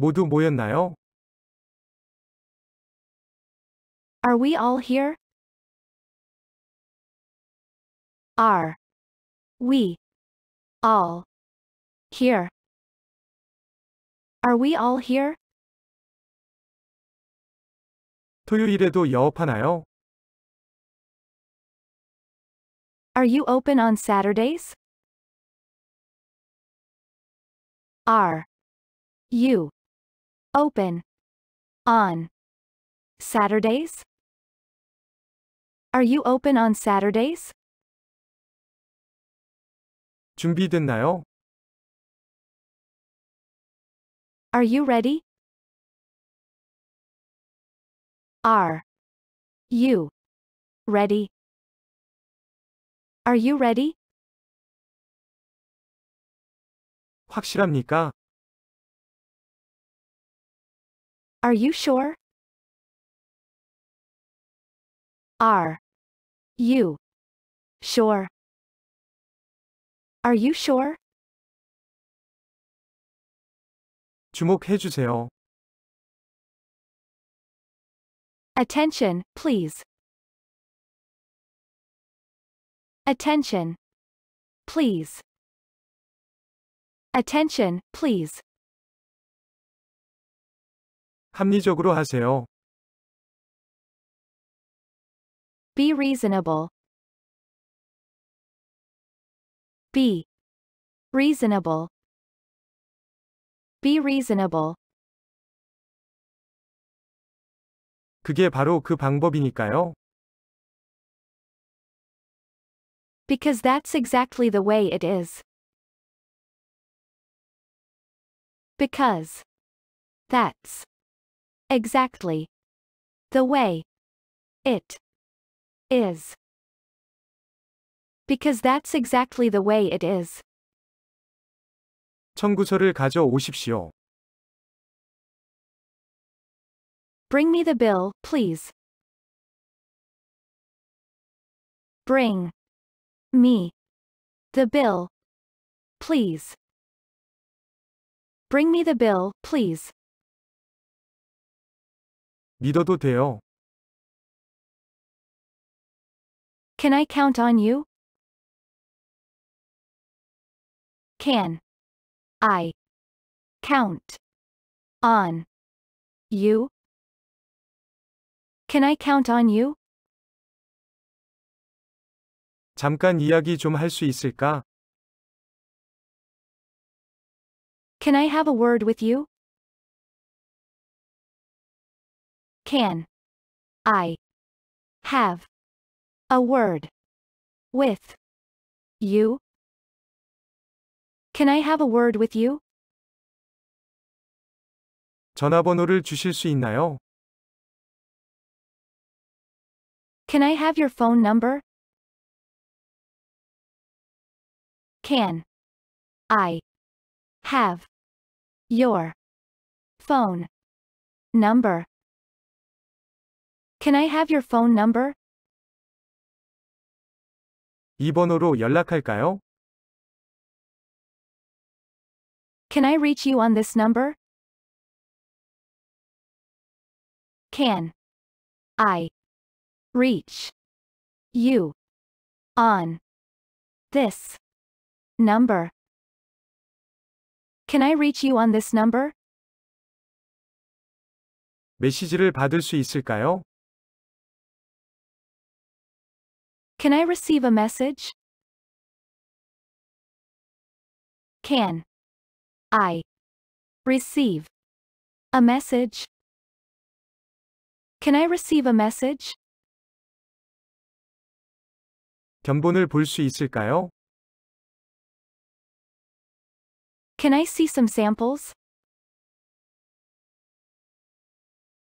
모두 모였나요? Are we all here? Are we all here? Are we all here? 토요일에도 영업하나요? Are you open on Saturdays? Are you open on Saturdays? Are you open on Saturdays? 준비됐나요? Are you ready? Are you ready? Are you ready? 확실합니까? Are you sure? Are you sure? Are you sure? 주목해 주세요. Attention, please. Attention. Please. Attention, please. 합리적으로 하세요. Be reasonable. Be reasonable. Be reasonable. 그게 바로 그 방법이니까요. Because that's exactly the way it is. Because. That's. Exactly. The way. It. Is. Because that's exactly the way it is. 청구서를 가져오십시오. Bring me the bill, please. Bring. Me. The bill. Please. Bring me the bill, please. 믿어도 돼요. Can I count on you? Can I count on you? Can I count on you? 잠깐 이야기 있을까? Can I have a word with you? Can I have a word with you? Can I have a word with you? 전화번호를 주실 수 있나요? Can I have your phone number? Can I have your phone number? Can I have your phone number? 이 번호로 연락할까요? Can I reach you on this number? Can I reach you on this Number. Can I reach you on this number? 메시지를 받을 수 있을까요? Can I receive a message? Can I receive a message? Can I receive a message? 견본을 볼 있을까요? Can I see some samples?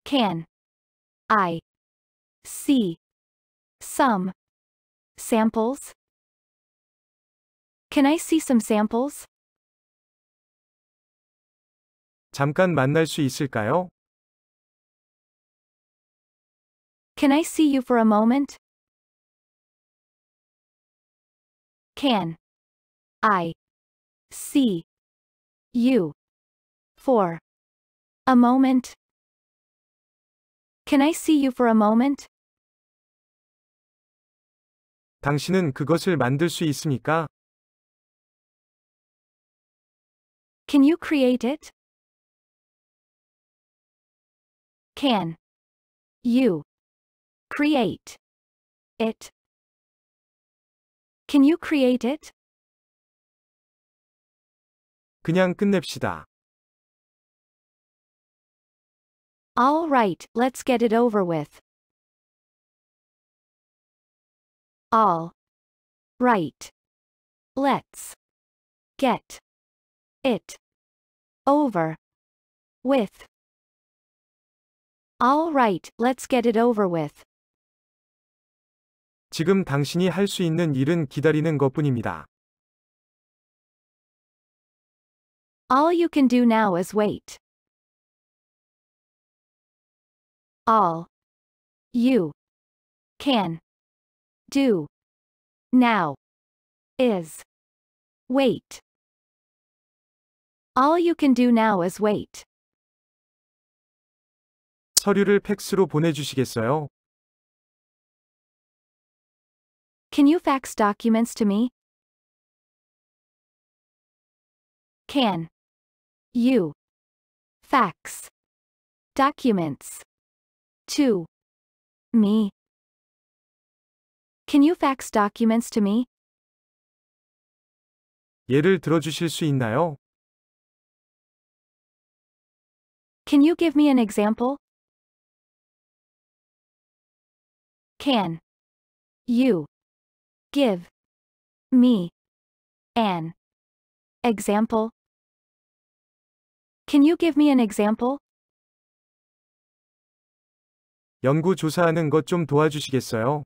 Can I see some samples? Can I see some samples? 잠깐 만날 수 있을까요? Can I see you for a moment? Can I see you. For a moment. Can I see you for a moment? 당신은 그것을 만들 수 있습니까? Can you create it? Can you create it? Can you create it? 그냥 끝냅시다. All right, let's get it over with. All right. Let's get it over with. All right, let's get it over with. 지금 당신이 할 수 있는 일은 기다리는 것뿐입니다. All you can do now is wait. All you can do now is wait. All you can do now is wait. 서류를 팩스로 보내주시겠어요? Can you fax documents to me? Can U. Fax. Documents. To. Me. Can you fax documents to me? 예를 들어주실 수 있나요? Can you give me an example? Can you give me an example? Can you give me an example? 연구 조사하는 도와주시겠어요?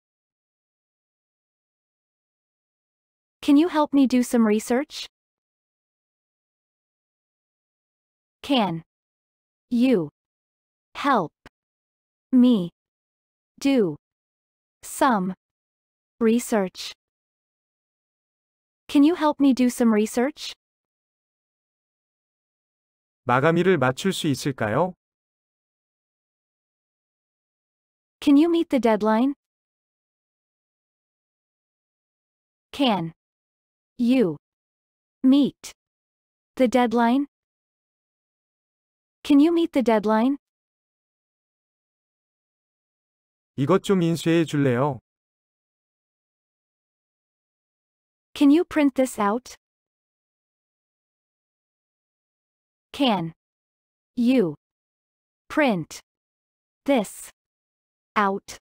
Can you help me do some research? Can you help me do some research? Can you help me do some research? 마감일을 맞출 수 있을까요? Can you meet the deadline? Can you meet the deadline? Can you meet the deadline? 이것 좀 인쇄해 줄래요? Can you print this out? Can you print this out?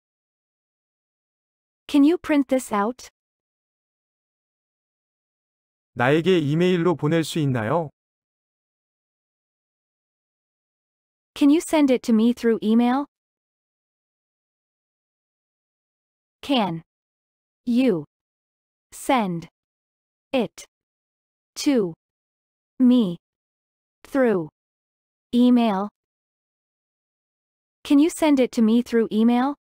Can you print this out? 나에게 이메일로 보낼 수 있나요? Can you send it to me through email? Can you send it to me through email. Can you send it to me through email?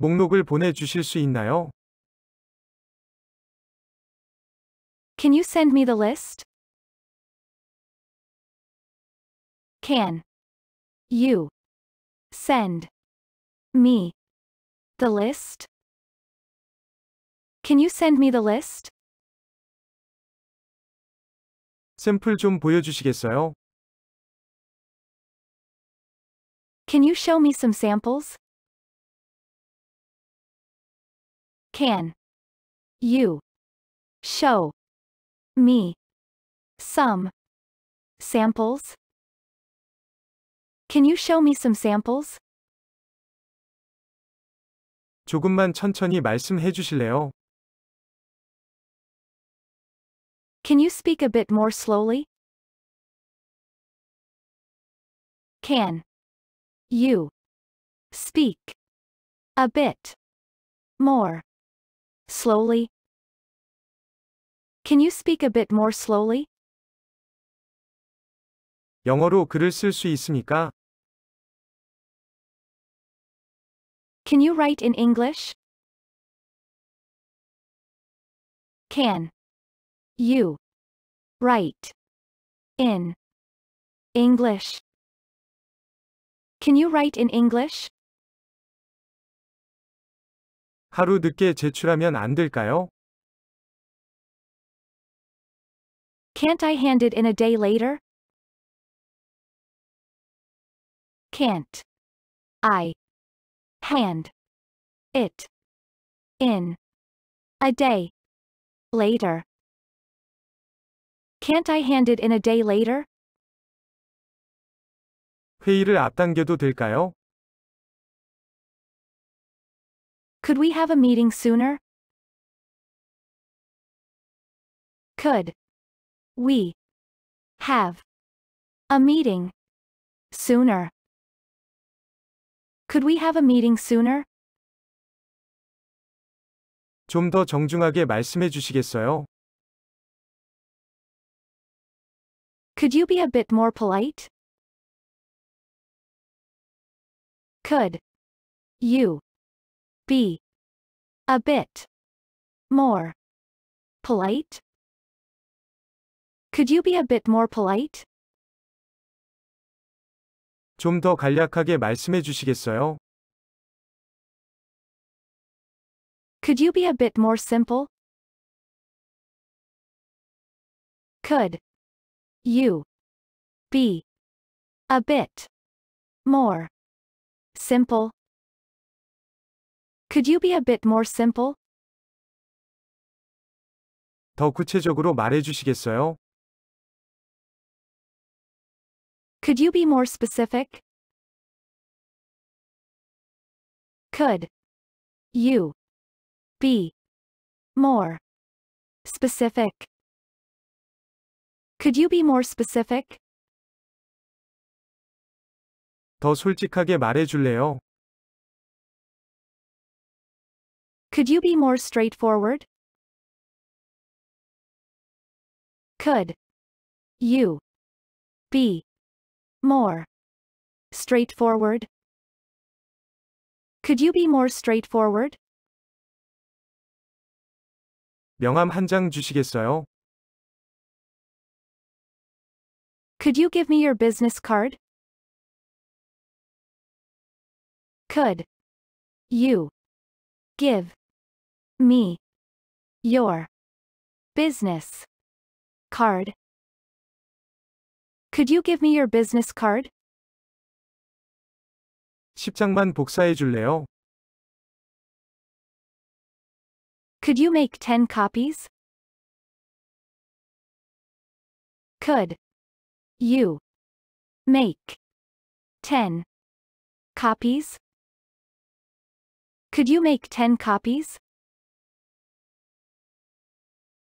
목록을 수 있나요? Can you send me the list? Can you send me the list? Can you send me the list? 샘플 좀 보여주시겠어요? Can you show me some samples? Can you show me some samples? Can you show me some samples? 조금만 천천히 말씀해 주실래요? Can you speak a bit more slowly? Can you speak a bit more slowly? Can you speak a bit more slowly? 영어로 글을 있습니까? Can you write in English? Can you Write. In. English. Can you write in English? 하루 늦게 제출하면 안 될까요? Can't I hand it in a day later? Can't. I. Hand. It. In. A day. Later. Can't I hand it in a day later? 회의를 앞당겨도 될까요? Could we have a meeting sooner? Could we have a meeting sooner? Could we have a meeting sooner? 좀 더 정중하게 말씀해 주시겠어요? Could you be a bit more polite? Could you be a bit more polite? Could you be a bit more polite? 좀 더 간략하게 말씀해 주시겠어요? Could you be a bit more simple? Could you be a bit more simple? Could you be a bit more simple? 더 구체적으로 말해 주시겠어요? Could you be more specific? Could you be more specific? Could you be more specific? 더 솔직하게 말해줄래요? Could you be more straightforward? Could you be more straightforward? Could you be more straightforward? 명함 한 장 주시겠어요? Could you give me your business card? Could you give me your business card? Could you give me your business card? 10장만 복사해 줄래요? Could you make 10 copies? Could You make 10 copies? Could you make 10 copies?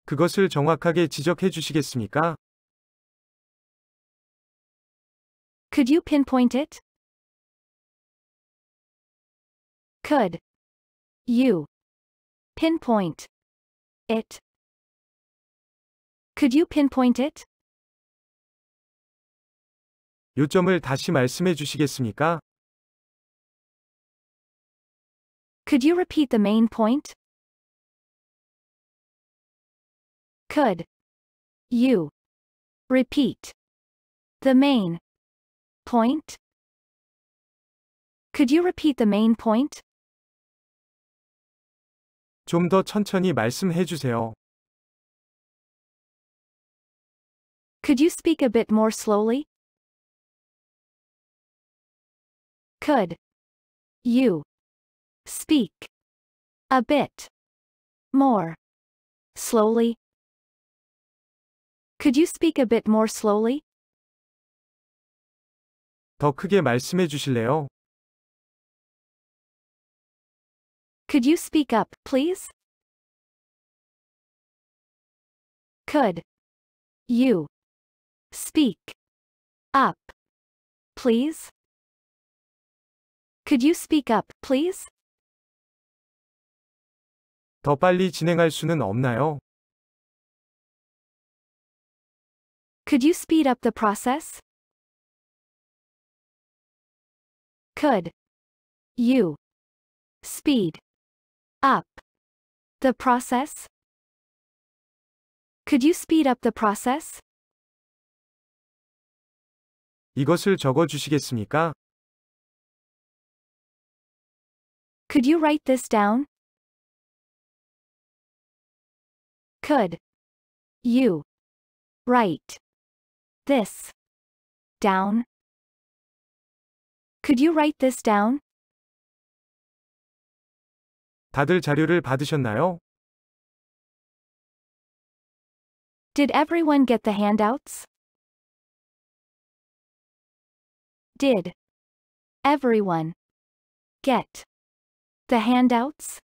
그것을 정확하게 지적해 주시겠습니까? Could you pinpoint it? Could you pinpoint it? Could you pinpoint it? 요점을 다시 말씀해 주시겠습니까? Could you repeat the main point? Could you repeat the main point? Could you repeat the main point? 좀 더 천천히 말씀해 주세요. Could you speak a bit more slowly? Could you speak a bit more slowly? Could you speak a bit more slowly? 더 크게 말씀해 주실래요? Could you speak up, please? Could you speak up, please? Could you speak up, please? 더 빨리 진행할 수는 없나요? Could you speed up the process? Could you speed up the process? Could you speed up the process? 이것을 적어 주시겠습니까? Could you write this down? Could you write this down? Could you write this down? 다들 자료를 받으셨나요? Did everyone get the handouts? Did everyone get the handouts?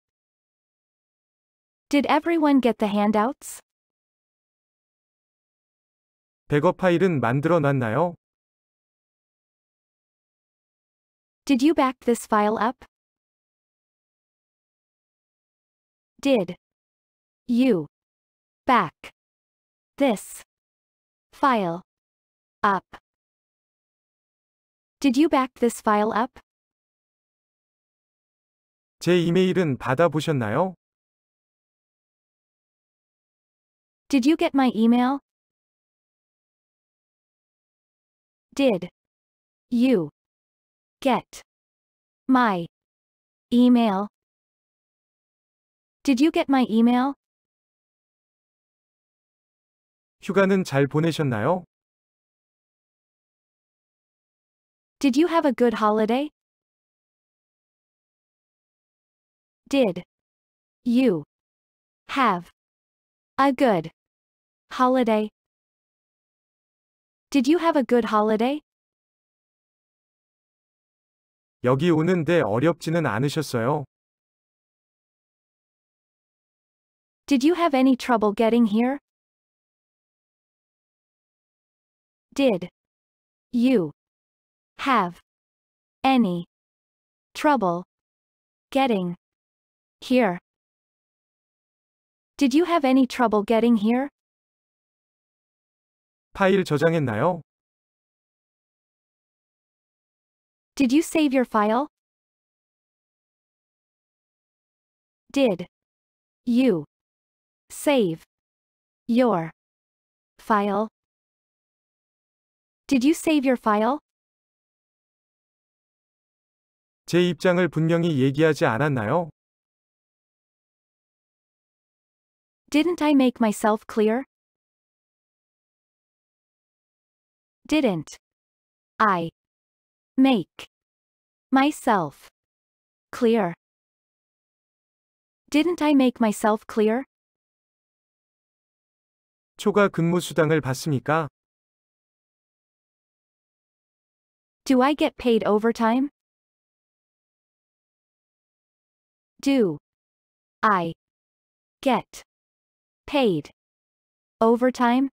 Did everyone get the handouts? 백업 파일은 만들어 놨나요? Did you back this file up? Did you back this file up? Did you back this file up? 제 이메일은 받아보셨나요? Did you get my email? Did you get my email? Did you get my email? 휴가는 잘 보내셨나요? Did you have a good holiday? Did you have a good holiday? Did you have a good holiday? 여기 오는데 어렵지는 않으셨어요? Did you have any trouble getting here? Did you have any trouble getting here. Did you have any trouble getting here? 파일 저장했나요? Did you save your file? Did you save your file? Did you save your file? 제 입장을 분명히 얘기하지 않았나요? Didn't I make myself clear? Didn't. I. Make. Myself. Clear. Didn't I make myself clear? 초과 근무 수당을 받습니까? Do I get paid overtime? Do I get Paid. Overtime?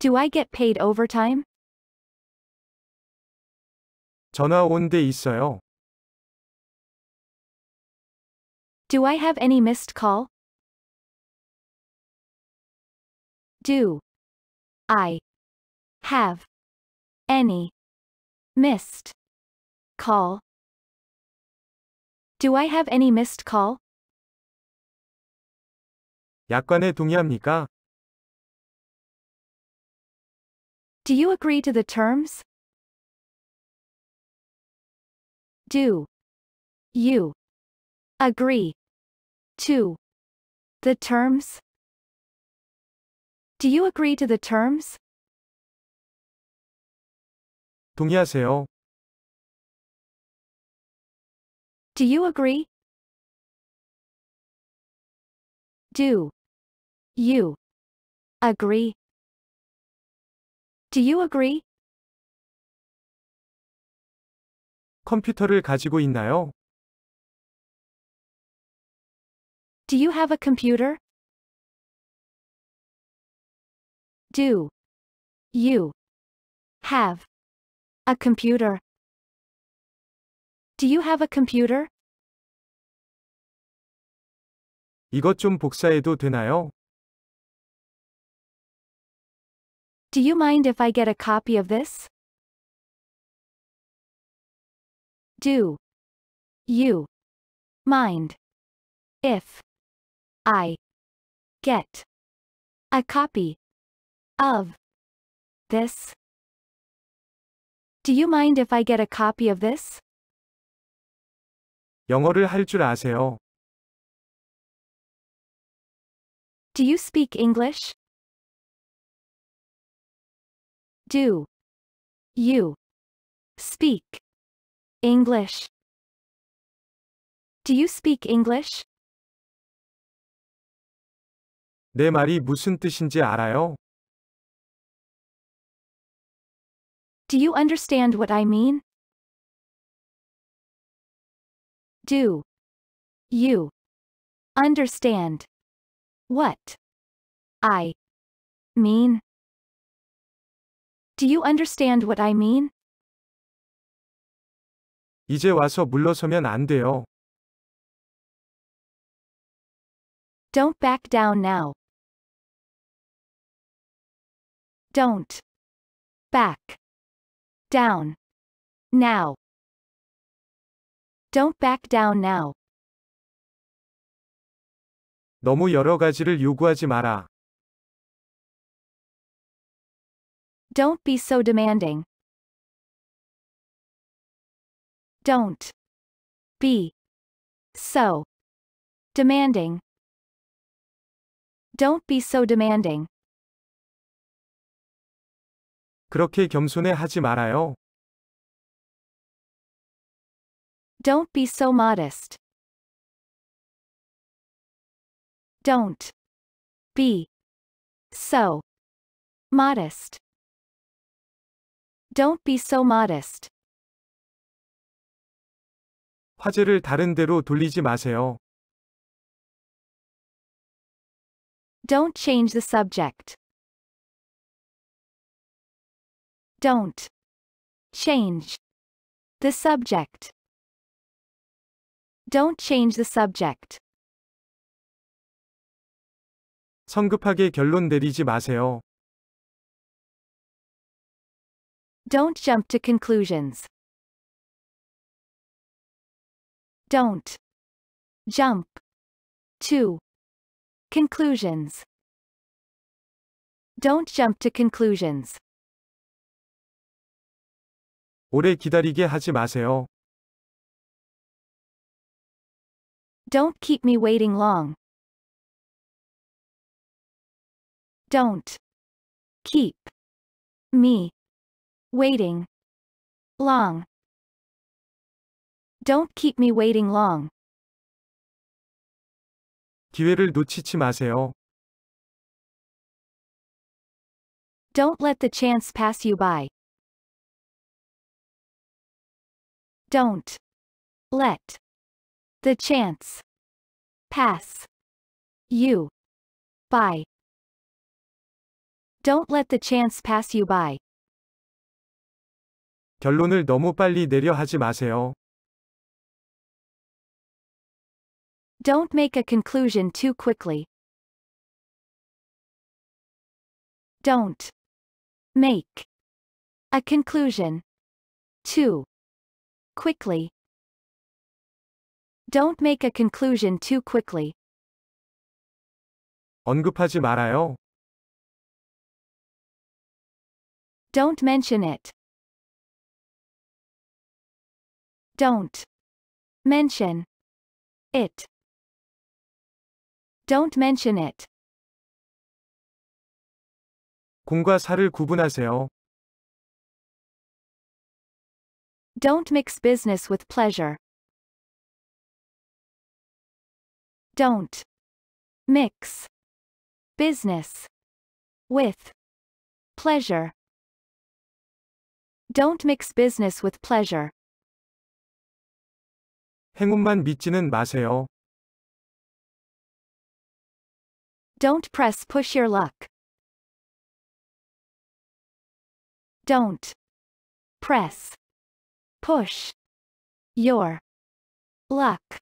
Do I get paid overtime? 전화 온 데 있어요. Do I have any missed call? Do I have any missed call? Do I have any missed call? 약관에 동의합니까? Do you agree to the terms? Do you agree to the terms? Do you agree to the terms? 동의하세요. Do you agree? Do you agree? Do you agree? 컴퓨터를 가지고 있나요? Do you have a computer? Do you have a computer? Do you have a computer? 이것 좀 복사해도 되나요? Do you mind if I get a copy of this? Do you mind if I get a copy of this? Do you mind if I get a copy of this? 영어를 아세요? Do you speak English? Do you speak English? Do you speak English? 내 말이 무슨 뜻인지 알아요? Do you understand what I mean? Do you understand what I mean? Do you understand what I mean? 이제 와서 물러서면 안 돼요. Don't back down now. Don't back down now. Don't back down now. 너무 여러 가지를 요구하지 마라. Don't be so demanding. Don't be so demanding. Don't be so demanding. 그렇게 겸손해 하지 말아요. Don't be so modest. Don't be so modest. Don't be so modest. 화제를 다른 데로 돌리지 마세요. Don't change the subject. Don't change the subject. Don't change the subject. 성급하게 결론 내리지 마세요. Don't jump to conclusions. Don't jump to conclusions. Don't jump to conclusions. 오래 기다리게 하지 마세요. Don't keep me waiting long. Don't keep me Waiting. Long. Don't keep me waiting long. 기회를 놓치지 마세요. Don't let the chance pass you by. Don't. Let. The chance. Pass. You. By. Don't let the chance pass you by. 결론을 너무 빨리 내려 하지 마세요. Don't make a conclusion too quickly. Don't make a conclusion too quickly. Don't make a conclusion too quickly. 언급하지 말아요. Don't mention it. Don't. Mention. It. Don't mention it. 공과 사를 구분하세요. Don't mix business with pleasure. Don't mix business with pleasure. Don't mix business with pleasure. 행운만 믿지는 마세요. Don't press push your luck. Don't press push your luck.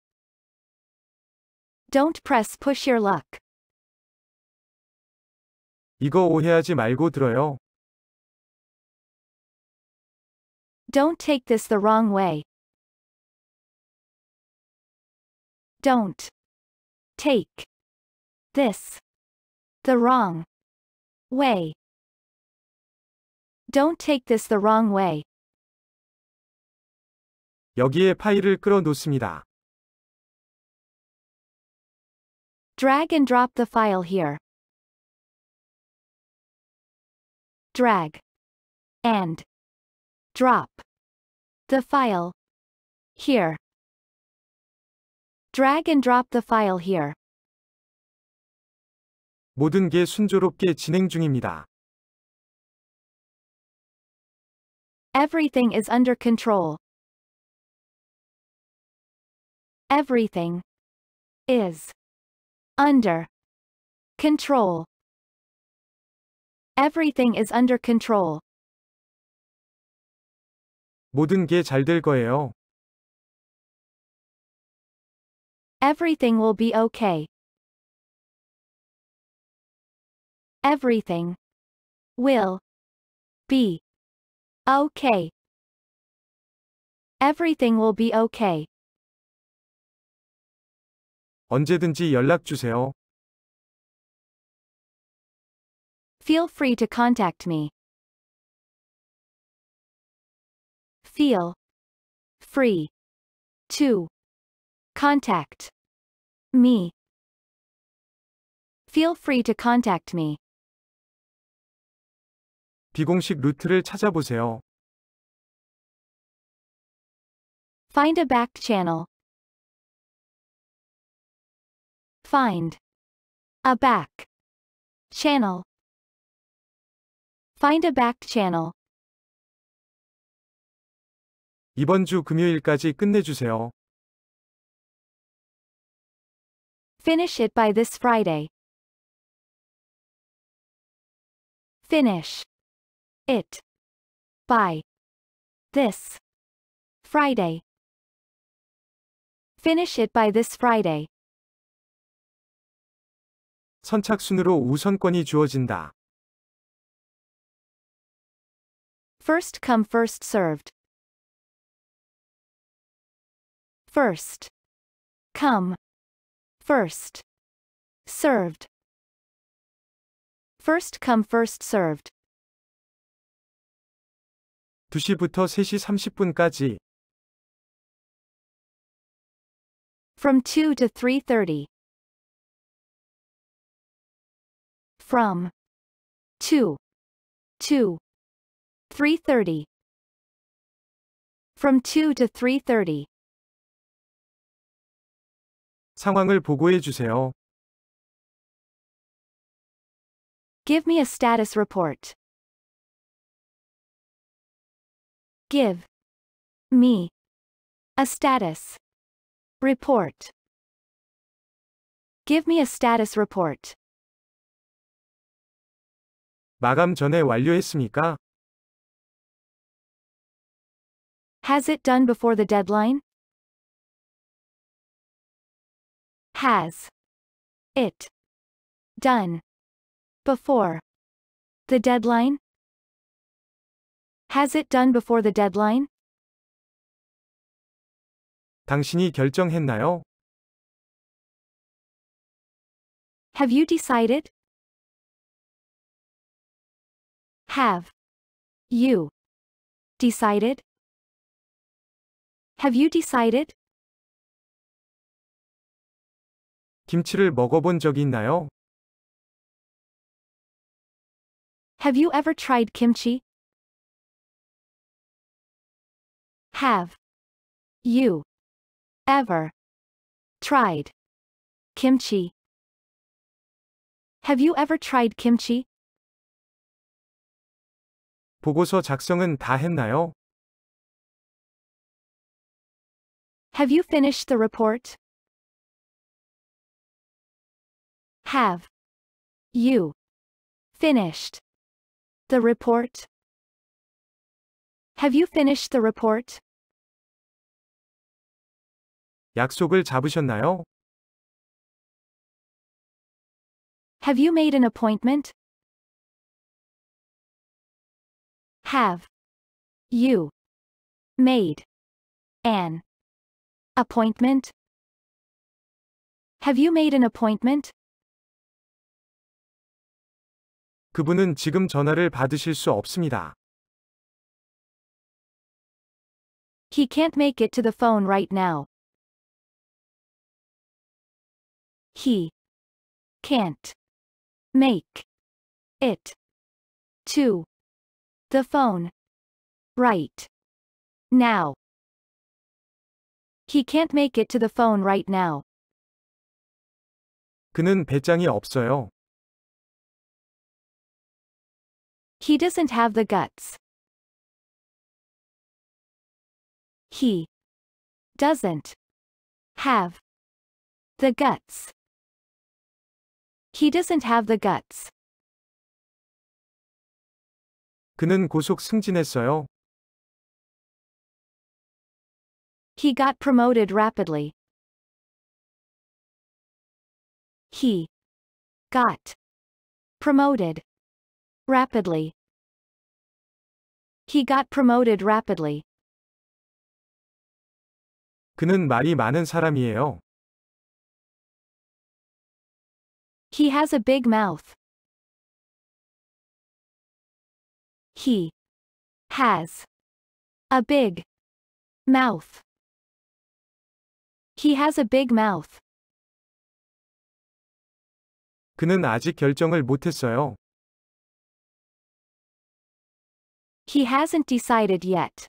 Don't press push your luck. 이거 오해하지 말고 들어요. Don't take this the wrong way. Don't. Take. This. The wrong. Way. Don't take this the wrong way. 여기에 파일을 끌어놓습니다. Drag and drop the file here. Drag and drop the file here. Drag and drop the file here. 모든 게 순조롭게 진행 중입니다. Everything is under control. Everything is under control. Everything is under control. 모든 게 잘 될 거예요. Everything will be okay. Everything will be okay. Everything will be okay. 언제든지 연락 주세요. Feel free to contact me. Feel free to Contact me. Feel free to contact me. 비공식 루트를 찾아보세요. Find a back channel. Find a back channel. Find a back channel. 이번 주 금요일까지 끝내주세요. Finish it by this Friday. Finish it by this Friday. Finish it by this Friday. 선착순으로 우선권이 주어진다. First come first served. First come First. Served. First come first served. 2시부터 3시 30분까지. From 2 to 3.30. From 2 to 3.30. From 2 to 3.30. 상황을 보고해 주세요. Give me a status report. Give me a status report. Give me a status report. 마감 전에 완료했습니까? Has it done before the deadline? has it done before the deadline? Has it done before the deadline? 당신이 결정했나요? Have you decided? Have you decided? Have you decided? 김치를 먹어본 적 있나요? Have you ever tried kimchi? Have you ever tried kimchi? Have you ever tried kimchi? 보고서 작성은 다 했나요? Have you finished the report? Have you finished the report? Have you finished the report? 약속을 잡으셨나요? Have you made an appointment? Have you made an appointment? Have you made an appointment? 그분은 지금 전화를 받으실 수 없습니다. He can't make it to the phone right now. He can't make it to the phone right now. He can't make it to the phone right now. 그는 배짱이 없어요. He doesn't have the guts. He doesn't have the guts. He doesn't have the guts. 그는 고속 승진했어요. He got promoted rapidly. He got promoted Rapidly. He got promoted rapidly. 그는 말이 많은 사람이에요. He has a big mouth. He has a big mouth. He has a big mouth. 그는 아직 결정을 못했어요. He hasn't decided yet.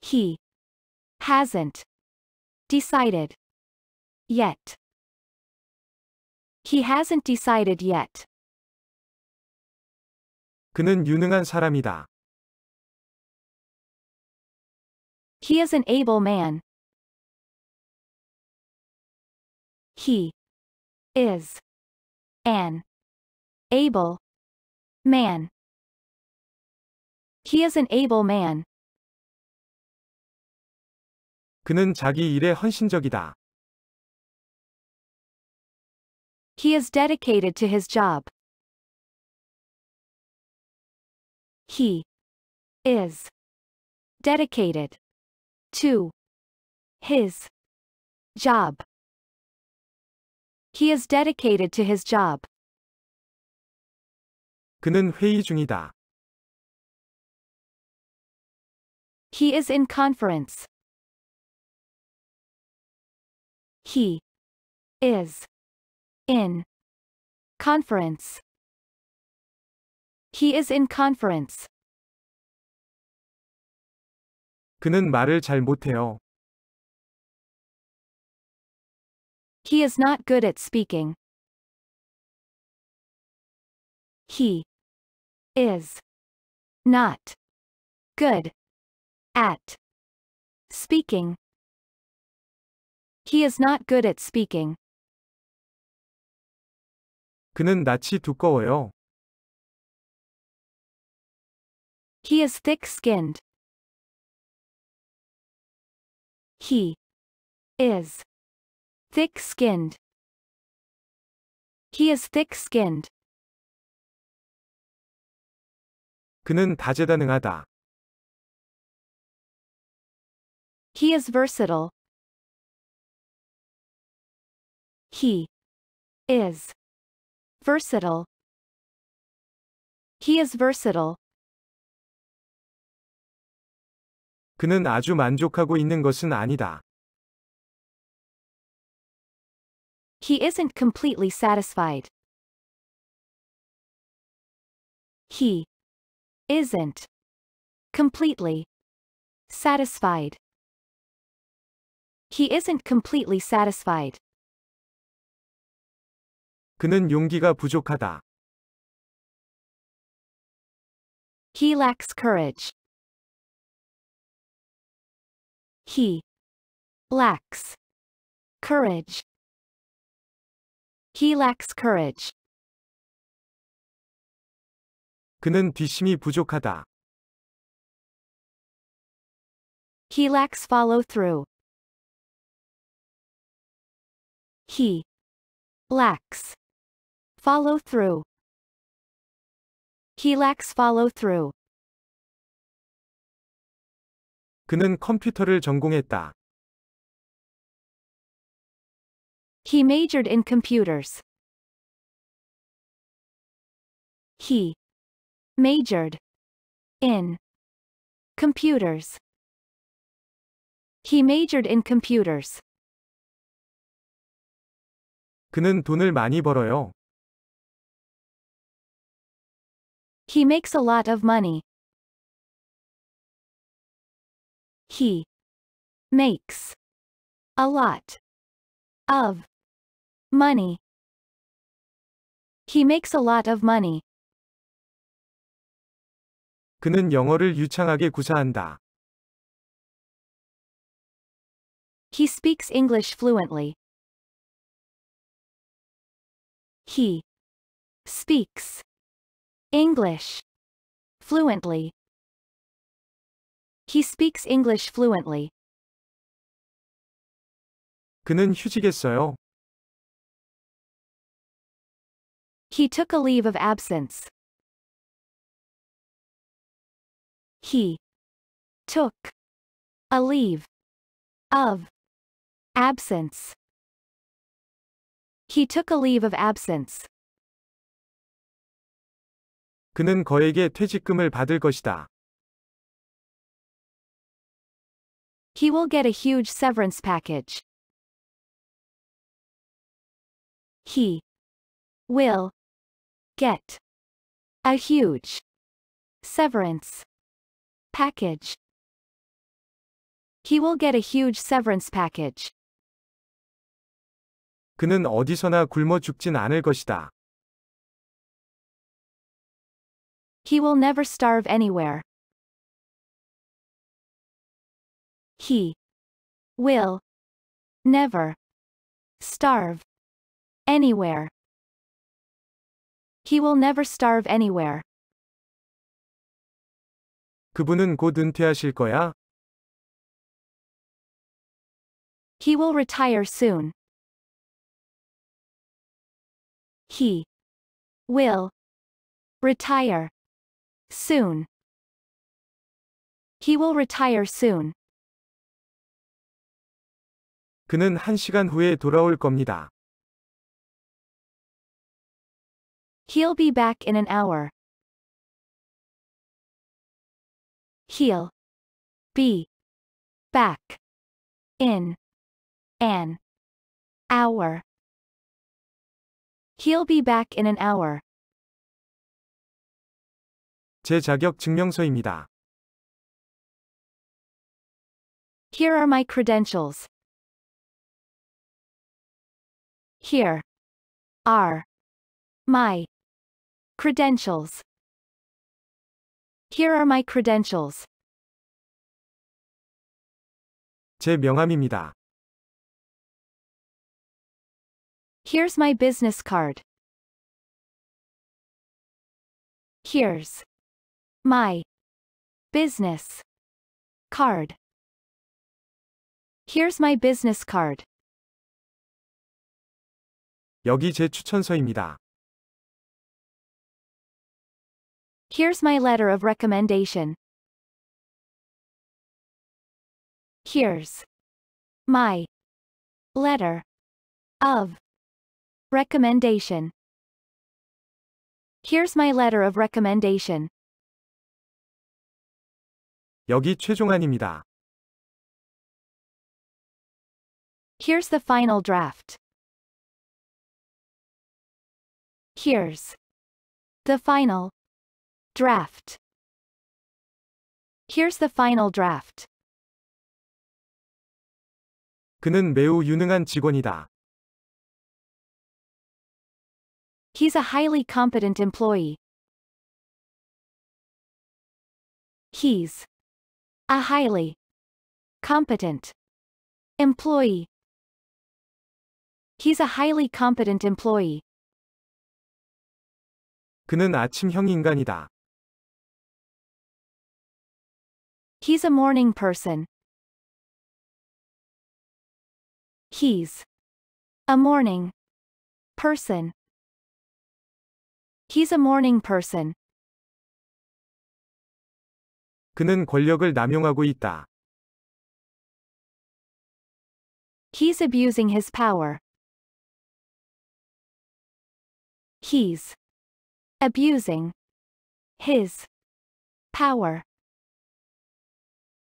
He hasn't decided yet. He hasn't decided yet. 그는 유능한 사람이다. He is an able man. He is an able Man. He is an able man. 그는 자기 일에 헌신적이다. He is dedicated to his job. He is dedicated to his job. He is dedicated to his job. 그는 회의 중이다. He is in conference. He is in conference. He is in conference. 그는 말을 잘 못해요. He is not good at speaking. He is not good at speaking. He is not good at speaking. 그는 낯이 두꺼워요. He is thick-skinned. He is thick-skinned. He is thick-skinned. 그는 다재다능하다. He is versatile. He is versatile. He is versatile. 그는 아주 만족하고 있는 것은 아니다. He isn't completely satisfied. He isn't. Completely. Satisfied. He isn't completely satisfied. 그는 용기가 부족하다. He lacks courage. He lacks courage. He lacks courage. 그는 뒷심이 부족하다. He lacks follow through. He lacks follow through. He lacks follow through. 그는 컴퓨터를 전공했다. He majored in computers. He majored in computers. He majored in computers. 그는 돈을 많이 벌어요. He makes a lot of money. He makes a lot of money. He makes a lot of money. 그는 영어를 유창하게 구사한다. He speaks English fluently. He speaks English fluently. He speaks English fluently. 그는 휴직했어요. He took a leave of absence. he took a leave of absence. He took a leave of absence. 그는 퇴직금을 받을 것이다. He will get a huge severance package. He will get a huge severance package. He will get a huge severance package. 그는 어디서나 굶어 죽진 않을 것이다. He will never starve anywhere. He will never starve anywhere. He will never starve anywhere. 그분은 곧 은퇴하실 거야. He will retire soon. He will retire soon. He will retire soon. 그는 한 시간 후에 돌아올 겁니다. He'll be back in an hour. heel be back in an hour He'll be back in an hour. 제 자격 증명서입니다. Here are my credentials. Here are my credentials. Here are my credentials. 제 명함입니다. Here's my business card. Here's my business card. Here's my business card. 여기 제 추천서입니다. Here's my letter of recommendation. Here's my letter of recommendation. Here's my letter of recommendation. 여기 최종안입니다. Here's the final draft. Here's the final Draft. Here's the final draft. 그는 매우 유능한 직원이다. He's a highly competent employee. He's a highly competent employee. He's a highly competent employee. 그는 아침형 인간이다. He's a morning person. He's a morning person. He's a morning person. 그는 권력을 남용하고 있다. He's abusing his power. He's abusing his power.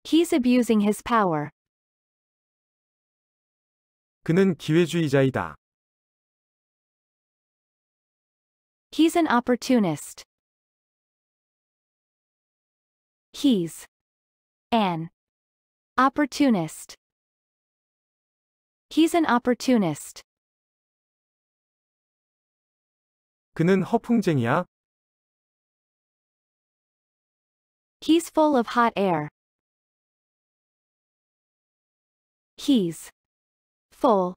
He's abusing his power. 그는 기회주의자이다. He's an opportunist. He's an opportunist. He's an opportunist. 그는 허풍쟁이야. He's full of hot air. He's full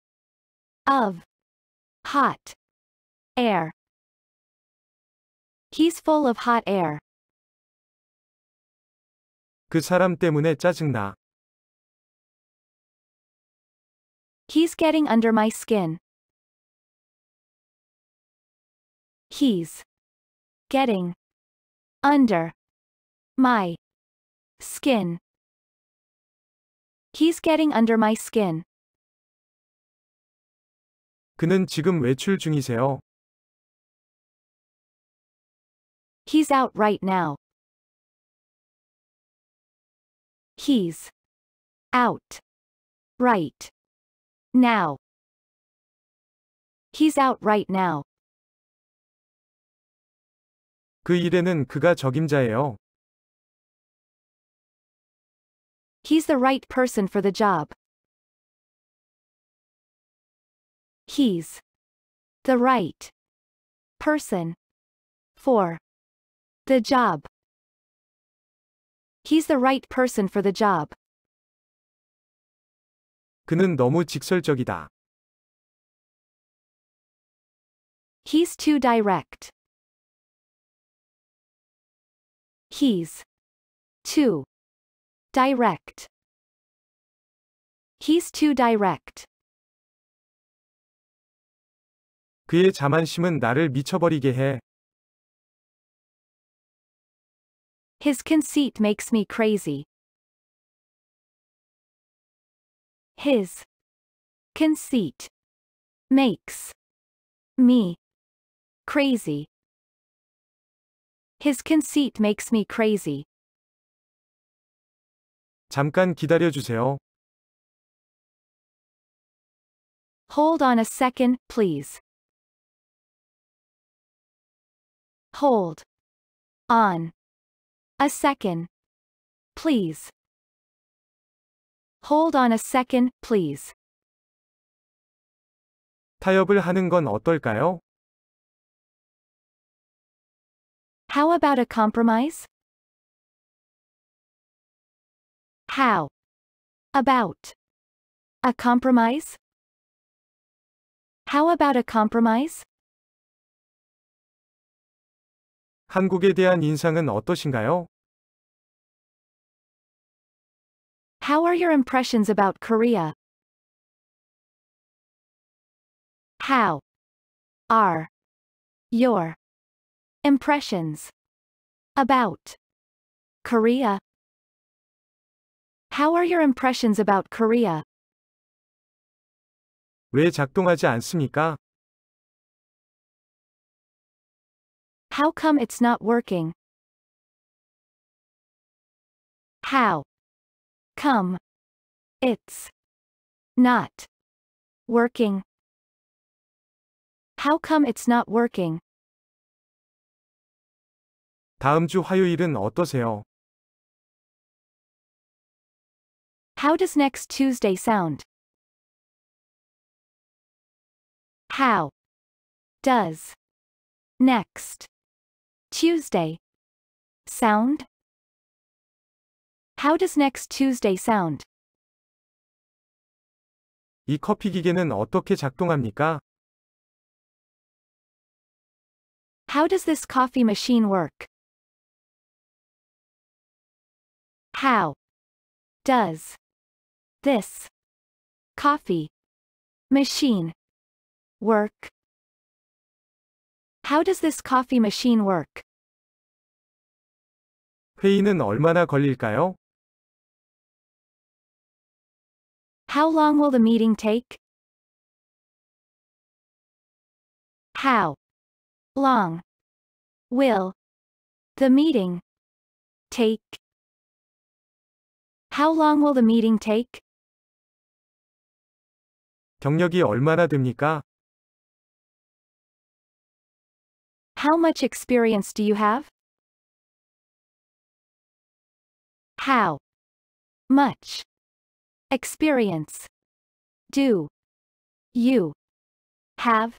of hot air. He's full of hot air. 그 사람 때문에 짜증나. He's getting under my skin. He's getting under my skin. He's getting under my skin. 그는 지금 외출 중이세요. He's out right now. He's out right now. He's out right now. 그 일에는 그가 적임자예요. He's the right person for the job. He's the right person for the job. He's the right person for the job. 그는 너무 직설적이다. He's too direct. He's too Direct. He's too direct. 그의 자만심은 나를 미쳐버리게 해. His conceit makes me crazy. His conceit makes me crazy. His conceit makes me crazy. 잠깐 기다려 주세요. Hold on a second, please. Hold on a second, please. Hold on a second, please. 타협을 하는 건 어떨까요? How about a compromise? How about a compromise? How about a compromise? 한국에 대한 인상은 어떠신가요? How are your impressions about Korea? How are your impressions about Korea? How are your impressions about Korea? 왜 작동하지 않습니까? How come it's not working? How come it's not working? How come it's not working? 다음 주 화요일은 어떠세요? How does next Tuesday sound? How does next Tuesday sound? How does next Tuesday sound? 이 커피 기계는 어떻게 작동합니까? How does this coffee machine work? How does this. Coffee. Machine. Work. How does this coffee machine work? 회의는 얼마나 걸릴까요? How long will the meeting take? How long will the meeting take? How long will the meeting take? 경력이 얼마나 됩니까? How much experience do you have? How much experience do you have?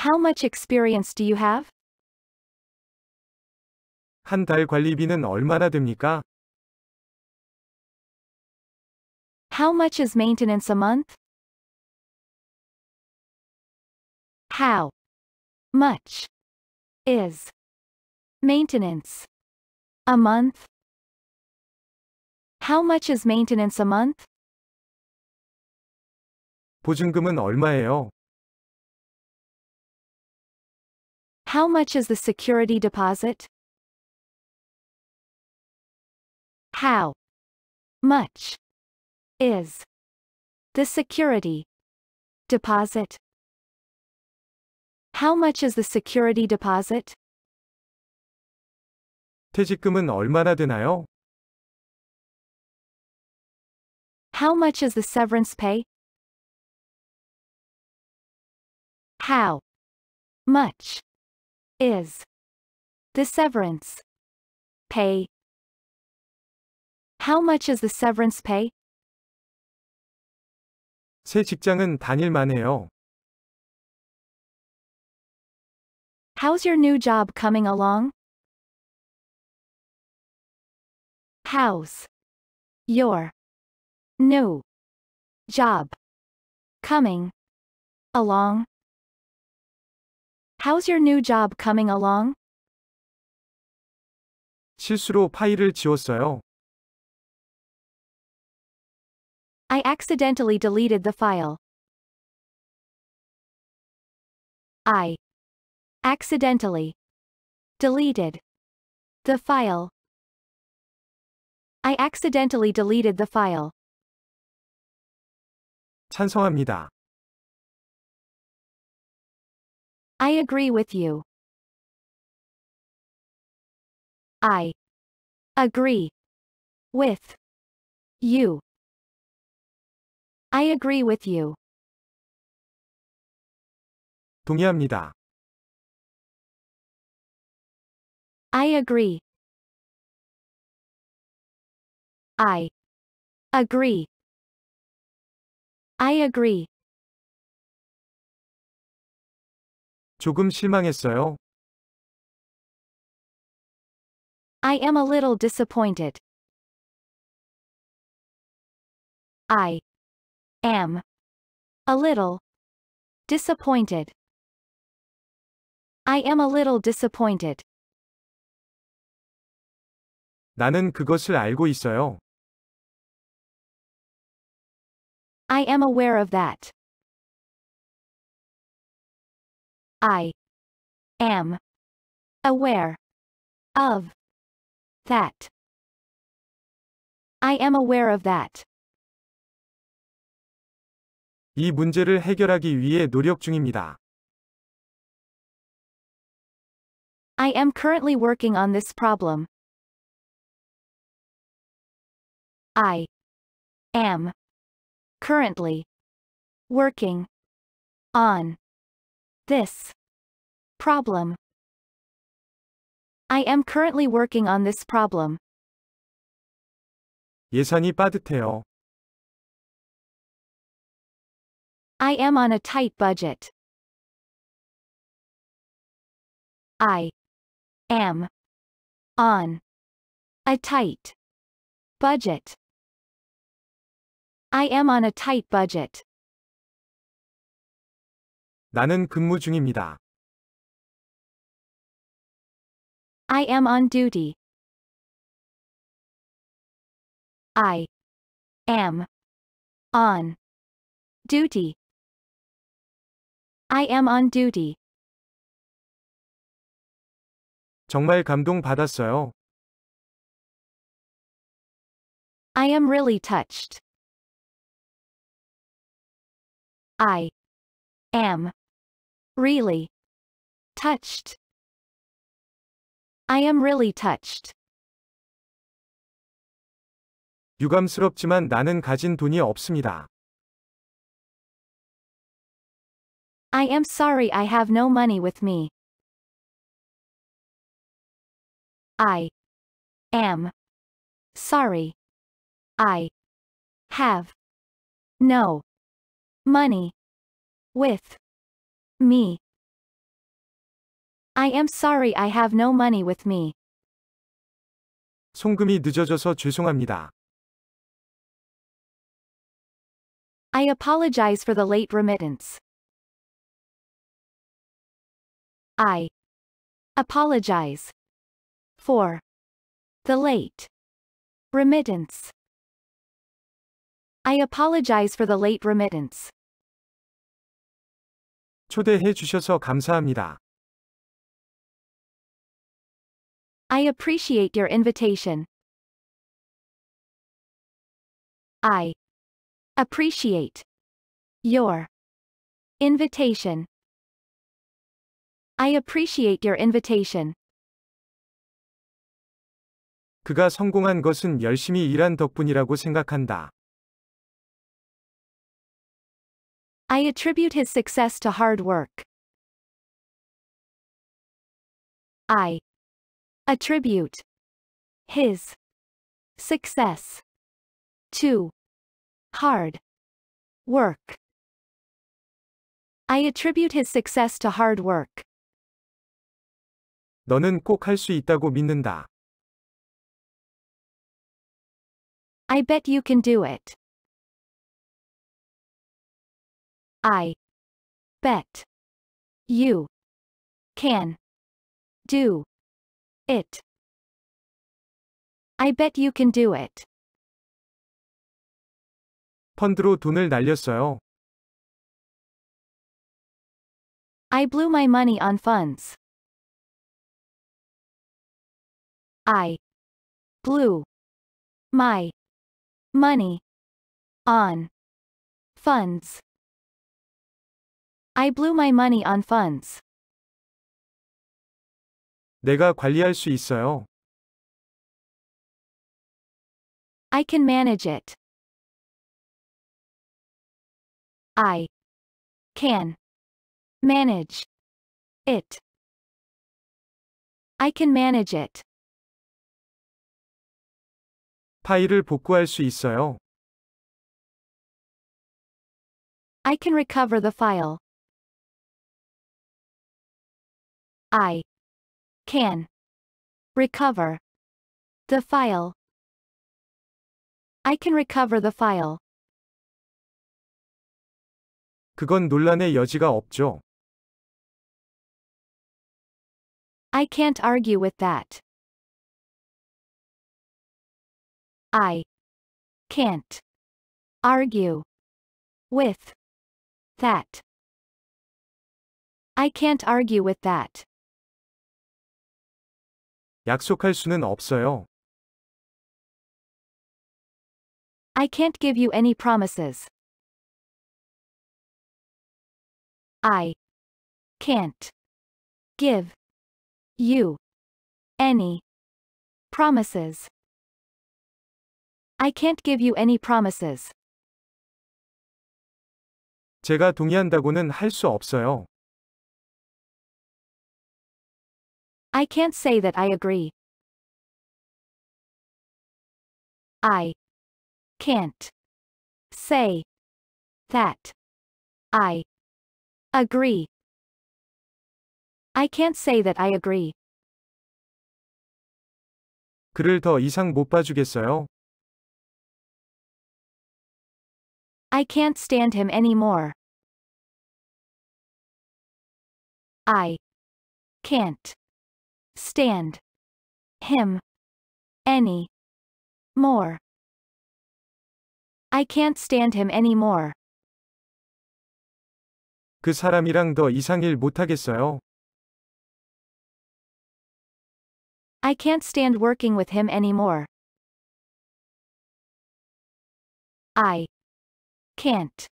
How much experience do you have? 한 달 관리비는 얼마나 됩니까? How much is maintenance a month? How much is maintenance a month? How much is maintenance a month? 보증금은 얼마예요? How much is the security deposit? How much is the security deposit? How much is the security deposit? 퇴직금은 얼마나 되나요? How much is the severance pay? How much is the severance pay? How much is the severance pay? 새 직장은 다닐만 해요. How's your new job coming along? How's your new job coming along? How's your new job coming along? 실수로 파일을 지웠어요. I accidentally deleted the file. I accidentally deleted the file. I accidentally deleted the file. 찬성합니다. I agree with you. I agree with you. I agree with you. 동의합니다. I agree. I agree. I agree. 조금 실망했어요. I am a little disappointed. I Am. A little. Disappointed. I am a little disappointed. 나는 그것을 알고 있어요. I am aware of that. I am aware of that. I am aware of that. 이 문제를 해결하기 위해 노력 중입니다. I am currently working on this problem. I am currently working on this problem. I am currently working on this problem. 예산이 빠듯해요. I am on a tight budget. I am on a tight budget. I am on a tight budget. 나는 근무 중입니다. I am on duty. I am on duty. I am on duty. 정말 감동받았어요. I am really touched. I am really touched. I am really touched. 유감스럽지만 나는 가진 돈이 없습니다. I am sorry I have no money with me. I am sorry. I have no money with me. I am sorry I have no money with me. 송금이 늦어져서 죄송합니다. I apologize for the late remittance. I apologize for the late remittance. I apologize for the late remittance. 초대해 주셔서 감사합니다. I appreciate your invitation. I appreciate your invitation. I appreciate your invitation. 그가 성공한 것은 열심히 일한 덕분이라고 생각한다. I attribute his success to hard work. I attribute his success to hard work. I attribute his success to hard work. 너는 꼭 할 수 있다고 믿는다. I bet you can do it. I bet you can do it. I bet you can do it. 펀드로 돈을 날렸어요. I blew my money on funds. I blew my money on funds. I blew my money on funds. 내가 관리할 수 있어요. I can manage it. I can manage it. I can manage it. 파일을 복구할 수 있어요. I can recover the file. I can recover the file. I can recover the file. 그건 논란의 여지가 없죠. I can't argue with that. I can't argue with that. I can't argue with that. 약속할 수는 없어요. I can't give you any promises. I can't give you any promises. I can't give you any promises. 제가 동의한다고는 할수 없어요. I can't say that I agree. I can't say that I agree. I can't say that I agree. 그를 더 이상 못 봐주겠어요? I can't stand him anymore. I can't stand him any more. I can't stand him anymore. 그 사람이랑 더 이상 일 못하겠어요. I can't stand working with him anymore. I can't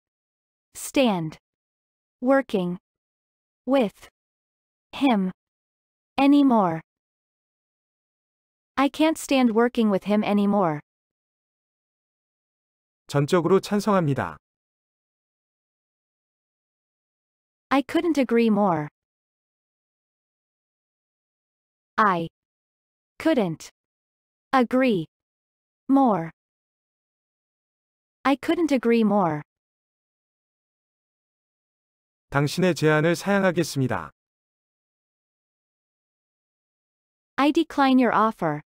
stand working with him anymore. I can't stand working with him anymore. 전적으로 찬성합니다. I couldn't agree more. I couldn't agree more. I couldn't agree more. 당신의 제안을 사양하겠습니다. I decline your offer.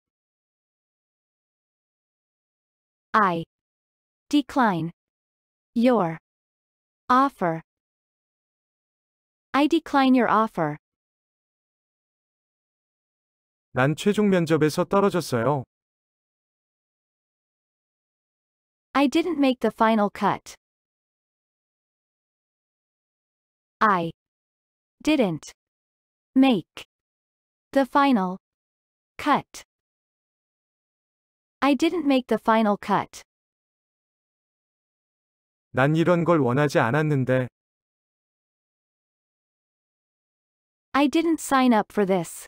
I decline your offer. I decline your offer. 난 최종 면접에서 떨어졌어요. I didn't make the final cut. I didn't make the final cut. I didn't make the final cut. 난 이런 걸 원하지 않았는데. I didn't sign up for this.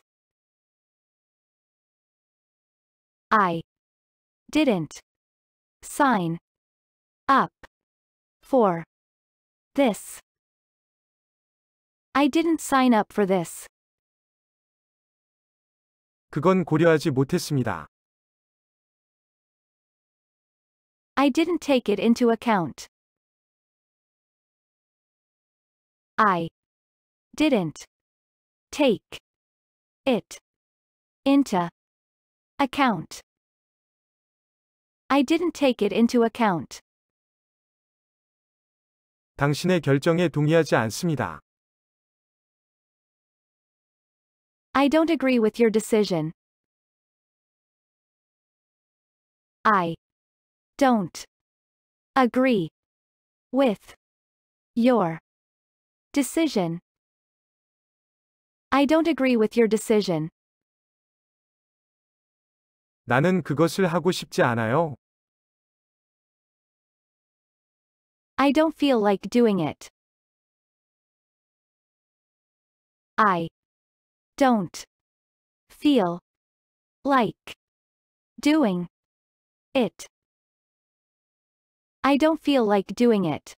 I didn't sign up for this. I didn't sign up for this. 그건 고려하지 못했습니다. I didn't take it into account. I didn't take it into account. I didn't take it into account. 당신의 결정에 동의하지 않습니다. I don't agree with your decision. I don't agree with your decision. I don't agree with your decision. 나는 그것을 하고 싶지 않아요. I don't feel like doing it. I don't feel like doing it. I don't feel like doing it.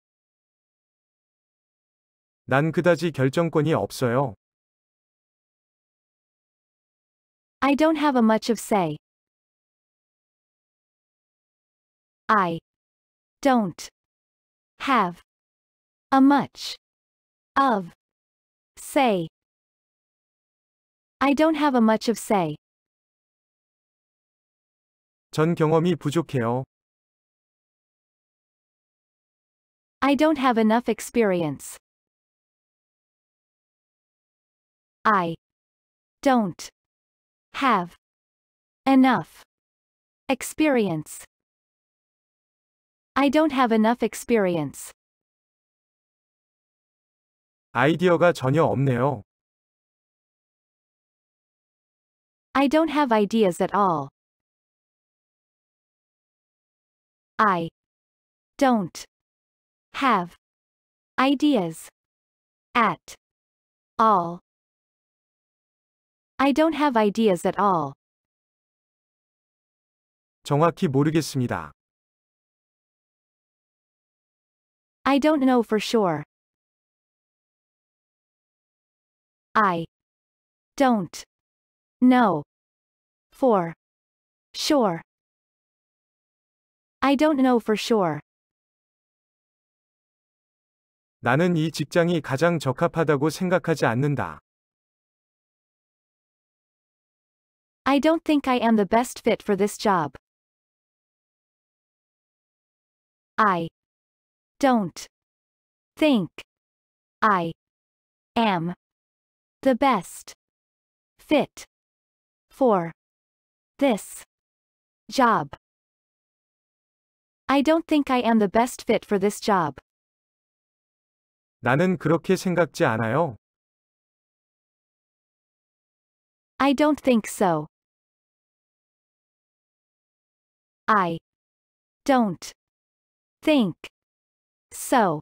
난 그다지 결정권이 없어요. I don't have a much of say. I don't have a much of say. I don't have a much of say. 전 경험이 부족해요. I don't have enough experience. I don't have enough experience. I don't have enough experience. 아이디어가 전혀 없네요. I don't have ideas at all. I don't have ideas at all. I don't have ideas at all. 정확히 모르겠습니다. I don't know for sure. I don't know for sure. I don't know for sure. 나는 이 직장이 가장 적합하다고 생각하지 않는다. I don't think I am the best fit for this job. I don't think I am the best fit for this job. I don't think I am the best fit for this job. 나는 그렇게 생각지 않아요. I don't think so. I don't think so.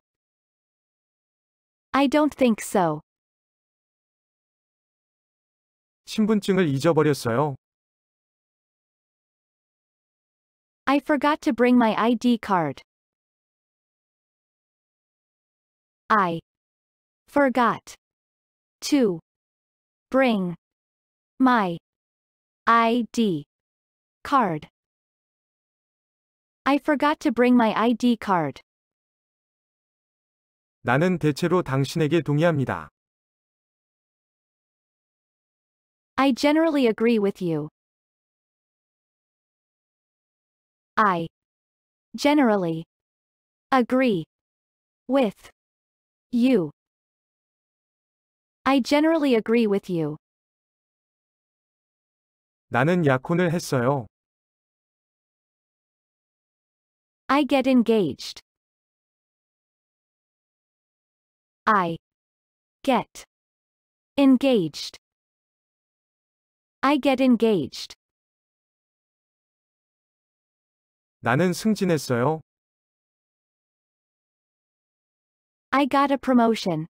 I don't think so. 신분증을 잊어버렸어요. I forgot to bring my ID card. I forgot to bring my ID card. I forgot to bring my ID card. 나는 대체로 당신에게 동의합니다. I generally agree with you. I generally agree with you. I generally agree with you. 나는 약혼을 했어요. I get engaged. I get engaged. I get engaged. 나는 승진했어요. I got a promotion.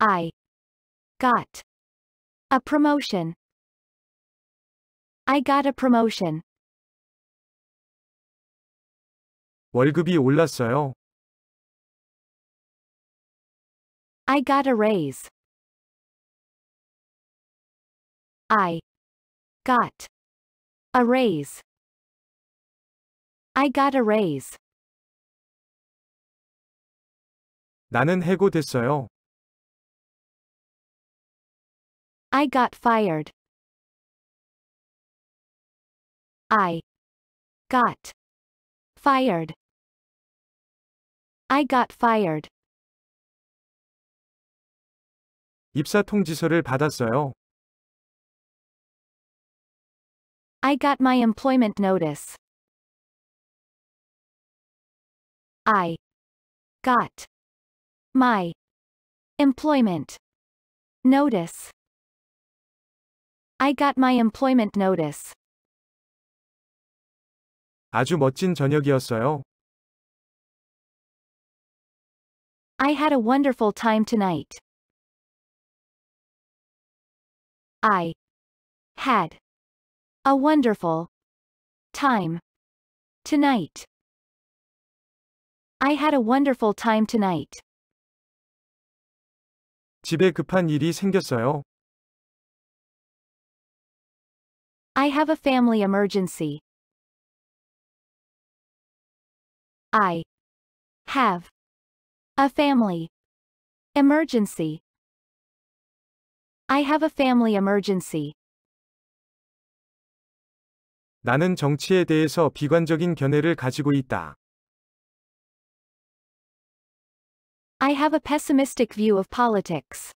I got a promotion. I got a promotion. 월급이 올랐어요. I got a raise. I got a raise. I got a raise. 나는 해고됐어요. I got fired. I got fired. I got fired. 입사 통지서를 받았어요. I got my employment notice. I got my employment notice. I got my employment notice. 아주 멋진 저녁이었어요. I had a wonderful time tonight. I had a wonderful time tonight. I had a wonderful time tonight. 집에 급한 일이 생겼어요. I have a family emergency. I have a family emergency. I have a family emergency. 나는 정치에 대해서 비관적인 견해를 가지고 있다. I have a pessimistic view of politics.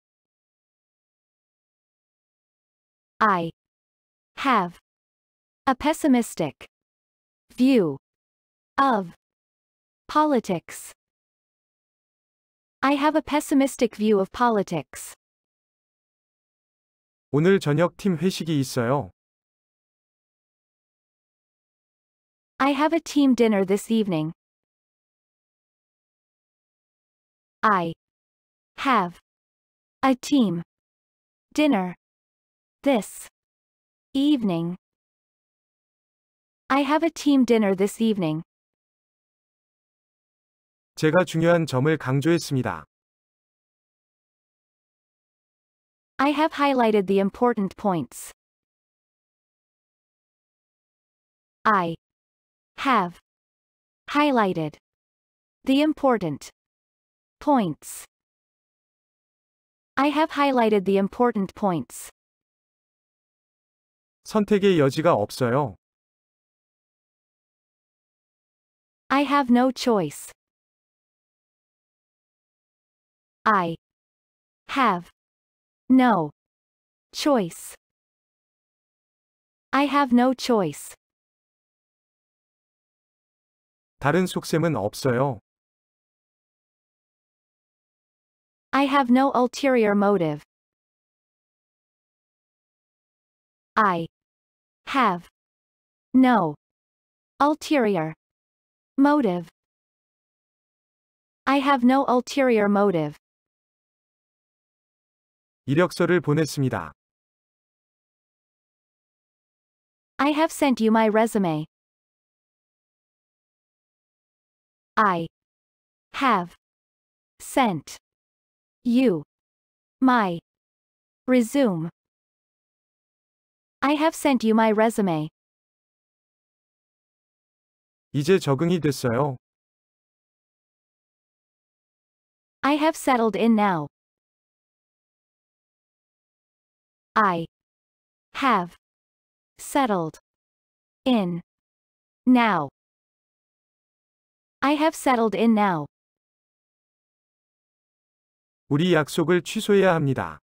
I have a pessimistic view of politics. I have a pessimistic view of politics. 오늘 저녁 팀 회식이 있어요. I have a team dinner this evening. I have a team dinner this evening. I have a team dinner this evening. 제가 중요한 점을 강조했습니다. I have highlighted the important points. I have highlighted the important points. I have highlighted the important points. 선택의 여지가 없어요. I have no choice. I have no. Choice. I have no choice. 다른 속셈은 없어요. I have no ulterior motive. I have no ulterior motive. I have no ulterior motive. 이력서를 보냈습니다. I have sent you my resume. I have sent you my resume. I have sent you my resume. 이제 적응이 됐어요. I have settled in now. I have settled in now. I have settled in now. 우리 약속을 취소해야 합니다.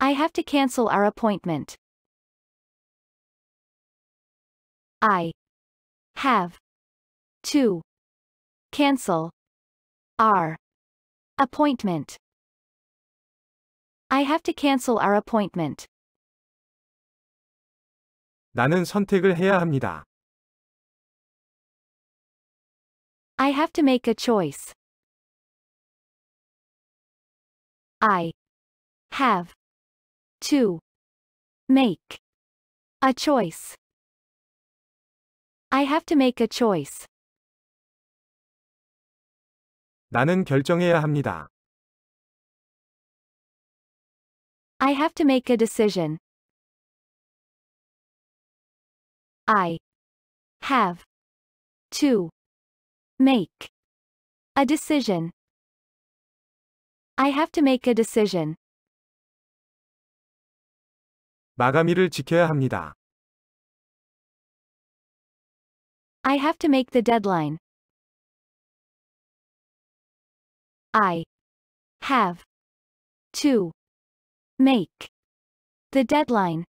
I have to cancel our appointment. I have to cancel our appointment. I have to cancel our appointment. 나는 선택을 해야 합니다. I have to make a choice. I have to make a choice. I have to make a choice. 나는 결정해야 합니다. I have to make a decision. I have to make a decision. I have to make a decision. 마감일을 지켜야 합니다. I have to make the deadline. I have to Make. The deadline.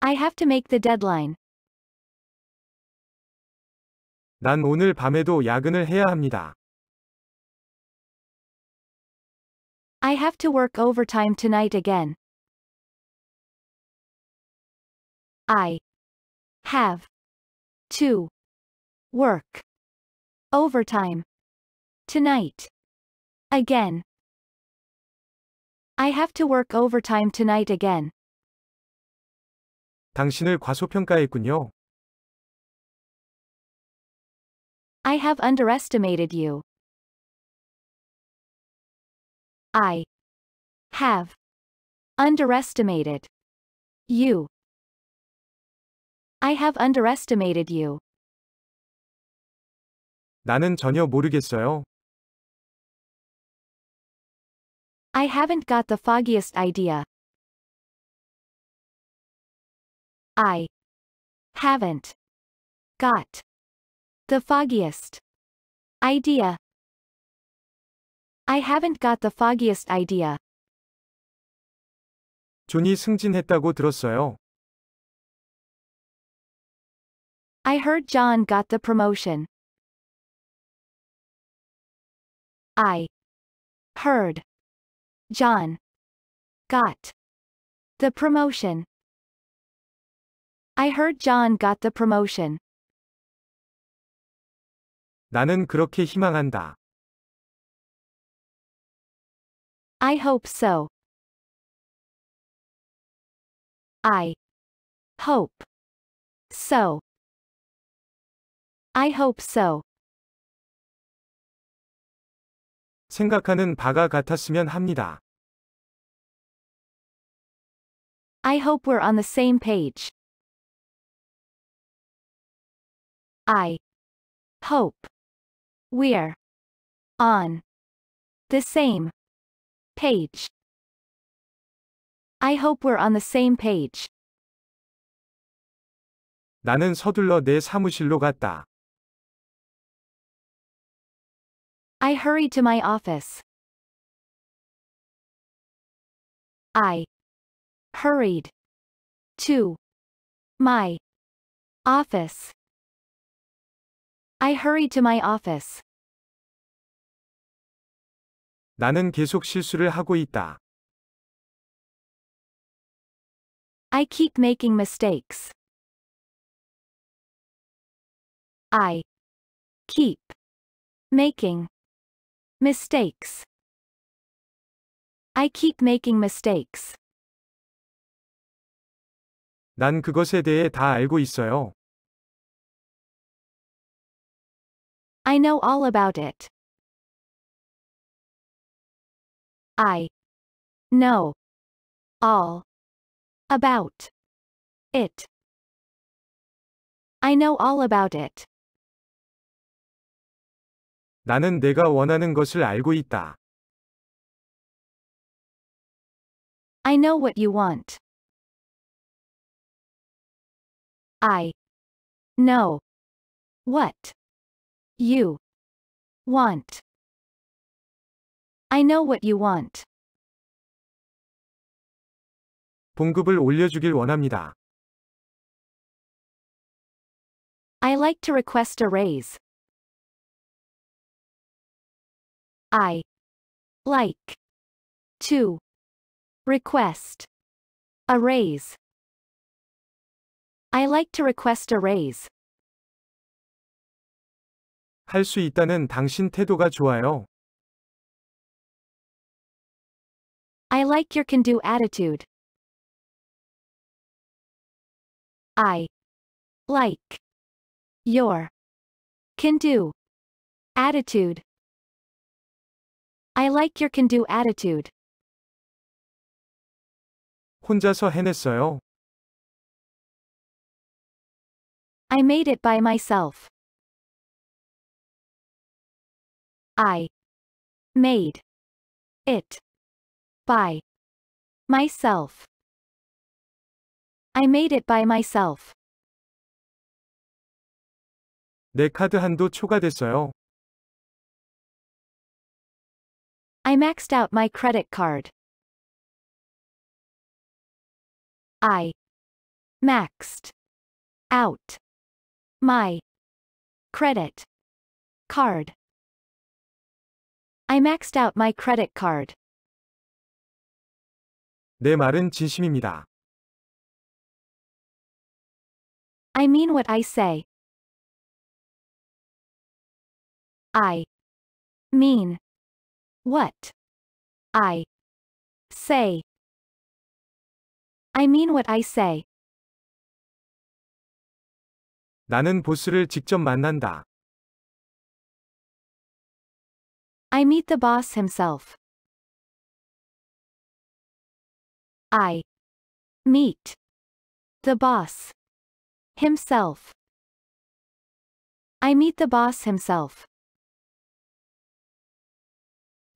I have to make the deadline. 난 오늘 밤에도 야근을 해야 합니다. I have to work overtime tonight again. I have to work overtime tonight again. I have to work overtime tonight again. 당신을 과소평가했군요. I have underestimated you. I have underestimated you. I have underestimated you. 나는 전혀 모르겠어요. I haven't got the foggiest idea. I haven't got the foggiest idea. I haven't got the foggiest idea. 존이 승진했다고 들었어요. I heard John got the promotion. I heard John got the promotion. I heard John got the promotion. 나는 그렇게 희망한다. I hope so. I hope so. I hope so. 생각하는 바가 같았으면 합니다. I hope we're on the same page. I hope we're on the same page. I hope we're on the same page. 나는 서둘러 내 사무실로 갔다. I hurried to my office. I hurried to my office. I hurried to my office. 나는 계속 실수를 하고 있다. I keep making mistakes. I keep making Mistakes. I keep making mistakes. 난 그것에 대해 다 알고 있어요. I know all about it. I know all about it. I know all about it. 나는 내가 원하는 것을 알고 있다. I know what you want. I know what you want. I know what you want. 봉급을 올려주길 원합니다. I like to request a raise. I like to request a raise. I like to request a raise. 할 수 있다는 당신 태도가 좋아요. I like your can-do attitude. I like your can-do attitude. I like your can-do attitude. 혼자서 해냈어요. I made it by myself. I made it by myself. I made it by myself. 내 카드 한도 초과됐어요. I maxed out my credit card. I maxed out my credit card. I maxed out my credit card. 내 말은 진심입니다. I mean what I say. I mean what? I. Say. I mean what I say. 나는 보스를 직접 만난다. I meet the boss himself. I meet the boss himself. I meet the boss himself.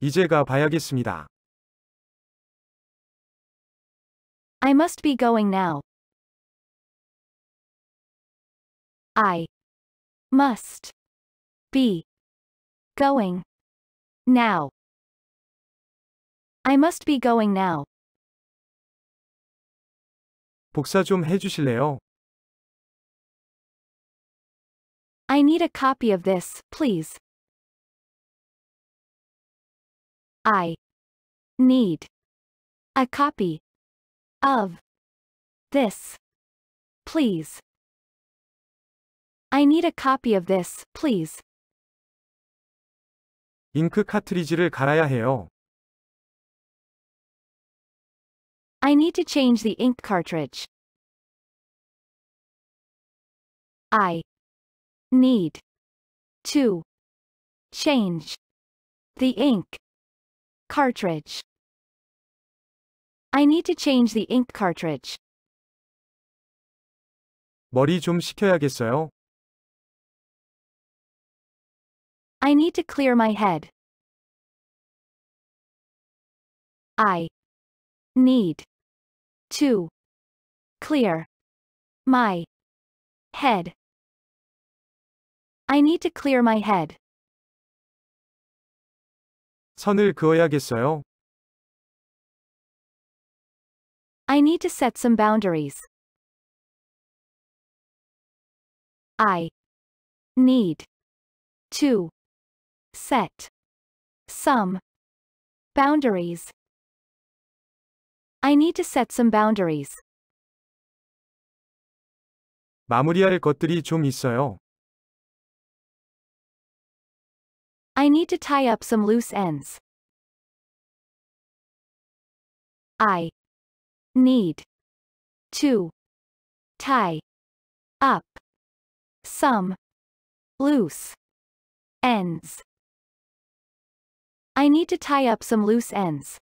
이제 가 봐야겠습니다. I must be going now. I must be going now. I must be going now. 복사 좀 해주실래요? I need a copy of this, please. I need a copy of this, please. I need a copy of this, please. 잉크 카트리지를 갈아야 해요. I need to change the ink cartridge. I need to change the ink cartridge. I need to change the ink cartridge. 머리 좀 식혀야겠어요. I need to clear my head. I need to clear my head. I need to clear my head. 선을 그어야겠어요. I need to set some boundaries. I need to set some boundaries. I need to set some boundaries. 마무리할 것들이 좀 있어요. I need to tie up some loose ends. I need to tie up some loose ends. I need to tie up some loose ends.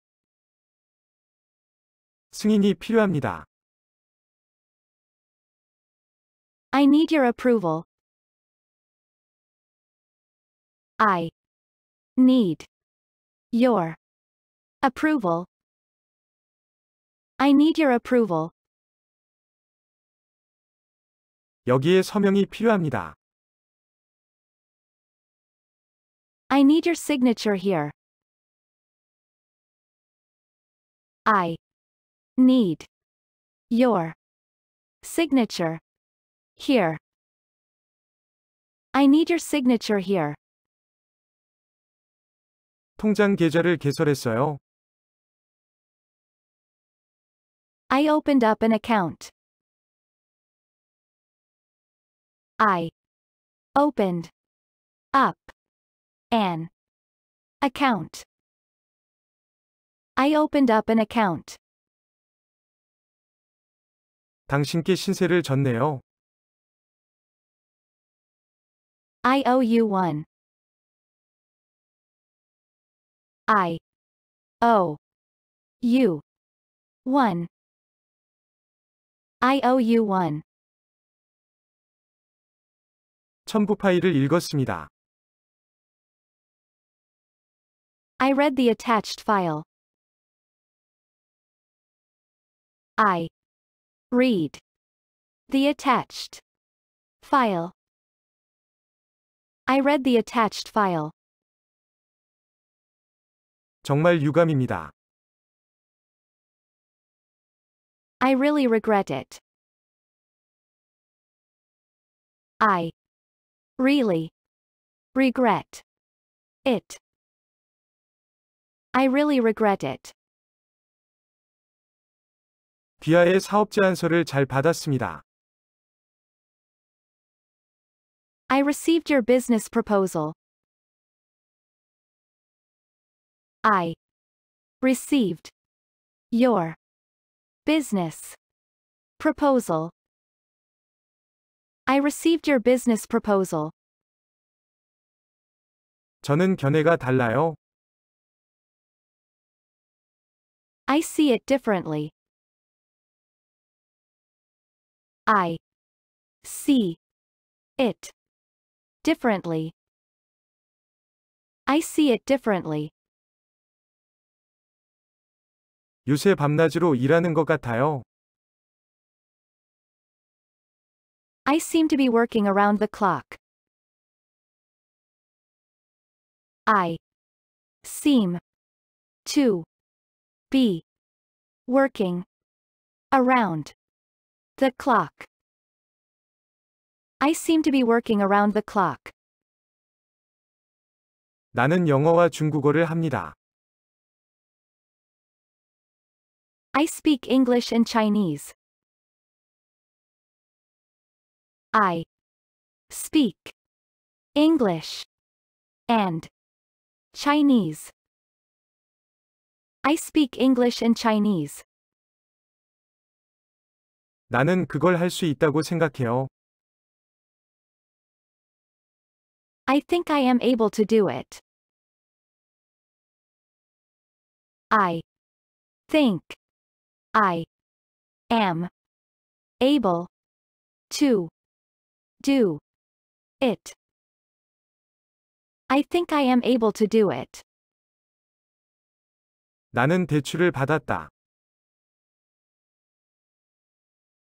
승인이 필요합니다. I need your approval. I Need. Your. Approval. I need your approval. 여기에 서명이 필요합니다. I need your signature here. I need your signature here. I need your signature here. 통장 계좌를 개설했어요. I opened up an account. I opened up an account. I opened up an account. 당신께 신세를 졌네요. I owe you one. I O U 1 IOU 1 첨부 파일을 읽었습니다. I read the attached file. I read the attached file. I read the attached file. 정말 유감입니다. I really regret it. I really regret it. I really regret it. 사업 제안서를 잘 받았습니다. I received your business proposal. I received your business proposal. I received your business proposal. 저는 견해가 달라요. I see it differently. I see it differently. I see it differently. 요새 밤낮으로 일하는 것 같아요. I seem to be working around the clock. I seem to be working around the clock. I seem to be working around the clock. 나는 영어와 중국어를 합니다. I speak English and Chinese. I speak English and Chinese. I speak English and Chinese. 나는 그걸 할 수 있다고 생각해요. I think I am able to do it. I think I am able to do it. I think I am able to do it. 나는 대출을 받았다.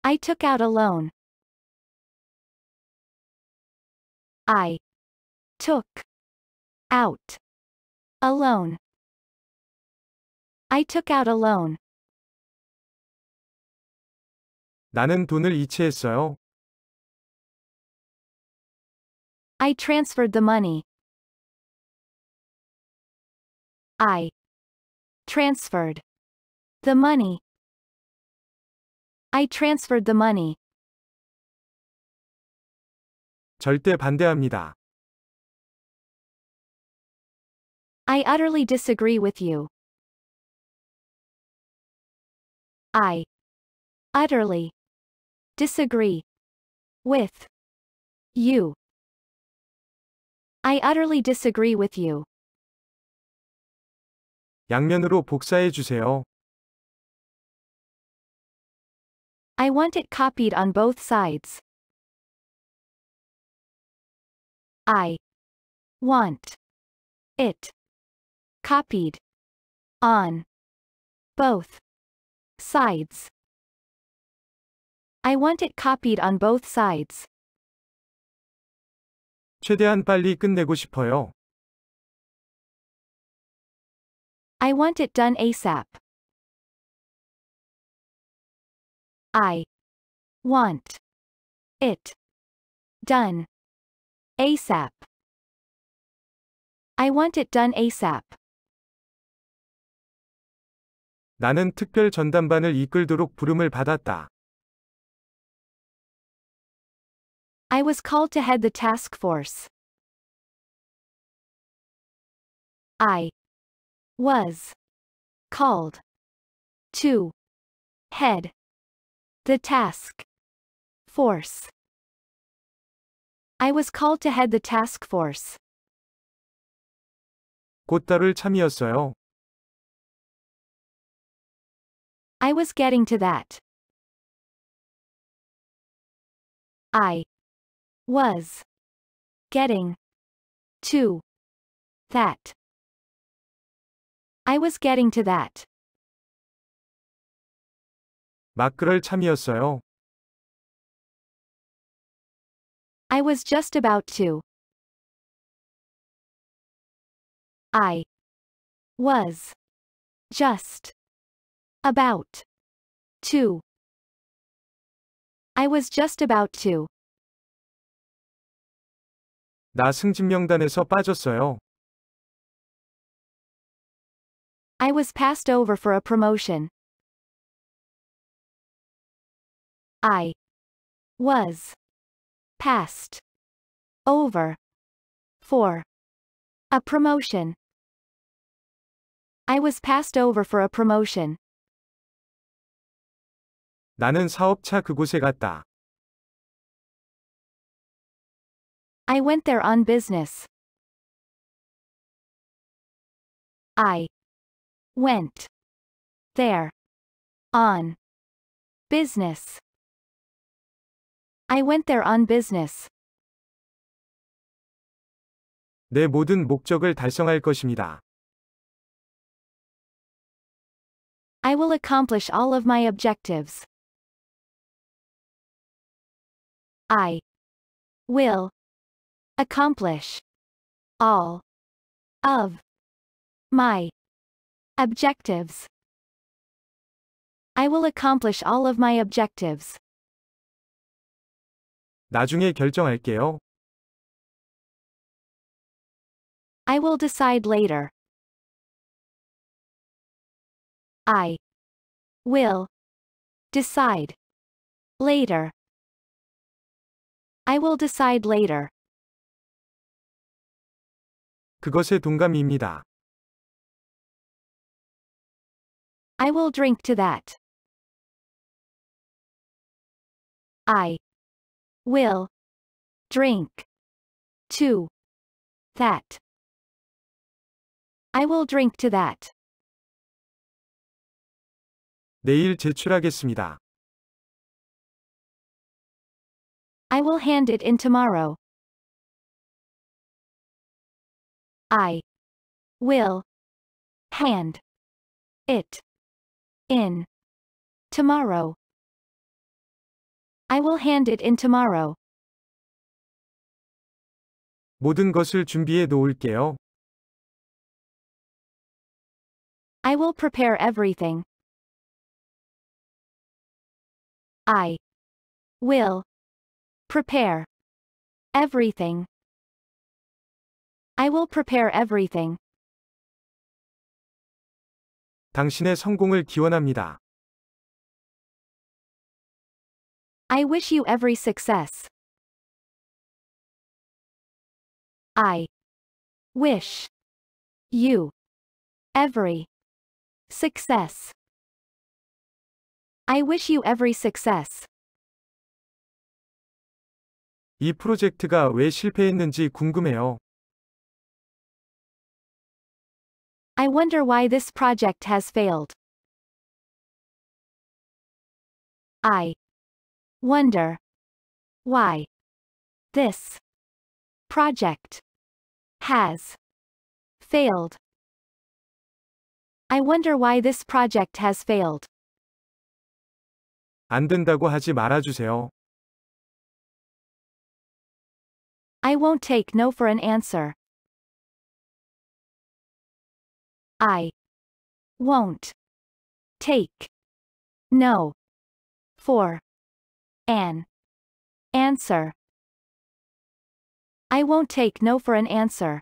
I took out a loan. I took out a loan. I took out a loan. 나는 돈을 이체했어요. I transferred the money. I transferred the money. I transferred the money. 절대 반대합니다. I utterly disagree with you. I utterly disagree with you. I utterly disagree with you. 양면으로 복사해 주세요. I want it copied on both sides. I want it copied on both sides. I want it copied on both sides. 최대한 빨리 끝내고 싶어요. I want it done ASAP. I want it done ASAP. I want it done ASAP. 나는 특별 전담반을 이끌도록 부름을 받았다. I was called to head the task force. I was called to head the task force. I was called to head the task force. 참이었어요. I was getting to that. I was getting to that. I was getting to that. 막그럴 참이었어요. I was just about to. I was just about to. I was just about to. 나 승진 명단에서 빠졌어요. I was passed over for a promotion. I was passed over for a promotion. I was passed over for a promotion. 나는 사업차 그곳에 갔다. I went there on business. I went there on business. I went there on business. 내 모든 목적을 달성할 것입니다. I will accomplish all of my objectives. I will accomplish all of my objectives. I will accomplish all of my objectives. 나중에 결정할게요. I will decide later. I will decide later. I will decide later. 그것에 동감입니다. I will drink to that. I will drink to that. I will drink to that. 내일 제출하겠습니다. I will hand it in tomorrow. I will hand it in tomorrow. I will hand it in tomorrow. 모든 것을 준비해 놓을게요. I will prepare everything. I will prepare everything. I will prepare everything. 당신의 성공을 기원합니다. I wish you every success. I wish you every success. I wish you every success. 이 프로젝트가 왜 실패했는지 궁금해요. I wonder why this project has failed. I wonder why this project has failed. I wonder why this project has failed. 안 된다고 하지 말아주세요. I won't take no for an answer. I won't take no for an answer. I won't take no for an answer.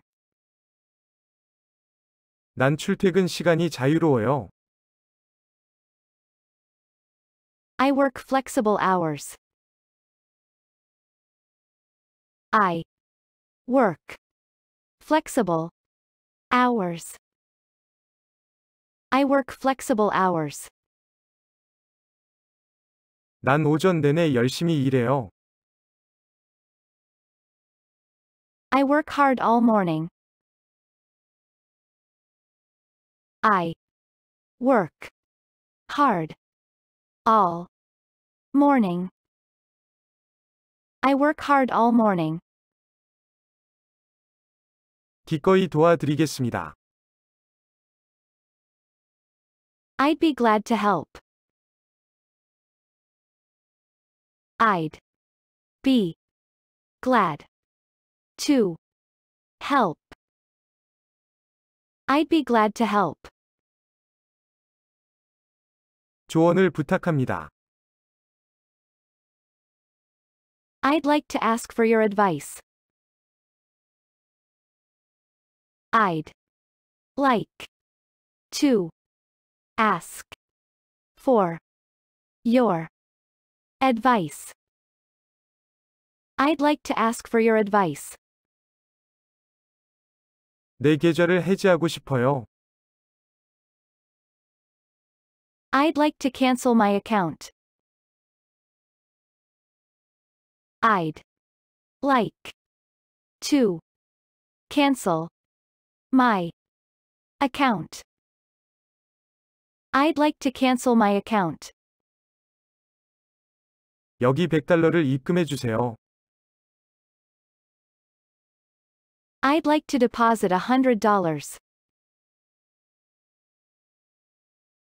난 출퇴근 시간이 자유로워요. I work flexible hours. I work flexible hours. I work flexible hours. 난 오전 내내 열심히 일해요. I work hard all morning. I work hard all morning. I work hard all morning. 기꺼이 도와드리겠습니다. I'd be glad to help. I'd be glad to help. I'd be glad to help. 조언을 부탁합니다. I'd like to ask for your advice. I'd like to ask for your advice. I'd like to ask for your advice. 내 계좌를 해지하고 싶어요. I'd like to cancel my account. I'd like to cancel my account. I'd like to cancel my account. 여기 100달러를 입금해 주세요. I'd like to deposit a $100.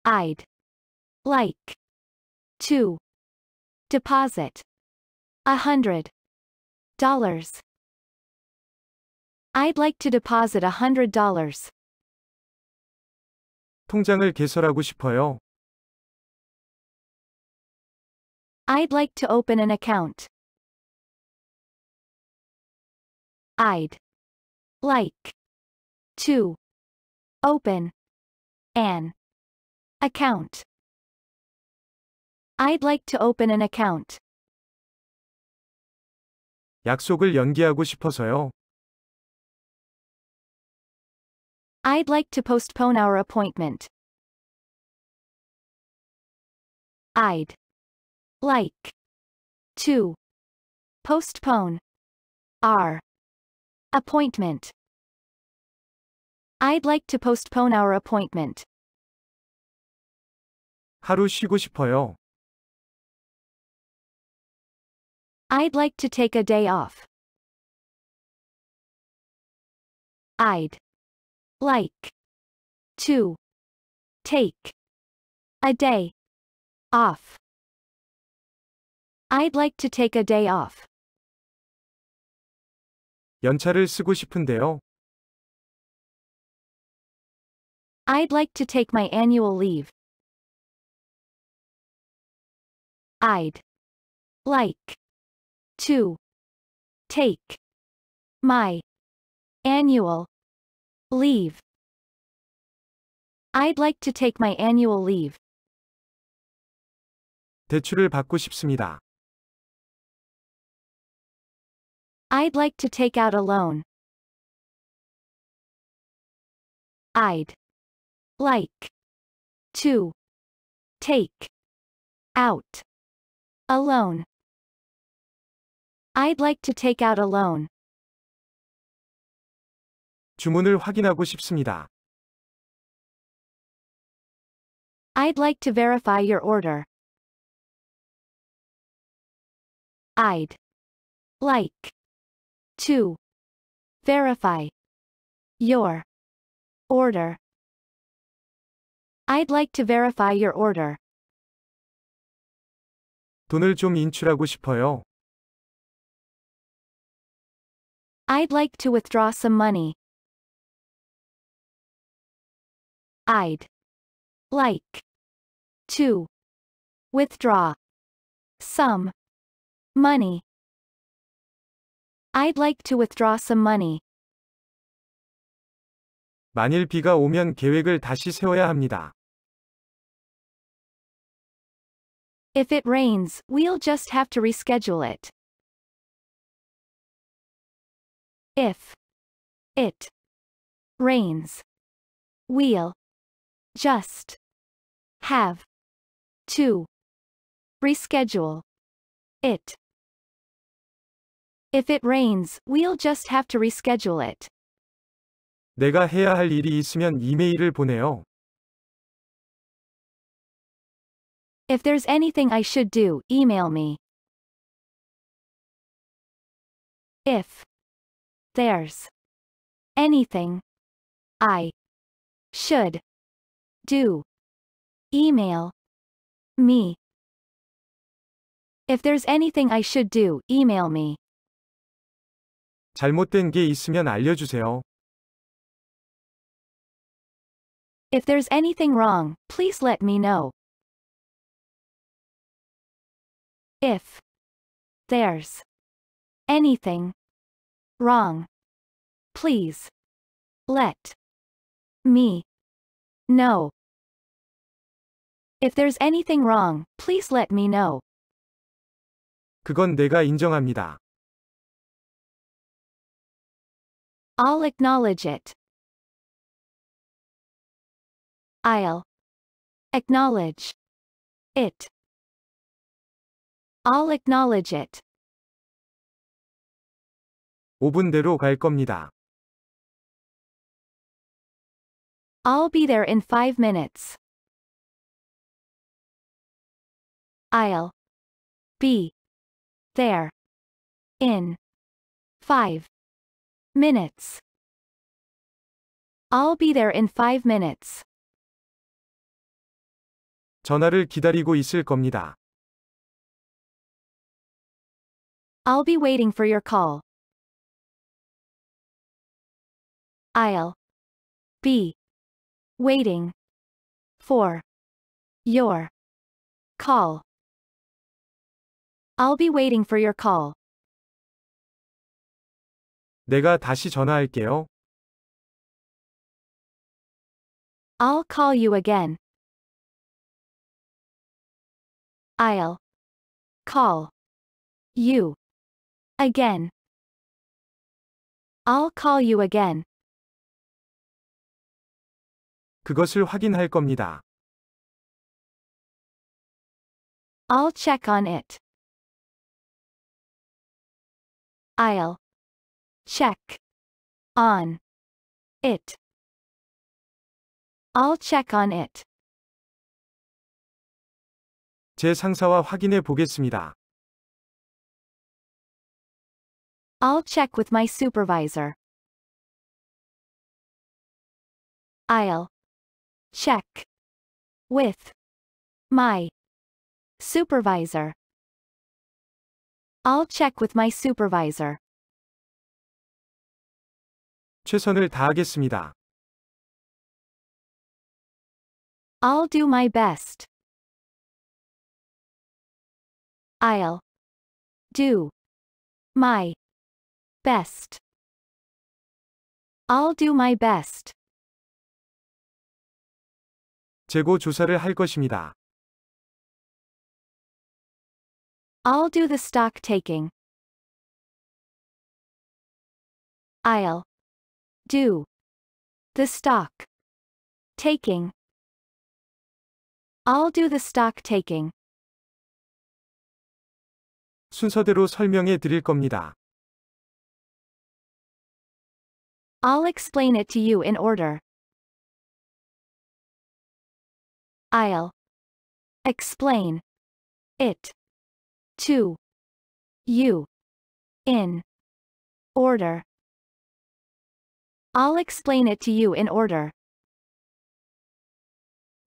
I'd like to deposit $100. I'd like to deposit $100. 통장을 개설하고 싶어요. I'd like to open an account. I'd like to open an account. I'd like to open an account. 약속을 연기하고 싶어서요. I'd like to postpone our appointment. I'd like to postpone our appointment. I'd like to postpone our appointment. 하루 쉬고 싶어요. I'd like to take a day off. I'd like to take a day off. I'd like to take a day off. 연차를 쓰고 싶은데요. I'd like to take my annual leave. I'd like to take my annual Leave. I'd like to take my annual leave. 대출을 받고 싶습니다. I'd like to take out a loan. I'd like to take out a loan. I'd like to take out a loan. 주문을 확인하고 싶습니다. I'd like to verify your order. I'd like to verify your order. I'd like to verify your order. 돈을 좀 인출하고 싶어요. I'd like to withdraw some money. I'd like to withdraw some money. I'd like to withdraw some money. 만일 비가 오면 계획을 다시 세워야 합니다. If it rains, we'll just have to reschedule it. If it rains, we'll just. Have. To. Reschedule. It. If it rains, we'll just have to reschedule it. 내가 해야 할 일이 있으면 이메일을 보내요. If there's anything I should do, email me. If there's anything I should do email me. If there's anything I should do, email me. 잘못된 게 있으면 알려주세요. If there's anything wrong, please let me know. If there's anything wrong, please let me no. If there's anything wrong, please let me know. 그건 내가 인정합니다. I'll acknowledge it. I'll acknowledge it. I'll acknowledge it. 5분 내로 갈 겁니다. I'll be there in five minutes. I'll be there in five minutes. I'll be there in five minutes. 전화를 기다리고 있을 겁니다. I'll be waiting for your call. I'll be waiting for your call. I'll be waiting for your call. 내가 다시 전화할게요. I'll call you again. I'll call you again. I'll call you again. 그것을 확인할 겁니다. I'll check on it. I'll check on it. I'll check on it. 제 상사와 확인해 보겠습니다. I'll check with my supervisor. I'll check with my supervisor. I'll check with my supervisor. 최선을 다하겠습니다. I'll do my best. I'll do my best. I'll do my best. 재고 조사를 할 것입니다. I'll do the stock taking. I'll do the stock taking. I'll do the stock taking. 순서대로 설명해 드릴 겁니다. I'll explain it to you in order. I'll explain it to you in order. I'll explain it to you in order.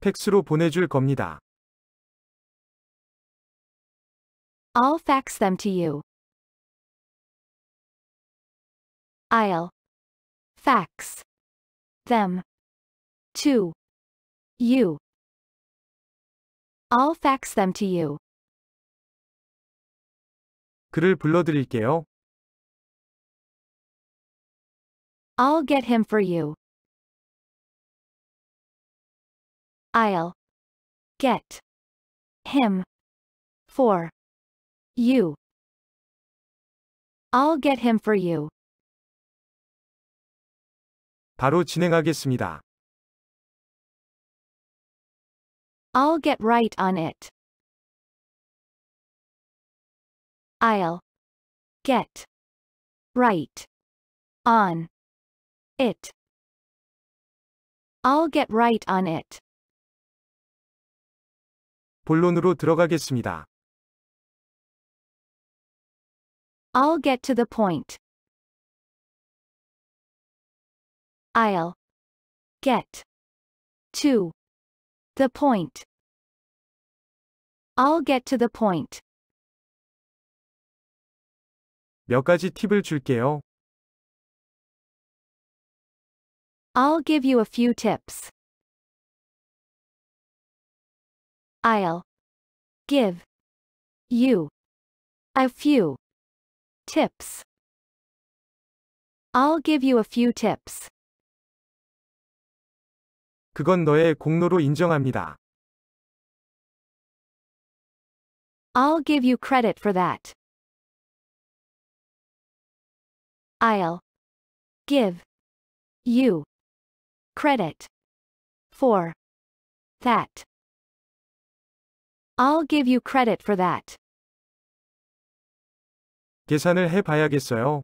팩스로 보내줄 겁니다. I'll fax them to you. I'll fax them to you I'll fax them to you. 그를 불러드릴게요. I'll get him for you. I'll get him for you. I'll get him for you. 바로 진행하겠습니다. I'll get right on it. I'll get right on it. I'll get right on it. 본론으로 들어가겠습니다. I'll get to the point. I'll get to the point. I'll get to the point. 몇 가지 팁을 줄게요. I'll give you a few tips. I'll give you a few tips. I'll give you a few tips. 그건 너의 공로로 인정합니다. I'll give you credit for that. I'll give you credit for that. I'll give you credit for that. 계산을 해 봐야겠어요.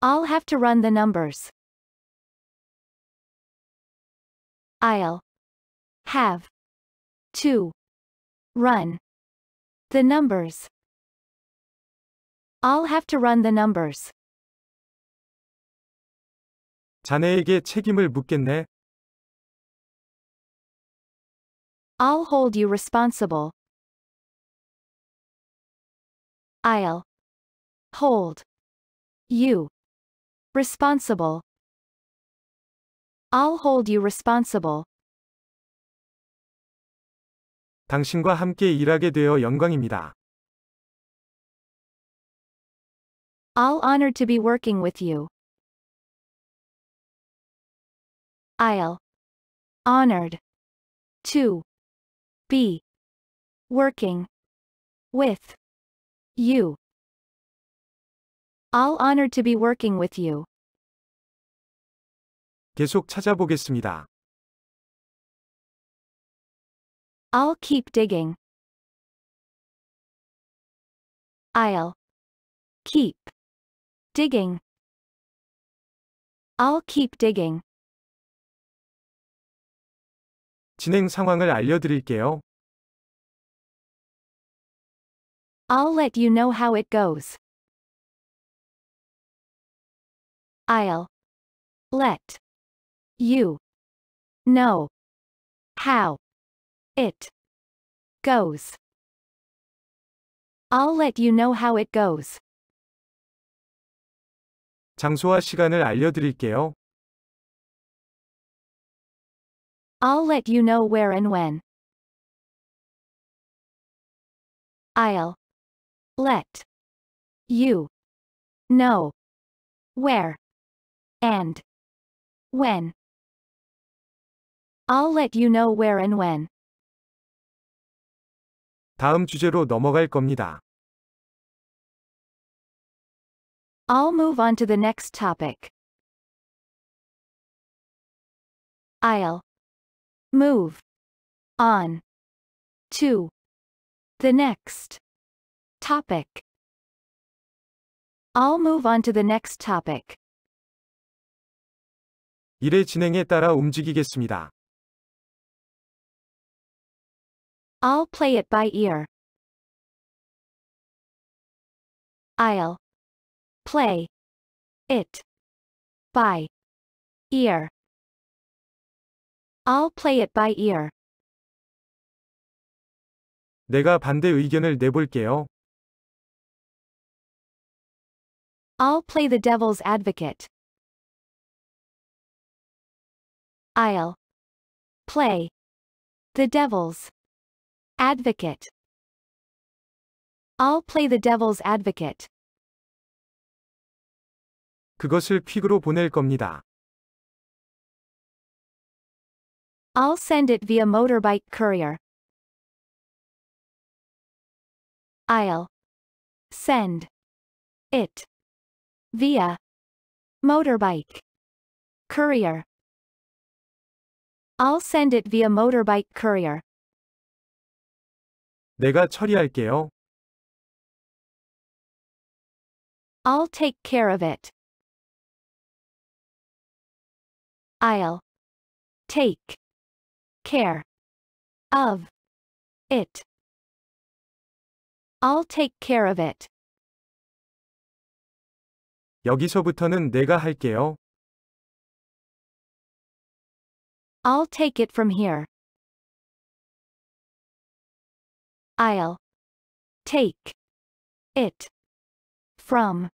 I'll have to run the numbers. I'll have to run the numbers. I'll have to run the numbers. 자네에게 책임을 묻겠네. I'll hold you responsible. I'll hold you responsible. I'll hold you responsible. 당신과 함께 일하게 되어 영광입니다. I'll honored to be working with you. I'll honored to be working with you. I'll honored to be working with you. 계속 찾아보겠습니다. I'll keep digging. I'll keep digging. I'll keep digging. 진행 상황을 알려드릴게요. I'll let you know how it goes. I'll let you know how it goes. I'll let you know how it goes. 장소와 시간을 알려드릴게요. I'll let you know where and when. I'll let you know where and when. I'll let you know where and when. 다음 주제로 넘어갈 겁니다. I'll move on to the next topic. I'll move on to the next topic. I'll move on to the next topic. 일의 진행에 따라 움직이겠습니다. I'll play it by ear. I'll play it by ear. I'll play it by ear. 내가 반대 의견을 내볼게요. I'll play the devil's advocate. I'll play the devil's Advocate. I'll play the devil's advocate. 그것을 퀵으로 보낼 겁니다. I'll send it via motorbike courier. I'll send it via motorbike courier. I'll send it via motorbike courier. 내가 처리할게요. I'll take care of it. I'll take care of it. I'll take care of it. 여기서부터는 내가 할게요. I'll take it from here. I'll take it from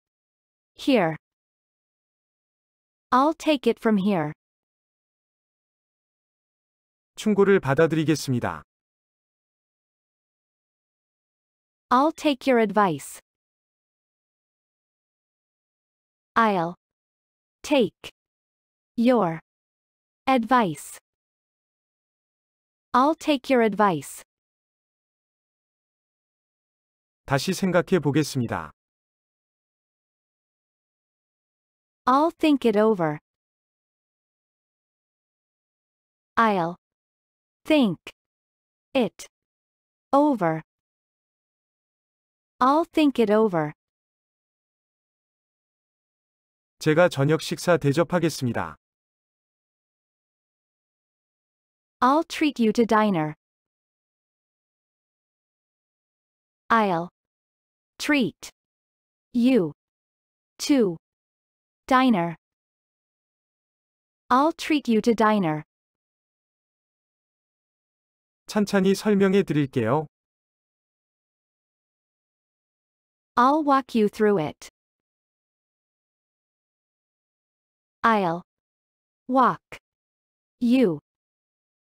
here. I'll take it from here. 충고를 받아들이겠습니다. I'll take your advice. I'll take your advice. I'll take your advice. 다시 생각해 보겠습니다. I'll think it over. I'll think it over. I'll think it over. 제가 저녁 식사 대접하겠습니다. I'll treat you to dinner. I'll treat you to diner. I'll treat you to diner. 천천히 설명해 드릴게요. I'll walk you through it. I'll walk you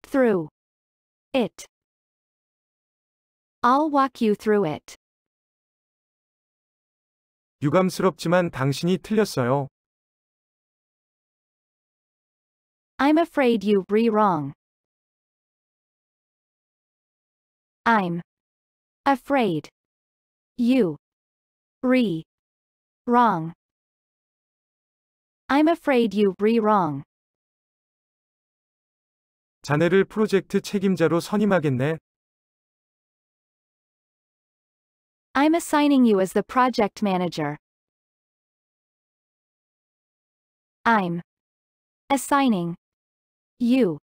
through it. I'll walk you through it. 유감스럽지만 당신이 틀렸어요. I'm afraid you re wrong. I'm afraid you re wrong. I'm afraid you re wrong. 자네를 프로젝트 책임자로 선임하겠네. I'm assigning you as the project manager. I'm assigning you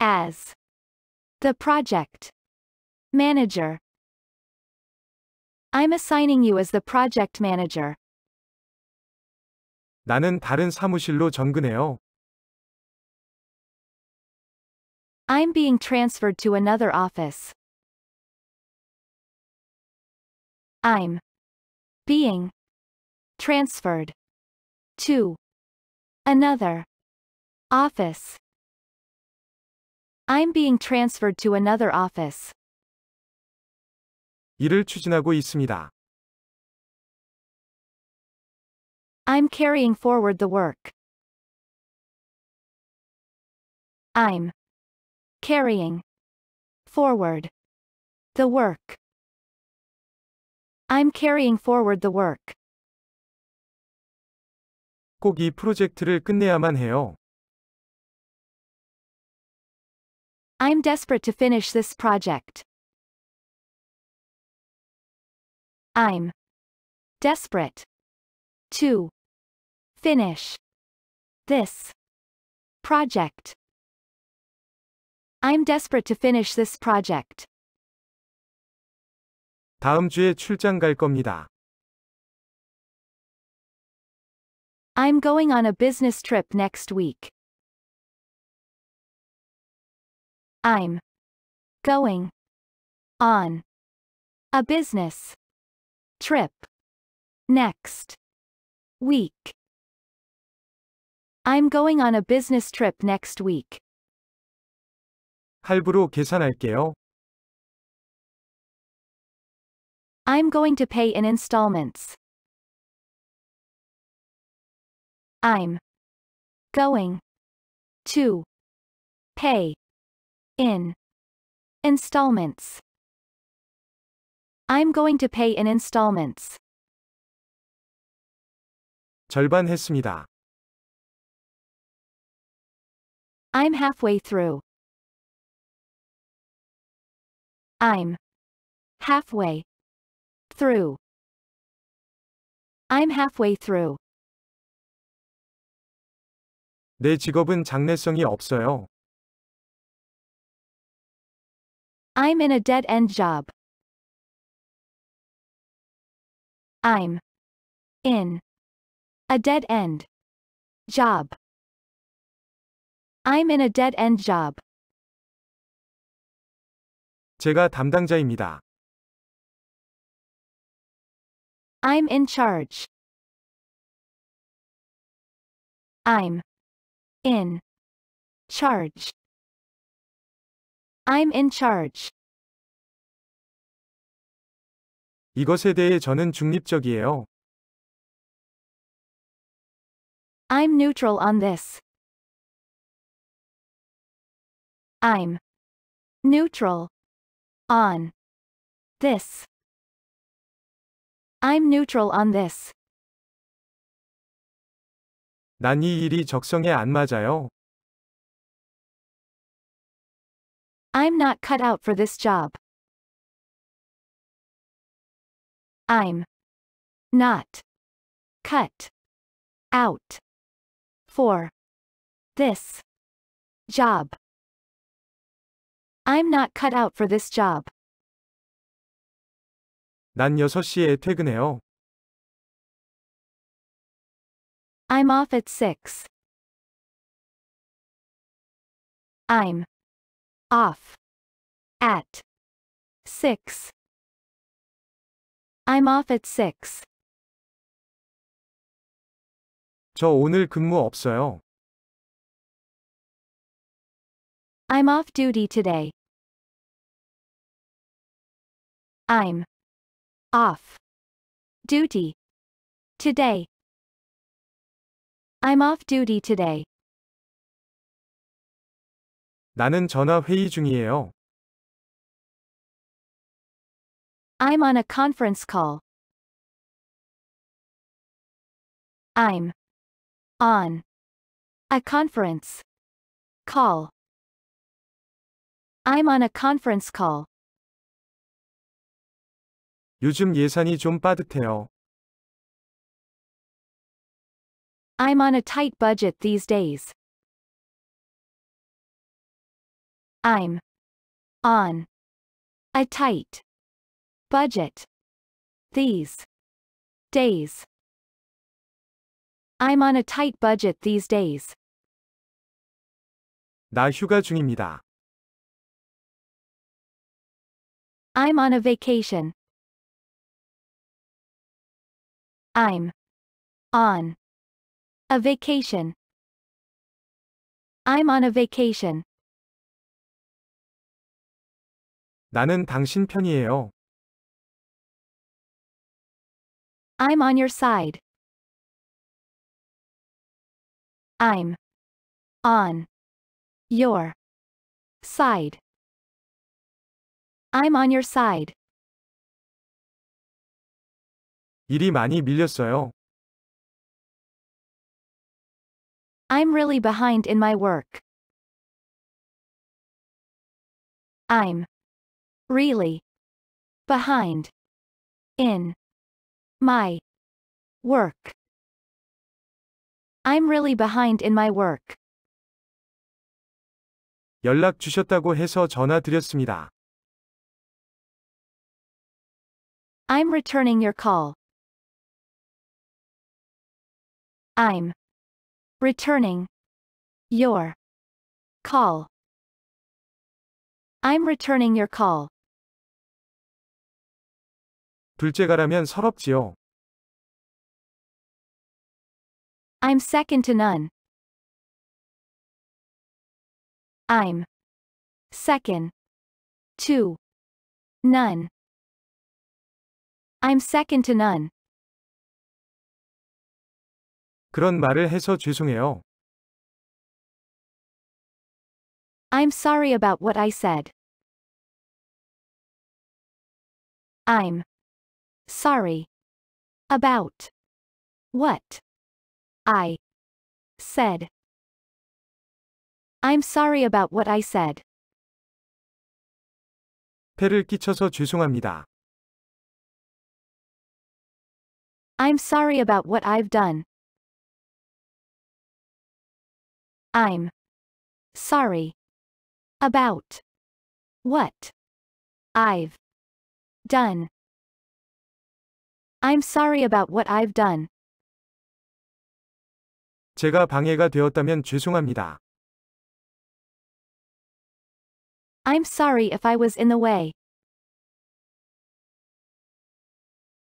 as the project manager. I'm assigning you as the project manager. 나는 다른 사무실로 전근해요. I'm being transferred to another office. I'm being transferred to another office. I'm being transferred to another office. 일을 추진하고 있습니다. I'm carrying forward the work. I'm carrying forward the work. I'm carrying forward the work. 꼭 이 프로젝트를 끝내야만 해요. I'm desperate to finish this project. I'm desperate to finish this project. I'm desperate to finish this project. 다음 주에 출장 갈 겁니다. I'm going on a business trip next week. I'm going on a business trip next week. I'm going on a business trip next week. 할부로 계산할게요. I'm going to pay in installments. I'm going to pay in installments. I'm going to pay in installments. 절반 했습니다. I'm halfway through. I'm halfway through. I'm halfway through. 내 직업은 장래성이 없어요. I'm in a dead-end job. I'm in a dead-end job. I'm in a dead-end job. 제가 담당자입니다. I'm in charge. I'm in charge. I'm in charge. 이것에 대해 저는 중립적이에요. I'm neutral on this. I'm neutral on this. I'm neutral on this. 난 이 일이 적성에 안 맞아요. I'm not cut out for this job. I'm not cut out for this job. I'm not cut out for this job. 난 6시에 퇴근해요. I'm off at 6. I'm off at 6. I'm off at 6. 저 오늘 근무 없어요. I'm off duty today. I'm off. Duty. Today. I'm off duty today. 나는 전화 회의 중이에요. I'm on a conference call. I'm on a conference call. I'm on a conference call. 요즘 예산이 좀 빠듯해요. I'm on a tight budget these days. I'm on a tight budget these days. I'm on a tight budget these days. 나 휴가 중입니다. I'm on a vacation. I'm on a vacation. I'm on a vacation. 나는 당신 편이에요. I'm on your side. I'm on your side. I'm on your side. 일이 많이 밀렸어요. I'm really behind in my work. I'm really behind in my work. I'm really behind in my work. 연락 주셨다고 해서 전화 드렸습니다. I'm returning your call. I'm returning your call. I'm returning your call. 둘째가라면 서럽지요. I'm second to none. I'm second to none. I'm second to none. 그런 말을 해서 죄송해요. I'm sorry about what I said. I'm sorry about what I said. I'm sorry about what I said. 폐를 끼쳐서 죄송합니다. I'm sorry about what I've done. I'm sorry about what I've done. I'm sorry about what I've done. 제가 방해가 되었다면 죄송합니다. I'm sorry if I was in the way.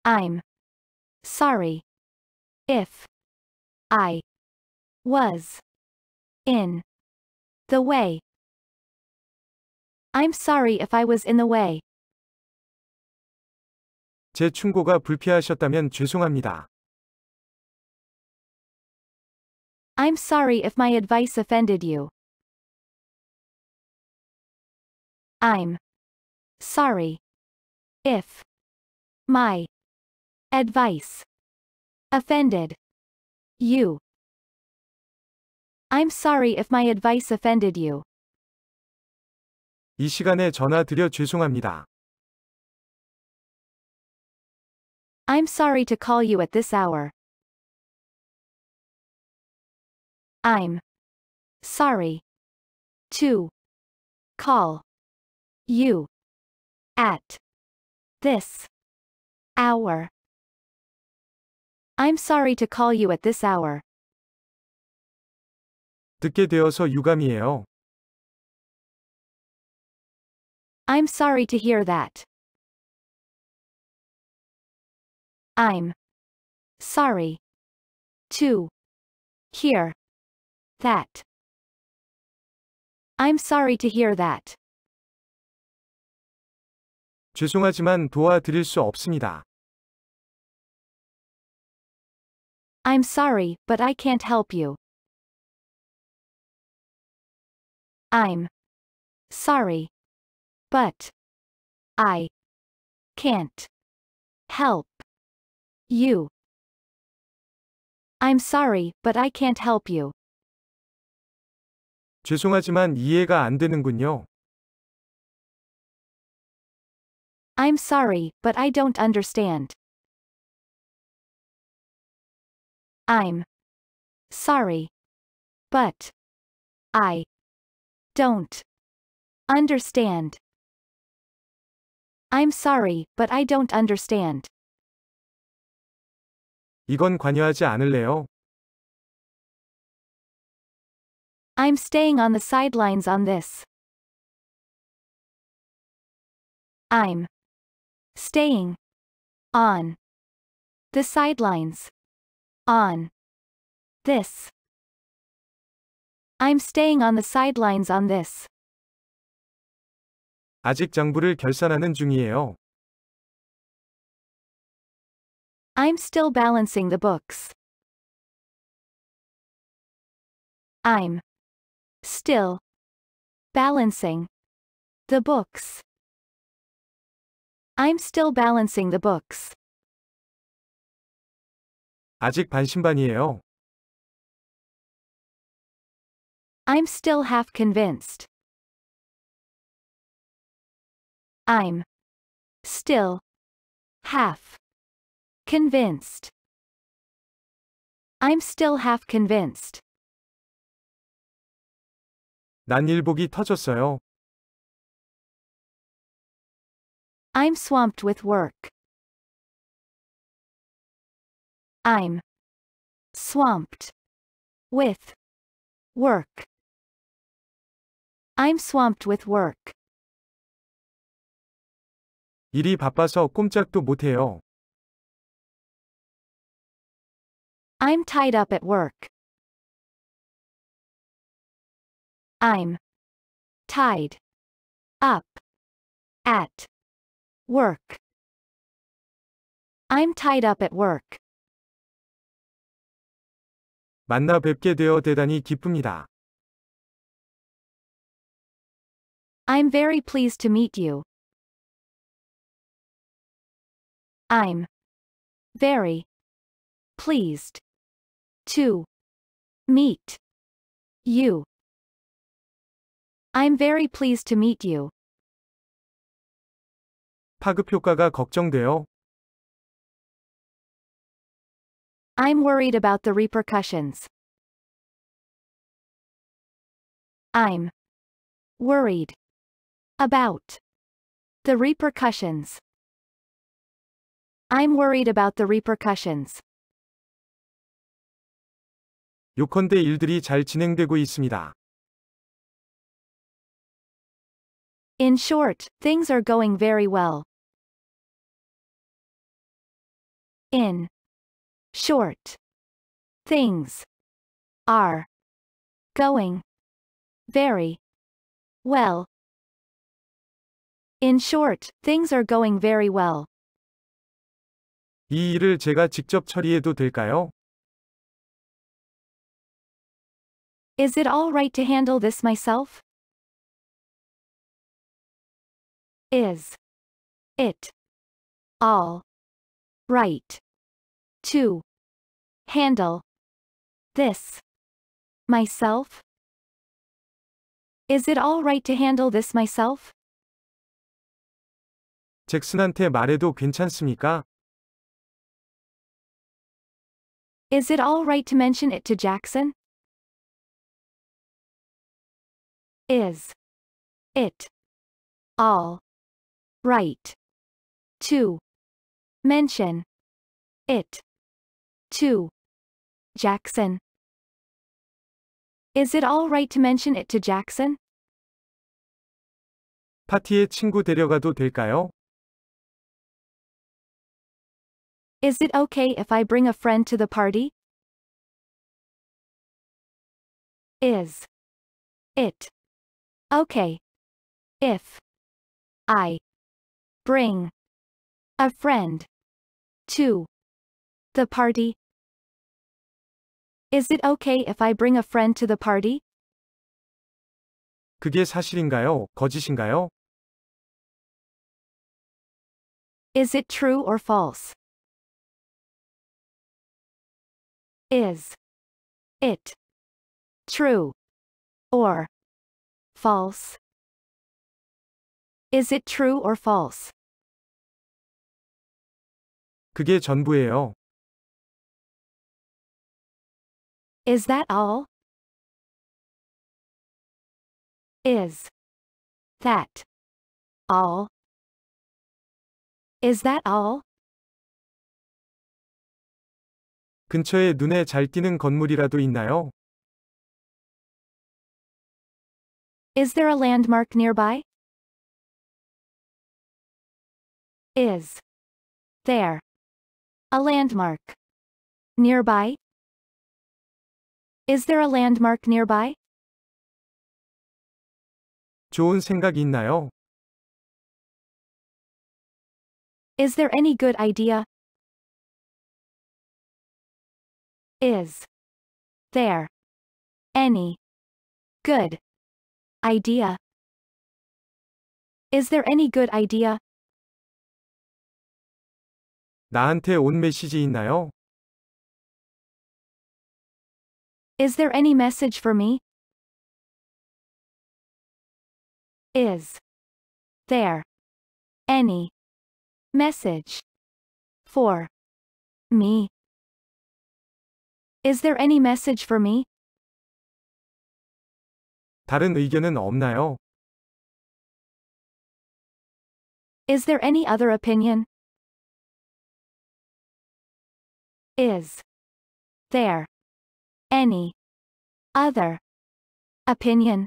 I'm sorry if I was in the way. I'm sorry if I was in the way. 제 충고가 불쾌하셨다면 죄송합니다. I'm sorry if my advice offended you. I'm sorry if my advice offended you. I'm sorry if my advice offended you. 이 시간에 전화 드려 죄송합니다. I'm sorry to call you at this hour. I'm sorry to call you at this hour. I'm sorry to call you at this hour. 듣게 되어서 유감이에요. I'm sorry to hear that. I'm sorry to hear that. I'm sorry to hear that. 죄송하지만 도와드릴 수 없습니다. I'm sorry, but I can't help you. I'm sorry. But I can't help you. I'm sorry, but I can't help you. 죄송하지만 이해가 안 되는군요. I'm sorry, but I don't understand. I'm sorry, but I don't. Understand. I'm sorry, but I don't understand. 이건 관여하지 않을래요? I'm staying on the sidelines on this. I'm staying on the sidelines on this. I'm staying on the sidelines on this. 아직 장부를 결산하는 중이에요. I'm still balancing the books. I'm still balancing the books. I'm still balancing the books. 아직 반신반이에요. I'm still half convinced. I'm still half convinced. I'm still half convinced. 난 일복이 터졌어요. I'm swamped with work. I'm swamped with work. I'm swamped with work. 일이 바빠서 꼼짝도 못해요. I'm tied up at work. I'm tied up at work. I'm tied up at work. 만나 뵙게 되어 대단히 기쁩니다. I'm very pleased to meet you. I'm very pleased to meet you. I'm very pleased to meet you. 파급 효과가 걱정돼요. I'm worried about the repercussions. I'm worried about. The repercussions. I'm worried about the repercussions. 요컨대 일들이 잘 진행되고 있습니다. In short, things are going very well. In short, things are going very well. In short, things are going very well. 이 일을 제가 직접 처리해도 될까요? Is it all right to handle this myself? Is it all right to handle this myself? Is it all right to handle this myself? 잭슨한테 말해도 괜찮습니까? Is it all right to mention it to Jackson? Is it all right to mention it to Jackson? Is it all right to mention it to Jackson? 파티에 친구 데려가도 될까요? Is it okay if I bring a friend to the party? Is it okay if I bring a friend to the party? Is it okay if I bring a friend to the party? 그게 사실인가요? 거짓인가요? Is it true or false? Is it true or false? Is it true or false? 그게 전부예요. Is that all? Is that all? Is that all? 근처에 눈에 잘 띄는 건물이라도 있나요? Is there a landmark nearby? Is there a landmark nearby? Is there a landmark nearby? 좋은 생각 있나요? Is there any good idea? Is there any good idea? Is there any good idea? 나한테 온 메시지 있나요? Is there any message for me? Is there any message for me? Is there any message for me? 다른 의견은 없나요? Is there any other opinion? Is there any other opinion?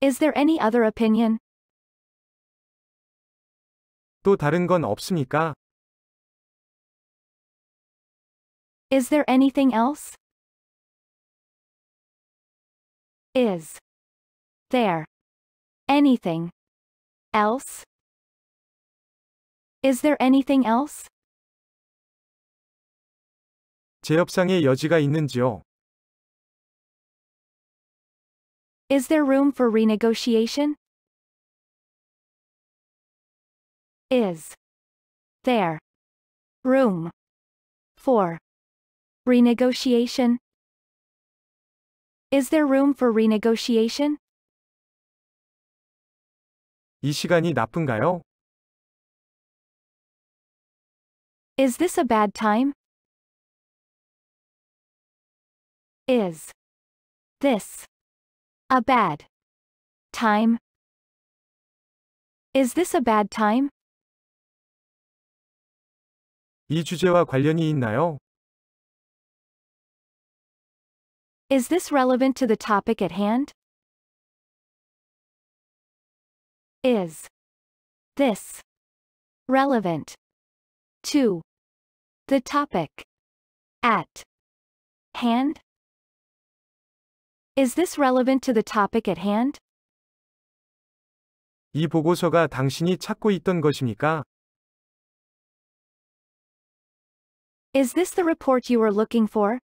Is there any other opinion? 또 다른 건 없습니까? Is there anything else? Is there anything else? Is there anything else? 여지가 있는지요? Is there room for renegotiation? Is there room for Renegotiation Is there room for renegotiation? 이 시간이 나쁜가요? Is this a bad time? Is this a bad time? Is this a bad time? 이 주제와 관련이 있나요? Is this relevant to the topic at hand? Is this relevant to the topic at hand? Is this relevant to the topic at hand? 이 보고서가 당신이 찾고 있던 것입니까? Is this the report you were looking for?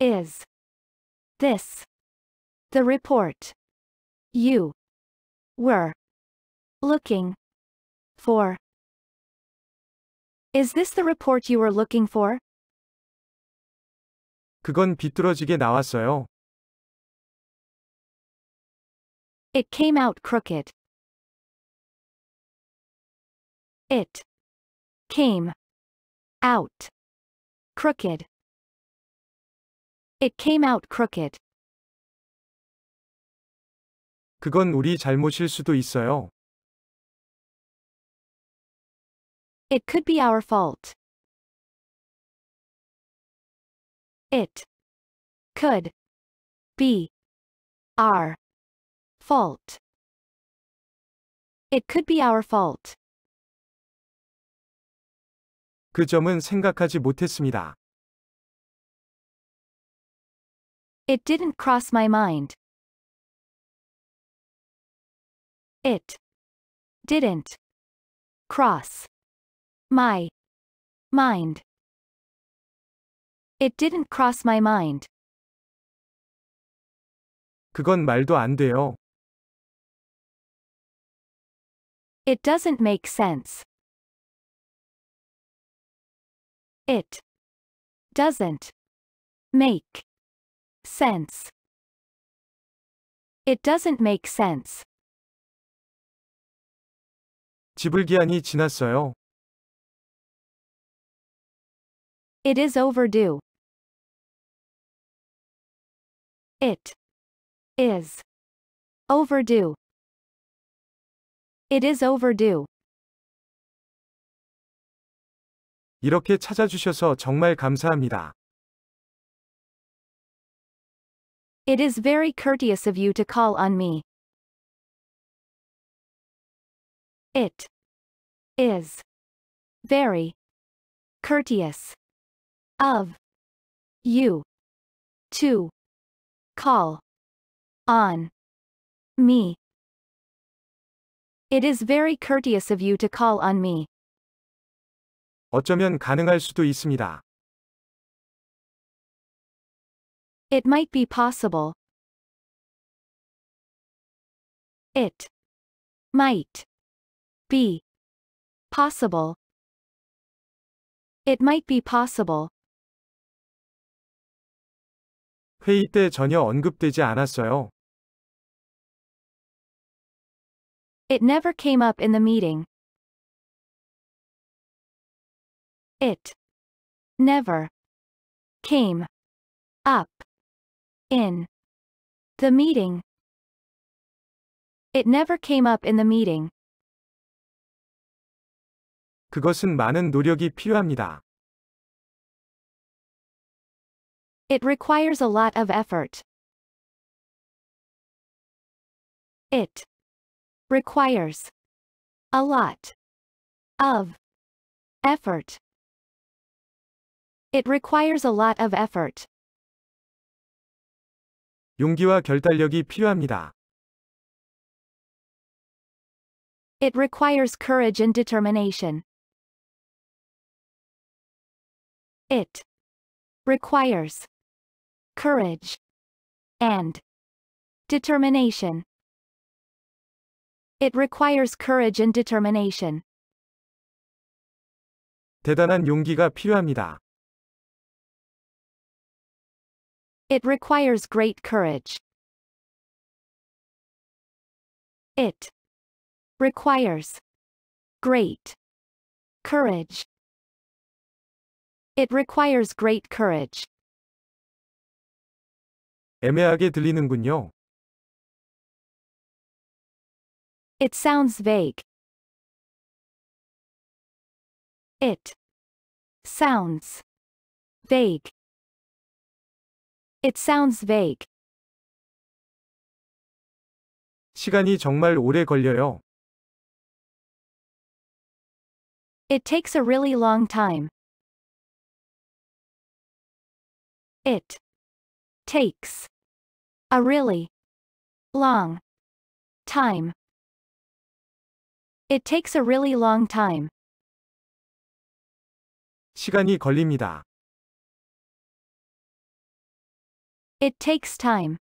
Is this the report you were looking for? Is this the report you were looking for? 그건 비뚤어지게 나왔어요. It came out crooked. It came out crooked. It came out crooked. 그건 우리 잘못일 수도 있어요. It could be our fault. It could be our fault. It could be our fault. 그 점은 생각하지 못했습니다. It didn't cross my mind. It didn't cross my mind. It didn't cross my mind. 그건 말도 안 돼요. It doesn't make sense. It doesn't make sense. It doesn't make sense. 지불기한이 지났어요. It is overdue. It is overdue. It is overdue. 이렇게 찾아주셔서 정말 감사합니다. It is very courteous of you to call on me. It is very courteous of you to call on me. It is very courteous of you to call on me. 어쩌면 가능할 수도 있습니다. It might be possible. It might be possible. It might be possible. 회의 때 전혀 언급되지 않았어요. It never came up in the meeting. It never came up in the meeting. It never came up in the meeting. 그것은 많은 노력이 필요합니다. It requires a lot of effort. It requires a lot of effort. It requires a lot of effort. 용기와 결단력이 필요합니다. It requires courage and determination. It requires courage and determination. It requires courage and determination. 대단한 용기가 필요합니다. It requires great courage. It requires great courage. It requires great courage. 애매하게 들리는군요. It sounds vague. It sounds vague. It sounds vague. 시간이 정말 오래 걸려요. It takes a really long time. It takes a really long time. It takes a really long time. 시간이 걸립니다. It takes time.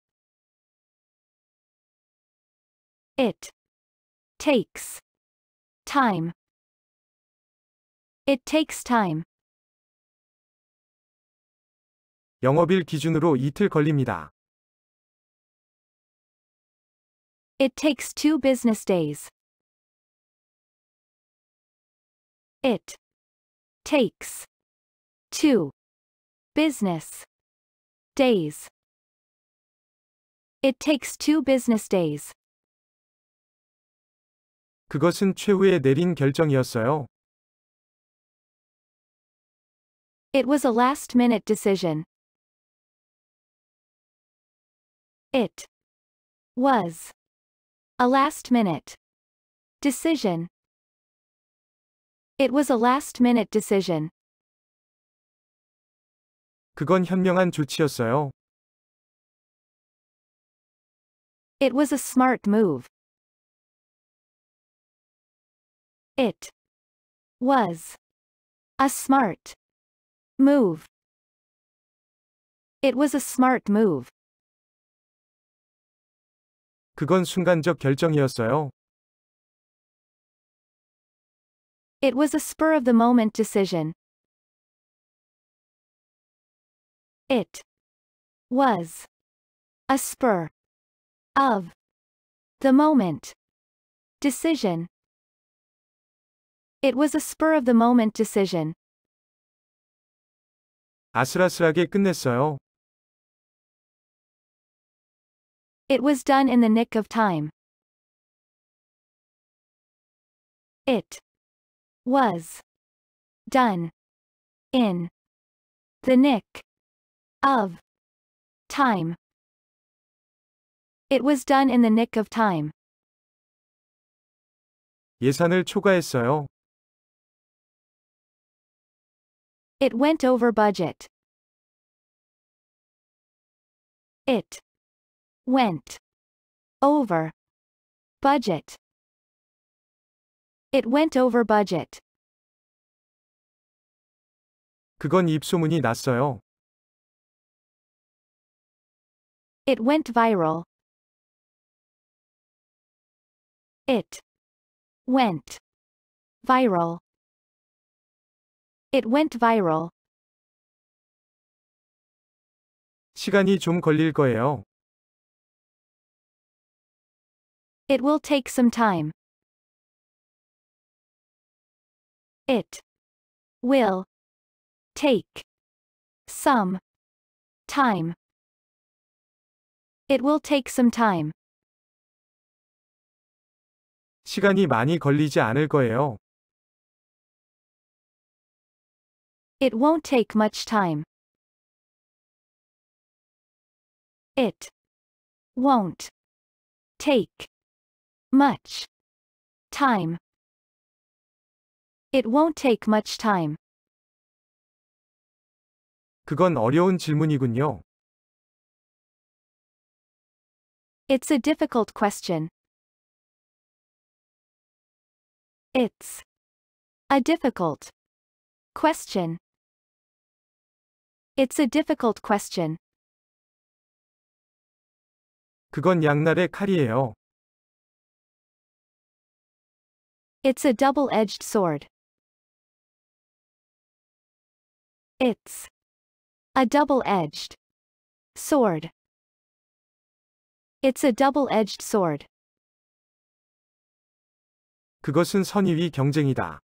It takes time. It takes time. 영업일 기준으로 이틀 걸립니다. It takes two business days. It takes two business days. It takes two business days. 그것은 최후에 내린 결정이었어요. It was a last-minute decision. It was a last-minute decision. It was a last-minute decision. 그건 현명한 조치였어요. It was a smart move. It was a smart move. It was a smart move. 그건 순간적 결정이었어요. It was a spur of the moment decision. It was a spur of the moment decision. It was a spur of the moment decision. 아슬아슬하게 끝냈어요. It was done in the nick of time. It was done in the nick of time. It was done in the nick of time. 예산을 초과했어요. It went over budget. It went over budget. It went over budget. 그건 입소문이 났어요. It went viral. It went viral. It went viral. 시간이 좀 걸릴 거예요. It will take some time. It will take some time. It will take some time. 시간이 많이 걸리지 않을 거예요. It won't take much time. It won't take much time. It won't take much time. 그건 어려운 질문이군요. It's a difficult question. It's a difficult question. It's a difficult question. 그건 양날의 칼이에요. It's a double-edged sword. It's a double-edged sword. It's a double-edged sword. 그것은 선의의 경쟁이다.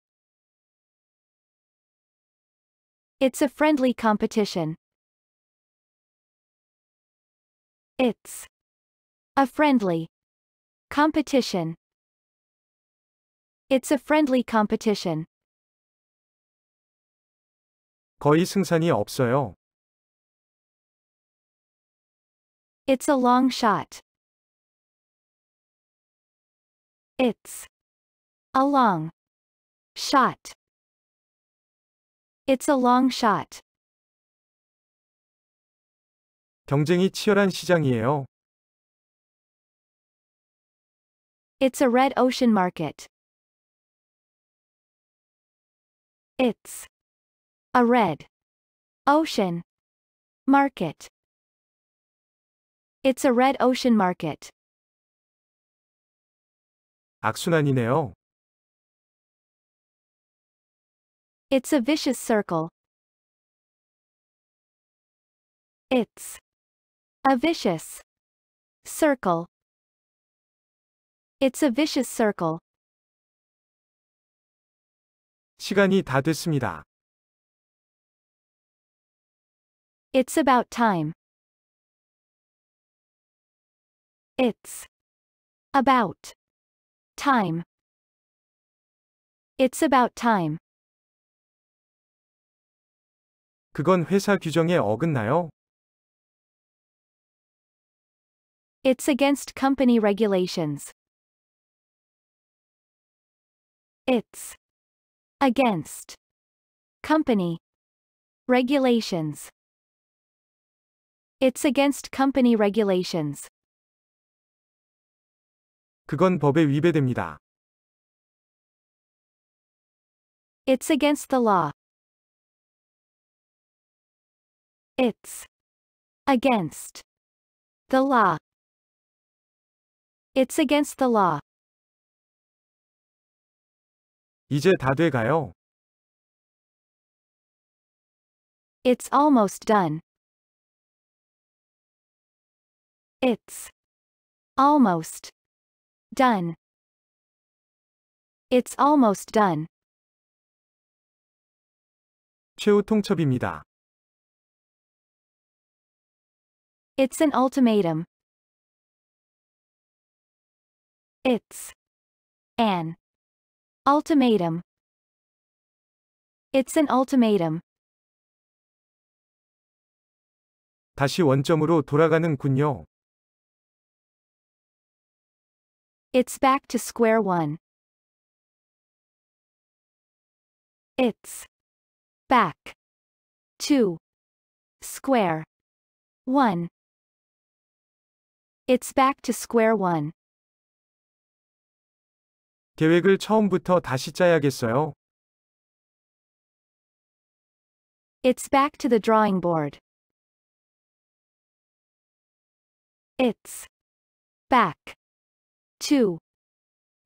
It's a friendly competition. It's a friendly competition. It's a friendly competition. 거의 승산이 없어요. It's a long shot. It's A long shot. It's a long shot. 경쟁이 치열한 시장이에요. It's a red ocean market. It's a red ocean market. It's a red ocean market. 악순환이네요. It's a vicious circle. It's a vicious circle. It's a vicious circle. 시간이 다 됐습니다. It's about time. It's about time. It's about time. 그건 회사 규정에 어긋나요? It's against company regulations. It's against company regulations. It's against company regulations. 그건 법에 위배됩니다. It's against the law. It's against the law. It's against the law. 이제 다 돼가요. It's almost done. It's almost done. It's almost done. 최후 통첩입니다. It's an ultimatum. It's an ultimatum. It's an ultimatum. 다시 원점으로 돌아가는군요. It's back to square one. It's back to square one. It's back to square one. 계획을 처음부터 다시 짜야겠어요. It's back to the drawing board. It's back to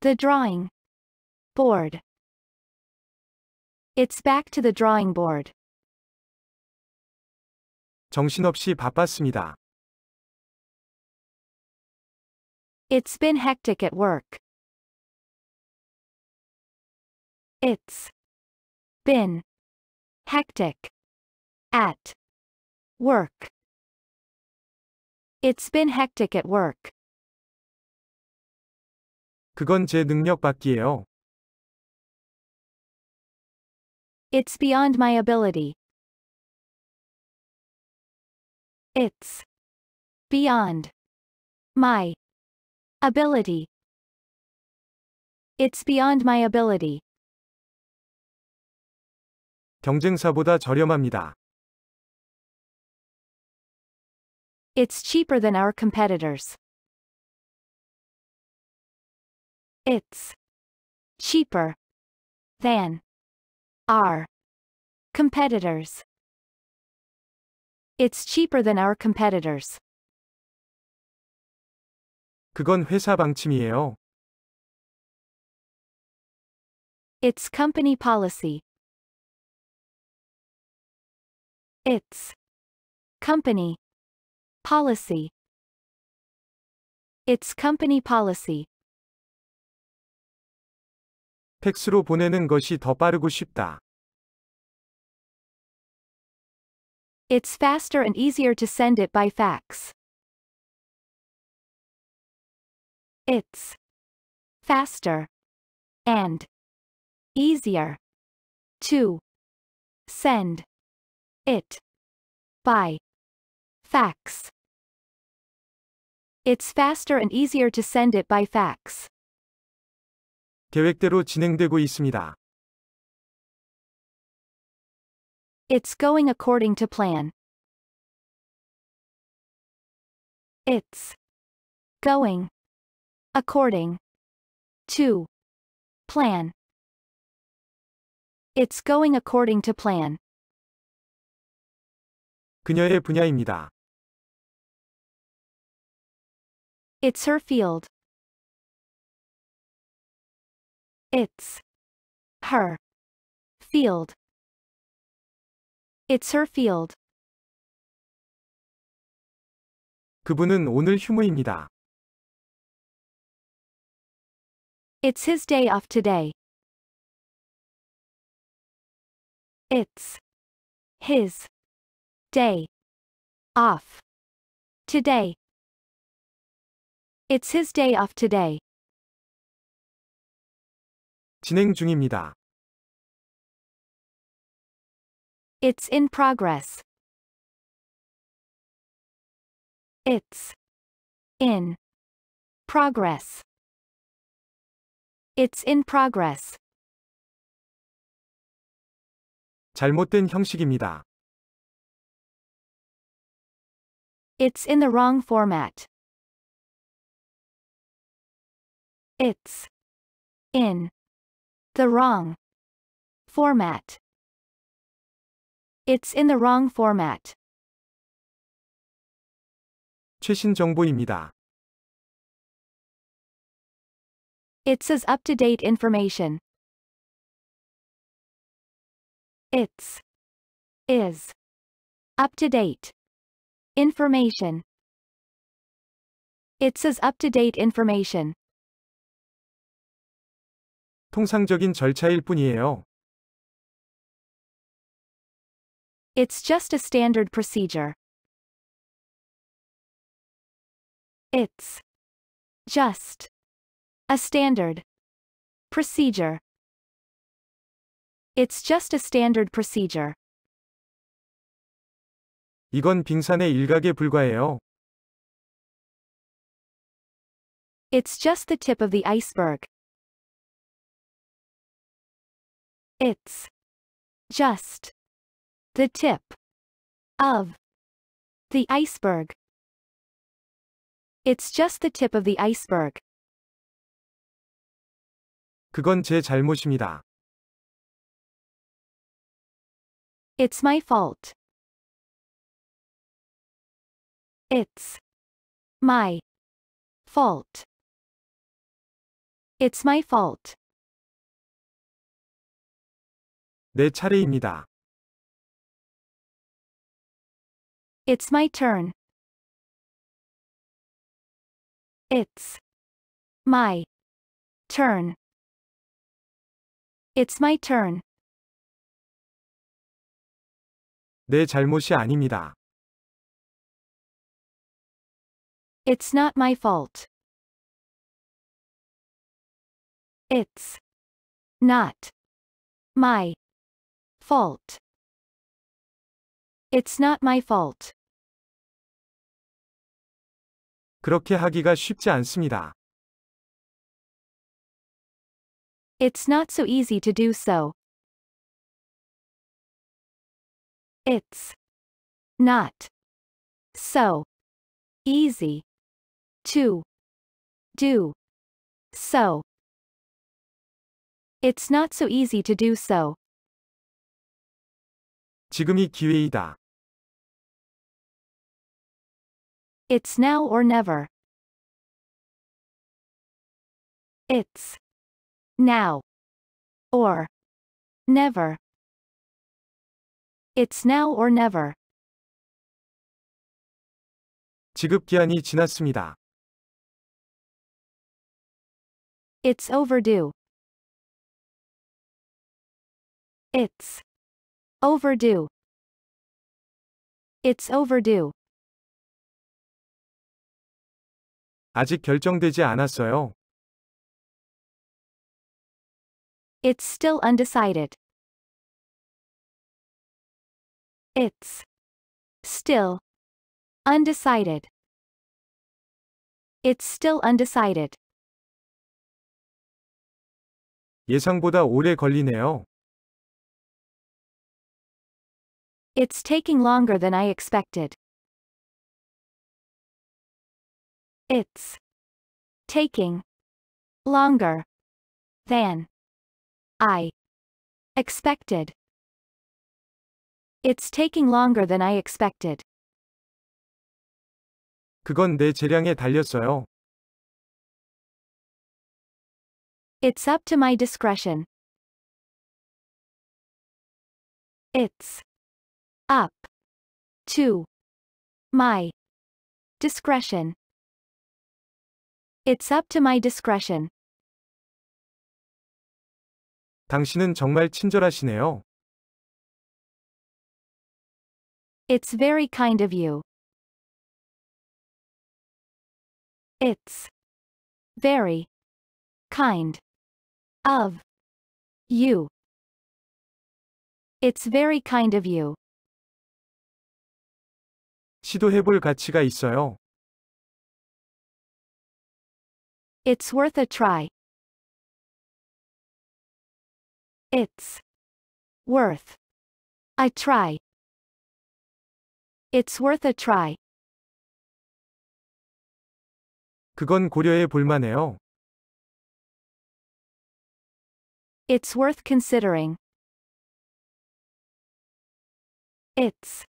the drawing board. It's back to the drawing board. 정신없이 바빴습니다. It's been hectic at work. It's been hectic at work. It's been hectic at work. 그건 제 능력 밖이에요. It's beyond my ability. It's beyond my Ability. It's beyond my ability. 경쟁사보다 저렴합니다. It's cheaper than our competitors. It's cheaper than our competitors. It's cheaper than our competitors. 그건 회사 방침이에요. It's company policy. It's company policy. It's company policy. 팩스로 보내는 것이 더 빠르고 쉽다. It's faster and easier to send it by fax. It's faster and easier to send it by fax. It's faster and easier to send it by fax. 계획대로 진행되고 있습니다. It's going according to plan. It's going according to plan. It's going according to plan. 그녀의 분야입니다. It's her field. It's her field. It's her field. 그분은 오늘 휴무입니다. It's his day off today. It's his day off today. It's his day off today. 진행 중입니다. It's in progress. It's in progress. It's in progress. 잘못된 형식입니다. It's in the wrong format. It's in the wrong format. It's in the wrong format. 최신 정보입니다. It says up-to-date information. It's is up-to-date information. It says up-to-date information. 통상적인 절차일 뿐이에요. It's just a standard procedure. It's just a standard procedure. It's just a standard procedure. 이건 빙산의 일각에 불과해요. It's just the tip of the iceberg. It's just the tip of the iceberg. It's just the tip of the iceberg. 그건 제 잘못입니다. It's my fault. It's my fault. It's my fault. 내 차례입니다. It's my turn. It's my turn. It's my turn. 내 잘못이 아닙니다. It's not my fault. It's not my fault. It's not my fault. 그렇게 하기가 쉽지 않습니다. It's not so easy to do so. It's not so easy to do so. It's not so easy to do so. 지금이 기회이다. It's now or never. It's now or never It's now or never 지급 기한이 지났습니다. It's overdue. It's overdue. It's overdue. 아직 결정되지 않았어요. It's still undecided. It's still undecided. It's still undecided. 예상보다 오래 걸리네요. It's taking longer than I expected. It's taking longer than I expected. It's taking longer than I expected. 그건 내 재량에 달렸어요. It's up to my discretion. It's up to my discretion. It's up to my discretion. 당신은 정말 친절하시네요. It's very kind of you. It's very kind of you. It's very kind of you. 시도해 볼 가치가 있어요. It's worth a try. It's worth a try. It's worth a try. 그건 고려해 볼만해요. It's worth considering. It's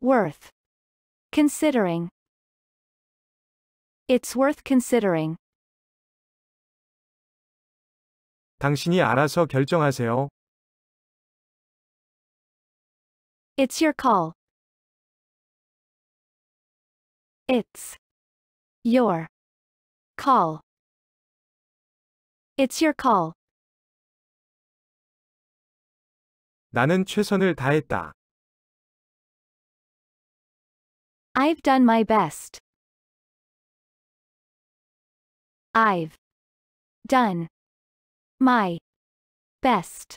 worth considering. It's worth considering. 당신이 알아서 결정하세요. It's your call. It's your call. It's your call. 나는 최선을 다했다. I've done my best. I've done My best.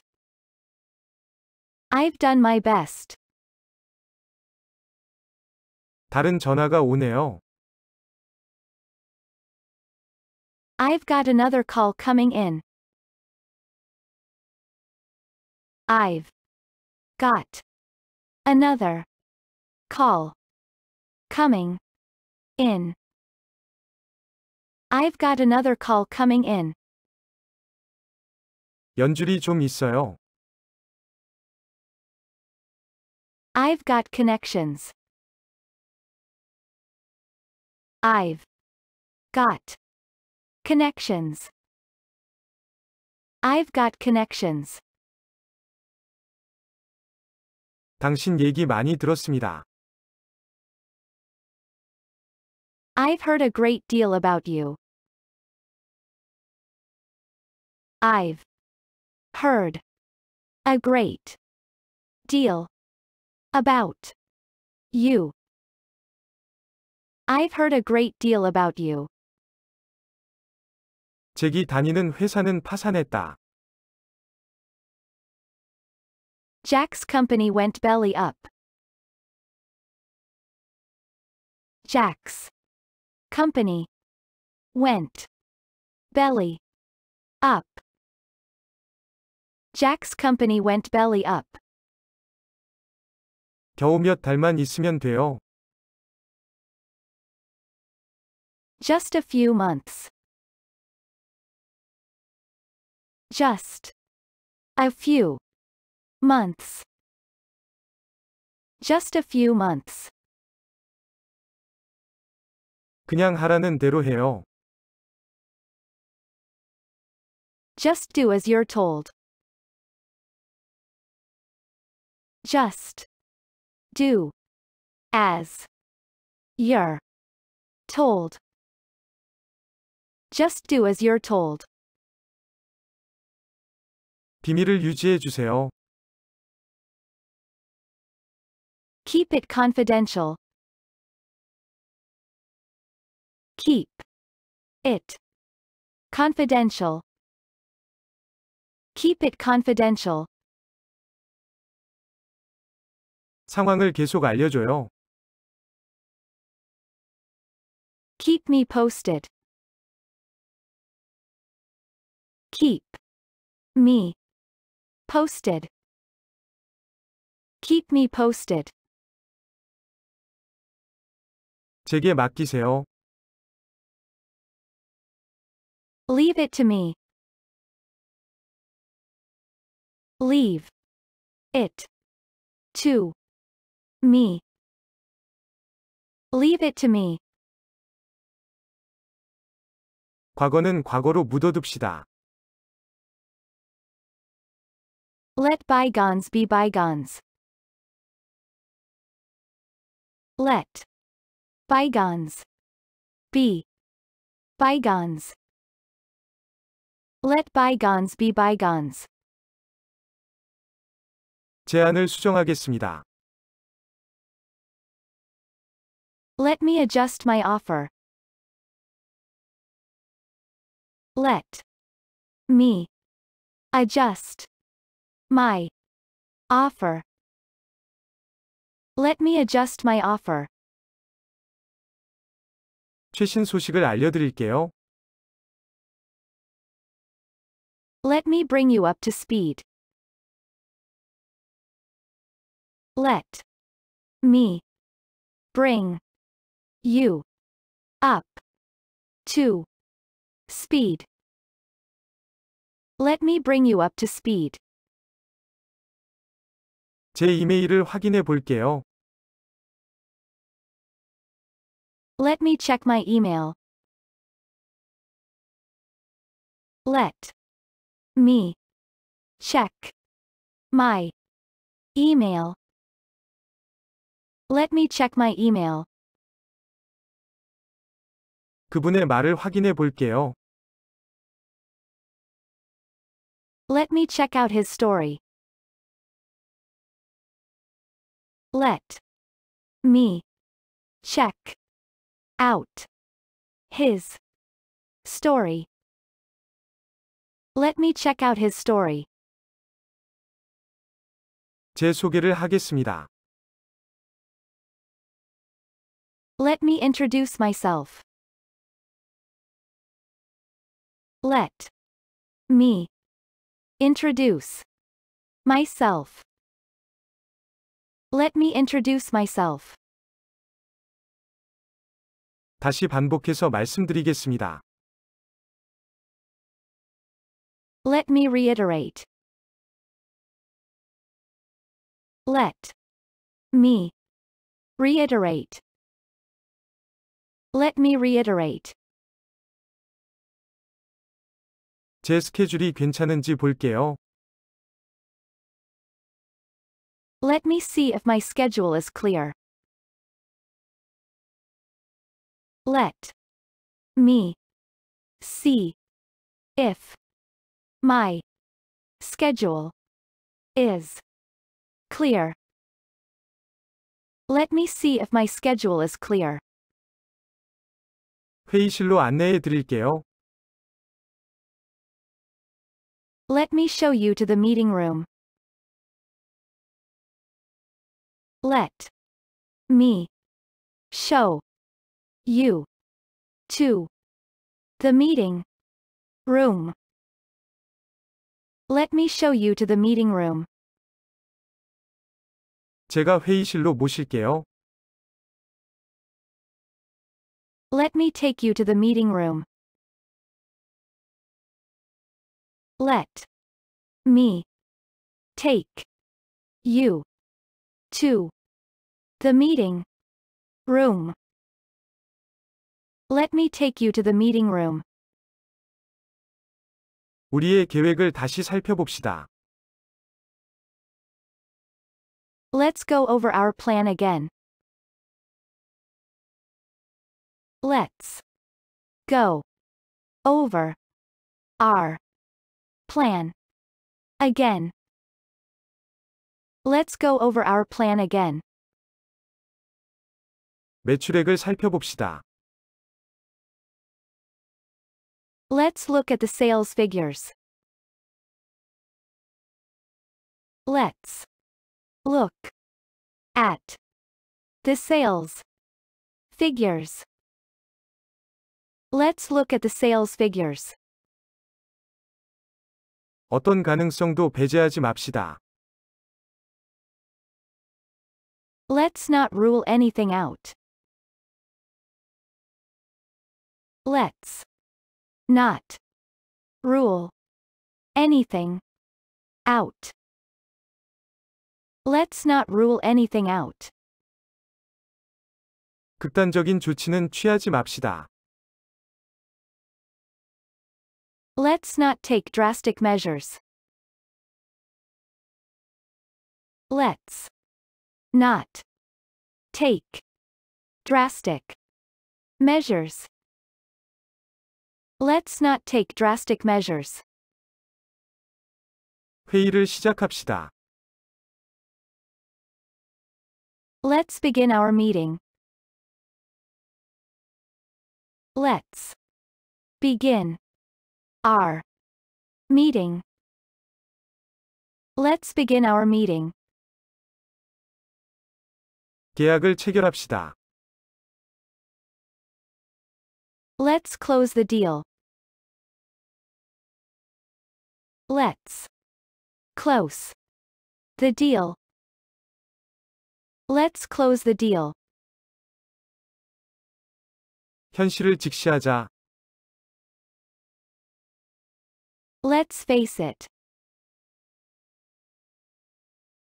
I've done my best. 다른 전화가 오네요. I've got another call coming in. I've got another call coming in. I've got another call coming in. 연줄이 좀 있어요. I've got connections. I've got connections. I've got connections. 당신 얘기 많이 들었습니다. I've heard a great deal about you. I've heard. A great deal about you. I've heard a great deal about you. 제기 다니는 회사는 파산했다. Jack's company went belly up. Jack's company went belly up. Jack's company went belly up. 겨우 몇 달만 있으면 돼요. Just a few months. Just a few months. Just a few months. 그냥 하라는 대로 해요. Just do as you're told. Just do as you're told. Just do as you're told. 비밀을 유지해 주세요. Keep it confidential. Keep it confidential. Keep it confidential. 상황을 계속 알려줘요. Keep me posted. Keep me posted. Keep me posted. 제게 맡기세요. Leave it to me. Leave it to me. Leave it to me. 과거는 과거로 묻어둡시다. Let bygones be bygones. Let bygones be bygones. Let bygones be bygones. 제안을 수정하겠습니다. Let me adjust my offer. Let me adjust my offer. Let me adjust my offer. 최신 소식을 알려드릴게요. Let me bring you up to speed. Let me bring U. Up. to, Speed. Let me bring you up to speed. 제 이메일을 확인해 볼게요. Let me check my email. Let me check my email. Let me check my email. 그분의 말을 확인해 볼게요. Let me check out his story. Let me check out his story. Let me check out his story. 제 소개를 하겠습니다. Let me introduce myself. Let me introduce myself. Let me introduce myself. 다시 반복해서 말씀드리겠습니다. Let me reiterate. Let me reiterate. Let me reiterate. 제 스케줄이 괜찮은지 볼게요. Let me see if my schedule is clear. Let me see if my schedule is clear. Let me see if my schedule is clear. 회의실로 안내해 드릴게요. Let me show you to the meeting room. Let me show you to the meeting room. Let me show you to the meeting room. 제가 회의실로 모실게요. Let me take you to the meeting room. Let me take you to the meeting room. Let me take you to the meeting room. 우리의 계획을 다시 살펴봅시다. Let's go over our plan again. Let's go over our Plan. Again. Let's go over our plan again. 매출액을 살펴봅시다. Let's look at the sales figures. Let's look at the sales figures. Let's look at the sales figures. 어떤 가능성도 배제하지 맙시다. Let's not rule anything out. Let's not rule anything out. Let's not rule anything out. 극단적인 조치는 취하지 맙시다. Let's not take drastic measures. Let's not take drastic measures. Let's not take drastic measures. 회의를 시작합시다. Let's begin our meeting. Let's begin our meeting. Let's begin our meeting. 계약을 체결합시다. Let's close the deal. Let's close the deal. Let's close the deal. 현실을 직시하자. Let's face it.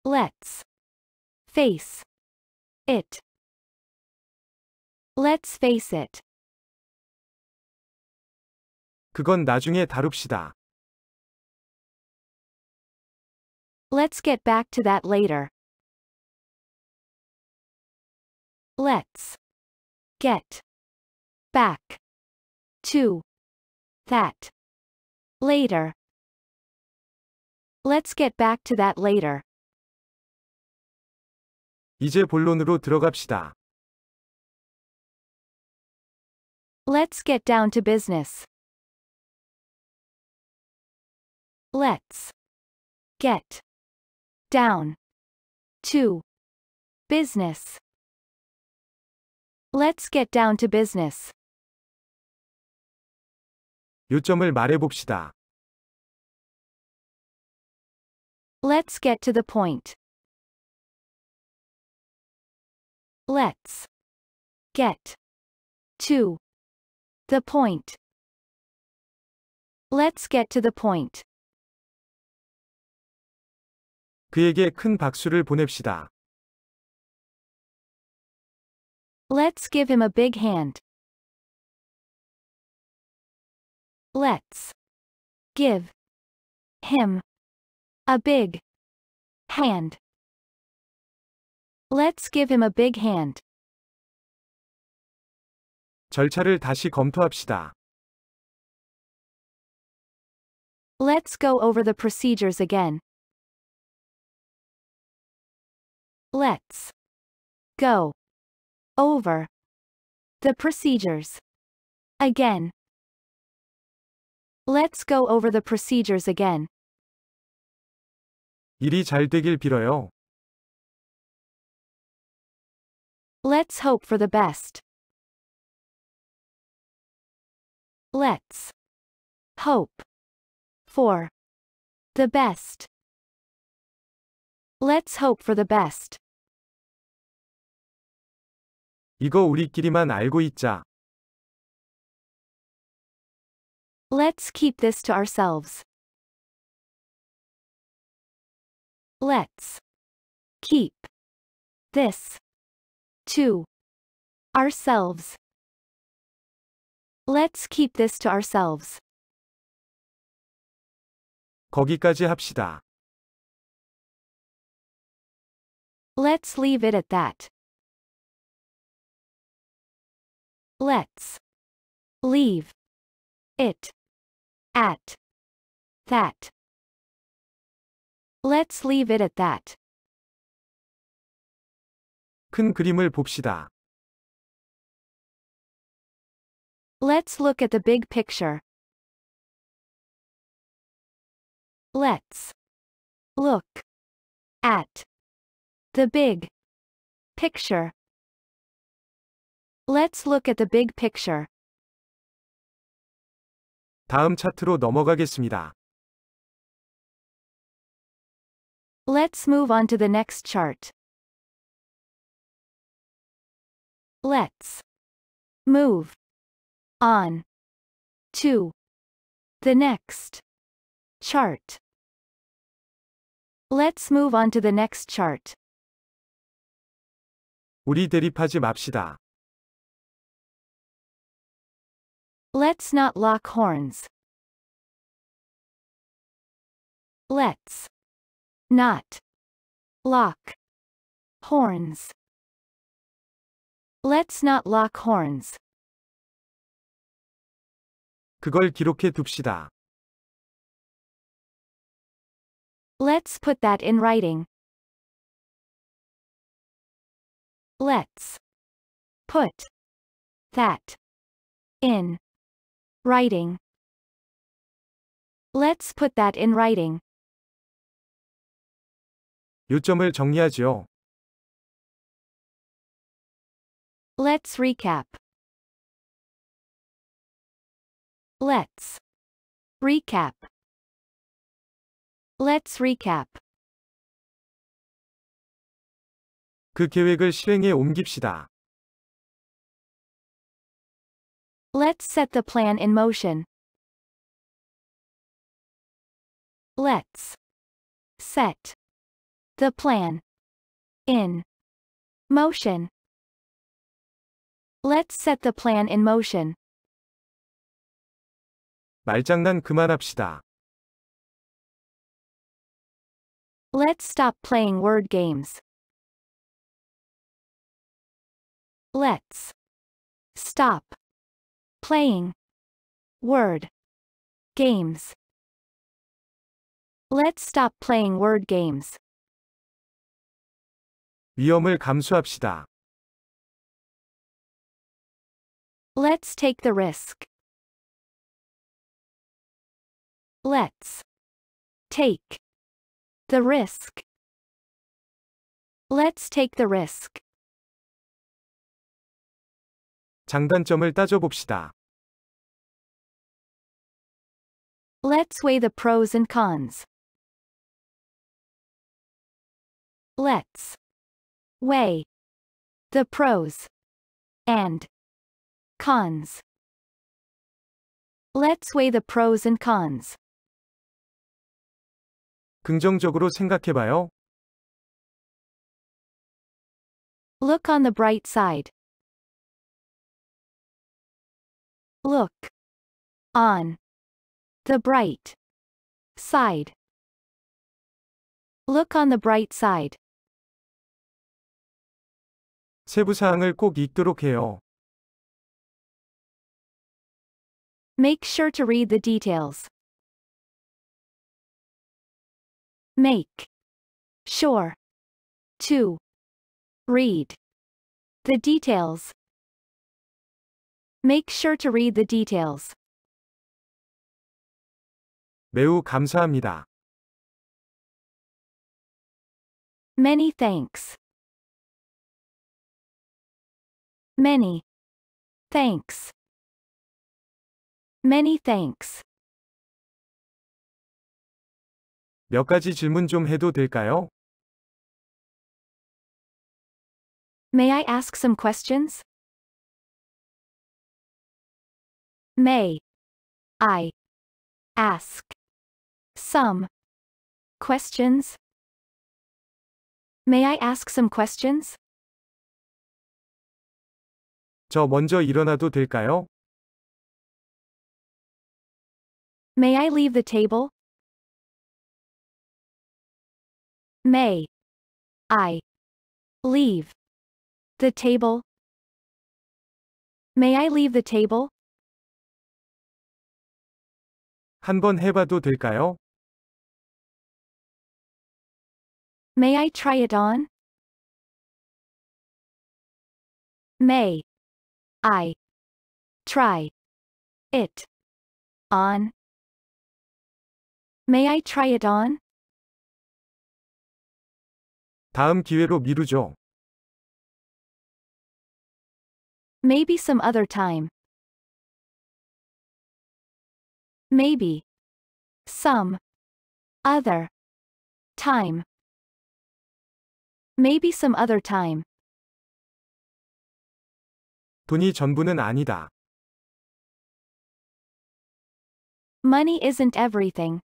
Let's face it. Let's face it. 그건 나중에 다룹시다. Let's get back to that later. Let's get back to that Later. Let's get back to that later. 이제 본론으로 들어갑시다. Let's get down to business. Let's get down to business. Let's get down to business. 요점을 말해봅시다. Let's get to the point. Let's get to the point. Let's get to the point. 그에게 큰 박수를 보냅시다. Let's give him a big hand. Let's give him a big hand. Let's give him a big hand. 절차를 다시 검토합시다. Let's go over the procedures again. Let's go over the procedures again. Let's go over the procedures again. 일이 잘 되길 빌어요. Let's hope for the best. Let's hope for the best. Let's hope for the best. 이거 우리끼리만 알고 있자. Let's keep this to ourselves. Let's keep this to ourselves. Let's keep this to ourselves. 거기까지 합시다. Let's leave it at that. Let's leave it at that. Let's leave it at that. 큰 그림을 봅시다. Let's look at the big picture. Let's look at the big picture. Let's look at the big picture. 다음 차트로 넘어가겠습니다. Let's move on to the next chart. Let's move on to the next chart. Let's move on to the next chart. 우리 대립하지 맙시다. Let's not lock horns. Let's not lock horns. Let's not lock horns. 그걸 기록해 둡시다. Let's put that in writing. Let's put that in Writing. Let's put that in writing. 요점을 정리하지요. Let's recap. Let's recap. Let's recap. 그 계획을 실행에 옮깁시다. Let's set the plan in motion. Let's set the plan in motion. Let's set the plan in motion. 말장난 그만합시다. Let's stop playing word games. Let's stop Playing. Word. Games. Let's stop playing word games. 위험을 감수합시다. Let's take the risk. Let's take the risk. Let's take the risk. 장단점을 따져봅시다. Let's weigh the pros and cons. Let's weigh the pros and cons. Let's weigh the pros and cons. 긍정적으로 생각해봐요. Look on the bright side. look on the bright side look on the bright side 세부 사항을 꼭 읽도록 해요. Make sure to read the details. Make sure to read the details. Make sure to read the details. 매우 감사합니다. Many thanks. Many. Thanks. Many thanks. 몇 가지 질문 좀 해도 될까요? May I ask some questions? May I ask some questions? May I ask some questions? 저 먼저 일어나도 될까요? May I leave the table? May I leave the table? May I leave the table? 한번 해봐도 될까요? May I try it on? May I try it on? May I try it on? 다음 기회로 미루죠. Maybe some other time. Maybe. Some. Other. Time. Maybe some other time. 돈이 전부는 아니다. Money isn't everything.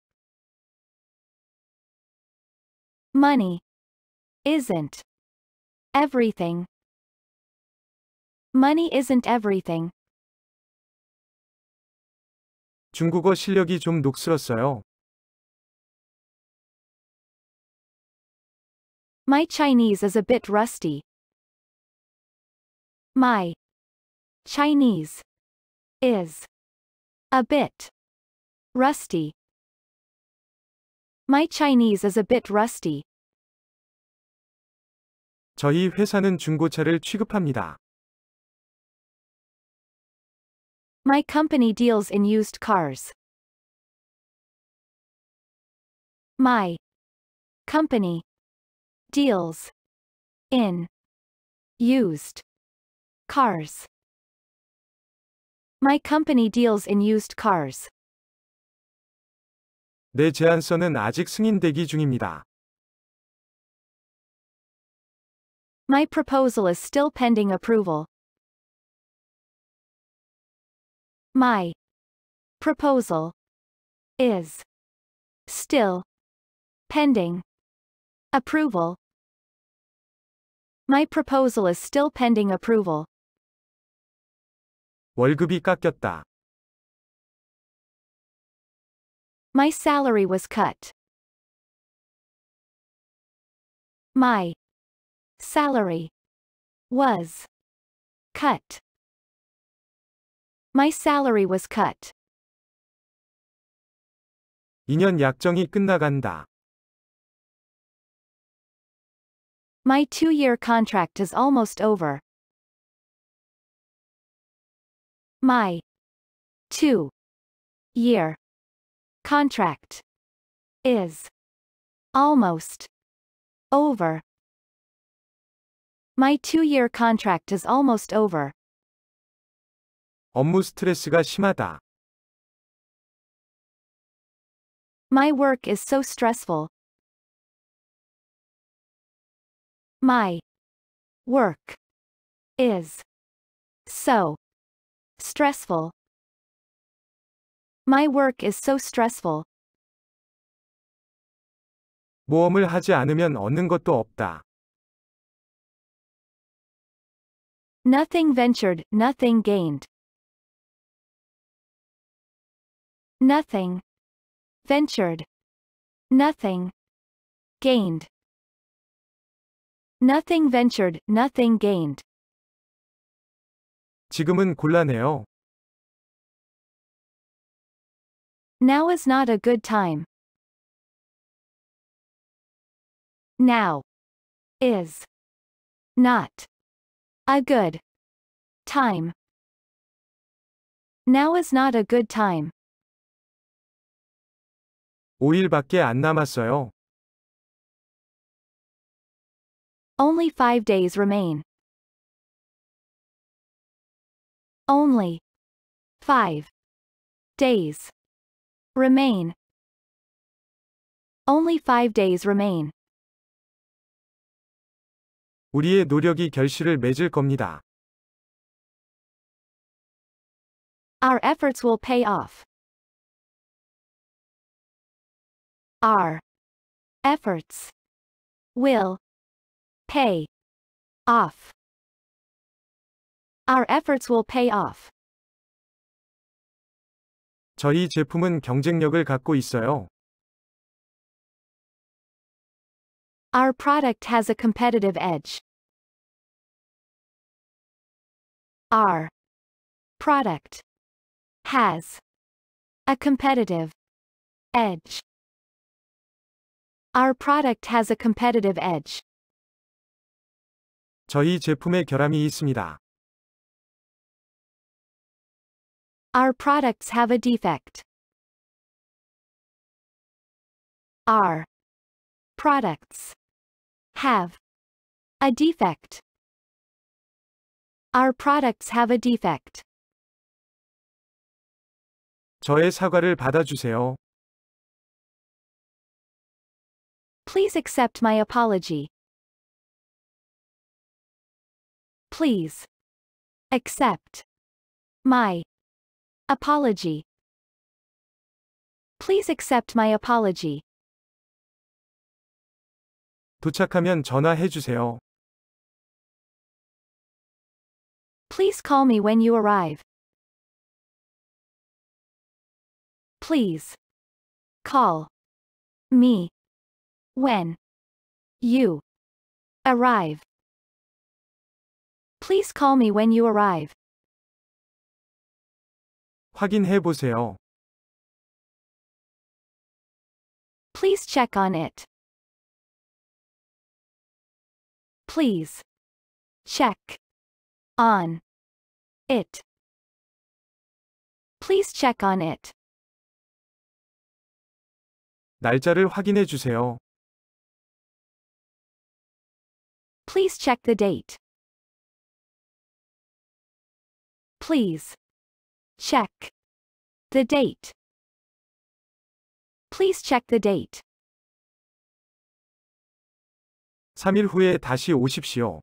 Money isn't everything. Money isn't everything. 중국어 실력이 좀 녹슬었어요. My Chinese is a bit rusty. My Chinese is a bit rusty. My Chinese is a bit rusty. 저희 회사는 중고차를 취급합니다. My company deals in used cars. My company deals in used cars. My company deals in used cars. 내 제안서는 아직 승인 중입니다. My proposal is still pending approval. My proposal is still pending approval. My proposal is still pending approval. 월급이 깎였다. My salary was cut. My salary was cut. My salary was cut. 2년 약정이 끝나간다. My two-year contract is almost over. My two-year contract is almost over. My two-year contract is almost over. 업무 스트레스가 심하다. My work is so stressful. My work is so stressful. My work is so stressful. 모험을 하지 않으면 얻는 것도 없다. Nothing ventured, nothing gained. Nothing. Ventured. Nothing. Gained. Nothing ventured, nothing gained. 지금은 곤란해요. Now is not a good time. Now is not a good time. Now is not a good time. 5일밖에 안 남았어요. Only 5 days remain. Only 5 days remain. Only 5 days remain. 우리의 노력이 결실을 맺을 겁니다. Our efforts will pay off. our efforts will pay off. Our efforts will pay off. 저희 제품은 경쟁력을 갖고 있어요. Our product has a competitive edge. Our product has a competitive edge. Our product has a competitive edge. 저희 제품에 결함이 있습니다. Our products have a defect. Our products have a defect. Our products have a defect. 저의 사과를 받아주세요. Please accept my apology. Please accept my apology. Please accept my apology. 도착하면 전화해 주세요. Please call me when you arrive. Please call me when you arrive. Please call me when you arrive. 확인해 보세요. Please check on it. Please check on it. Please check on it. 날짜를 확인해 주세요. Please check the date. Please check the date. Please check the date. 3일 후에 다시 오십시오.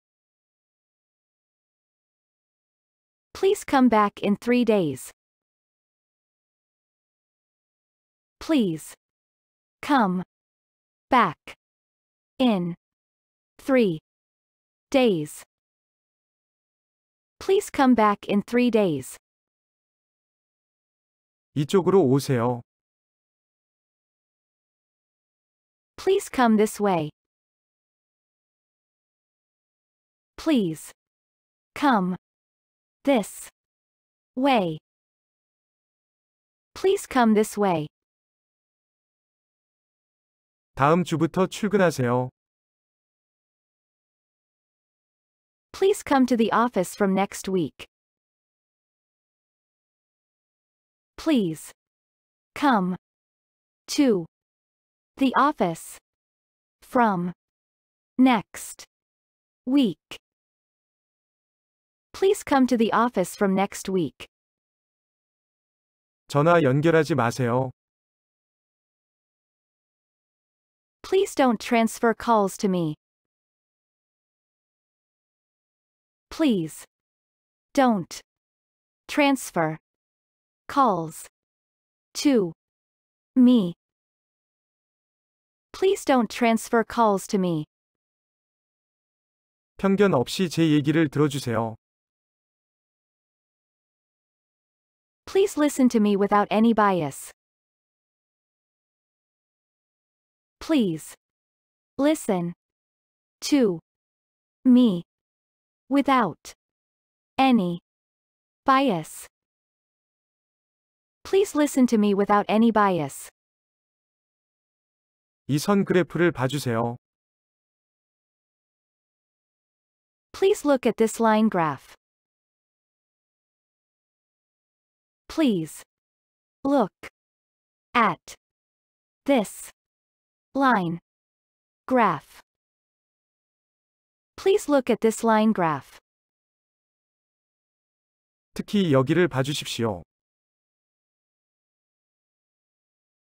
Please come back in 3 days. Please come back in 3 days. Please come back in three days. 이쪽으로 오세요. Please come this way. Please. Come. This. Way. Please come this way. 다음 주부터 출근하세요. Please come to the office from next week. Please. Come. To. The office. From. Next. Week. Please come to the office from next week. 전화 연결하지 마세요. Please don't transfer calls to me. Please. Don't. Transfer. Calls. To. Me. Please don't transfer calls to me. 편견 없이 제 얘기를 들어주세요. Please listen to me without any bias. Please. Listen. To. Me without any bias. Please listen to me without any bias. 그래프를 봐주세요. Please look at this line graph. Please look at this line graph. Please look at this line graph. 특히 여기를 봐주십시오.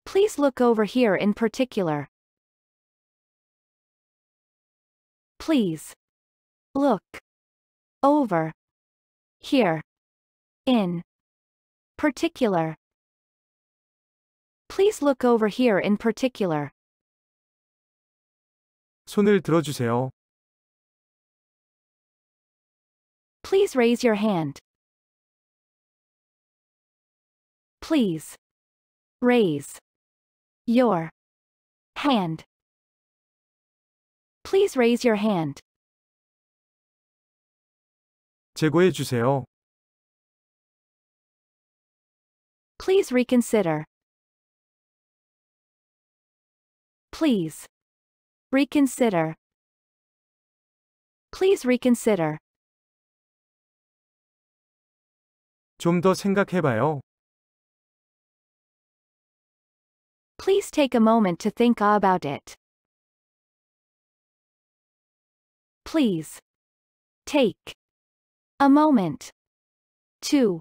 Please look over here in particular. Please look over here in particular. Please look over here in particular. 손을 들어주세요. Please raise your hand. Please raise your hand. Please raise your hand. 제거해 주세요. Please reconsider. Please reconsider. Please reconsider. Please take a moment to think about it. Please take a moment to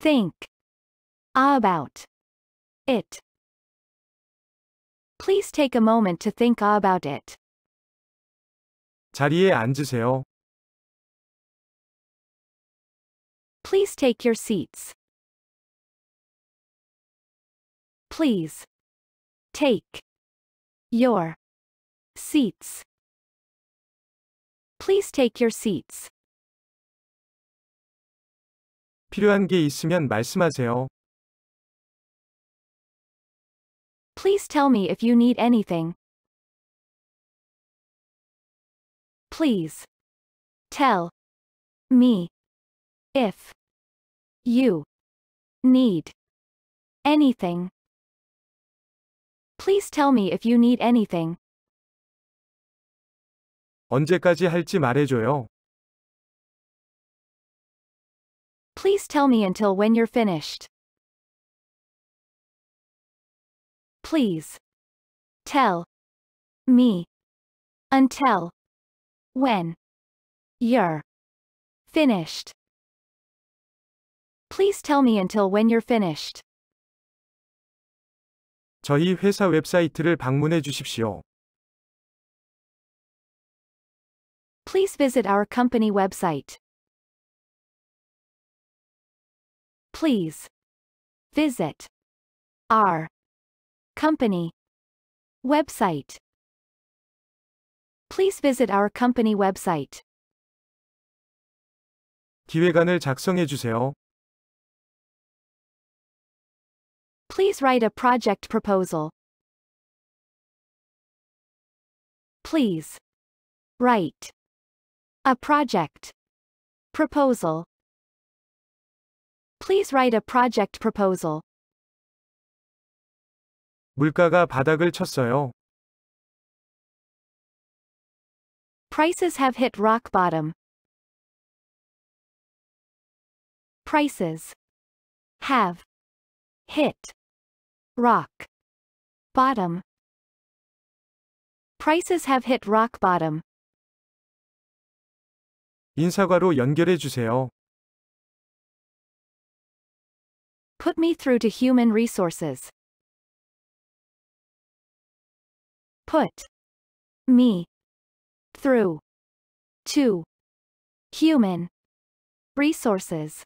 think about it. Please take a moment to think about it. 자리에 앉으세요. Please take your seats. Please take your seats. Please take your seats. 필요한 게 있으면 말씀하세요. Please tell me if you need anything. Please tell me if you need anything, please tell me if you need anything. 언제까지 할지 말해줘요. Please tell me until when you're finished. Please tell me until when you're finished. Please tell me until when you're finished. 저희 회사 웹사이트를 방문해 주십시오. Please visit our company website. Please visit our company website. Please visit our company website. 기획안을 작성해 주세요. Please write a project proposal. Please write a project proposal. Please write a project proposal. 물가가 바닥을 쳤어요. Prices have hit rock bottom. Prices have hit rock bottom. Prices have hit rock bottom. 인사과로 연결해 주세요. Put me through to human resources. Put me through to human resources.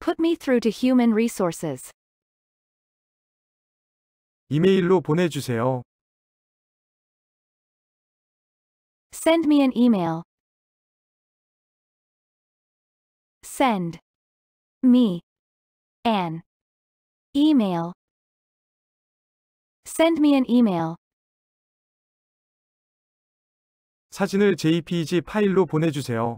Put me through to human resources. 이메일로 보내주세요. Send me an email. Send me an email. Send me an email. 사진을 JPG 파일로 보내주세요.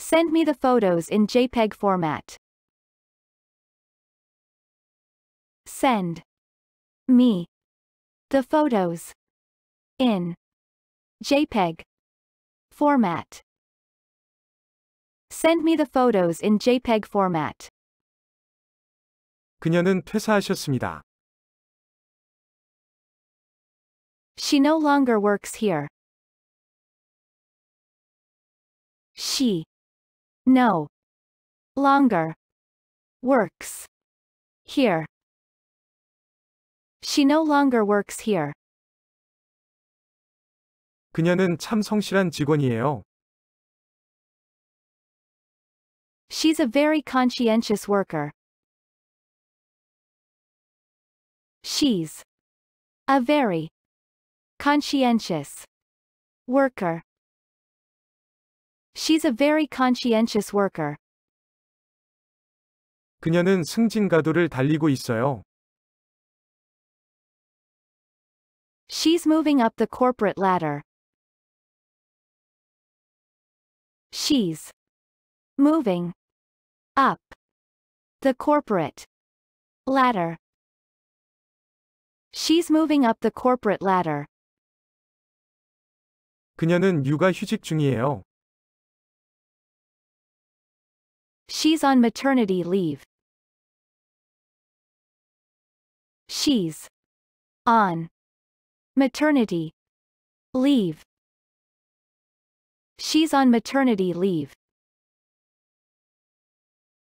Send me the photos in JPEG format. Send. Me. The photos. In. JPEG. Format. Send me the photos in JPEG format. 그녀는 퇴사하셨습니다. She no longer works here. She. No. Longer. Works. Here. She no longer works here. 그녀는 참 성실한 직원이에요. She's a very conscientious worker. She's a very conscientious worker. She's a very conscientious worker. 그녀는 승진가도를 달리고 있어요. She's moving up the corporate ladder. She's moving up the corporate ladder. She's moving up the corporate ladder. 그녀는 중이에요. She's on maternity leave. She's on Maternity. Leave. She's on maternity leave.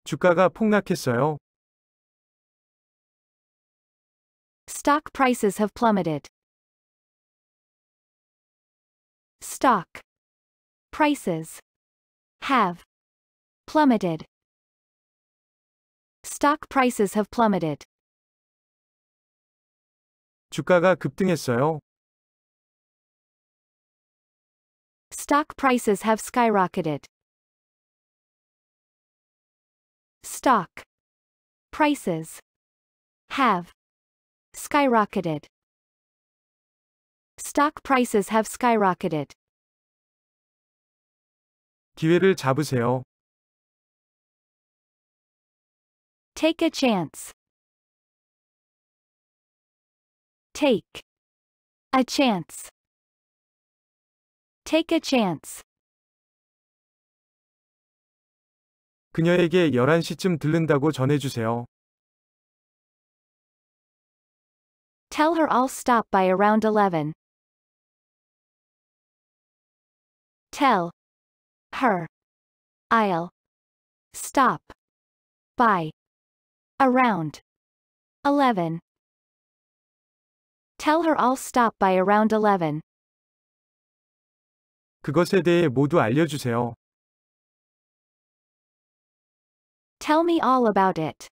주가가 폭락했어요. Stock prices have plummeted. Stock prices have plummeted. Stock prices have plummeted. 주가가 급등했어요. Stock prices have skyrocketed. Stock prices have skyrocketed. Stock prices have skyrocketed. 기회를 잡으세요. Take a chance. Take. A chance. Take a chance. 그녀에게 11시쯤 들른다고 전해주세요. Tell her I'll stop by around 11. Tell her I'll stop by around 11. Tell her I'll stop by around 11. 그것에 대해 모두 알려주세요. Tell me all about it.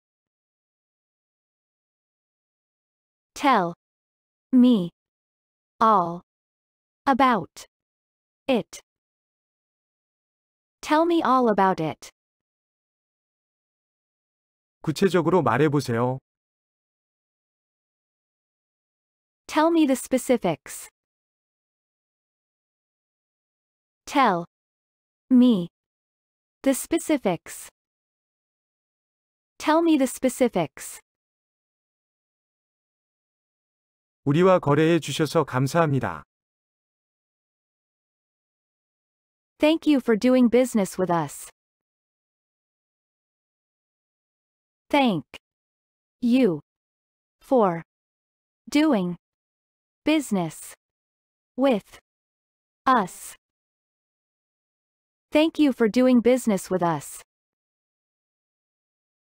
Tell me all about it. Tell me all about it. 구체적으로 말해보세요. Tell me the specifics. Tell me the specifics. Tell me the specifics. 우리와 거래해 주셔서 감사합니다. Thank you for doing business with us. Thank you for doing business with us. Thank you for doing business with us.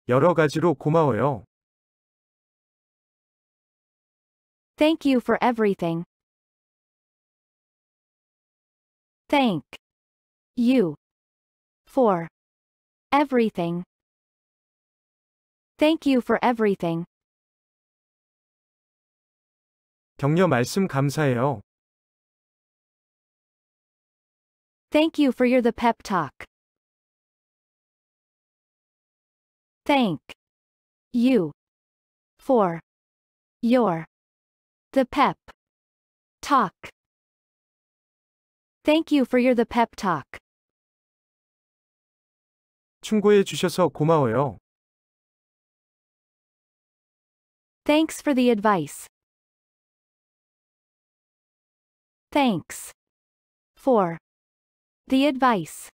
여러 가지로 고마워요. Thank you for everything. Thank you for everything. Thank you for everything. 격려 말씀 감사해요. Thank you for your the pep talk. Thank you for your the pep talk. Thank you for your the pep talk. 충고해 주셔서 고마워요. Thanks for the advice. Thanks. For the advice.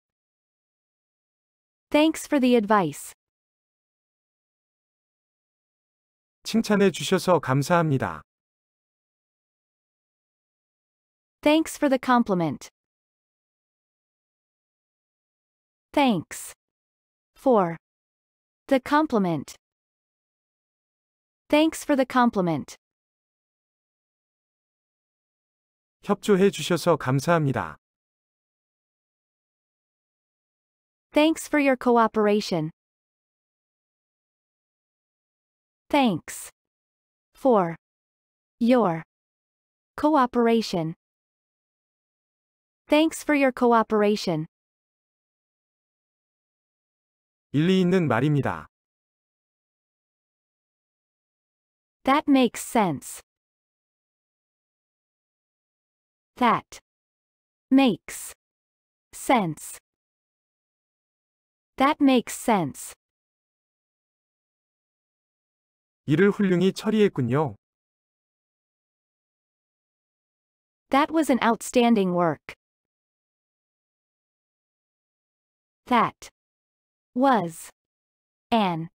Thanks for the advice. 칭찬해 주셔서 감사합니다. Thanks for the compliment. Thanks. For the compliment. Thanks for the compliment. 협조해 주셔서 감사합니다. Thanks for your cooperation. Thanks for your cooperation. Thanks for your cooperation. 일리 있는 말입니다. That makes sense. that makes sense. That makes sense. 이를 훌륭히 처리했군요. That was an outstanding work. That was an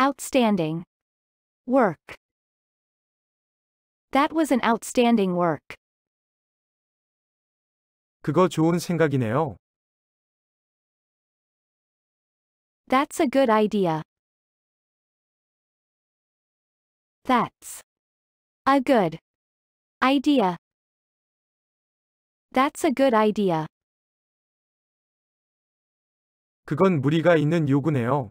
outstanding work. That was an outstanding work. 그거 좋은 생각이네요. That's a good idea. That's a good idea. That's a good idea. 그건 무리가 있는 요구네요.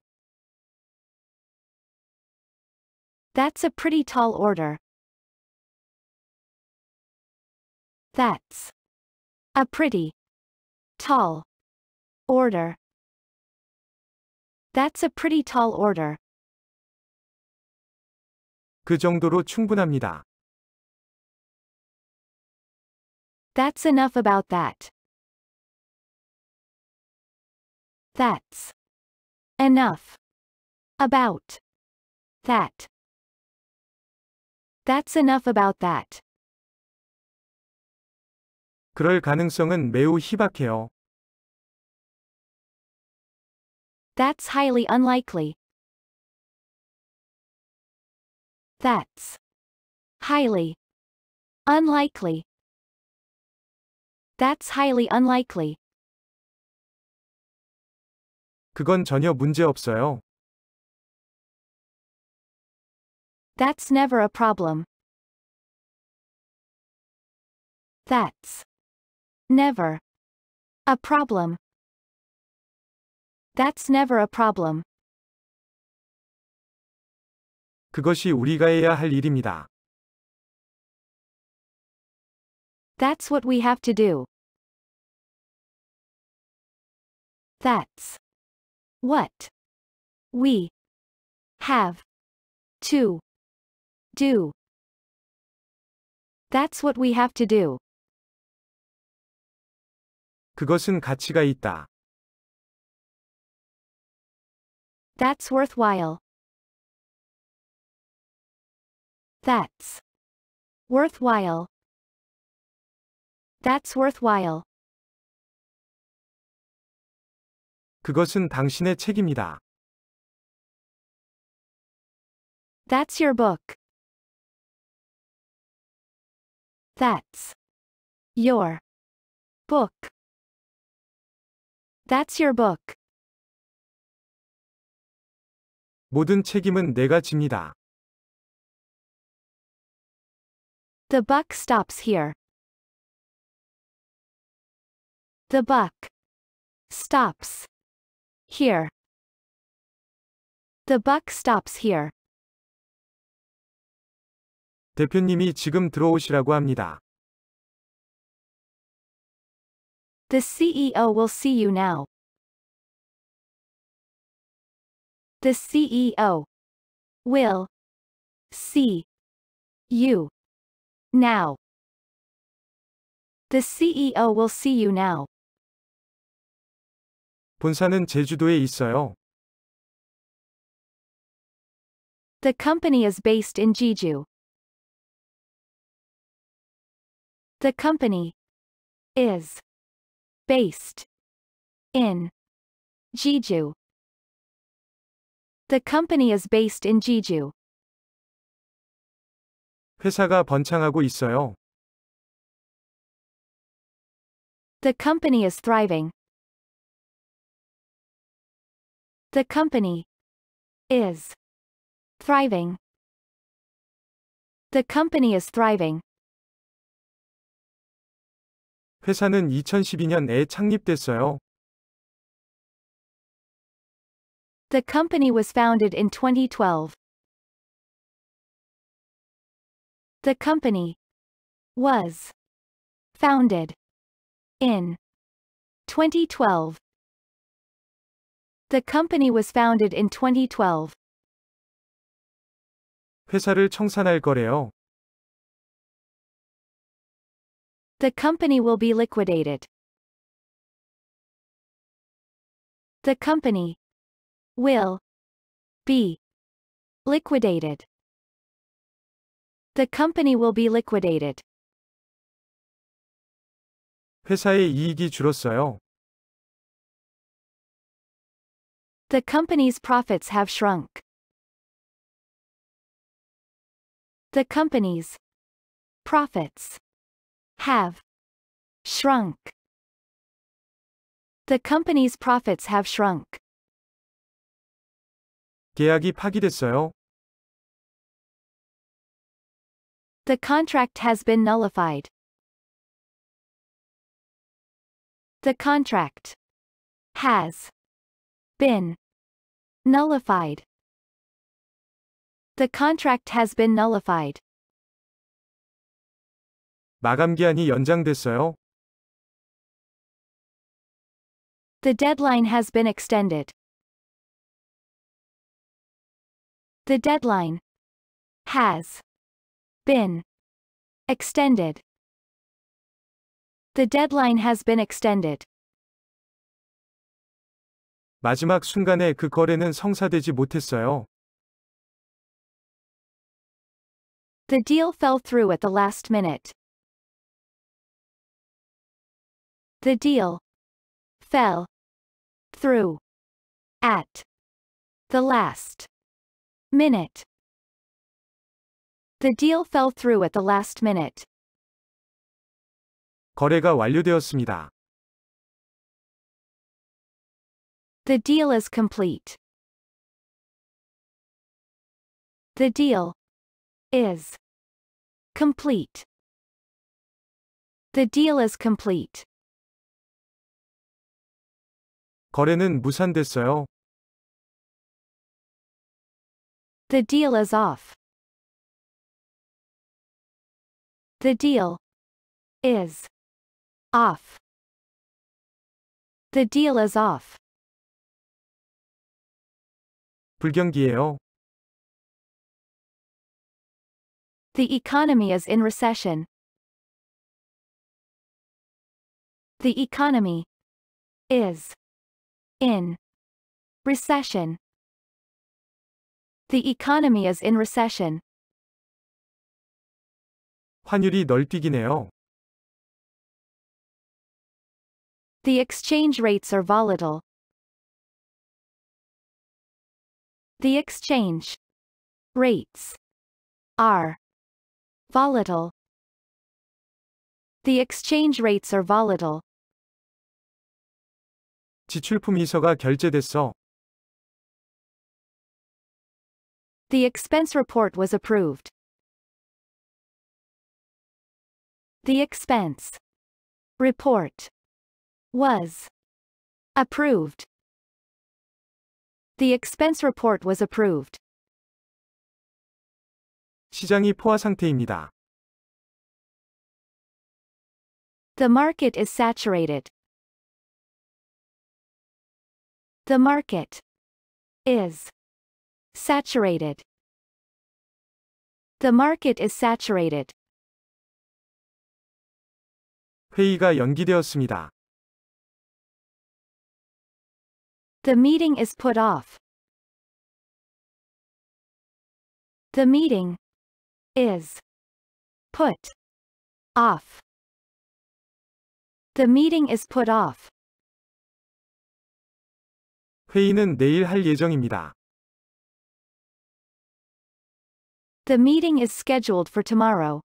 That's a pretty tall order. That's A pretty. Tall. Order. That's a pretty tall order. 그 정도로 충분합니다. That's enough about that. That's enough about that. That's enough about that. 그럴 가능성은 매우 희박해요. That's highly unlikely. That's highly unlikely. That's highly unlikely. 그건 전혀 문제 없어요. That's never a problem. That's Never. A problem. That's never a problem. 그것이 우리가 해야 할 일입니다. That's what we have to do. That's what we have to do. That's what we have to do. 그것은 가치가 있다. That's worthwhile. That's worthwhile. That's worthwhile. 그것은 당신의 책임이다. That's your book. That's your book. That's your book. 모든 책임은 내가 집니다. The buck stops here. The buck stops here. The buck stops here. 대표님이 지금 들어오시라고 합니다. The CEO will see you now. The CEO will see you now. The CEO will see you now. 본사는 제주도에 있어요. The company is based in Jeju. The company is based in Jeju. The company is based in Jeju. 회사가 번창하고 있어요. The company is thriving. The company is thriving. The company is thriving. 회사는 2012년에 창립됐어요. The company was founded in 2012. The company was founded in 2012. The company was founded in 2012. 회사를 청산할 거래요. The company will be liquidated. The company will be liquidated. The company will be liquidated. 회사의 이익이 줄었어요. The company's profits have shrunk. The company's profits have shrunk. The company's profits have shrunk. 계약이 파기됐어요. The contract has been nullified. The contract has been nullified. The contract has been nullified. 마감 기한이 연장됐어요. The deadline has been extended. The deadline has been extended. The deadline has been extended. 마지막 순간에 그 거래는 성사되지 못했어요. The deal fell through at the last minute. The deal fell through at the last minute. The deal fell through at the last minute. 거래가 완료되었습니다. The deal is complete. The deal is complete. The deal is complete. 거래는 무산됐어요. The deal is off. The deal is off. The deal is off. 불경기예요. The economy is in recession. The economy is in recession. The economy is in recession. 환율이 널뛰기네요. The exchange rates are volatile. The exchange rates are volatile. The exchange rates are volatile. 지출품 희서가 결제됐어. The expense report was approved. The expense report was approved. The expense report was approved. 시장이 포화 상태입니다. The market is saturated. The market is saturated. The market is saturated. 회의가 연기되었습니다. The meeting is put off. The meeting is put off. The meeting is put off. 회의는 내일 할 예정입니다. The meeting is scheduled for tomorrow.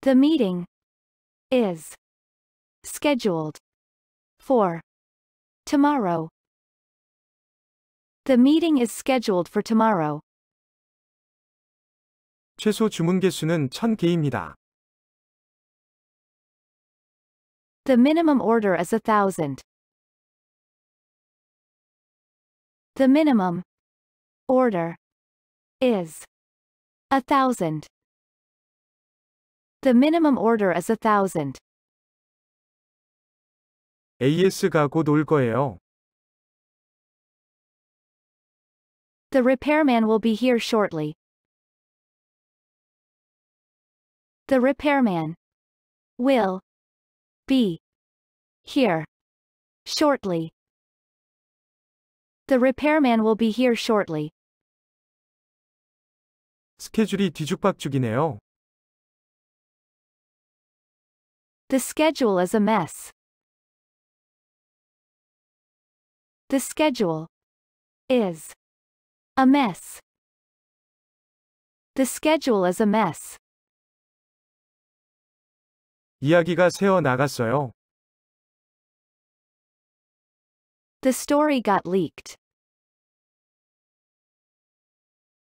The meeting is scheduled for tomorrow. The meeting is scheduled for tomorrow. 최소 주문 개수는 1000개입니다. The minimum order is a thousand. The minimum order is a thousand. The minimum order is a thousand. AS가 곧올 거예요. The repairman will be here shortly. The repairman will be here shortly. The repairman will be here shortly. 스케줄이 뒤죽박죽이네요. The schedule is a mess. The schedule is a mess. The schedule is a mess. 이야기가 새어 나갔어요. The story got leaked.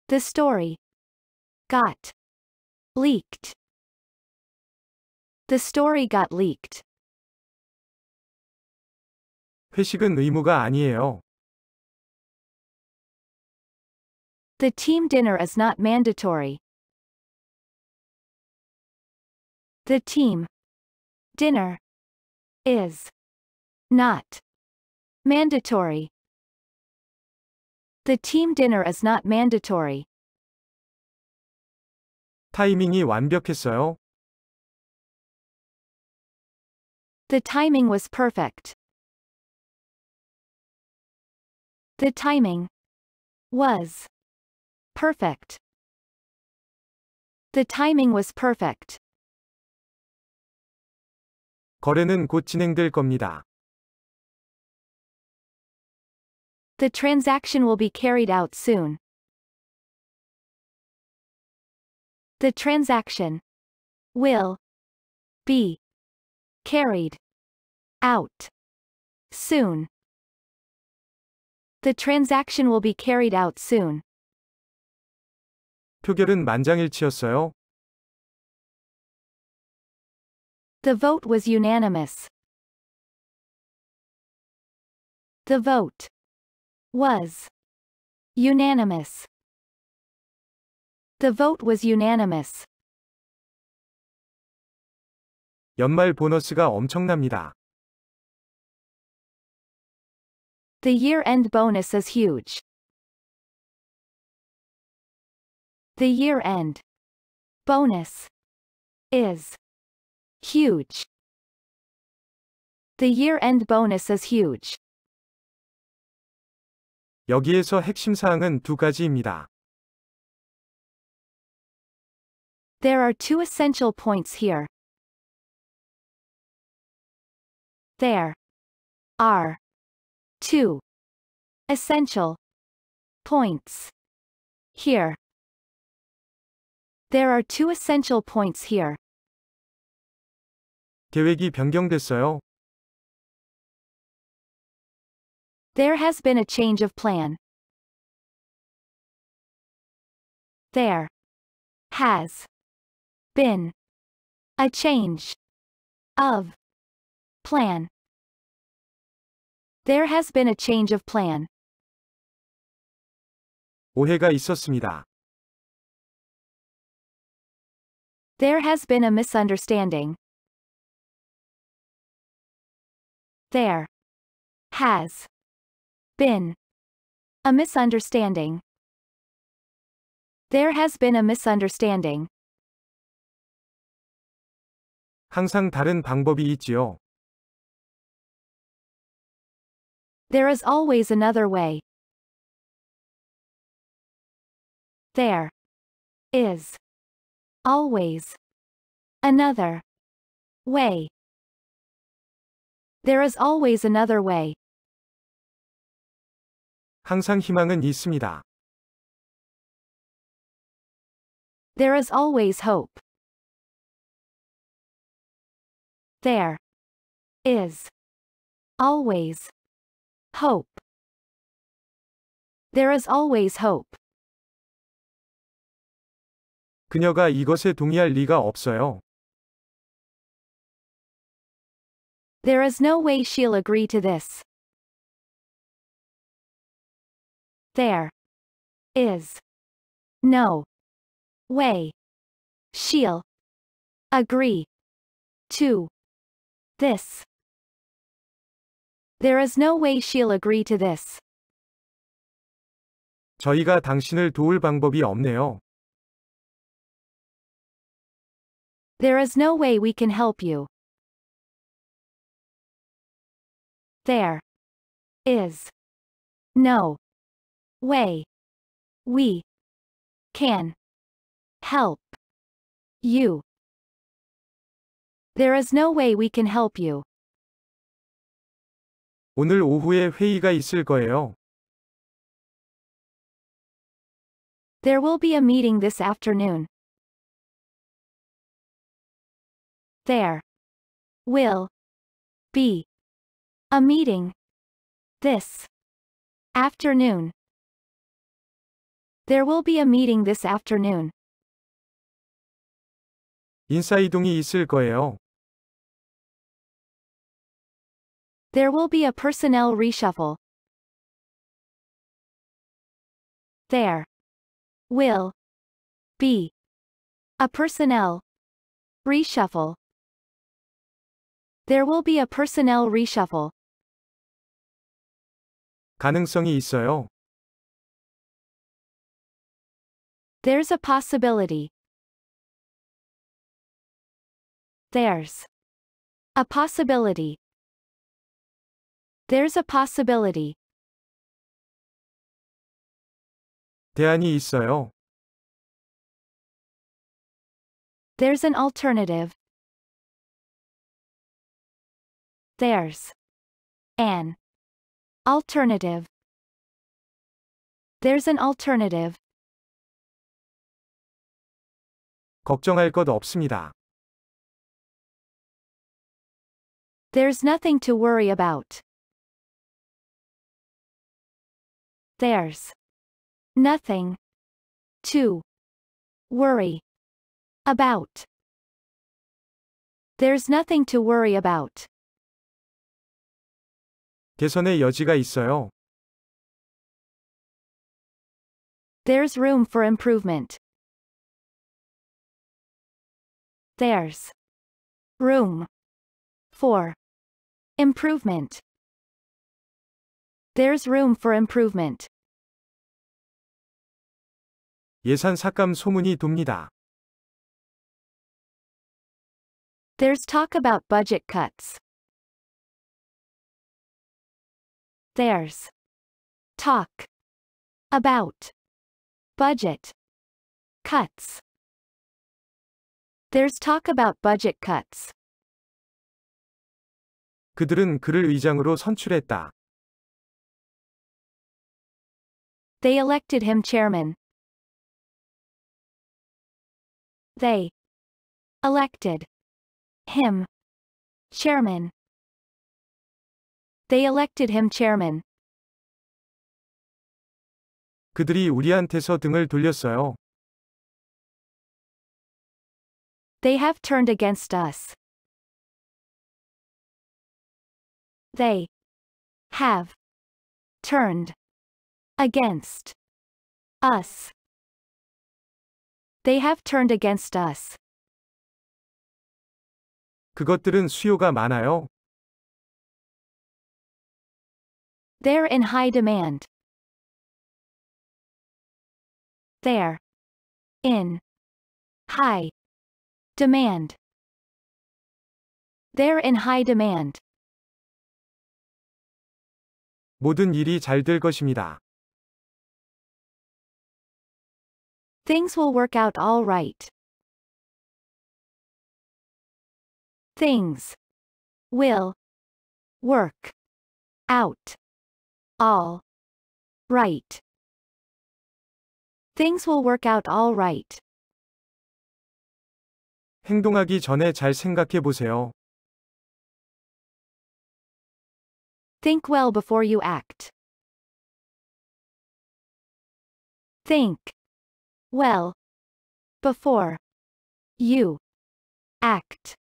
The story got leaked. The story got leaked. 회식은 의무가 아니에요. The team dinner is not mandatory. The team Dinner is not mandatory. The team dinner is not mandatory. 타이밍이 완벽했어요. The timing was perfect. The timing was perfect. The timing was perfect. 거래는 곧 진행될 겁니다. The transaction will be carried out soon. The transaction will be carried out soon. The transaction will be carried out soon. 표결은 만장일치였어요. The vote was unanimous. The vote was unanimous. The vote was unanimous. 연말 보너스가 엄청납니다. The year-end bonus is huge. The year-end bonus is Huge. The year-end bonus is huge. 여기에서 핵심 사항은 두 가지입니다. There are two essential points here. There are two essential points here. There are two essential points here. 계획이 변경됐어요. There has been a change of plan. There has been a change of plan. There has been a change of plan. 오해가 있었습니다. There has been a misunderstanding. There has been a misunderstanding. There has been a misunderstanding. 항상 다른 방법이 있지요. There is always another way. There is always another way. There is always another way. 항상 희망은 있습니다. There is always hope. There is always hope. There is always hope. 그녀가 이것에 동의할 리가 없어요. There is no way she'll agree to this. There is no way she'll agree to this. There is no way she'll agree to this. 저희가 당신을 도울 방법이 없네요. There is no way we can help you. There is no way we can help you. There is no way we can help you. 오늘 오후에 회의가 있을 거예요. There will be a meeting this afternoon. There will be a meeting. This. Afternoon. There will be a meeting this afternoon. 인사이동이 있을 거예요. There will be a personnel reshuffle. There will be a personnel reshuffle. There will be a personnel reshuffle. 가능성이 있어요. There's a possibility. There's a possibility. There's a possibility. 대안이 있어요. There's an alternative. There's an Alternative There's an alternative. 걱정할 것 없습니다. There's nothing to worry about. There's nothing to worry about. There's nothing to worry about. 개선의 여지가 있어요. There's room for improvement. There's room for improvement. There's room for improvement. 예산 삭감 소문이 돕니다. There's talk about budget cuts. There's talk about budget cuts. There's talk about budget cuts. 그들은 그를 의장으로 선출했다. They elected him chairman. They elected him chairman. They elected him chairman. 그들이 우리한테서 등을 돌렸어요. They have turned against us. They have turned against us. They have turned against us. 그것들은 수요가 많아요. They're in high demand. They're in high demand. They're in high demand. 모든 일이 잘 될 것입니다. Things will work out all right. Things will work out all. Right. Things will work out all right. 행동하기 전에 잘 생각해 보세요. Think well before you act. Think well before you act.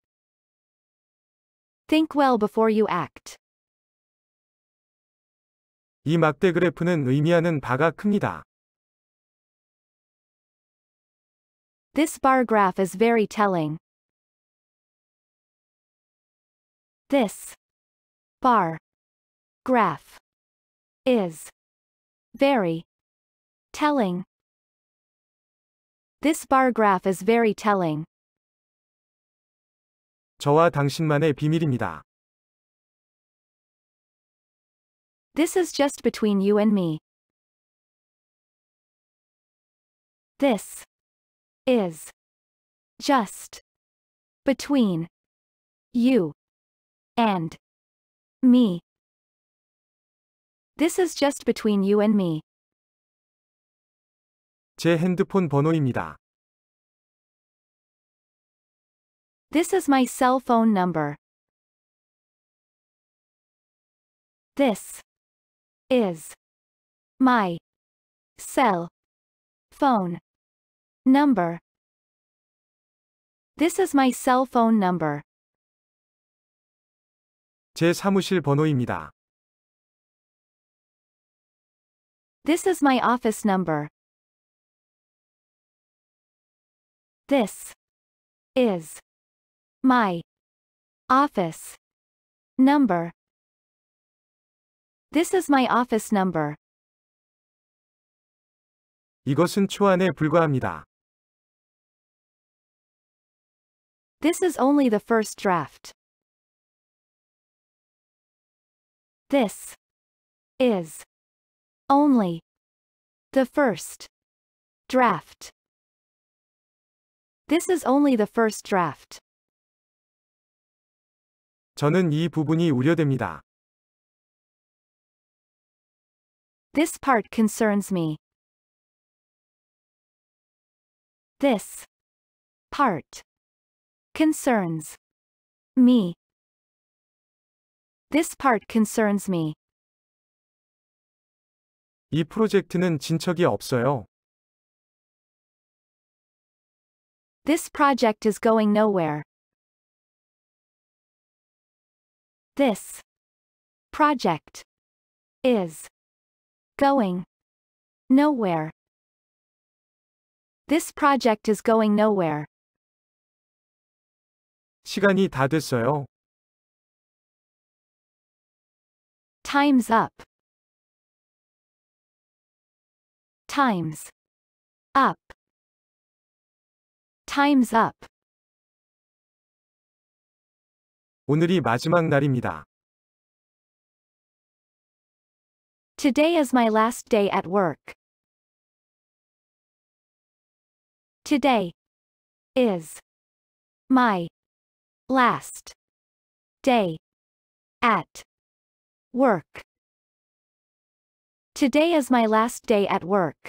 Think well before you act. 이 막대 그래프는 의미하는 바가 큽니다. This bar graph is very telling. This bar graph is very telling. This bar graph is very telling. 저와 당신만의 비밀입니다. This is just between you and me. This is just between you and me. This is just between you and me. 제 핸드폰 번호입니다. This is my cell phone number. This is my cell phone number. This is my cell phone number. 제 사무실 번호입니다. This is my office number. This is my office number. This is my office number. 이것은 초안에 불과합니다. This is only the first draft. This is only the first draft. This is only the first draft. 저는 이 부분이 우려됩니다. This part concerns me. This part concerns me. This part concerns me. 이 프로젝트는 진척이 없어요. This project is going nowhere. This project is Going. Nowhere. This project is going nowhere. 시간이 다 됐어요. Time's up. Time's up. Time's up. 오늘이 마지막 날입니다. Today is my last day at work. Today is my last day at work. Today is my last day at work.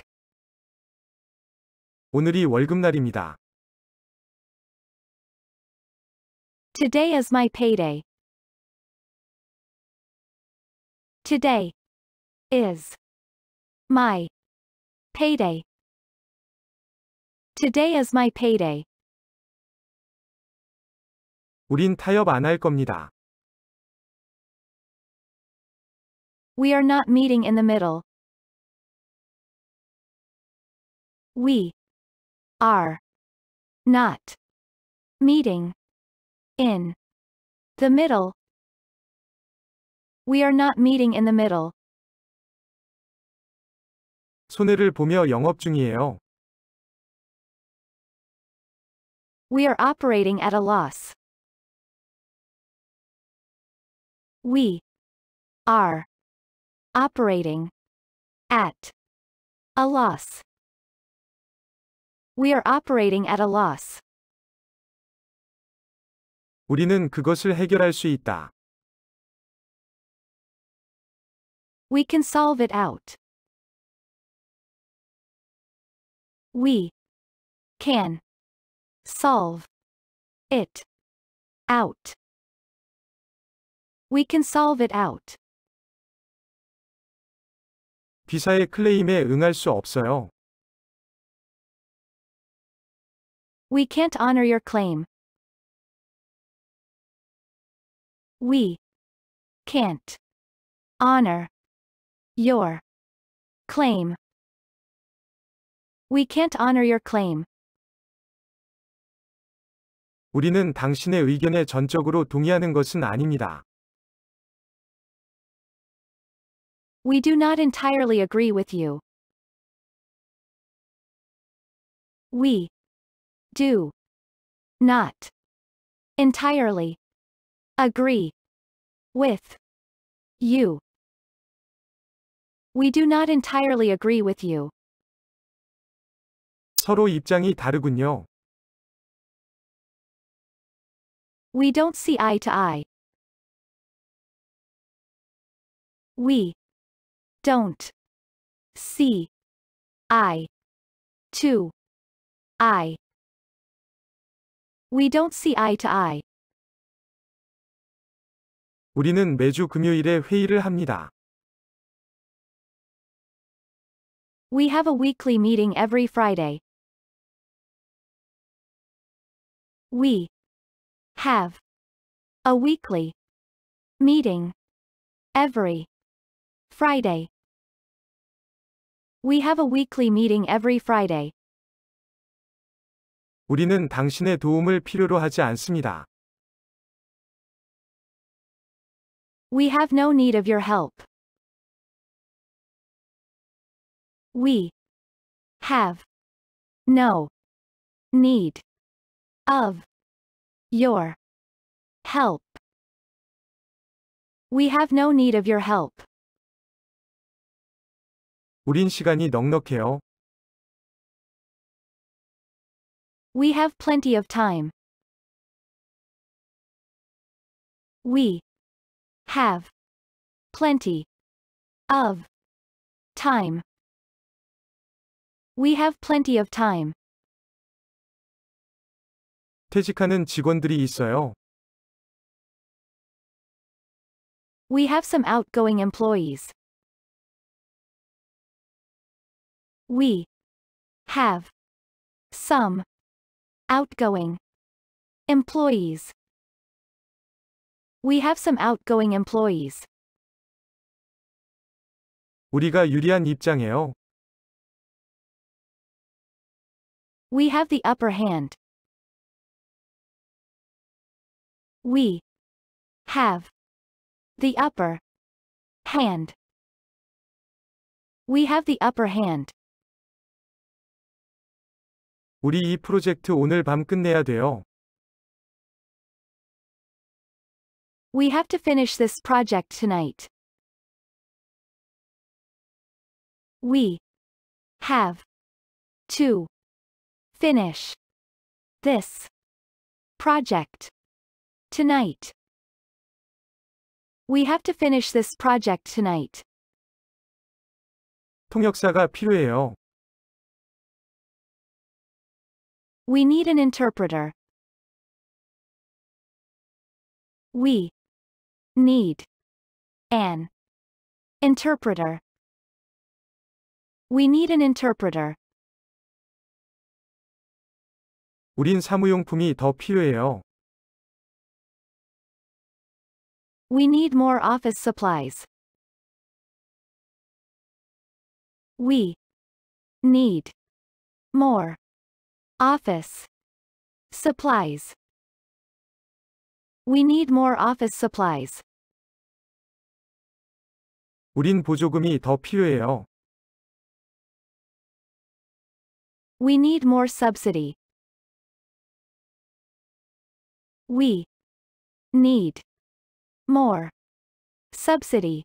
오늘이 월급날입니다. Today is my payday. Today is my payday. Today is my payday. 우린 타협 안 겁니다. We are not meeting in the middle. We are not meeting in the middle. We are not meeting in the middle. 손해를 보며 영업 중이에요. We are operating at a loss. We are operating at a loss. We are operating at a loss. 우리는 그것을 해결할 수 있다. We can solve it out. We can solve it out. We can solve it out. 클레임에 응할 수 없어요. We can't honor your claim. We can't honor your claim. We can't honor your claim. 우리는 당신의 의견에 전적으로 동의하는 것은 아닙니다. We do not entirely agree with you. We do not entirely agree with you. We do not entirely agree with you. 서로 입장이 다르군요. We don't see eye to eye. We don't see eye to eye. We don't see eye to eye. 우리는 매주 금요일에 회의를 합니다. We have a weekly meeting every Friday. We have a weekly meeting every Friday. We have a weekly meeting every Friday. 우리는 당신의 도움을 필요로 하지 않습니다. We have no need of your help. We have no need of your help. We have no need of your help. 우린 시간이 넉넉해요. We have plenty of time. We have plenty of time. We have plenty of time. 퇴직하는 직원들이 있어요. We have some outgoing employees. We have some outgoing employees. We have some outgoing employees. 우리가 유리한 입장이에요. We have the upper hand. We have the upper hand. We have the upper hand. 우리 이 프로젝트 오늘 밤 끝내야 돼요. We have to finish this project tonight. We have to finish this project Tonight. We have to finish this project tonight. 통역사가 필요해요. We need an interpreter. We need an interpreter. We need an interpreter. 우린 사무용품이 더 필요해요. We need more office supplies. We need more office supplies. We need more office supplies. 우린 보조금이 더 필요해요. We need more subsidy. We need more. Subsidy.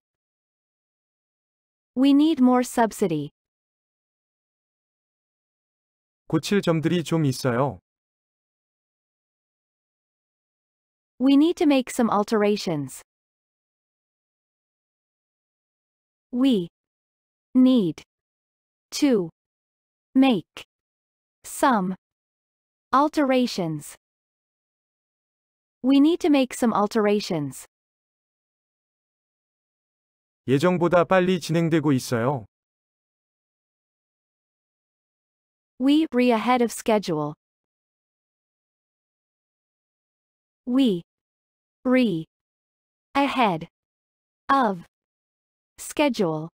We need more subsidy. 고칠 점들이 좀 있어요. We need to make some alterations. We need to make some alterations. We need to make some alterations. 예정보다 빨리 진행되고 있어요. We re ahead of schedule. We re ahead of schedule.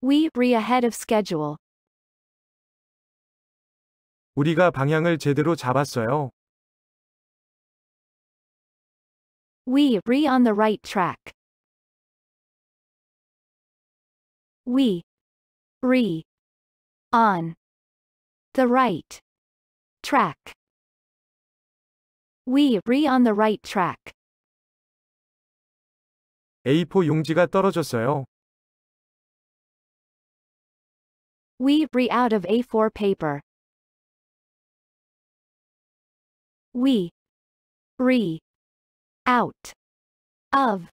We re ahead of schedule. 우리가 방향을 제대로 잡았어요. We re on the right track. we re on the right track we re on the right track A4 용지가 떨어졌어요. We re out of A4 paper. We re out of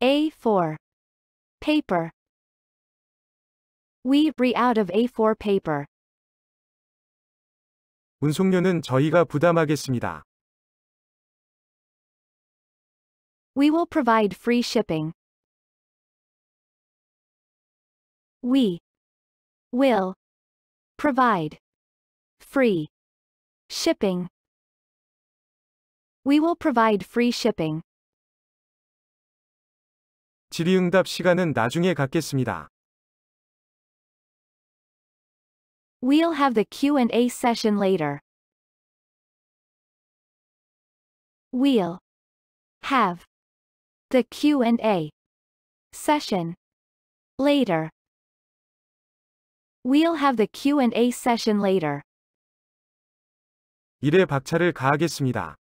A4 paper. We re out of A4 paper. 운송료는 저희가 부담하겠습니다. We will provide free shipping. We will provide free shipping. We will provide free shipping. 질의응답 시간은 나중에 갖겠습니다. We'll have the Q&A session later. We'll have the Q&A session later. We'll have the Q&A session later. 일에 박차를 가하겠습니다.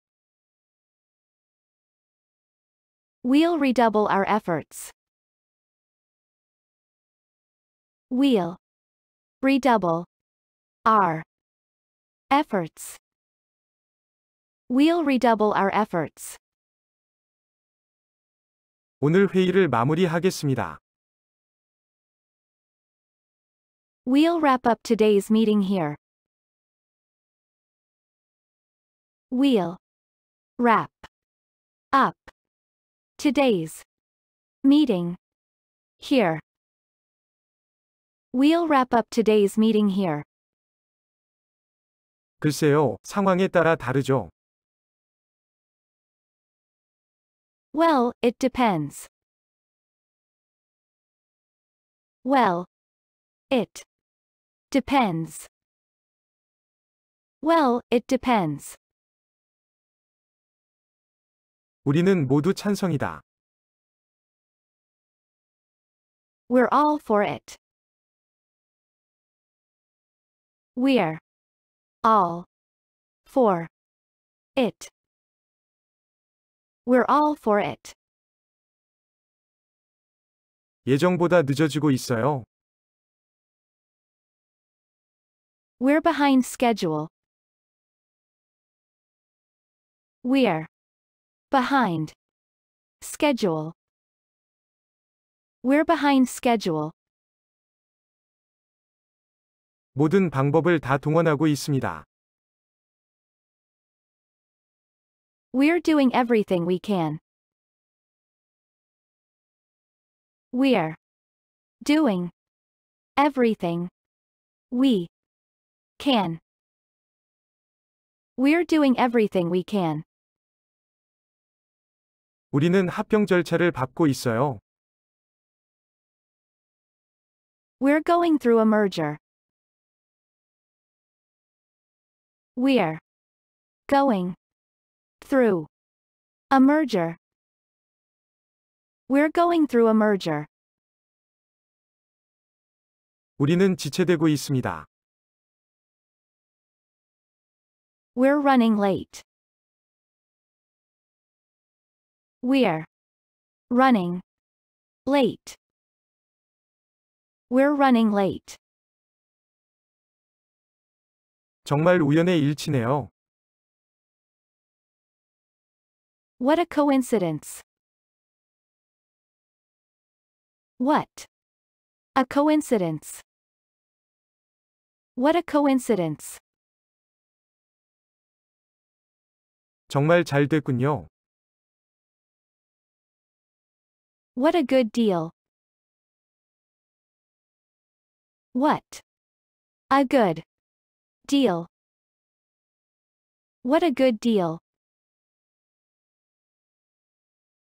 We'll redouble our efforts. We'll redouble our efforts. We'll redouble our efforts. 오늘 회의를 마무리하겠습니다. We'll wrap up today's meeting here. We'll wrap up today's meeting here. We'll wrap up today's meeting here. 글쎄요, 상황에 따라 다르죠. Well, it depends. Well, it depends. Well, it depends. 우리는 모두 찬성이다. We're all for it. We're all for it. We're all for it. 예정보다 늦어지고 있어요. We're behind schedule. We're behind schedule. We're behind schedule. 모든 방법을 다 동원하고 있습니다. We're doing everything we can. We're doing everything we can. We're doing everything we can. 우리는 합병 절차를 밟고 있어요. We're going through a merger. We're going through a merger. We're going through a merger. 우리는 지체되고 있습니다. We're running late. We're running late. We're running late. 정말 우연의 일치네요. What a coincidence. What? A coincidence. What a coincidence. 정말 잘 됐군요. What a good deal. What? A good Deal. What a good deal.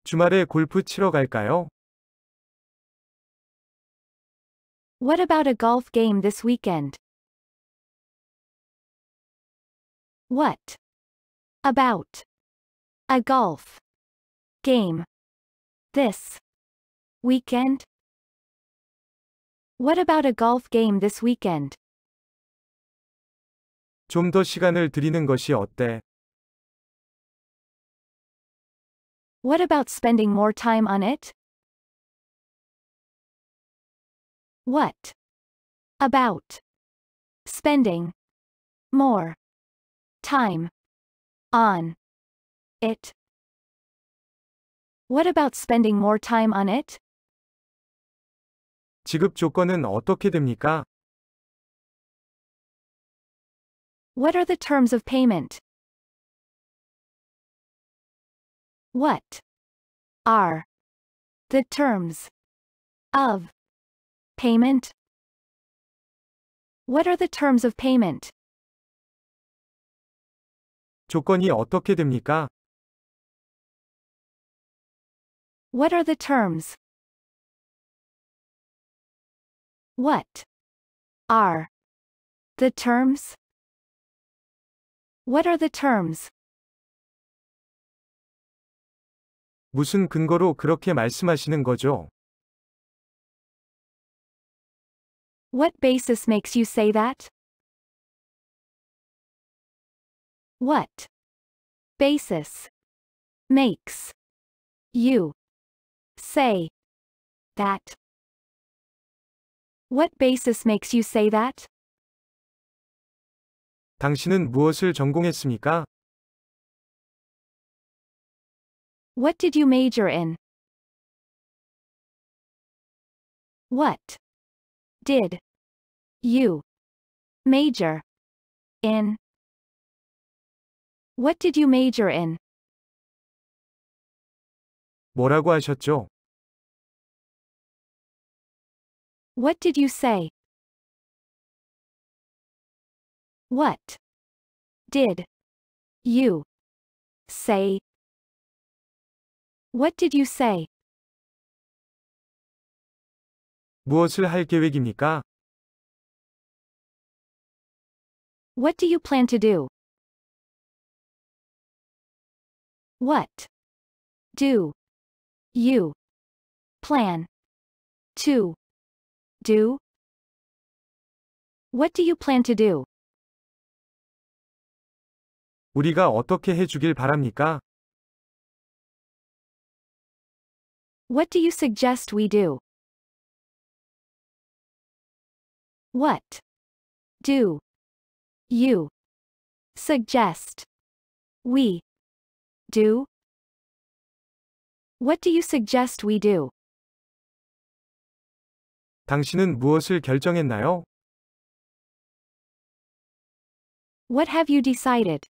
주말에 골프 치러 갈까요? What about a golf game this weekend? What about a golf game this weekend? What about a golf game this weekend? 좀더 시간을 드리는 것이 어때? What about spending more time on it? What about spending more time on it? What about spending more time on it? 지급 조건은 어떻게 됩니까? What are the terms of payment? What are the terms of payment? What are the terms of payment? 조건이 어떻게 됩니까? What are the terms? What are the terms? What are the terms? 무슨 근거로 그렇게 말씀하시는 거죠? What basis makes you say that? What basis makes you say that? What basis makes you say that? 당신은 무엇을 전공했습니까? What did you major in? What did you major in? What did you major in? 뭐라고 하셨죠? What did you say? What did you say? What did you say? 무엇을 할 계획입니까? What do you plan to do? What do you plan to do? What do you plan to do? 우리가 어떻게 해주길 바랍니까? What do you suggest we do? What do you suggest we do? What do you suggest we do? 당신은 무엇을 결정했나요? What have you decided?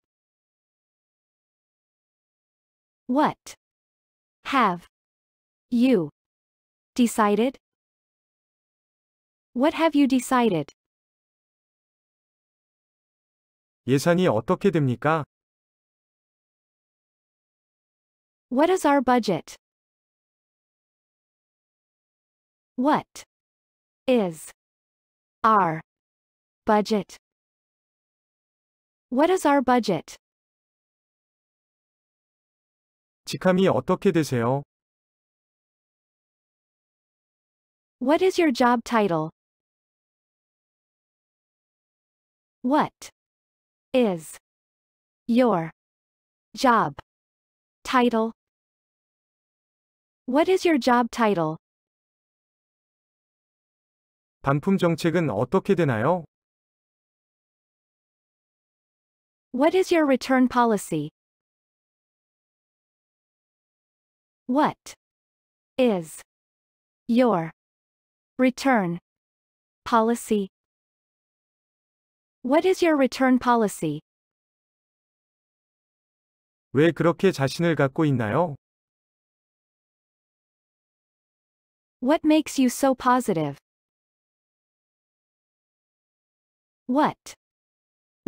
What have you decided? What have you decided? 예산이 어떻게 됩니까? What is our budget? What is our budget? What is our budget? 직함이 어떻게 되세요? What is your job title? What is your job title? What is your job title? 반품 정책은 어떻게 되나요? What is your return policy? What is your return policy? What is your return policy? 왜 그렇게 자신을 갖고 있나요? What makes you so positive? What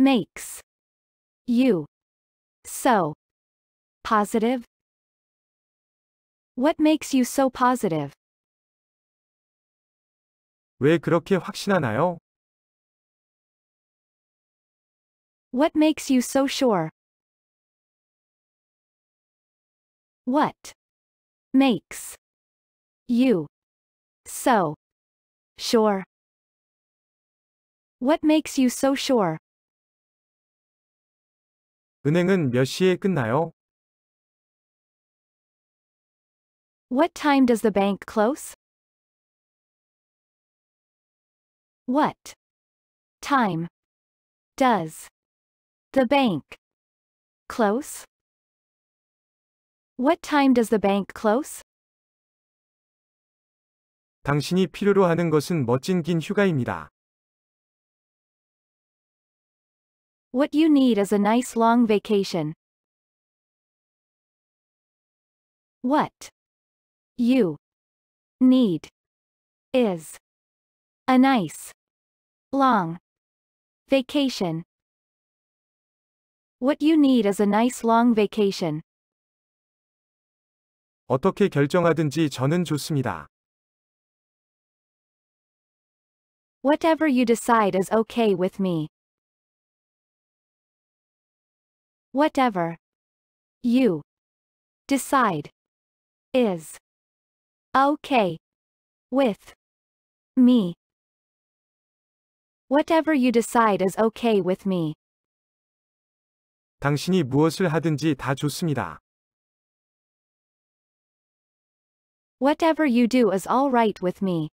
makes you so positive? What makes you so positive? 왜 그렇게 확신하나요? What makes you so sure? What makes you so sure? What makes you so sure? 은행은 몇 시에 끝나요? What time does the bank close? What time does the bank close? What time does the bank close? 당신이 필요로 하는 것은 멋진 긴 휴가입니다. What you need is a nice long vacation. What you need is a nice long vacation. What you need is a nice long vacation. 어떻게 결정하든지 저는 좋습니다. Whatever you decide is okay with me. Whatever you decide is okay with me. Whatever you decide is okay with me. 당신이 무엇을 하든지 다 좋습니다. Whatever you do is all right with me.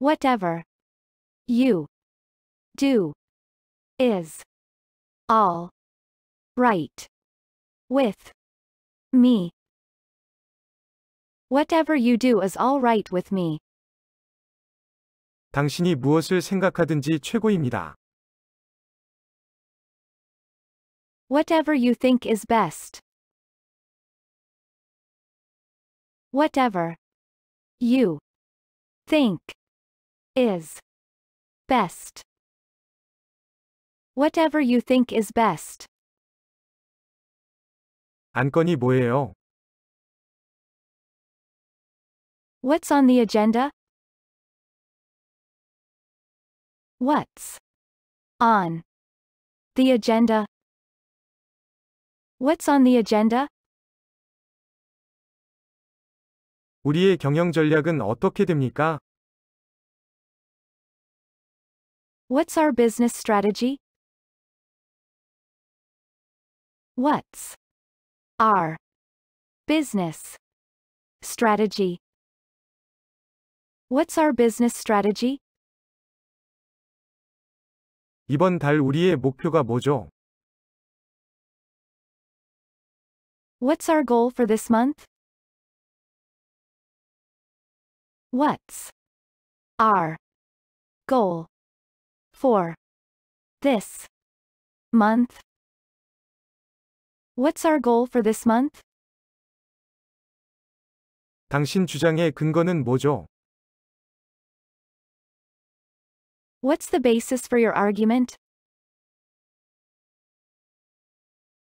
Whatever you do is all right with me. Whatever you do is all right with me. 당신이 무엇을 생각하든지 최고입니다. Whatever you think is best. Whatever you think is best. Whatever you think is best. 안건이 뭐예요? What's on the agenda? What's on the agenda? What's on the agenda? 우리의 경영 전략은 어떻게 됩니까? What's our business strategy? What's our business strategy? What's our business strategy? 이번 달 우리의 목표가 뭐죠? What's our goal for this month? What's our goal for this month? What's our goal for this month? 당신 주장의 근거는 뭐죠? What's the basis for your argument?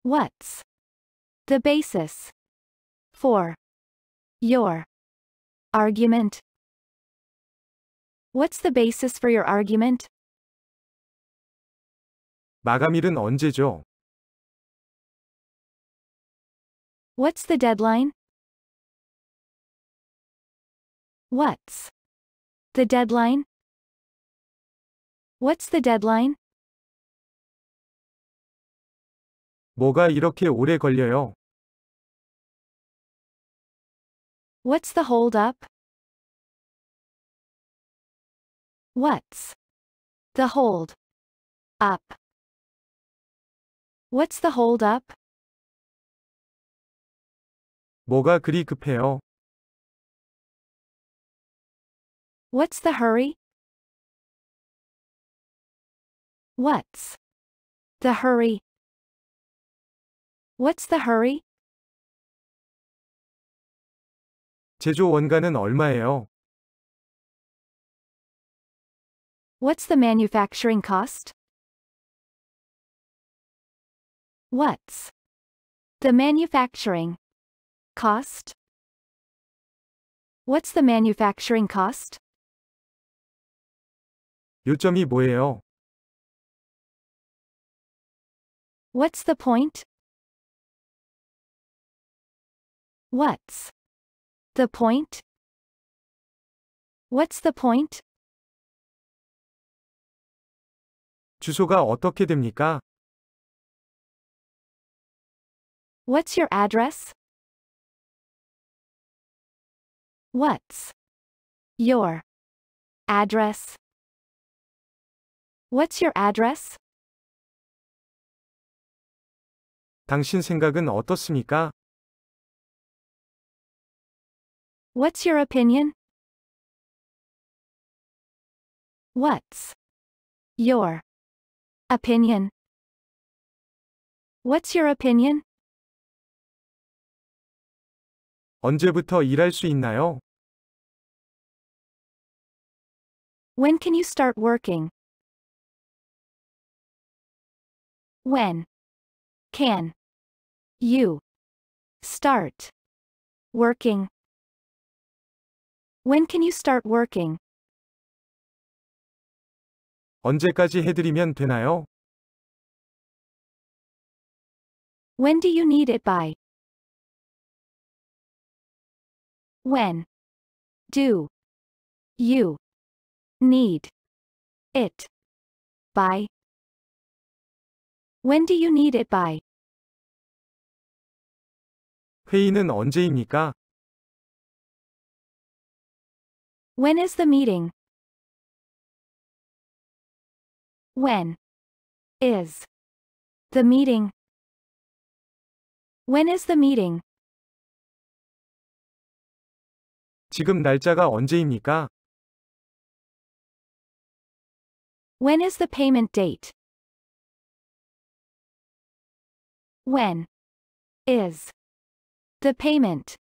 What's the basis for your argument? What's the basis for your argument? 마감일은 언제죠? What's the deadline? What's the deadline? What's the deadline? 뭐가 이렇게 오래 걸려요? What's the hold up? What's the hold up? What's the hold up? 뭐가 그리 급해요? What's the hurry? What's the hurry? What's the hurry? 제조 원가는 얼마예요? What's the manufacturing cost? What's the manufacturing cost? What's the manufacturing cost? 요점이 뭐예요? What's the point? What's the point? What's the point? 주소가 어떻게 됩니까? What's your address? What's your address? What's your address? 당신 생각은 어떻습니까? What's your opinion? What's your opinion? What's your opinion? 언제부터 일할 수 있나요? When can you start working? When can you start working. When can you start working? 언제까지 해드리면 되나요? When do you need it by? When do you need it by? When do you need it by? 회의는 언제입니까? When is the meeting? When is the meeting? When is the meeting? 지금 날짜가 언제입니까? When is the payment date? When is The payment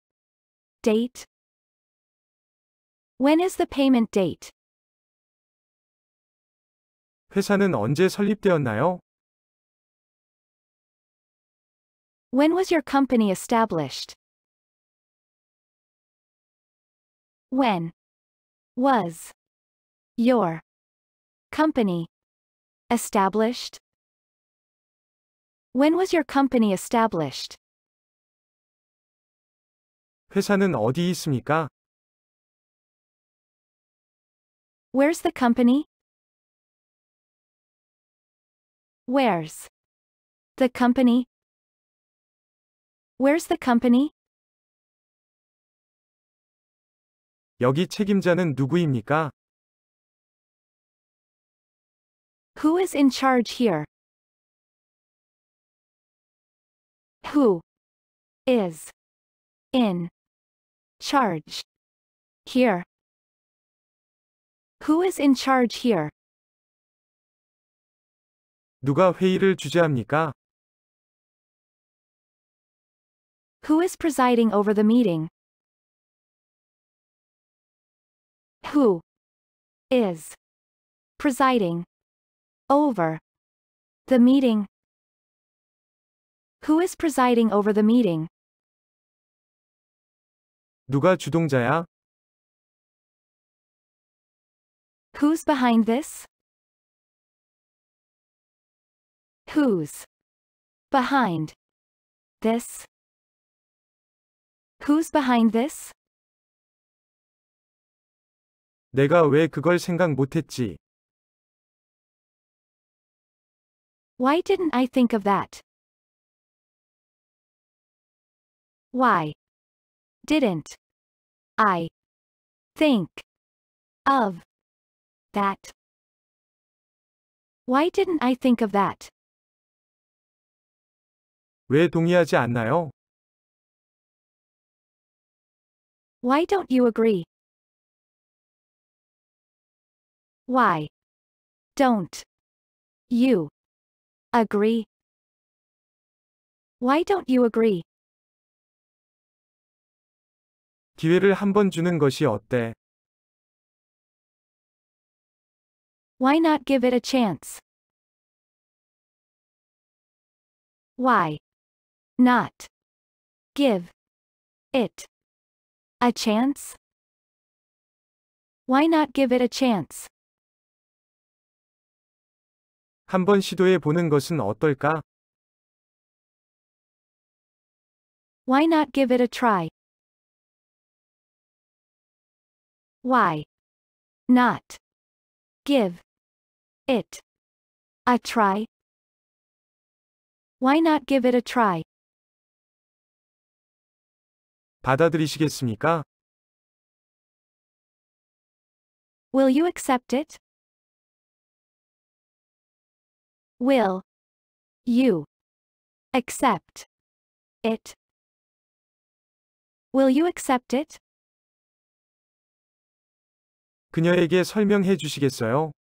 date When is the payment date? 회사는 언제 설립되었나요? When was your company established? When was your company established? When was your company established? 회사는 어디 있습니까? Where's the company? Where's the company? Where's the company? 여기 책임자는 누구입니까? Who is in charge here? Who is in Charge. Here. Who is in charge here? 누가 회의를 주재합니까? Who is presiding over the meeting? Who is presiding over the meeting? Who is presiding over the meeting? 누가 주동자야? Who's behind this? Who's behind this? Who's behind this? 내가 왜 그걸 생각 못했지? Why didn't I think of that? Why didn't I think of that. Why didn't I think of that? 왜 동의하지 않나요? Why don't you agree? Why don't you agree? Why don't you agree? 기회를 한번 주는 것이 어때? Why not give it a chance? Why not give it a chance? Why not give it a chance? 한번 시도해 보는 것은 어떨까? Why not give it a try? Why? Not. Give. It. A try. Why not give it a try? 받아들이시겠습니까? Will you accept it? Will you accept it? Will you accept it? 그녀에게 설명해 주시겠어요?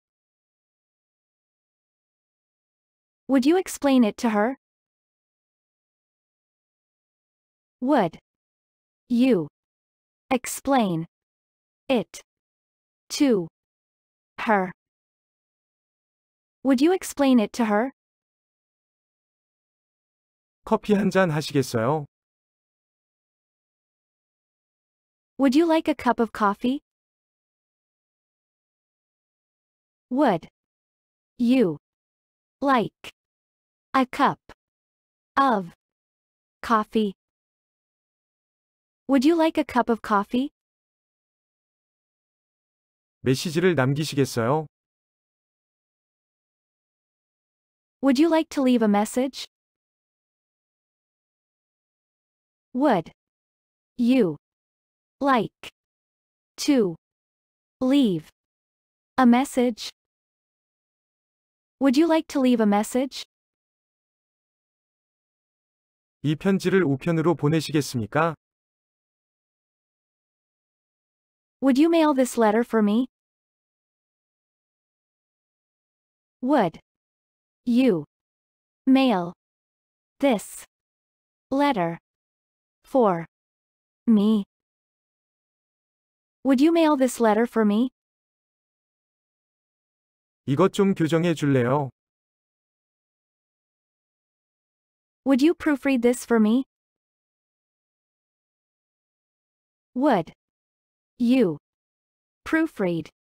Would you explain it to her? Would you explain it to her? Would you explain it to her? 커피 하시겠어요? Would you like a cup of coffee? Would you like a cup of coffee? Would you like a cup of coffee? 메시지를 남기시겠어요? Would you like to leave a message? Would you like to leave a message? Would you like to leave a message? 이 편지를 우편으로 보내시겠습니까? Would you mail this letter for me? Would you mail this letter for me? Would you mail this letter for me? 이것 좀 교정해 줄래요? Would you proofread this for me? Would you proofread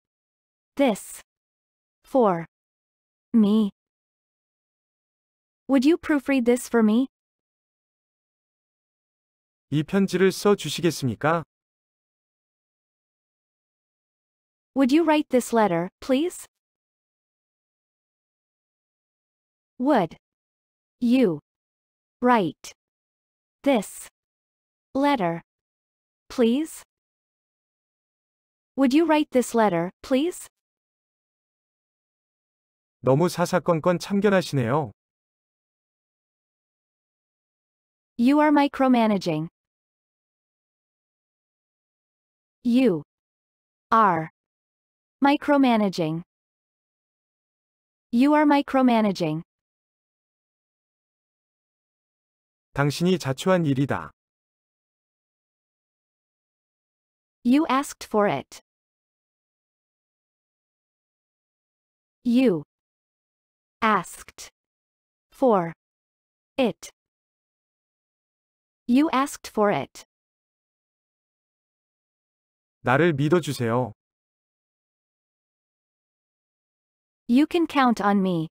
this for me? Would you proofread this for me? 이 편지를 써 주시겠습니까? Would you write this letter, please? Would you write this letter, please? Would you write this letter, please? 너무 사사건건 참견하시네요. You are micromanaging. You are micromanaging. You are micromanaging. 당신이 자초한 일이다. You asked for it. You asked for it. You asked for it. 나를 믿어주세요. You can count on me.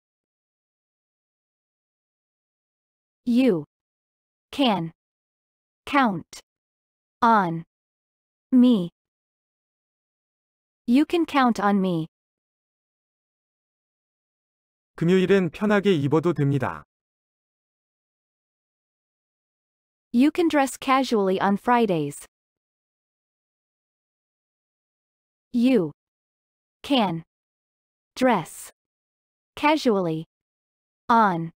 You can count on me. You can count on me. 금요일은 편하게 입어도 됩니다. You can dress casually on Fridays. You can dress casually on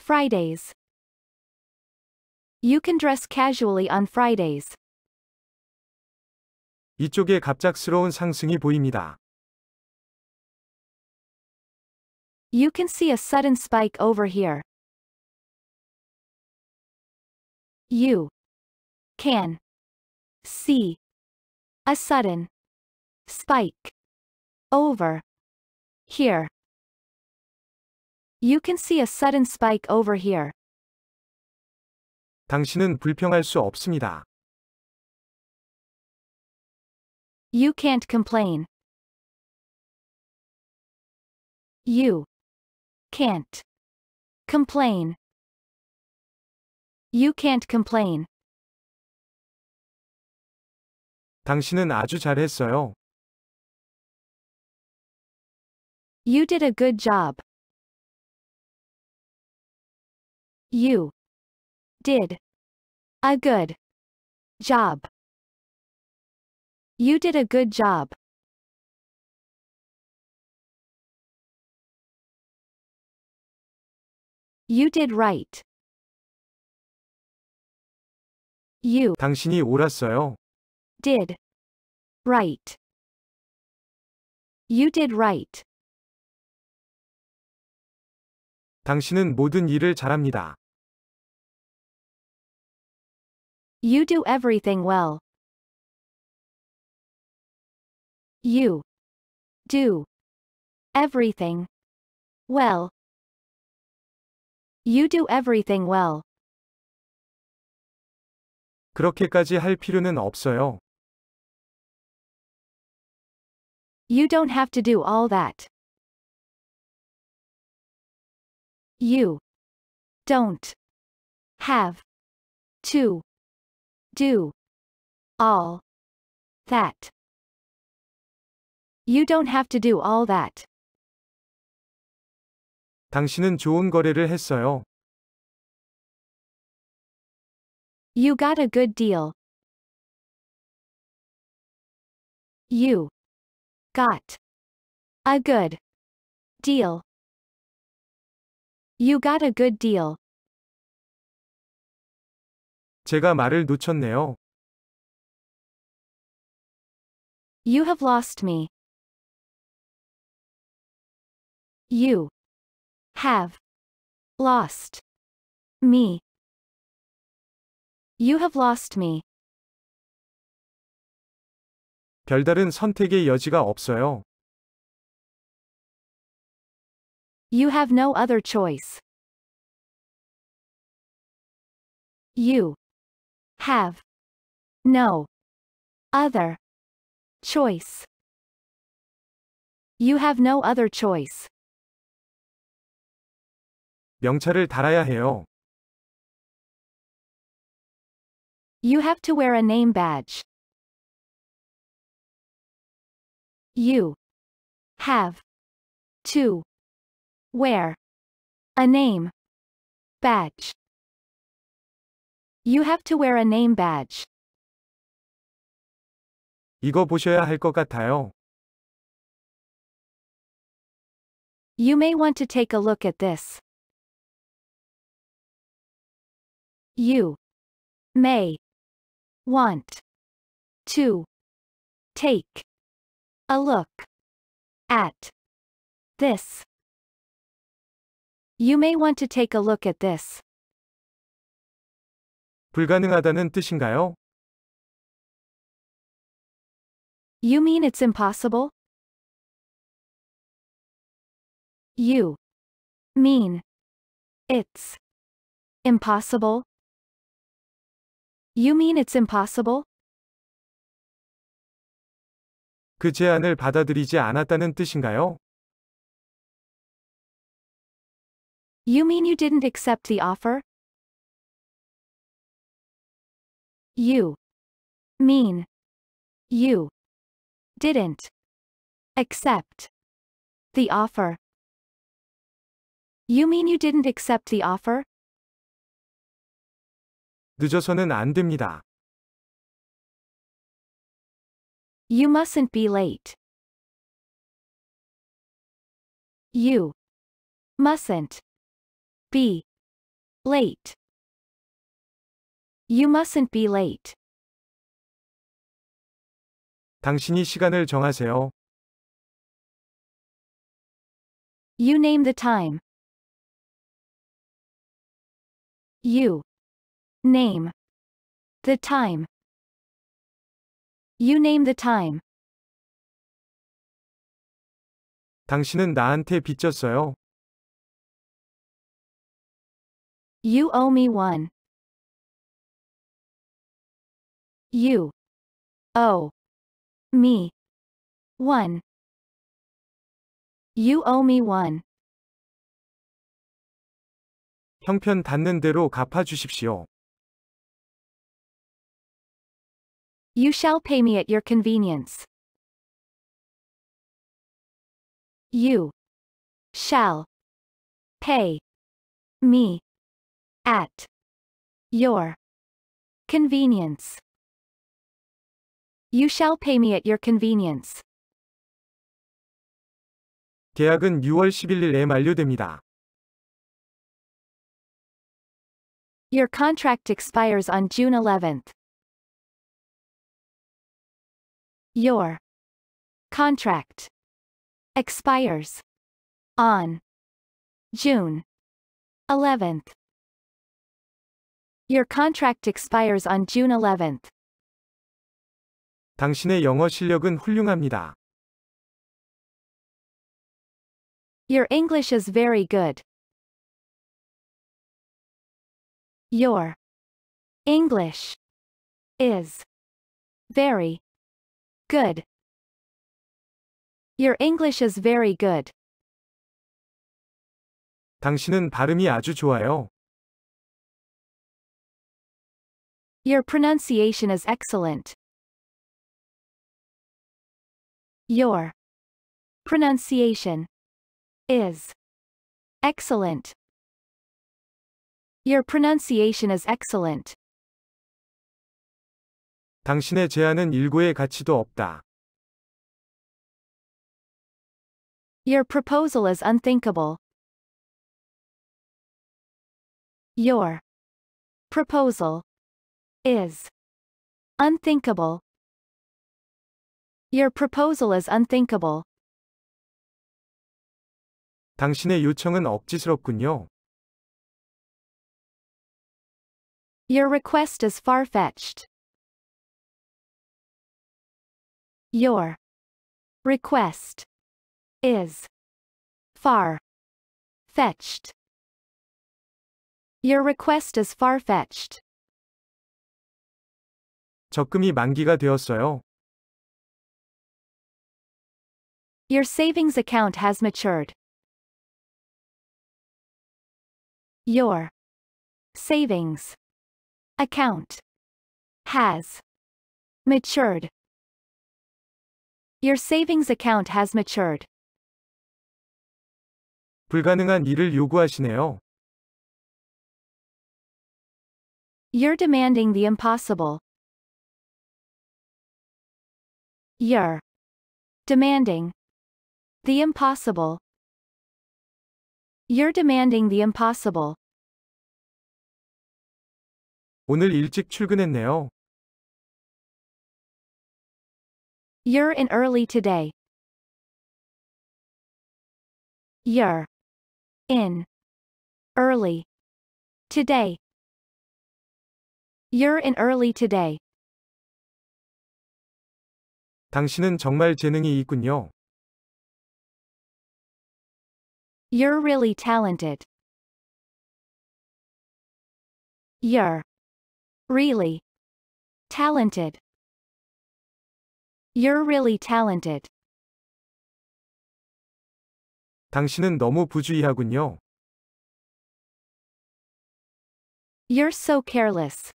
Fridays. You can dress casually on Fridays. 이쪽에 갑작스러운 상승이 보입니다. You can see a sudden spike over here. You can see a sudden spike over here. You can see a sudden spike over here. 당신은 불평할 수 없습니다. You can't complain. You can't complain. You can't complain. 당신은 아주 잘했어요. You did a good job. You did a good job. You did a good job. You did right. You 당신이 옳았어요. did right. You did right. 당신은 모든 일을 잘합니다. You do everything well. You do everything well. You do everything well. 그렇게까지 할 필요는 없어요. You don't have to do all that. You don't have to do all that. You don't have to do all that. 당신은 좋은 거래를 했어요. You got a good deal. You got a good deal. You got a good deal. 제가 말을 놓쳤네요. You have lost me. You have lost me. You have lost me. 별다른 선택의 여지가 없어요. You have no other choice. You have no other choice. You have no other choice. 명찰을 달아야 해요. You have to wear a name badge. You have to wear a name badge. You have to wear a name badge. 이거 보셔야 같아요. You may want to take a look at this. You may want to take a look at this. You may want to take a look at this. 불가능하다는 뜻인가요? You mean it's impossible? You mean it's impossible? You mean it's impossible? 그 제안을 받아들이지 않았다는 뜻인가요? You mean you didn't accept the offer? You. Mean. You. Didn't. Accept. The offer. You mean you didn't accept the offer? 늦어서는 안 됩니다. You mustn't be late. You mustn't be late. You mustn't be late. 당신이 시간을 정하세요. You name the time. You name the time. You name the time. 당신은 나한테 빚졌어요. You owe me one. You, owe me 1 You owe me 1 형편 닿는 대로 You shall pay me at your convenience. You shall pay me at your convenience. You shall pay me at your convenience. 계약은 6월 11일 만료됩니다. Your contract expires on June 11th. Your contract expires on June 11th. Your contract expires on June 11th. 당신의 영어 실력은 훌륭합니다. Your English is very good. Your English is very good. Your English is very good. 당신은 발음이 아주 좋아요. Your pronunciation is excellent. Your pronunciation is excellent. Your pronunciation is excellent. 당신의 제안은 가치도 없다. Your proposal is unthinkable. Your proposal is unthinkable. Your proposal is unthinkable. 당신의 요청은 억지스럽군요. Your request is far-fetched. Your request is far-fetched. Your request is far-fetched. 적금이 만기가 되었어요. Your savings account has matured. Your savings account has matured. Your savings account has matured. 불가능한 일을 요구하시네요. You're demanding the impossible. You're demanding the impossible. You're demanding the impossible. 오늘 일찍 출근했네요. You're in early today. You're in early today. You're in early today. 당신은 정말 재능이 있군요. You're really talented. You're really talented. You're really talented. 당신은 너무 부주의하군요. You're so careless.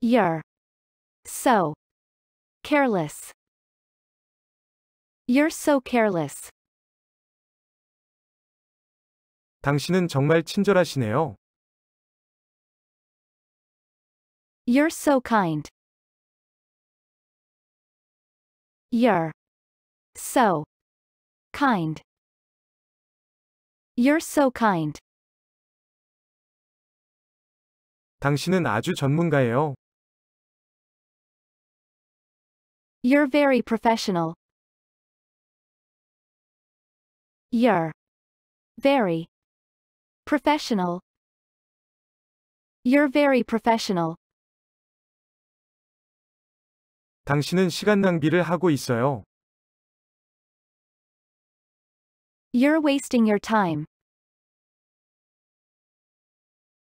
You're so careless. You're so careless. 당신은 정말 친절하시네요. You're so kind. You're so kind. You're so kind. 당신은 아주 전문가예요. You're very professional. You're very professional. You're very professional. 당신은 시간 낭비를 하고 있어요. You're wasting your time.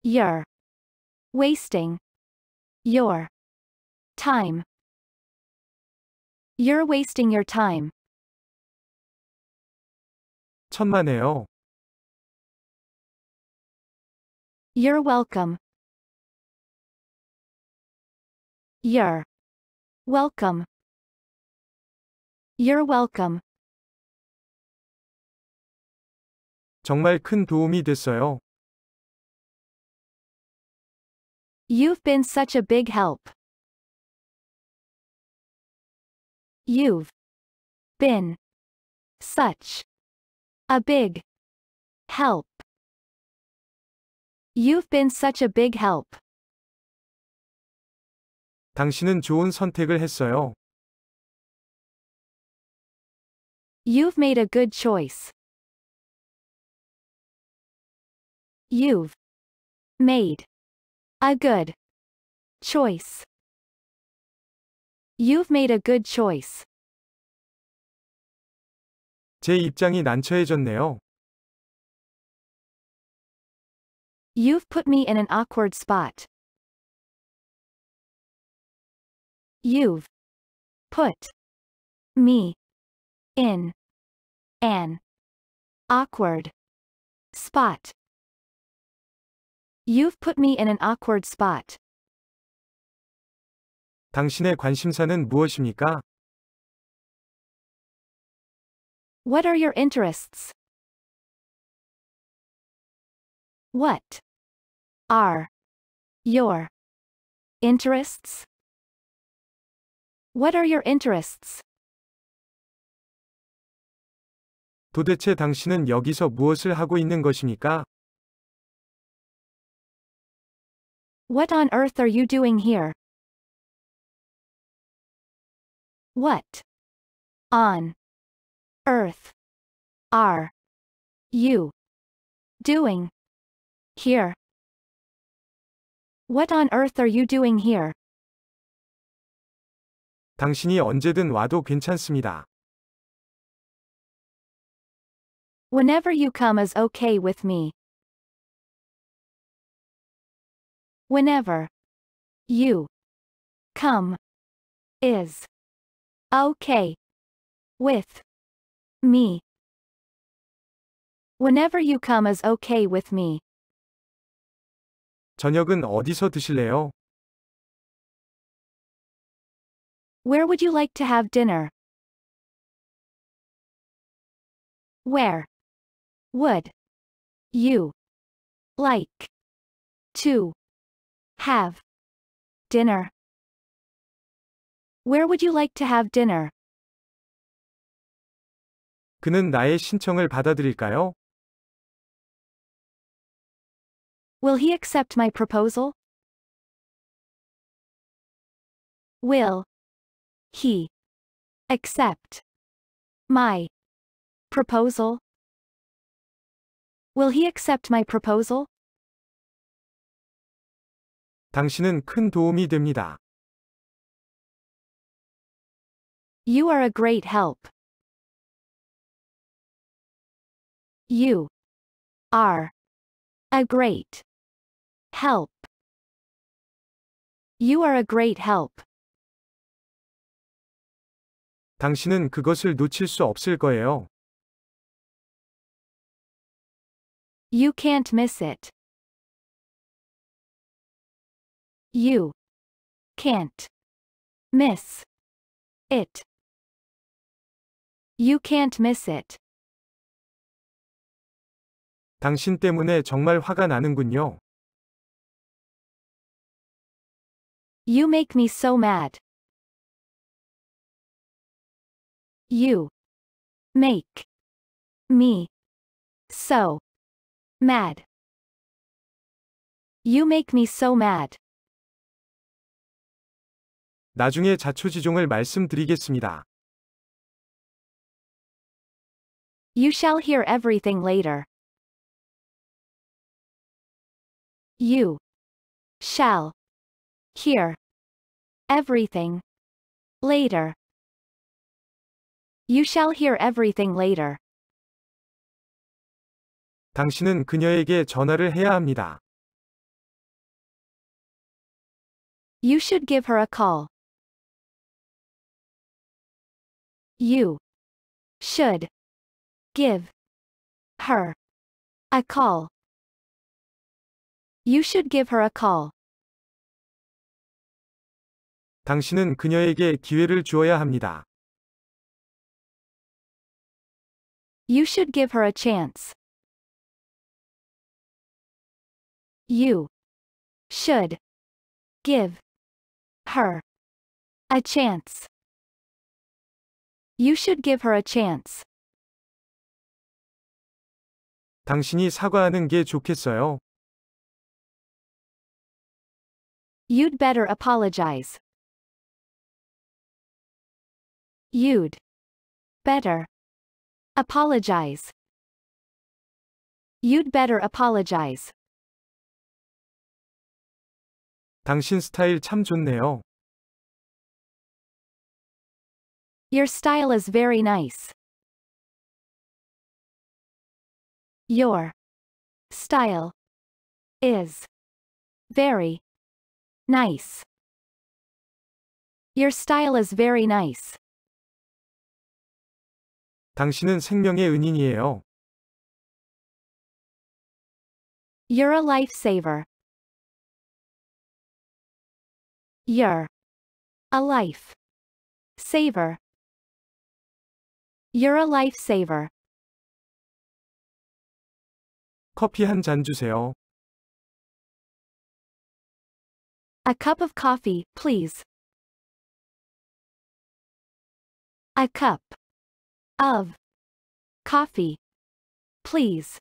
You're wasting your time. You're wasting your time. 천만에요. You're welcome. You're welcome. You're welcome. 정말 큰 도움이 됐어요. You've been such a big help. You've been such a big help. You've been such a big help. 당신은 좋은 선택을 했어요. You've made a good choice. You've made a good choice. You've made a good choice. 제 입장이 난처해졌네요. You've put me in an awkward spot. You've put me in an awkward spot. You've put me in an awkward spot. 당신의 관심사는 무엇입니까? What are your interests? What are your interests? What are your interests? 도대체 당신은 여기서 무엇을 하고 있는 것입니까? What on earth are you doing here? What on earth are you doing here? What on earth are you doing here? 당신이 언제든 와도 괜찮습니다. Whenever you come is okay with me. Whenever you come is okay with me. Whenever you come is okay with me. 저녁은 어디서 드실래요? Where would you like to have dinner? Where would you like to have dinner? Where would you like to have dinner? 그는 나의 신청을 받아들일까요? Will he accept my proposal? Will he accept my proposal? Will he accept my proposal? 당신은 큰 도움이 됩니다. You are a great help. You are a great help. You are a great help. 당신은 그것을 놓칠 수 없을 거예요. You can't miss it. You can't miss it. You can't miss it. 당신 때문에 정말 화가 나는군요. You make me so mad. You make me so mad. You make me so mad. 나중에 자초지종을 말씀드리겠습니다. You shall hear everything later. You shall hear everything later. You shall hear everything later. 당신은 그녀에게 전화를 해야 합니다. You should give her a call. You should give her a call. You should give her a call. 당신은 그녀에게 기회를 주어야 합니다. You should give her a chance. You should give her a chance. You should give her a chance. 당신이 사과하는 게 좋겠어요. You'd better apologize. You'd better apologize. You'd better apologize. 당신 스타일 참 좋네요. Your style is very nice. Your style is very Nice. Your style is very nice. 당신은 생명의 은인이에요. You're a lifesaver. You're a life saver. You're a lifesaver. 커피 한 주세요. A cup of coffee, please. A cup of coffee, please.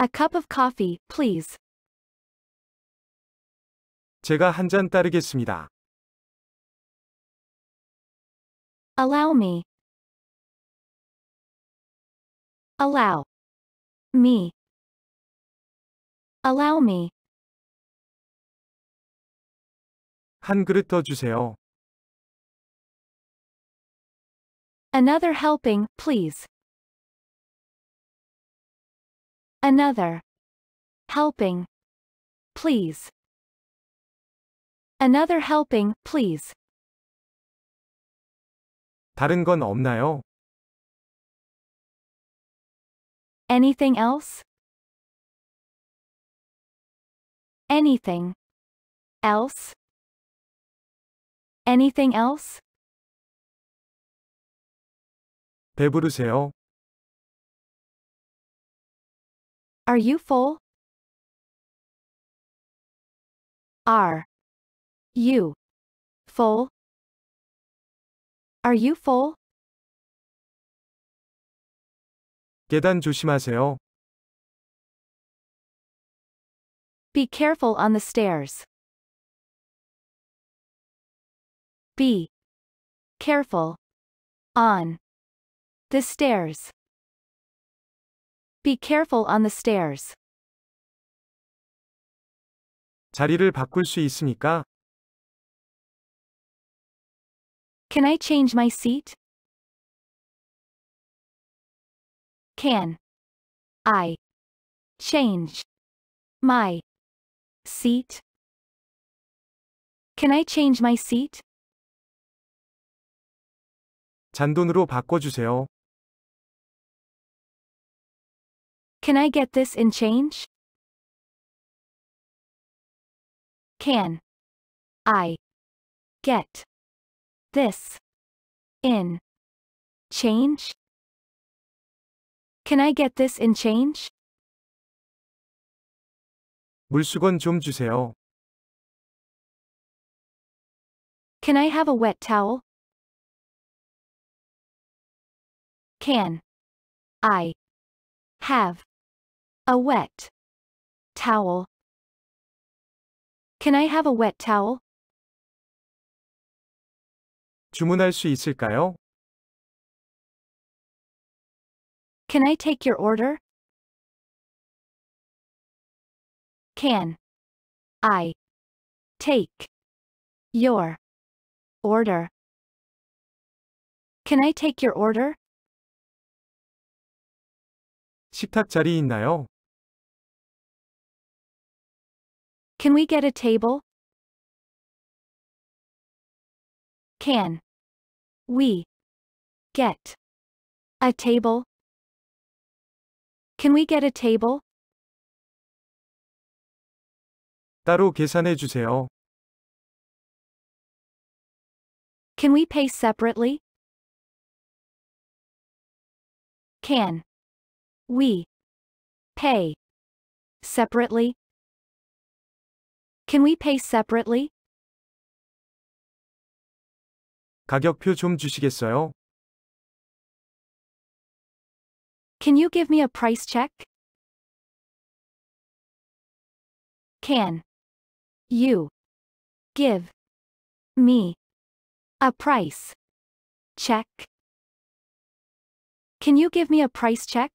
A cup of coffee, please. 제가 한 잔 따르겠습니다. Allow me. Allow me. Allow me. 한 그릇 더 주세요. Another helping, please. Another helping, please. Another helping, please. 다른 건 없나요? Anything else? Anything else? Anything else? 배부르세요? Are you full? Are you full? Are you full? 계단 조심하세요. Be careful on the stairs. Be careful on the stairs. Be careful on the stairs. 자리를 바꿀 수 있습니까? Can I change my seat? Can I change my seat? Can I change my seat? 잔돈으로 바꿔주세요. Can I get this in change? Can I get this in change? Can I get this in change? 물수건 좀 주세요. Can I have a wet towel? Can I have a wet towel? Can I have a wet towel? 주문할 수 있을까요? Can I take your order? Can I take your order? Can I take your order? 식탁 자리 있나요? Can we get a table? Can we get a table? Can we get a table? 따로 계산해 주세요. Can we pay separately? Can we pay separately? Can we pay separately? 가격표 좀 주시겠어요? Can you give me a price check? Can you give me a price check? Can you give me a price check?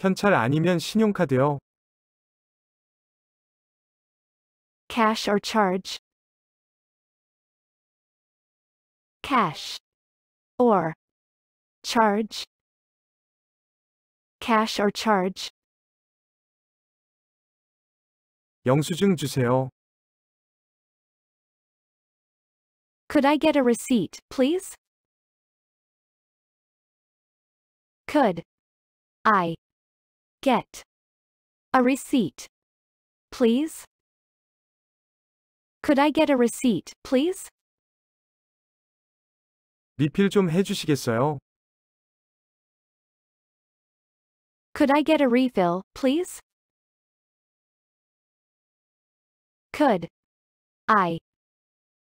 현찰 아니면 신용카드요. cash or charge cash or charge cash or charge 영수증 주세요. Could I get a receipt, please? Could I Get a receipt, please? Could I get a receipt, please? 리필 좀 해주시겠어요? Could I get a refill, please? Could I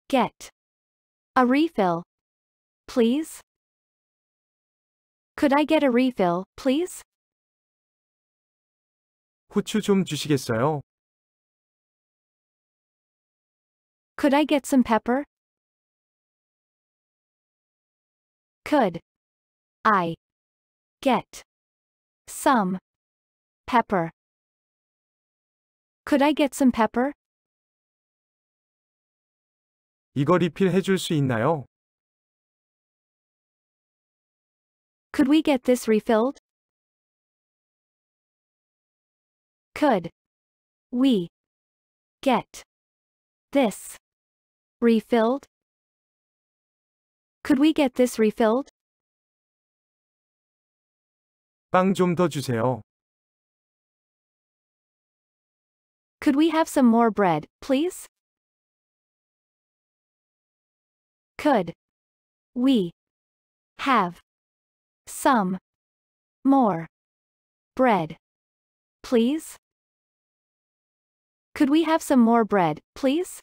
get a refill, please? Could I get a refill, please? 후추 좀 주시겠어요? Could I get some pepper? Could I get some pepper? Could I get some pepper? 이거 리필 해줄 수 있나요? Could we get this refilled? Could we get this refilled? Could we get this refilled? 빵 좀 더 주세요. Could we have some more bread, please? Could we have some more bread, please? Could we have some more bread, please?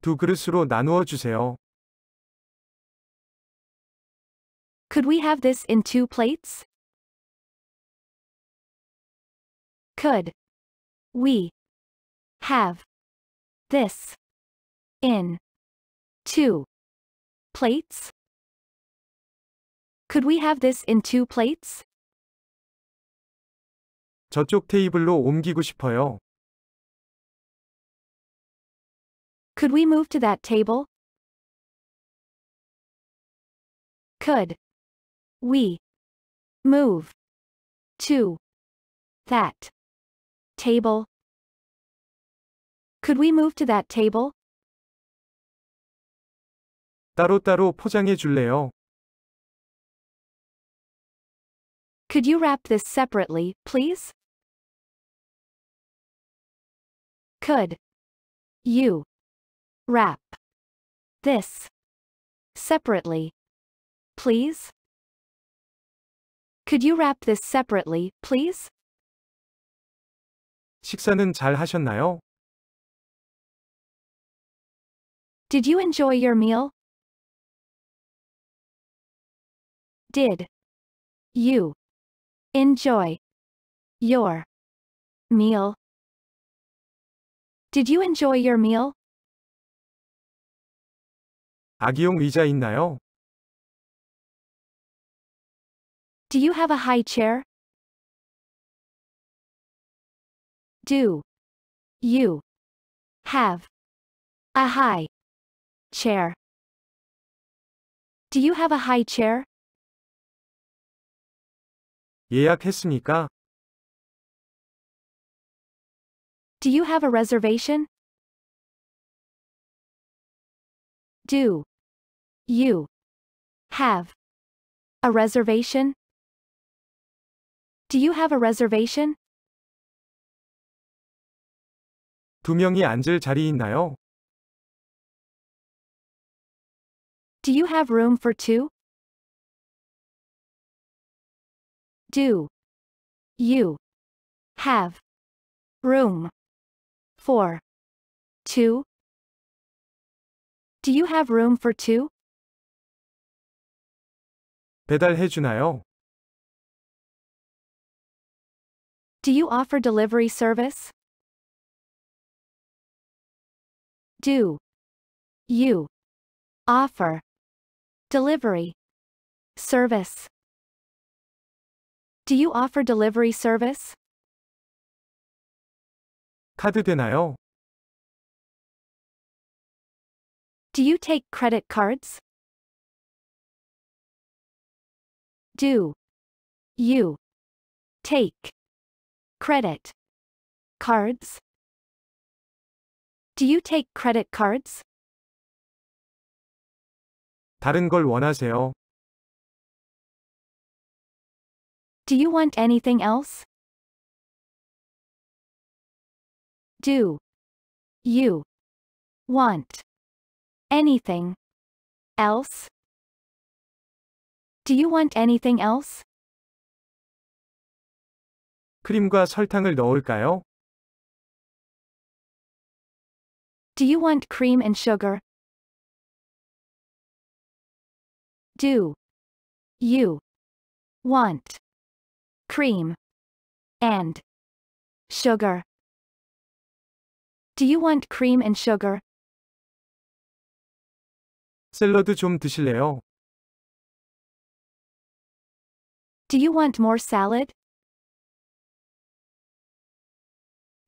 두 그릇으로 나누어 주세요. Could we have this in two plates? Could we have this in two plates? Could we have this in two plates? 저쪽 테이블로 옮기고 싶어요. Could we move to that table? Could we move to that table? Could we move to that table? 따로따로 포장해 줄래요? Could you wrap this separately, please? Could you wrap this separately, please? Could you wrap this separately, please? 식사는 잘 하셨나요? Did you enjoy your meal? Did you enjoy your meal? Did you enjoy your meal? 아기용 의자 있나요? Do you have a high chair? Do you have a high chair? Do you have a high chair? 예약했습니까? Do you have a reservation? Do you have a reservation? Do you have a reservation? 두 명이 앉을 자리 있나요? Do you have room for two? Do you have room 4. 2. Do you have room for two? 배달해 주나요? Do you offer delivery service? Do you offer delivery service? Do you offer delivery service? 카드 되나요? Do you take credit cards? Do you take credit cards? Do you take credit cards? 다른 걸 원하세요? Do you want anything else? Do you want anything else? Do you want anything else? 크림과 설탕을 넣을까요? Do you want cream and sugar? Do you want cream and sugar? Do you want cream and sugar? 샐러드 좀 드실래요? Do you want more salad?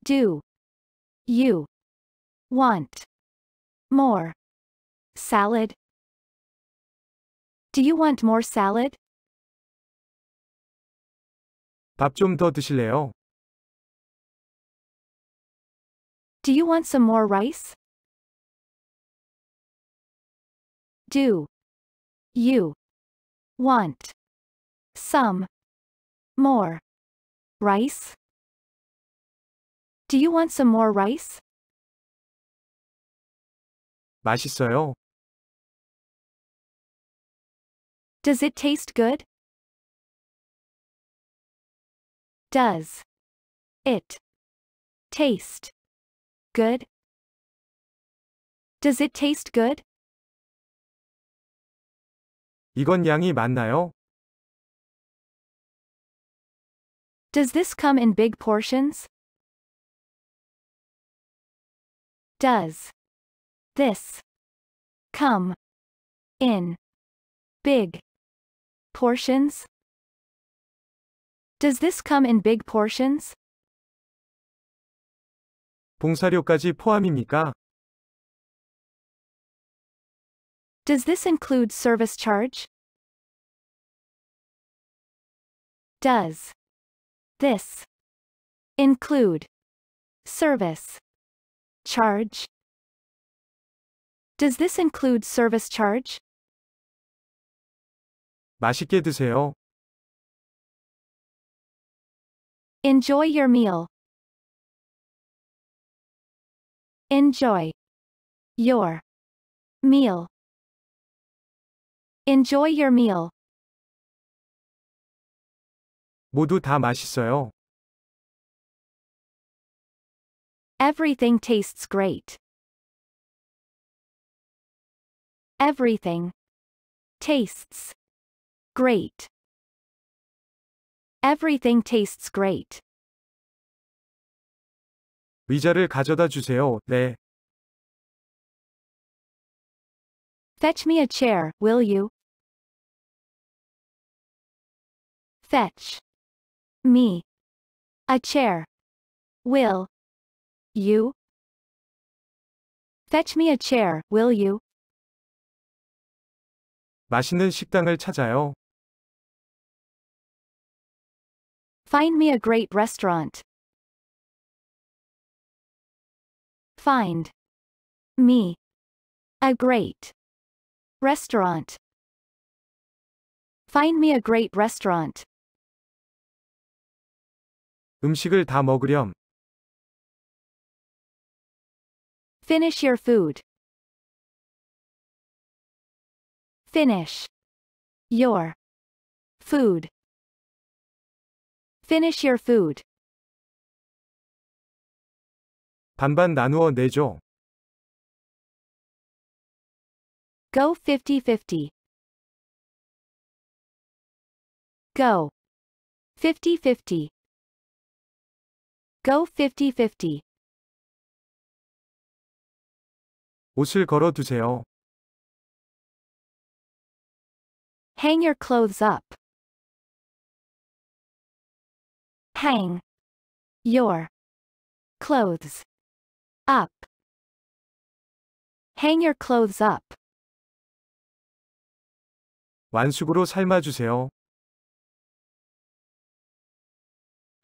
Do you want more salad? Do you want more salad? 밥좀 더 드실래요? Do you want some more rice? Do you want some more rice? Do you want some more rice? 맛있어요. Does it taste good? Does it taste Good? Does it taste good? 이건 양이 Does this come in big portions? Does this come in big portions? Does this come in big portions? 봉사료까지 포함입니까? Does this include service charge? Does this include service charge? Does this include service charge? 맛있게 드세요. Enjoy your meal. Enjoy your meal. Enjoy your meal. 모두 다 맛있어요. Everything tastes great. Everything tastes great. Everything tastes great. 의자를 가져다 주세요. 네. Fetch me a chair, will you? Fetch me a chair. Will you? Fetch me a chair, will you? 맛있는 식당을 찾아요. Find me a great restaurant. Find. Me. A great. Restaurant. Find me a great restaurant. 음식을 다 먹으렴. Finish your food. Finish. Your. Food. Finish your food. 반반 나누어 내죠. Go 50-50. Go. 50-50. Go 50-50. 옷을 걸어 두세요. Hang your clothes up. Hang your clothes Up. Hang your clothes up. 완숙으로 삶아주세요.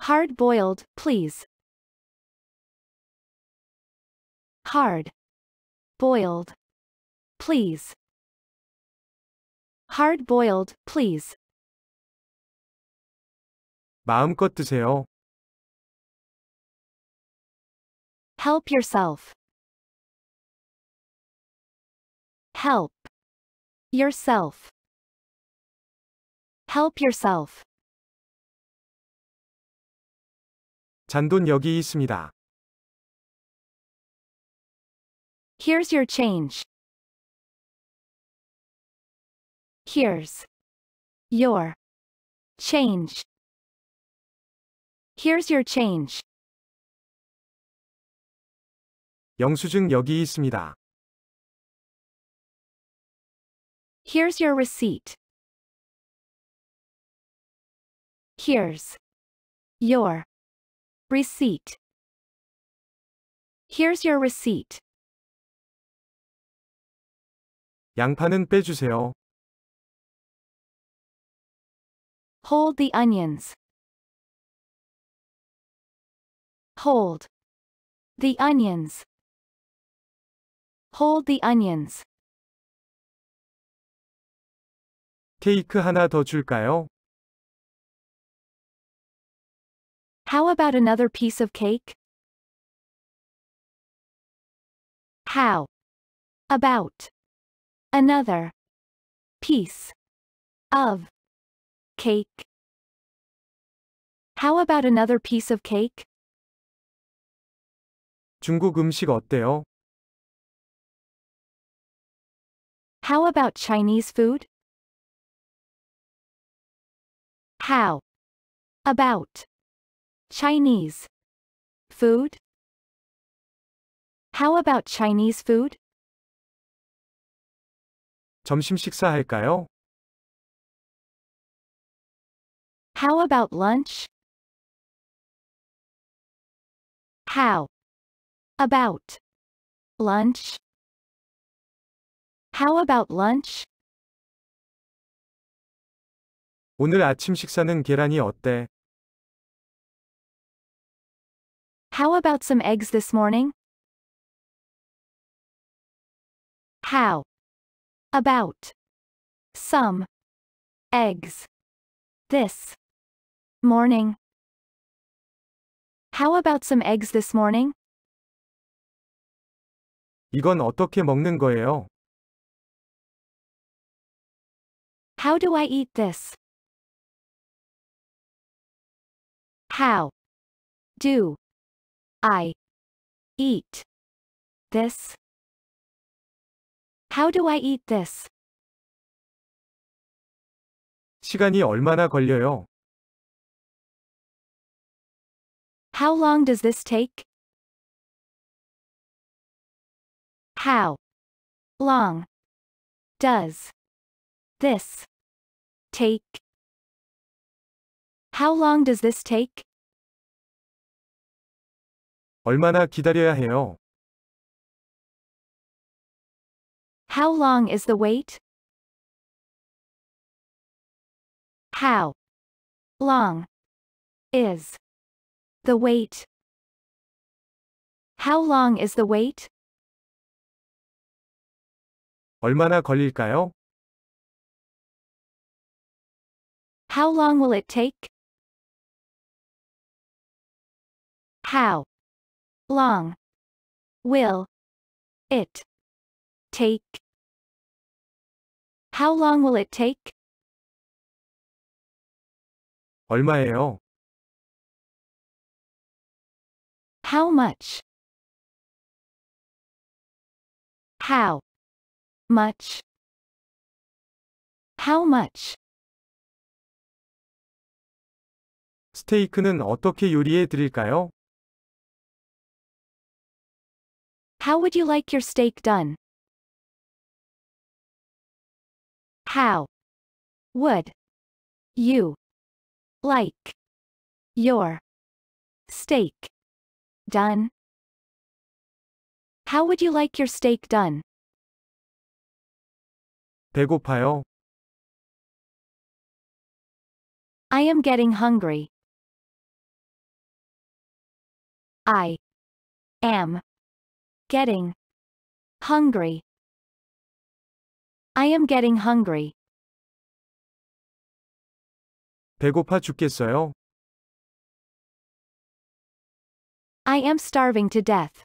Hard boiled, please. Hard. Boiled. Please. Hard boiled, please. 마음껏 드세요. Help yourself. Help yourself. Help yourself. 잔돈 여기 있습니다. Here's your change. Here's your change. Here's your change. 영수증 여기 있습니다. Here's your receipt. Here's your receipt. Here's your receipt. 양파는 빼주세요. Hold the onions. Hold the onions. Hold the onions. 케이크 하나 더 줄까요? How about another piece of cake? How about another piece of cake? How about another piece of cake? 중국 음식 어때요? How about Chinese food? How about Chinese food? How about Chinese food? 점심 식사할까요? How about lunch? How about lunch? How about lunch? 오늘 아침 식사는 계란이 어때? How about some eggs this morning? How about some eggs this morning? How about some eggs this morning? 이건 어떻게 먹는 거예요? How do I eat this? How do I eat this? How do I eat this? 시간이 얼마나 걸려요? How long does this take? How long does this Take. How long does this take? 얼마나 기다려야 해요? How long is the wait? How long is the wait? How long is the wait? 얼마나 걸릴까요? How long will it take? How long will it take? How long will it take? 얼마예요? How much? How much? How much? 스테이크는 어떻게 요리해 드릴까요? How would you like your steak done? How would you like your steak done? How would you like your steak done? 배고파요. I am getting hungry. I am getting hungry. I am getting hungry. 배고파 죽겠어요. I am starving to death.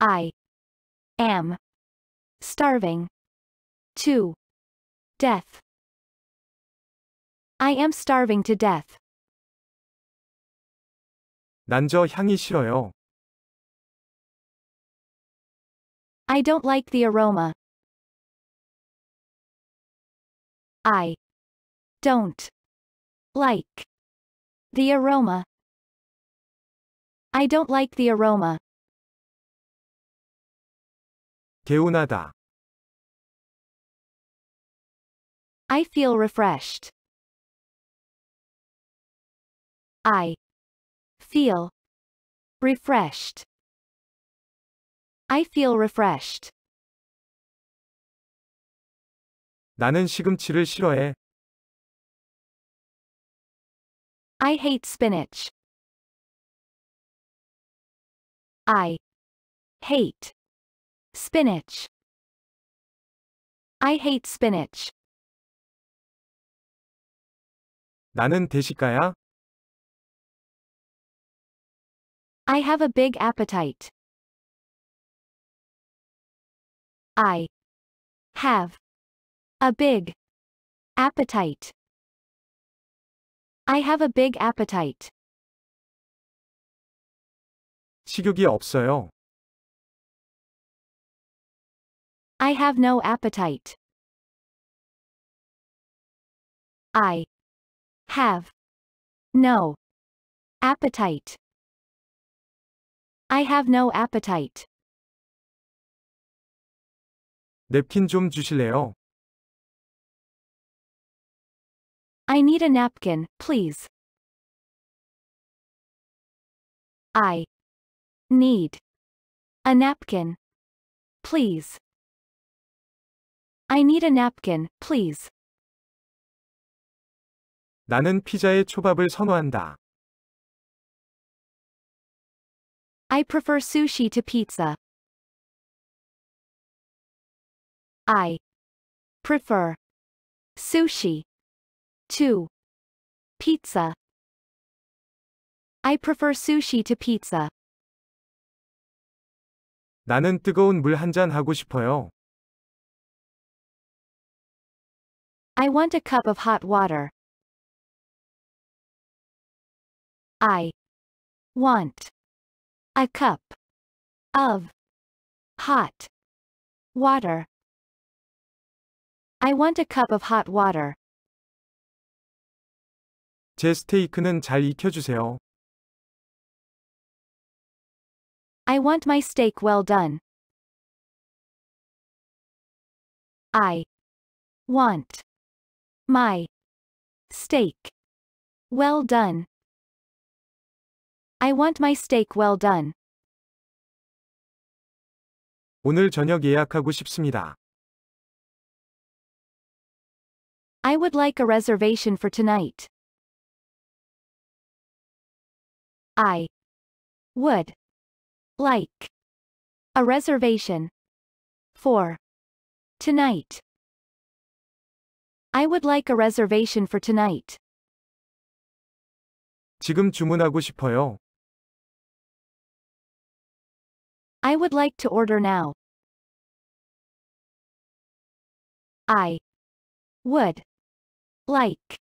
I am starving to death. I am starving to death. 향이 싫어요. I don't like the aroma. I don't like the aroma. I don't like the aroma. 개운하다. I feel refreshed. I feel refreshed. I feel refreshed. 나는 시금치를 싫어해. I hate spinach. I hate spinach. I hate spinach. 나는 대식가야. I have a big appetite. I have a big appetite. I have a big appetite. 식욕이 없어요. I have no appetite. I have no appetite. I have no appetite. 냅킨 좀 주실래요? I need a napkin, please. I need a napkin, please. I need a napkin, please. 나는 피자에 초밥을 선호한다. I prefer sushi to pizza. I prefer sushi to pizza. I prefer sushi to pizza. 나는 뜨거운 물 한 잔 하고 싶어요. I want a cup of hot water. I want a cup of hot water. I want a cup of hot water. 제 스테이크는 잘 익혀주세요. I want my steak well done. I want my steak well done. I want my steak well done. 오늘 저녁 예약하고 싶습니다. I would like a reservation for tonight. I would like a reservation for tonight. I would like a reservation for tonight. 지금 주문하고 싶어요. I would like to order now. I would like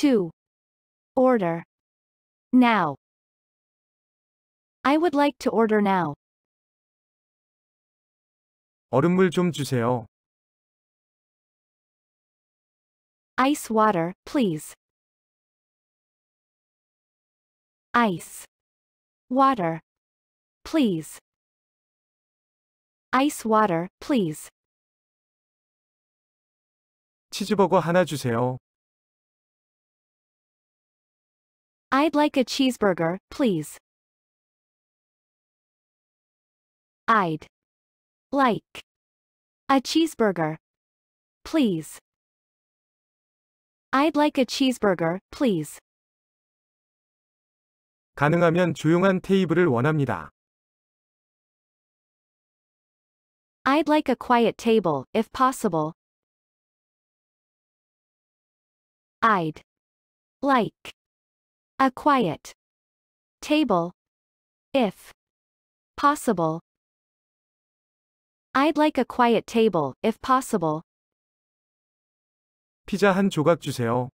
to order now. I would like to order now. 얼음물 좀 주세요. Ice water, please. Ice water, please. Ice water, please. 치즈버거 하나 주세요. I'd like a cheeseburger, please. I'd like a cheeseburger, please. I'd like a cheeseburger, please. 가능하면 조용한 테이블을 원합니다. I'd like a quiet table, if possible. I'd like a quiet table, if possible. I'd like a quiet table, if possible. 피자 한 조각 주세요.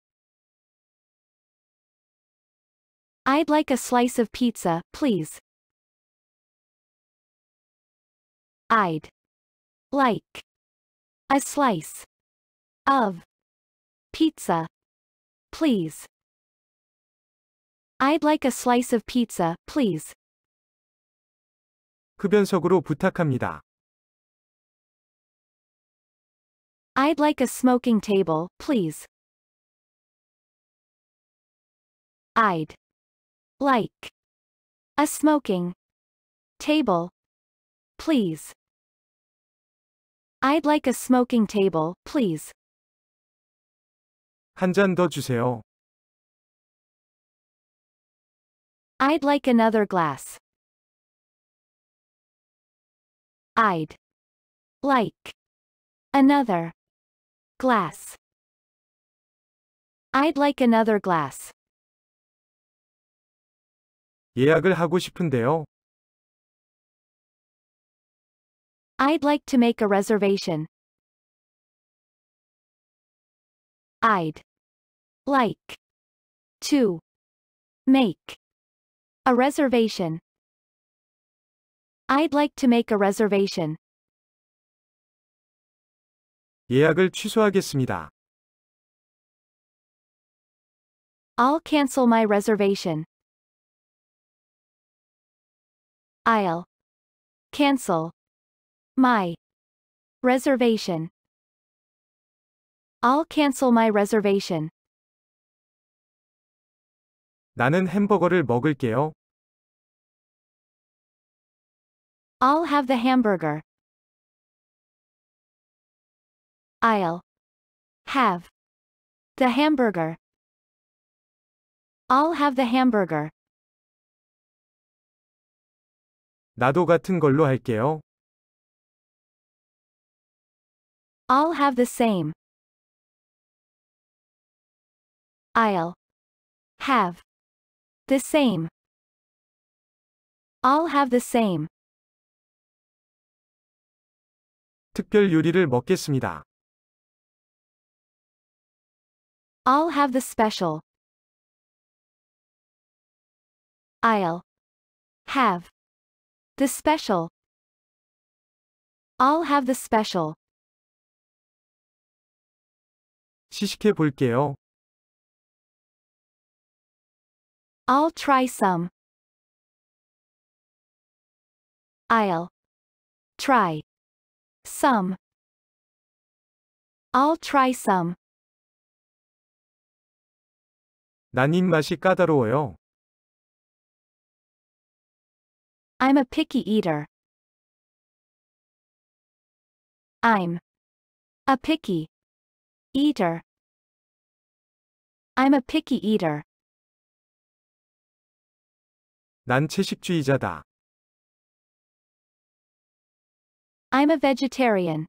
I'd like a slice of pizza, please. I'd like a slice of pizza, please. I'd like a slice of pizza, please. 흡연석으로 부탁합니다. I'd like a smoking table, please. I'd like a smoking table, please. I'd like a smoking table, please. 한 잔 더 주세요. I'd like another glass. I'd like another glass. I'd like another glass. 예약을 하고 싶은데요. I'd like to make a reservation. I'd like to make a reservation. I'd like to make a reservation. 예약을 취소하겠습니다. I'll cancel my reservation. I'll cancel my reservation. I'll cancel my reservation. 나는 햄버거를 먹을게요. I'll have the hamburger. I'll have the hamburger. I'll have the hamburger. 나도 같은 걸로 할게요. All have the same. I'll have the same. All have the same. 특별 요리를 먹겠습니다. I'll have the special. I'll have the special. I'll have the special. 시식해 볼게요. I'll try some. I'll try some. I'll try some. 난 입맛이 까다로워요. I'm a picky eater. I'm a picky Eater. I'm a picky eater. 난 채식주의자다. I'm a vegetarian.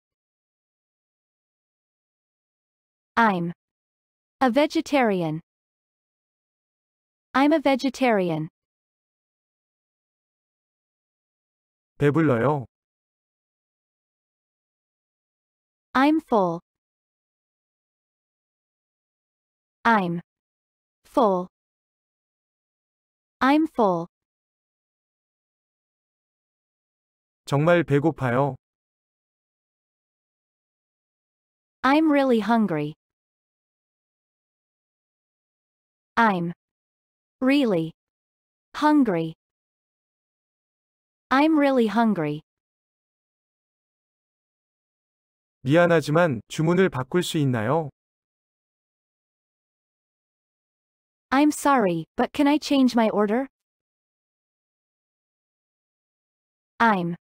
I'm a vegetarian. I'm a vegetarian. 배불러요. I'm full. I'm full. I'm full. 정말 배고파요. I'm really hungry. I'm really hungry. I'm really hungry. 미안하지만 주문을 바꿀 수 있나요? I'm sorry, but can I change my order? I'm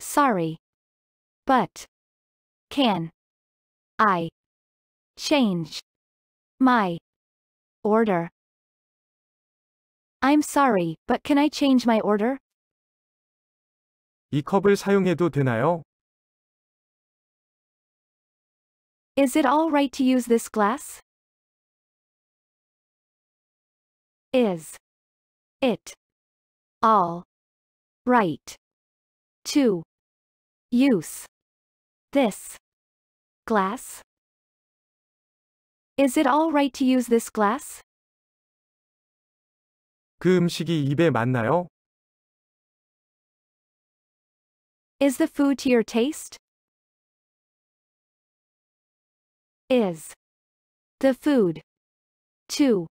sorry. But can I change my order? I'm sorry, but can I change my order? 이 컵을 사용해도 되나요? Is it all right to use this glass? Is it all right to use this glass? Is it all right to use this glass? 그 음식이 입에 맞나요? Is the food to your taste? Is the food to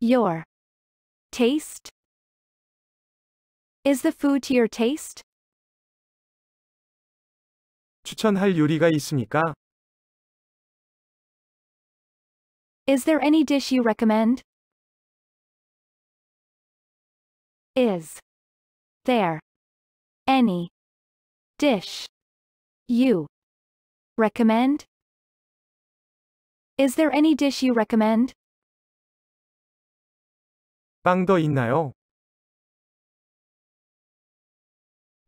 your taste? Is the food to your taste? 추천할 요리가 있습니까? Is there any dish you recommend? Is there any dish you recommend? Is there any dish you recommend? 있나요?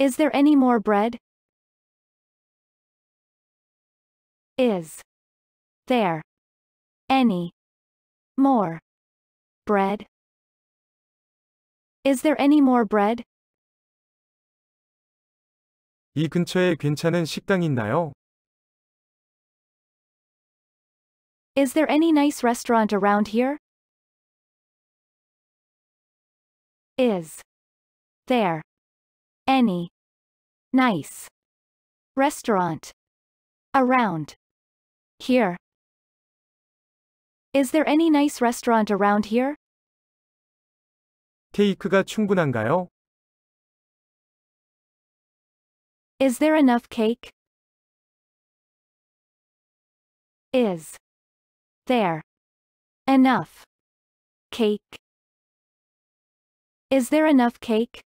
Is there any more bread? Is there any more bread? Is there any more bread? 이 근처에 괜찮은 식당 있나요? Is there any nice restaurant around here? Is there any nice restaurant around here? Is there any nice restaurant around here? 케이크가 충분한가요? Is there enough cake? Is there enough cake? Is there enough cake?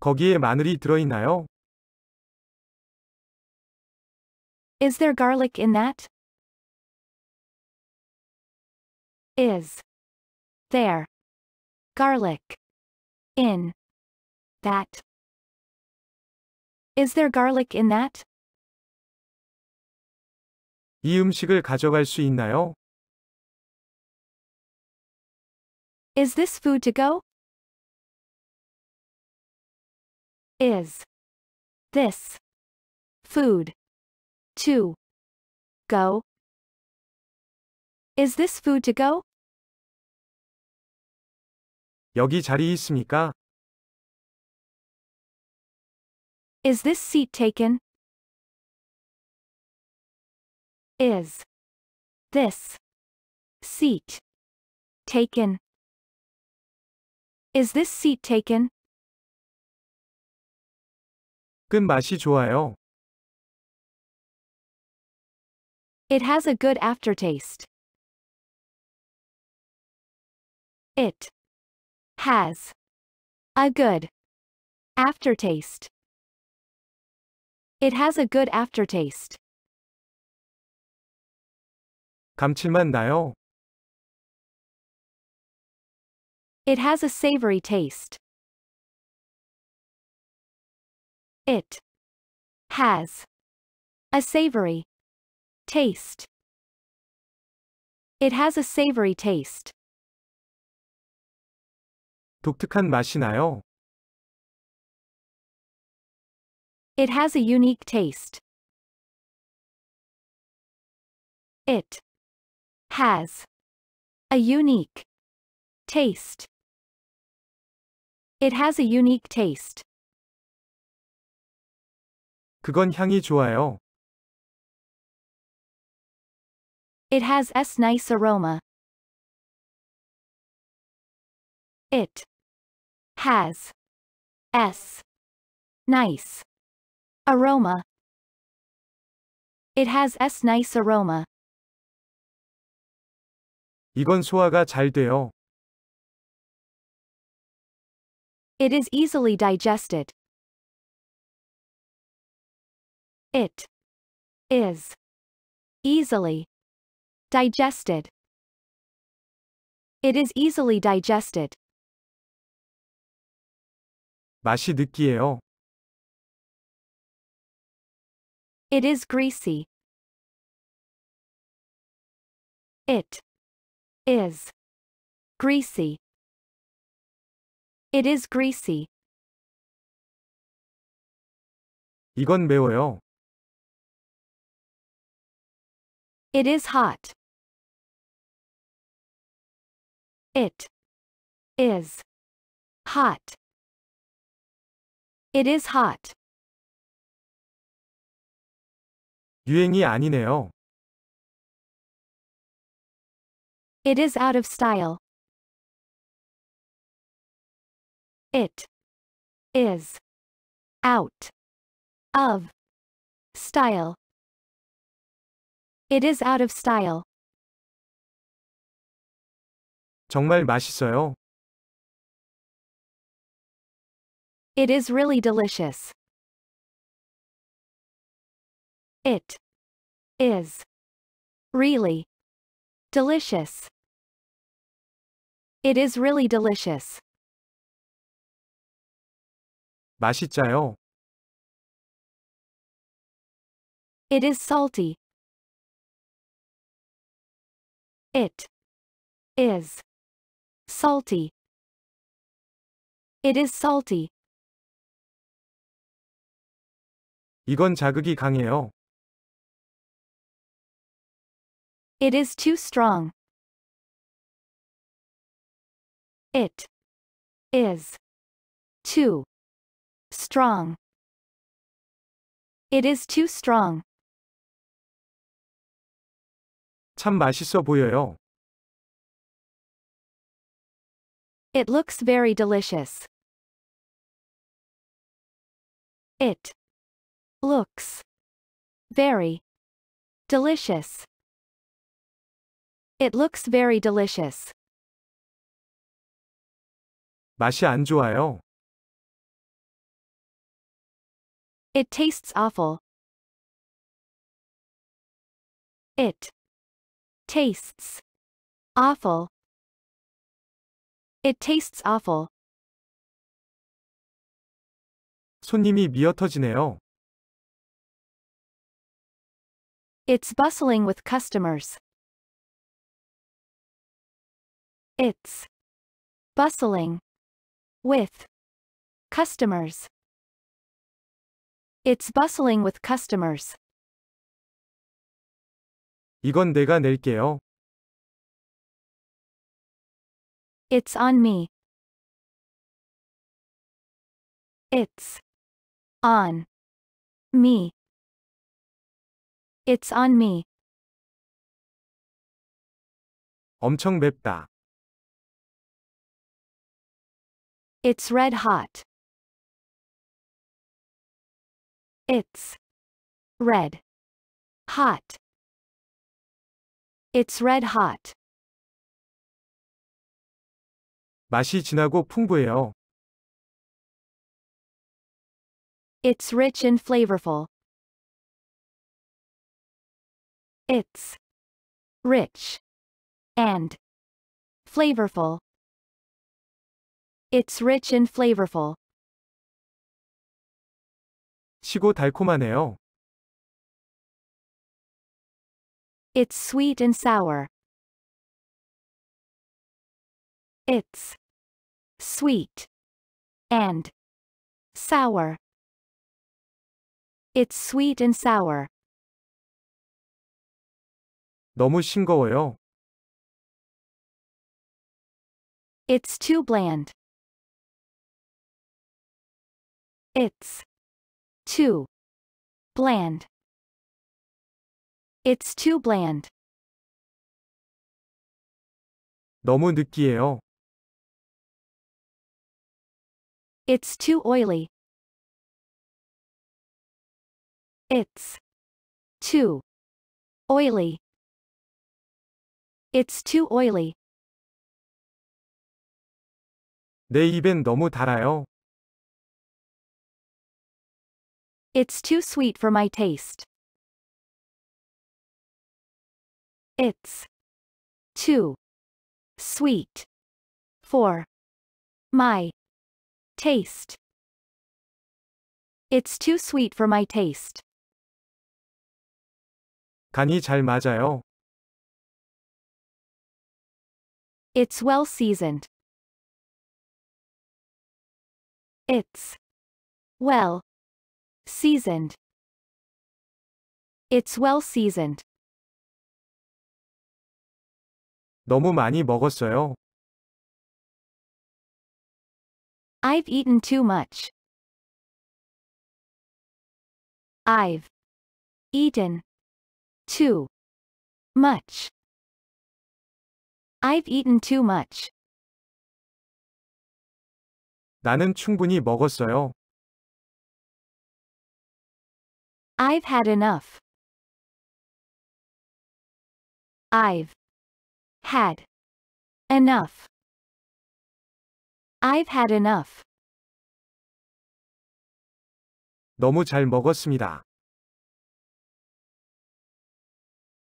거기에 마늘이 들어있나요? Is there garlic in that? Is there garlic in that? Is there garlic in that? 이 음식을 가져갈 수 있나요? Is this food to go? Is this food to go? Is this food to go? 여기 자리 있습니까? Is this seat taken? Is this seat taken? Is this seat taken? 좋아요. It has a good aftertaste. It has a good aftertaste. It has a good aftertaste. 감칠맛 나요. It has a savory taste. It has a savory taste. It has a savory taste. 독특한 맛이 나요. It has a unique taste. It has a unique taste. It has a unique taste. 그건 향이 좋아요. It has s nice aroma. It has s nice aroma. It has s nice aroma. 이건 소화가 잘 돼요. It is easily digested. It is easily digested. It is easily digested. 맛이 느끼해요. It is greasy. It is greasy. It is greasy. 이건 매워요. It is hot. It is hot. It is hot. 유행이 아니네요. It is out of style. It is out of style. It is out of style. 정말 맛있어요. It is really delicious. It is really delicious. It is really delicious. 맛있어요. It is salty. It is salty. It is salty. 이건 자극이 강해요. It is too strong. It is too Strong. It is too strong. 참 맛있어 보여요. It looks very delicious. It looks very delicious. It looks very delicious. 맛이 안 좋아요. It tastes awful. It tastes awful. It tastes awful. 손님이 미어터지네요. It's bustling with customers. It's bustling with customers. It's bustling with customers. 이건 내가 낼게요. It's on me. It's on me. It's on me. 엄청 맵다. It's red hot. It's red hot. It's red hot. 맛이 진하고 풍부해요. It's rich and flavorful. It's rich and flavorful. It's rich and flavorful. 시고 달콤하네요. It's sweet and sour. It's sweet and sour. It's sweet and sour. 너무 싱거워요. It's too bland. It's too Bland. It's too bland. 너무 느끼해요. It's too oily. It's too oily. It's too oily. 내 입엔 너무 달아요. It's too sweet for my taste. It's too sweet for my taste. It's too sweet for my taste. 간이 잘 맞아요. It's well seasoned. It's well Seasoned. It's well seasoned. 너무 많이 먹었어요. I've eaten too much. I've eaten too much. I've eaten too much. 나는 충분히 먹었어요. I've had enough. I've had enough. I've had enough. 너무 잘 먹었습니다.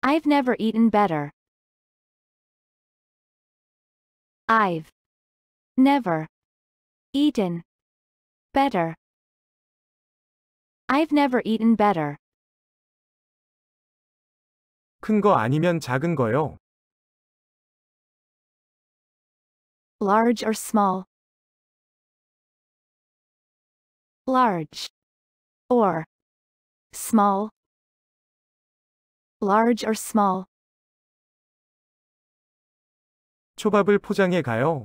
I've never eaten better. I've never eaten better. I've never eaten better. 아니면 작은 거요. large or small large or small large or small 초밥을 포장해 가요.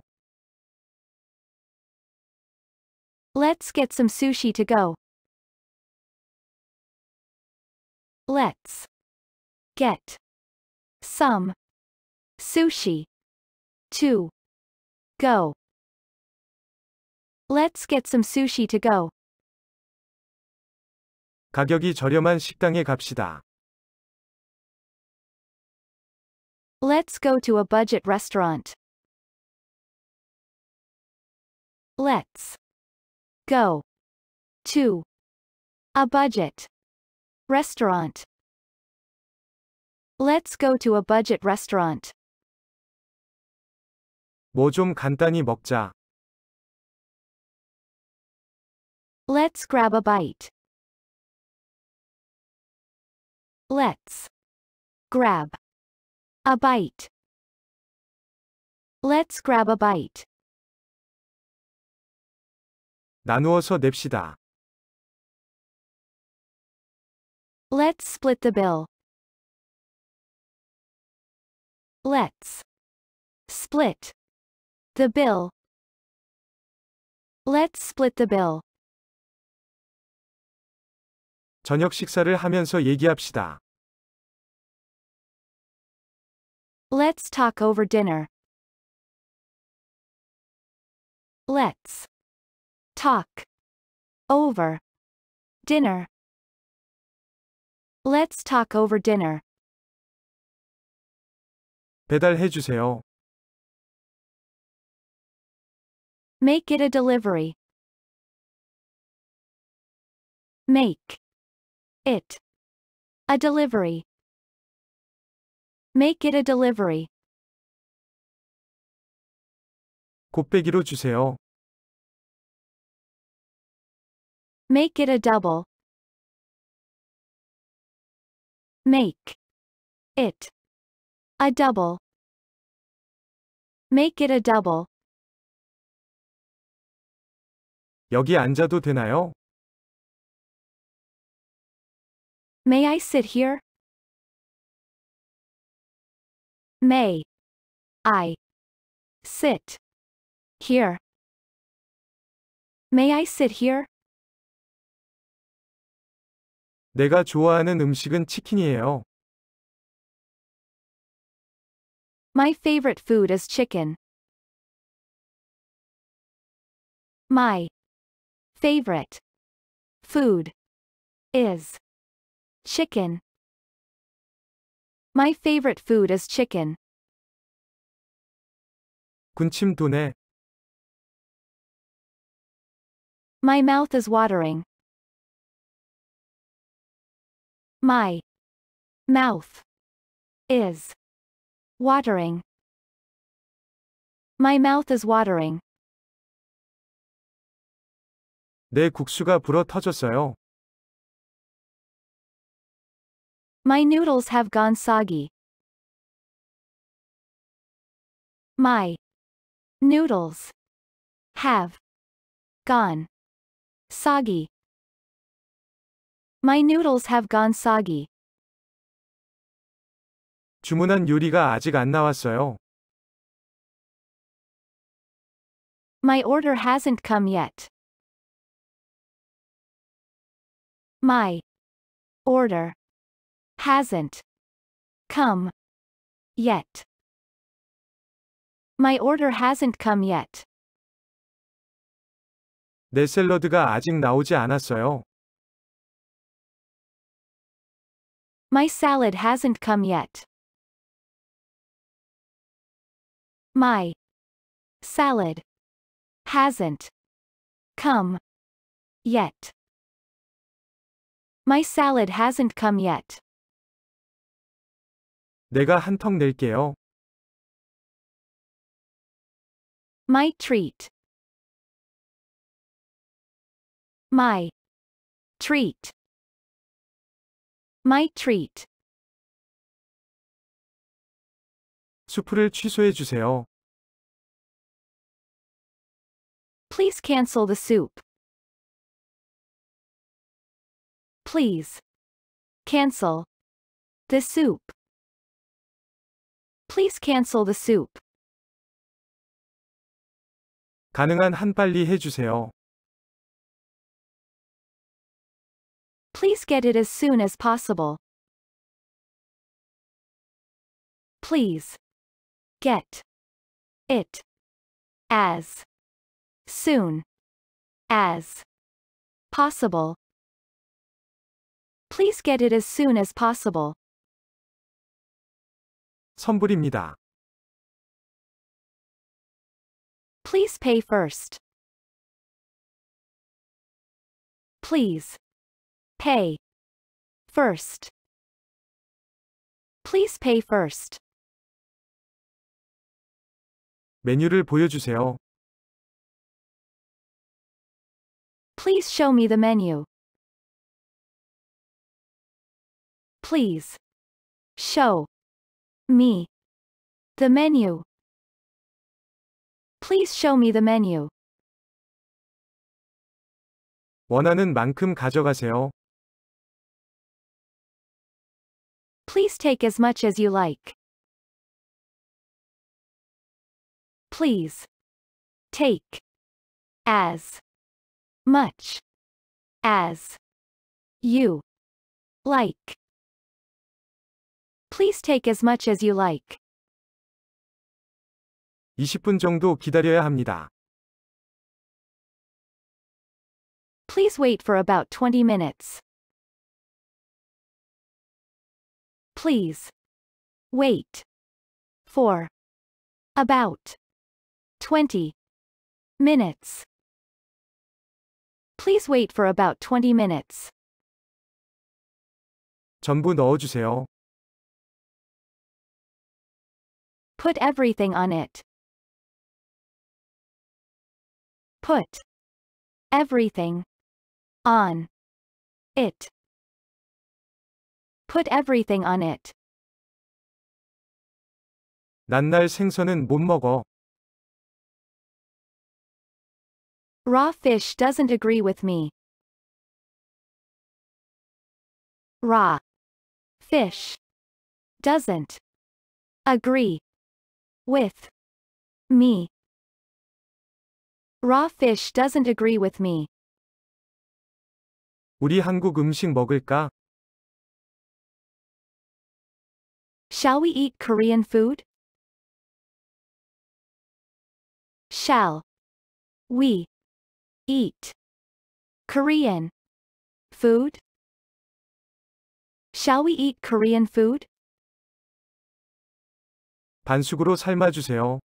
Let's get some sushi to go. Let's get some sushi to go. Let's get some sushi to go. 가격이 저렴한 식당에 갑시다. Let's go to a budget restaurant. Let's go to a budget Restaurant. Let's go to a budget restaurant. 뭐 좀 간단히 먹자. Let's grab a bite. Let's grab a bite. Let's grab a bite. 나누어서 냅시다. Let's split the bill. Let's split the bill. Let's split the bill. 저녁 식사를 하면서 얘기합시다. Let's talk over dinner. Let's talk over dinner. Let's talk over dinner. 배달해 주세요. Make it a delivery. Make it a delivery. Make it a delivery. 곱빼기로 주세요. Make it a double. Make it a double. Make it a double. 여기 앉아도 되나요? May I sit here? May I sit here? May I sit here? 내가 좋아하는 음식은 치킨이에요. My favorite food is chicken. My favorite food is chicken. My favorite food is chicken. 군침 도네. My mouth is watering. My mouth is watering. My mouth is watering. 내 국수가 불어 터졌어요. My noodles have gone soggy. My noodles have gone soggy. My noodles have gone soggy. 주문한 요리가 아직 안 나왔어요. My order hasn't come yet. My order hasn't come yet. My order hasn't come yet. 내 샐러드가 아직 나오지 않았어요. My salad hasn't come yet. My salad hasn't come yet. My salad hasn't come yet. 내가 한턱 낼게요. My treat. My treat might treat. 수프를 취소해 주세요. Please cancel the soup. Please cancel the soup. Please cancel the soup. 가능한 한 빨리 해 주세요. Please get it as soon as possible. Please get it as soon as possible. Please get it as soon as possible. 선불입니다. Please pay first. Please Pay. First. Please pay first. 메뉴를 보여주세요. Please show me the menu. Please show me the menu. Please show me the menu. 원하는 만큼 가져가세요. Please take as much as you like. Please. Take. As. Much. As. You. Like. Please take as much as you like. 20분 정도 기다려야 합니다. Please wait for about 20 minutes. Please. Wait. For. About. 20. Minutes. Please wait for about 20 minutes. 전부 넣어주세요. Put everything on it. Put everything on it put everything on it. 난날 생선은 못 먹어. Raw fish doesn't agree with me. Raw fish doesn't agree with me. Raw fish doesn't agree with me. 우리 한국 음식 먹을까? Shall we eat Korean food? Shall we eat Korean food? Shall we eat Korean food? 반숙으로 삶아 주세요.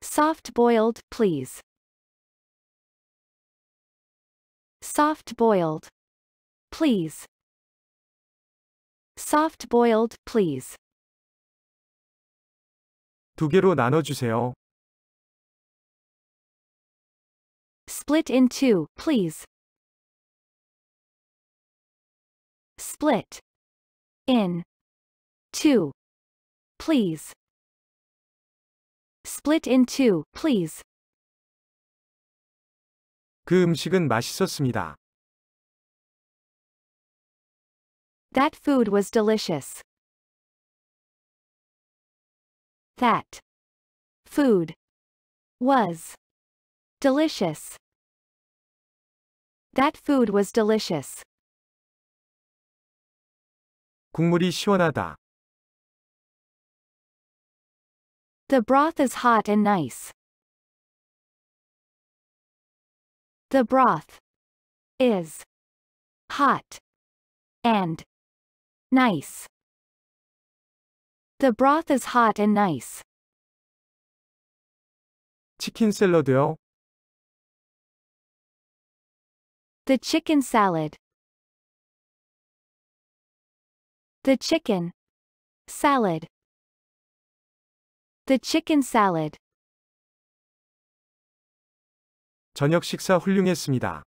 Soft boiled, please. Soft boiled. Please. Soft boiled, please. 두 개로 나눠 주세요. Split in two, please. Split in two, please. Split in two, please. 그 음식은 맛있었습니다. That food was delicious. That food was delicious. That food was delicious. 국물이 시원하다. The broth is hot and nice. The broth is hot and Nice. The broth is hot and nice. 치킨 샐러드요. The chicken salad. The chicken salad. The chicken salad. 저녁 식사 훌륭했습니다.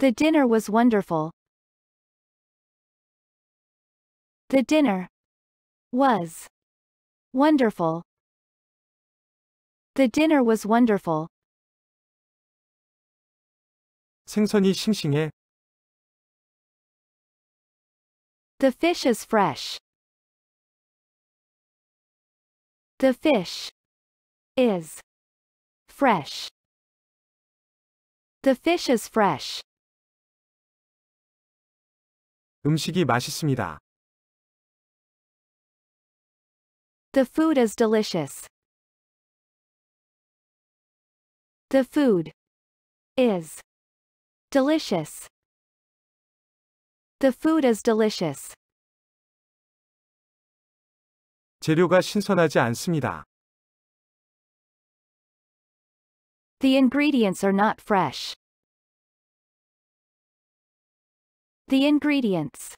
The dinner was wonderful. The dinner was wonderful. The dinner was wonderful. 생선이 싱싱해. The fish is fresh. The fish is fresh. The fish is fresh. 음식이 맛있습니다. The food is delicious. The food is delicious. The food is delicious. 재료가 신선하지 않습니다. The ingredients are not fresh. The ingredients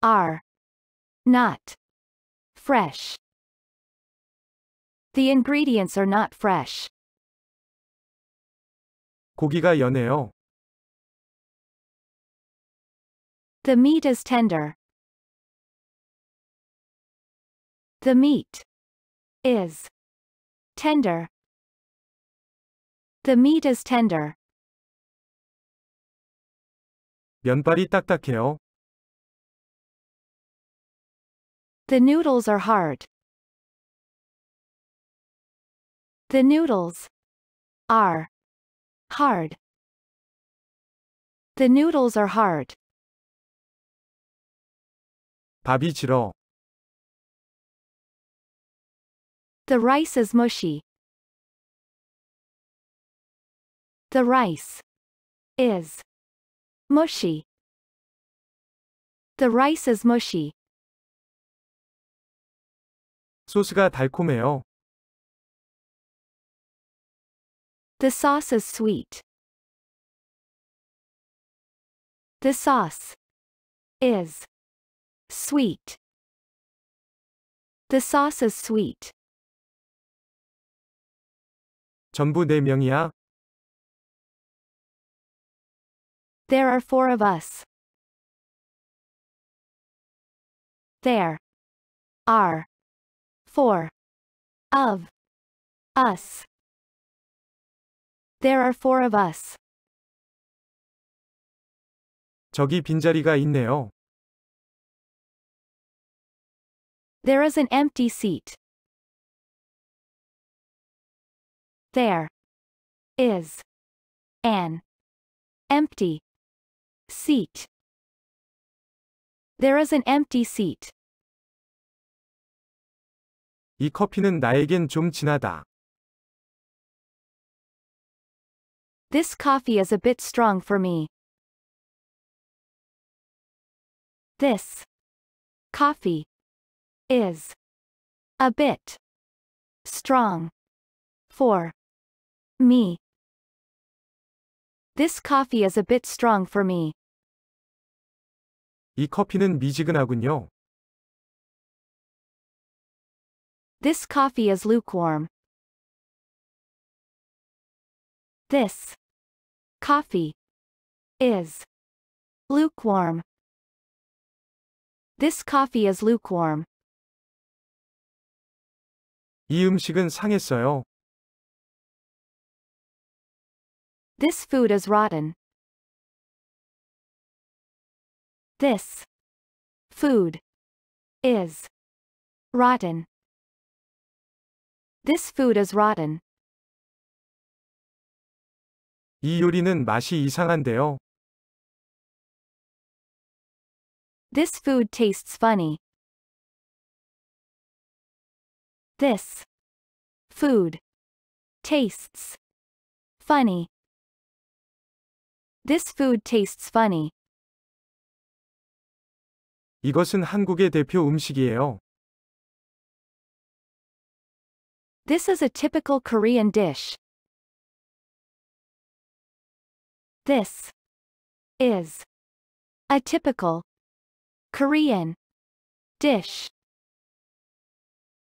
are not fresh. The ingredients are not fresh. 고기가 연해요. The meat is tender. The meat is tender. The meat is tender. 면발이 딱딱해요. The noodles are hard. The noodles are hard. The noodles are hard. 밥이 질어. The rice is mushy. The rice is mushy. The rice is mushy. 소스가 달콤해요. The sauce is sweet. The sauce is sweet. The sauce is sweet. 전부 네 명이야? There are four of us. There are four of us. There are four of us. 저기 빈자리가 있네요. There is an empty seat. There is an empty seat. There is an empty seat. 이 커피는 나에겐 좀 진하다. This coffee is a bit strong for me. This coffee is a bit strong for me. This coffee is a bit strong for me. 이 커피는 미지근하군요. This coffee is lukewarm. This coffee is lukewarm. This coffee is lukewarm. 이 음식은 상했어요. This food is rotten. This food is rotten. This food is rotten. 이 요리는 맛이 이상한데요. This food tastes funny. This food tastes funny. This food tastes funny. 이것은 한국의 대표 음식이에요. This is a typical Korean dish. This is a typical Korean dish.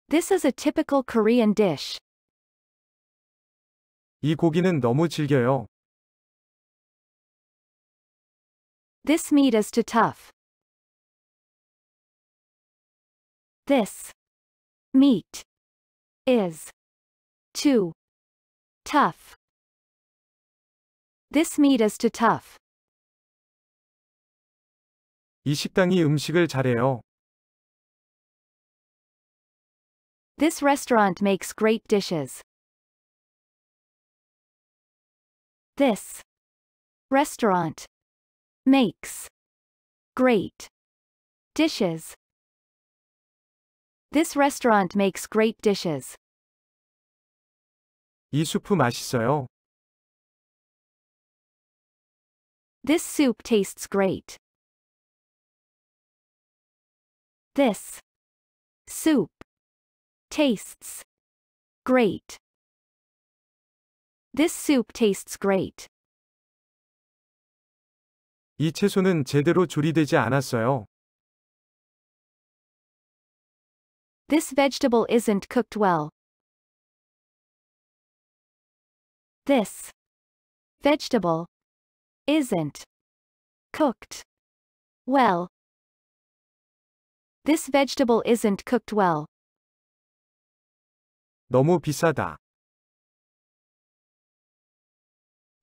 This is a typical Korean dish. 이 고기는 너무 질겨요. This meat is too tough. This meat is too tough. This meat is too tough. 이 식당이 음식을 잘해요. This restaurant makes great dishes. This restaurant makes great dishes. This restaurant makes great dishes. 이 수프 맛있어요. This soup tastes great. This soup tastes great. This soup tastes great. 이 채소는 제대로 조리되지 않았어요. This vegetable isn't cooked well. This vegetable isn't cooked well. This vegetable isn't cooked well. 너무 비싸다.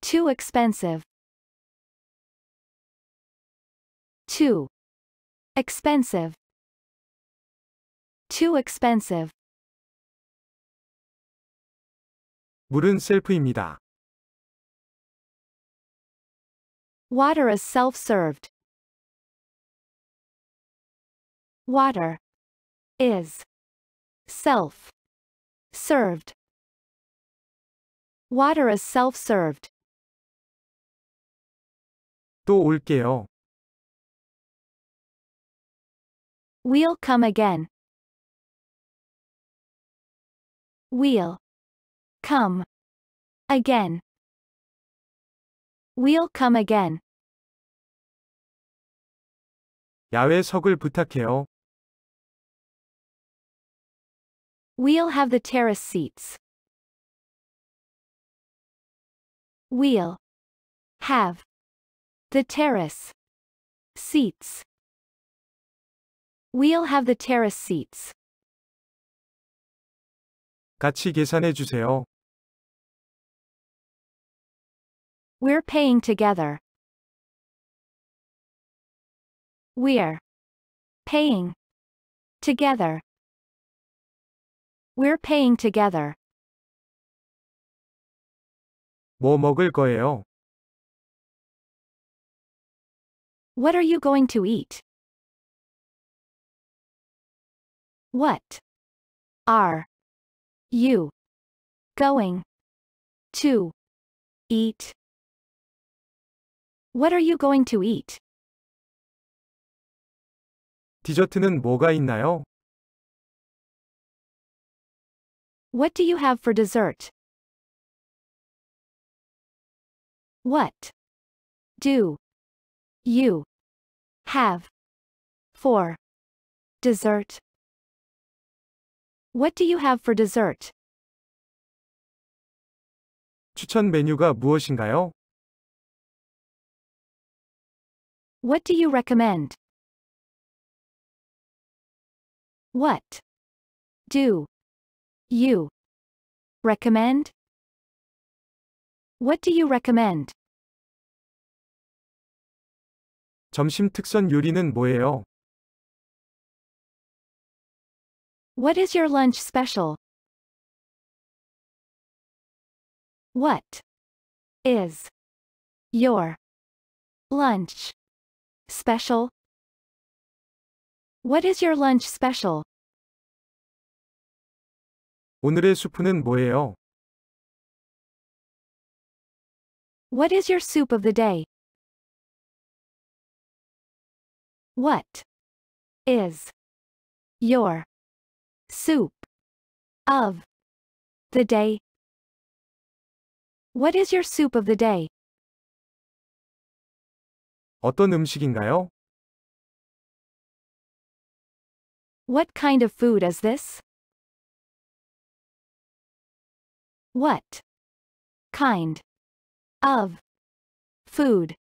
Too expensive. Too expensive. Too expensive. 물은 셀프입니다. Water is self-served. Water is self served. Water is self served. 또 올게요. We'll come again. We'll come again. We'll come again. 야외석을 부탁해요. We'll have the terrace seats. We'll have the terrace seats. We'll have the terrace seats. 같이 계산해 주세요. We're paying together. We're paying together. We're paying together. 뭐 먹을 거예요? What are you going to eat? What are you going to eat? What are you going to eat? 디저트는 뭐가 있나요? What do you have for dessert? What do you have for dessert? What do you have for dessert? 추천 메뉴가 무엇인가요? What do you recommend? What do you recommend? What do you recommend? 점심 특선 요리는 뭐예요? What is your lunch special? What is your lunch Special? What is your lunch special? 오늘의 수프는 뭐예요? What is your soup of the day? What is your soup of the day? What is your soup of the day? 어떤 음식인가요? What kind of food is this? What kind of food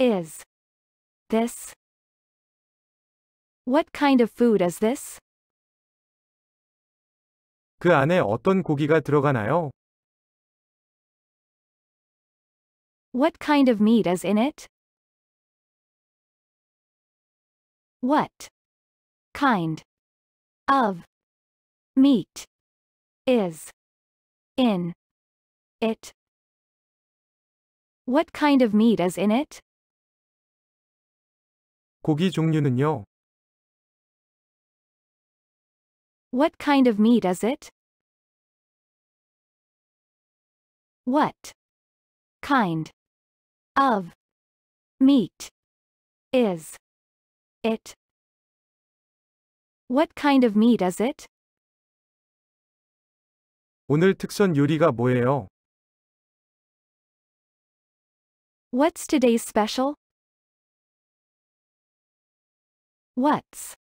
is this? What kind of food is this? 그 안에 어떤 고기가 들어가나요? What kind of meat is in it? What kind of meat is in it? What kind of meat is in it? 고기 종류는요. What kind of meat is it? What kind of meat is It. What kind of meat is it? 오늘 특선 요리가 뭐예요? What's today's special? What's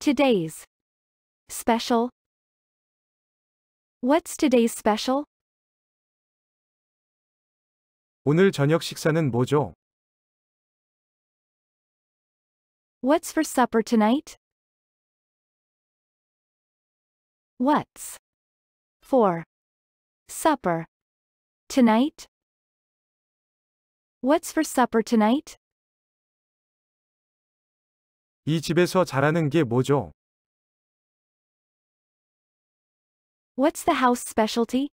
today's special? What's today's special? 오늘 저녁 식사는 뭐죠? What's for supper tonight? What's for supper tonight? What's for supper tonight? 이 집에서 잘하는 게 뭐죠? What's the house specialty?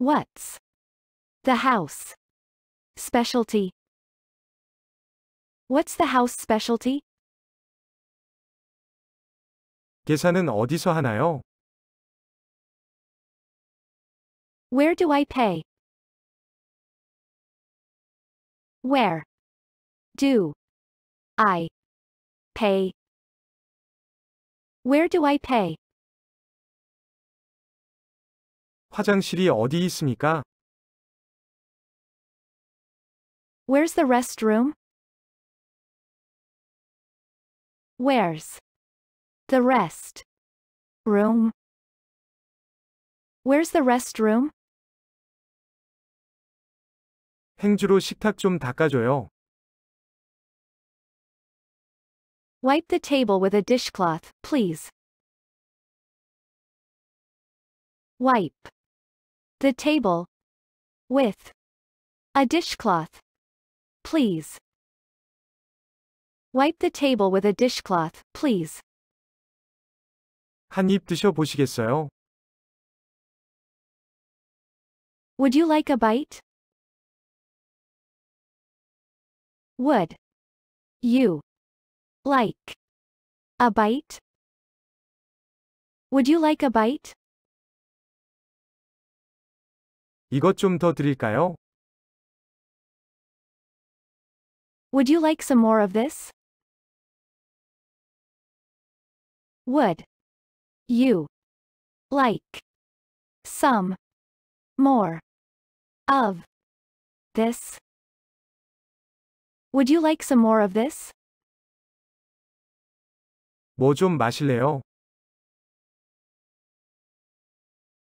What's the house specialty? What's the house specialty? 계산은 어디서 하나요? Where do I pay? Where do I pay? Where do I pay? 화장실이 어디 있습니까? Where's the restroom? Where's the rest room? Where's the restroom? 행주로 식탁 좀 닦아줘요. Wipe the table with a dishcloth, please. Wipe the table with a dishcloth, please. Wipe the table with a dishcloth, please. Would you like a bite? Would you like a bite? Would you like a bite? 이것 드릴까요? Would you like some more of this? Would you like some more of this? Would you like some more of this? 뭐 마실래요?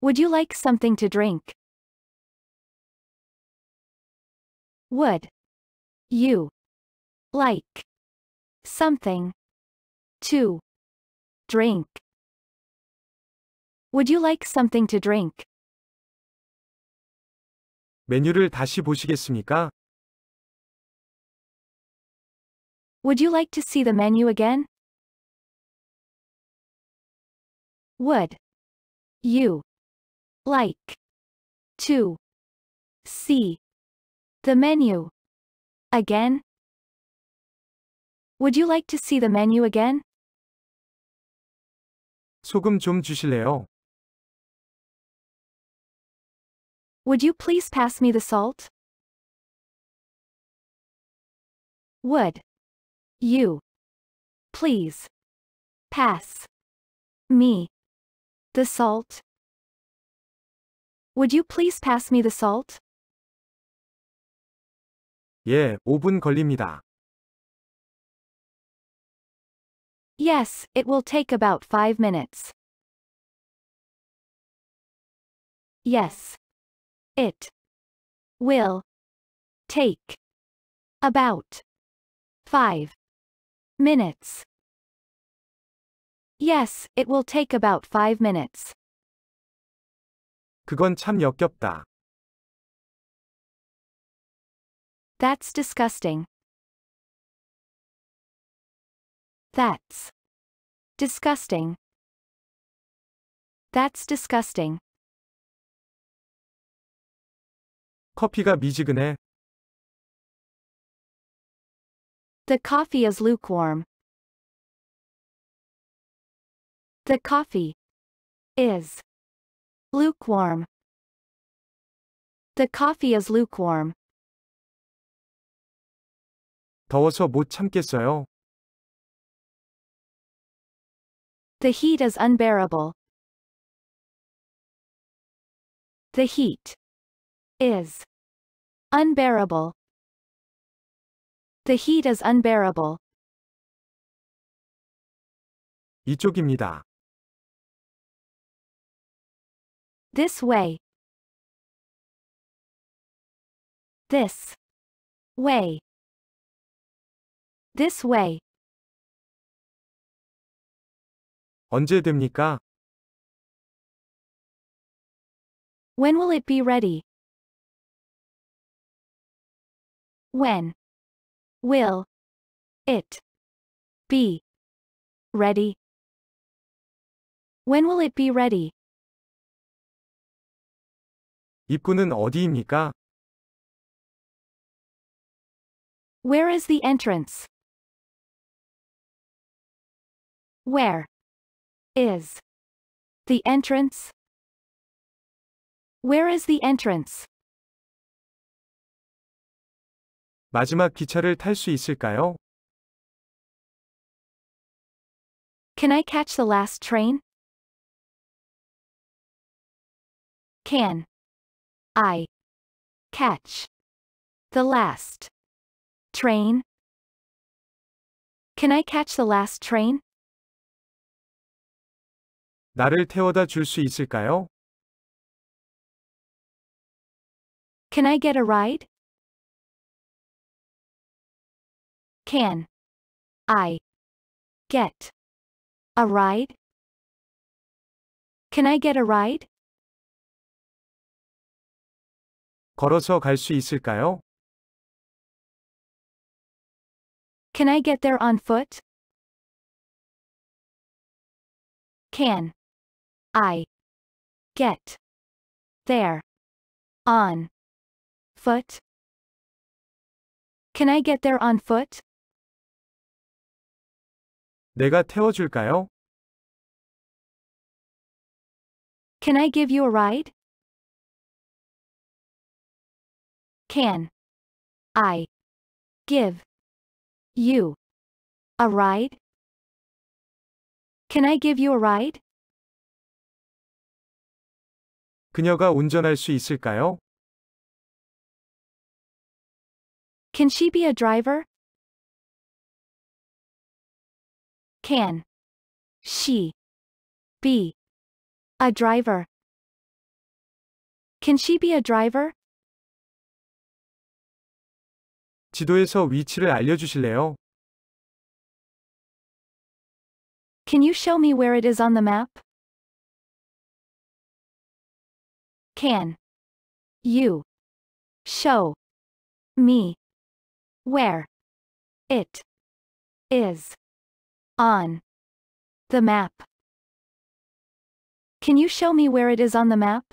Would you like something to drink? Would you like something to drink? Would you like something to drink? 메뉴를 다시 보시겠습니까? Would you like to see the menu again? Would you like to see the menu again? Would you like to see the menu again? 소금 좀 주실래요? Would you please pass me the salt? Would you please pass me the salt? Would you please pass me the salt? 예, 5분 걸립니다. Yes, it will take about five minutes. Yes. It will take about five minutes. Yes, it will take about five minutes. 그건 참 역겹다. That's disgusting. That's disgusting. That's disgusting. 커피가 미지근해. The coffee is lukewarm. The coffee is lukewarm. The coffee is lukewarm. 더워서 못 참겠어요. The heat is unbearable. The heat is unbearable. The heat is unbearable. 이쪽입니다. This way. This way. This way. 언제 됩니까? When will it be ready? When will it be ready? When will it be ready? 입구는 어디입니까? Where is the entrance? Where is. The entrance? Where is the entrance? 마지막 기차를 탈 있을까요? Can I catch the last train? Can I catch the last train? Can I catch the last train? 나를 태워다 줄 있을까요? Can I get a ride? Can I get a ride? Can I get a ride? 걸어서 갈 수 있을까요? Can I get there on foot? Can I get there on foot? Can I get there on foot? 내가 태워줄까요? Can I give you a ride? Can I give you a ride? Can I give you a ride? 그녀가 운전할 수 있을까요? Can she be a driver? Can she be a driver? Can she be a driver? 지도에서 위치를 알려 주실래요? Can you show me where it is on the map? Can you show me where it is on the map? Can you show me where it is on the map?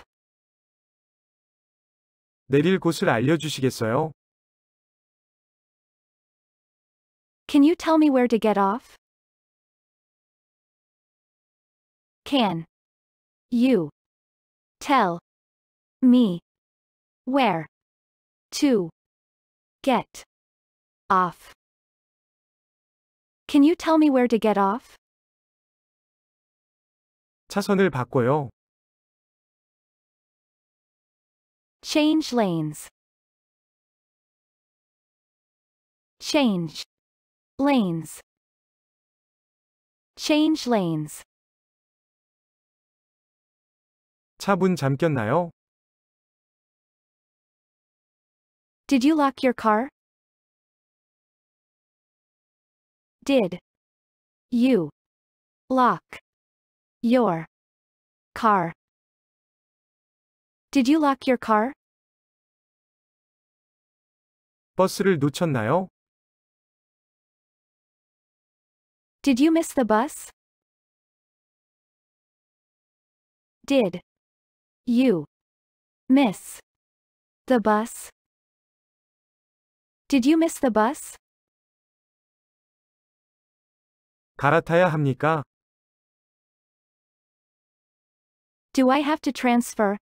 내릴 곳을 알려주시겠어요? Can you tell me where to get off? Can you tell me where to get off Can you tell me where to get off? 차선을 바꿔요. Change lanes. Change lanes. Change lanes. 차 문 잠겼나요? Did you lock your car? Did you lock your car? Did you lock your car? 버스를 놓쳤나요? Did you miss the bus? Did you miss the bus? Did you miss the bus? 갈아타야 합니까? Do I have to transfer?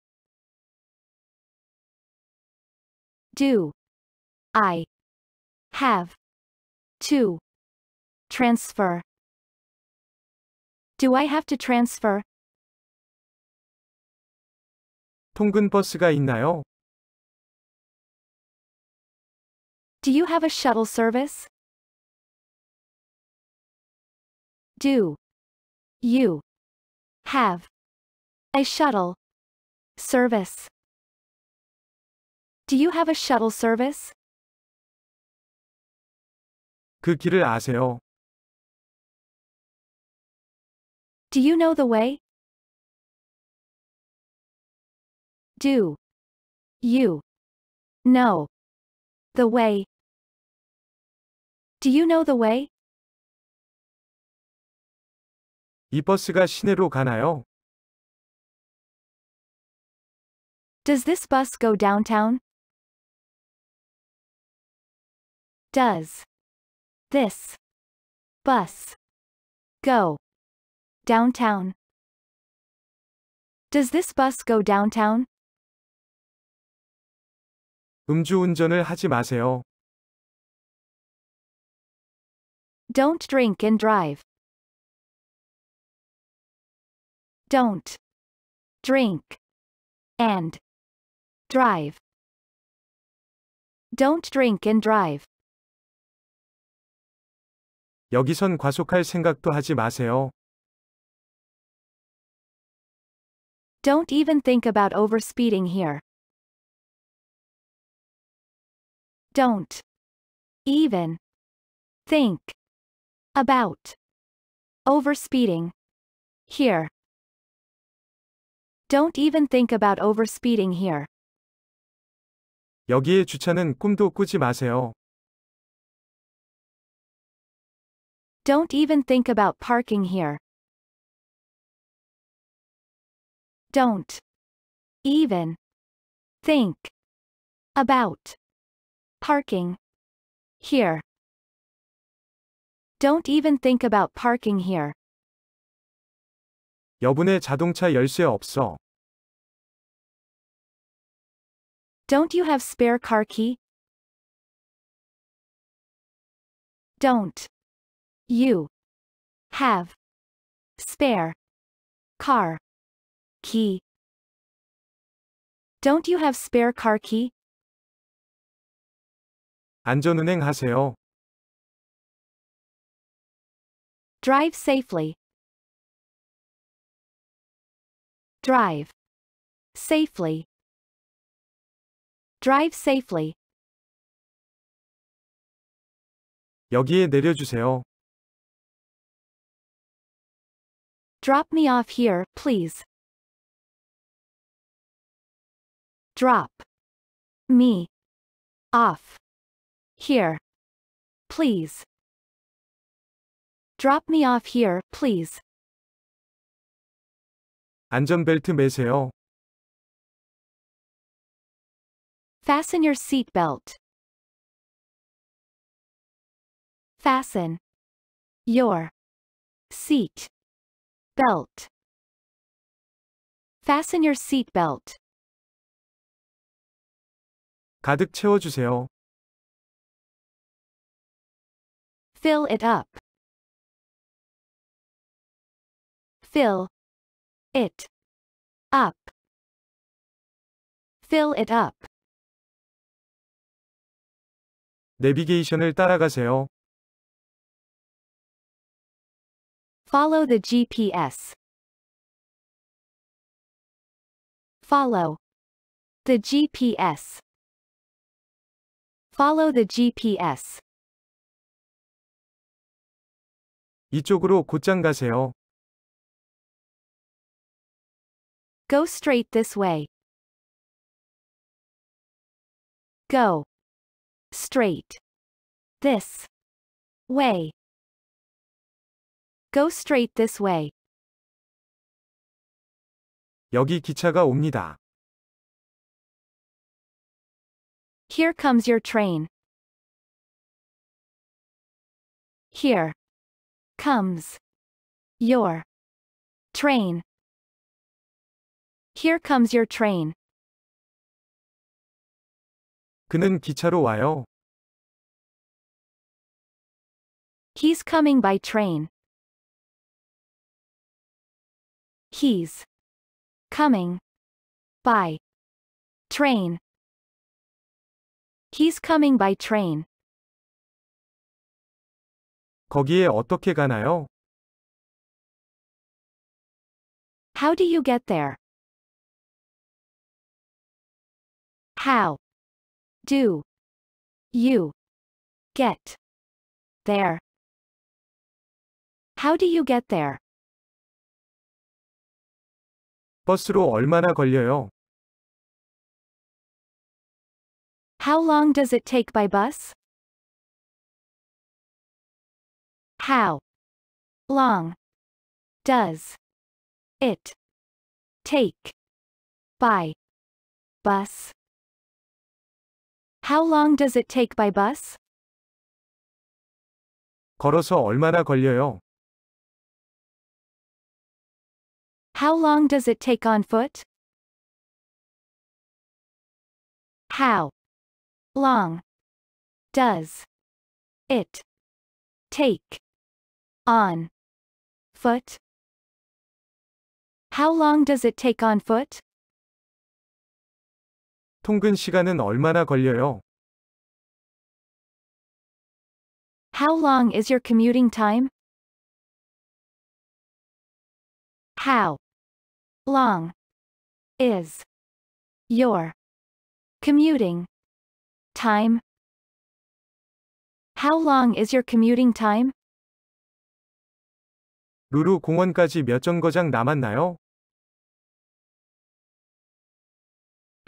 Do I have to transfer? Do I have to transfer? 통근 버스가 있나요? Do you have a shuttle service? Do you have a shuttle service? Do you have a shuttle service? 그 길을 아세요? Do you know the way? Do you know the way? Do you know the way? 이 버스가 시내로 가나요? Does this bus go downtown? Does this bus go downtown? Does this bus go downtown? 음주운전을 하지 마세요. Don't drink and drive. Don't drink and drive. Don't drink and drive. 여기선 과속할 생각도 하지 마세요. Don't even think about overspeeding here. Don't even think about. Overspeeding. Here. Don't even think about overspeeding here. 여기에 주차는 꿈도 꾸지 마세요. Don't even think about parking here. Don't even think about parking here. Don't even think about parking here. 여분의 자동차 열쇠 없어. Don't you have spare car key? Don't you have spare car key? Don't you have spare car key? 안전운행 하세요. Drive safely. Drive safely. Drive safely. 여기에 내려주세요. Drop me off here, please. Drop me off here, please. Drop me off here, please. 안전벨트 매세요. Fasten your seat belt. Fasten your seat belt. Fasten your seat belt. 가득 채워 주세요. Fill it up. Fill it up. Fill it up. 내비게이션을 따라가세요. Follow the GPS. Follow the GPS. Follow the GPS. 이쪽으로 곧장 가세요. Go straight this way. Go. Straight. This. Way. Go straight this way. 여기 기차가 옵니다. Here comes your train. Here comes your train. Here comes your train. 그는 기차로 와요. He's coming by train. He's coming by train. He's coming by train. 거기에 어떻게 가나요? How do you get there? How do you get there? How do you get there? 버스로 얼마나 걸려요? How long does it take by bus? How long does it take by bus? How long does it take by bus? 걸어서 얼마나 걸려요? How long does it take on foot? How long does it take on foot? How long does it take on foot? 통근 시간은 얼마나 걸려요? How long is your commuting time? How long is your commuting time? How long is your commuting time? 루루 공원까지 몇 정거장 남았나요?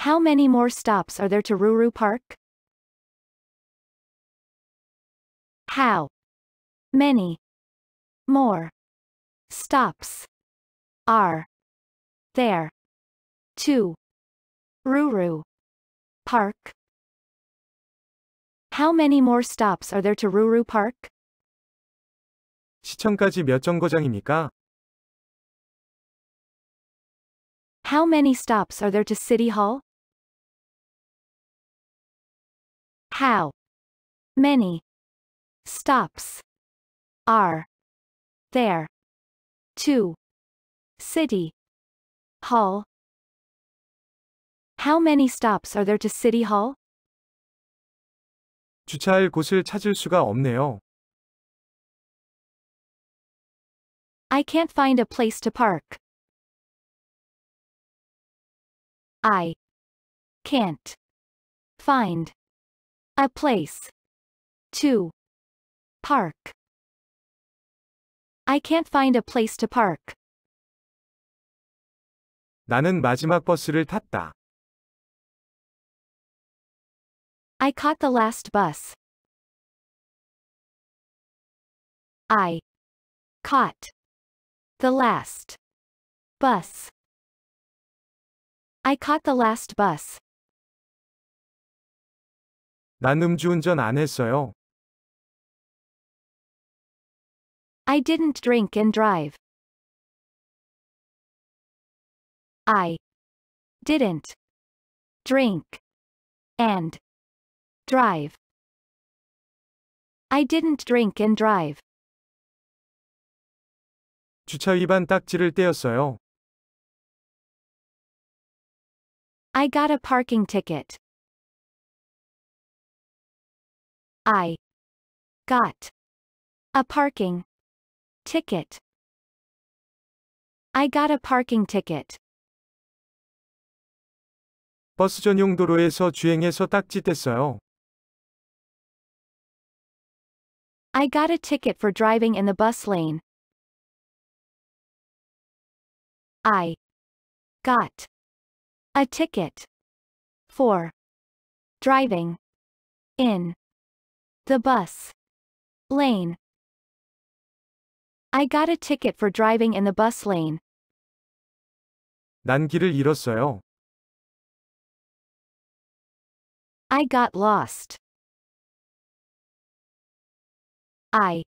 How many more stops are there to Ruru Park? How many more stops are there to Ruru Park? How many more stops are there to Ruru Park? 시청까지 몇 정거장입니까? How many stops are there to City Hall? How many stops are there to City Hall? How many stops are there to City Hall? 주차할 곳을 찾을 수가 없네요. I can't find a place to park. I can't find a place. 2. Park. I can't find a place to park. 나는 마지막 버스를 탔다. I caught the last bus. I caught the last bus. I caught the last bus. 난 음주운전 안 했어요. I didn't drink and drive. I didn't drink and drive. I didn't drink and drive. 주차 위반 딱지를 떼었어요. I got a parking ticket. I got a parking ticket. I got a parking ticket. 버스 전용 도로에서 주행해서 딱지 뗐어요. I got a ticket for driving in the bus lane. I got a ticket for driving in the bus. Lane. I got a ticket for driving in the bus lane. 난 길을 잃었어요. I got lost. I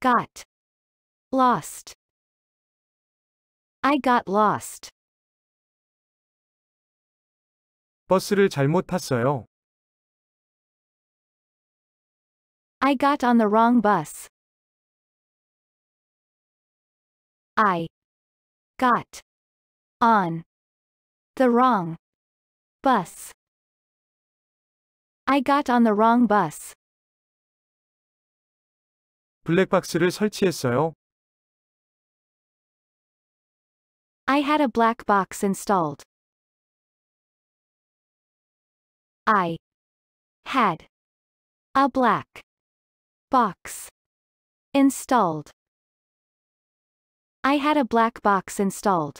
got lost. I got lost. 버스를 잘못 탔어요. I got on the wrong bus. I got on the wrong bus. I got on the wrong bus. 블랙박스를 설치했어요. I had a black box installed. I had a black Box. Installed. I had a black box installed.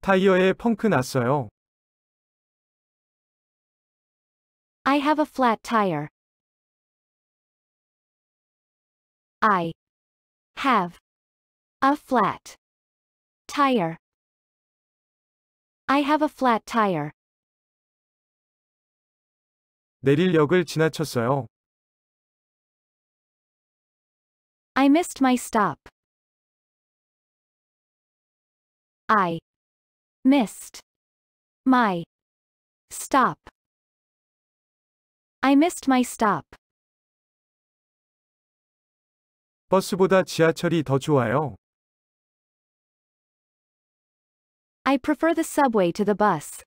타이어에 펑크 났어요. I have a flat tire. I have a flat tire. I have a flat tire. 내릴 역을 지나쳤어요. I missed my stop. I missed my stop. I missed my stop. 버스보다 지하철이 더 좋아요. I prefer the subway to the bus.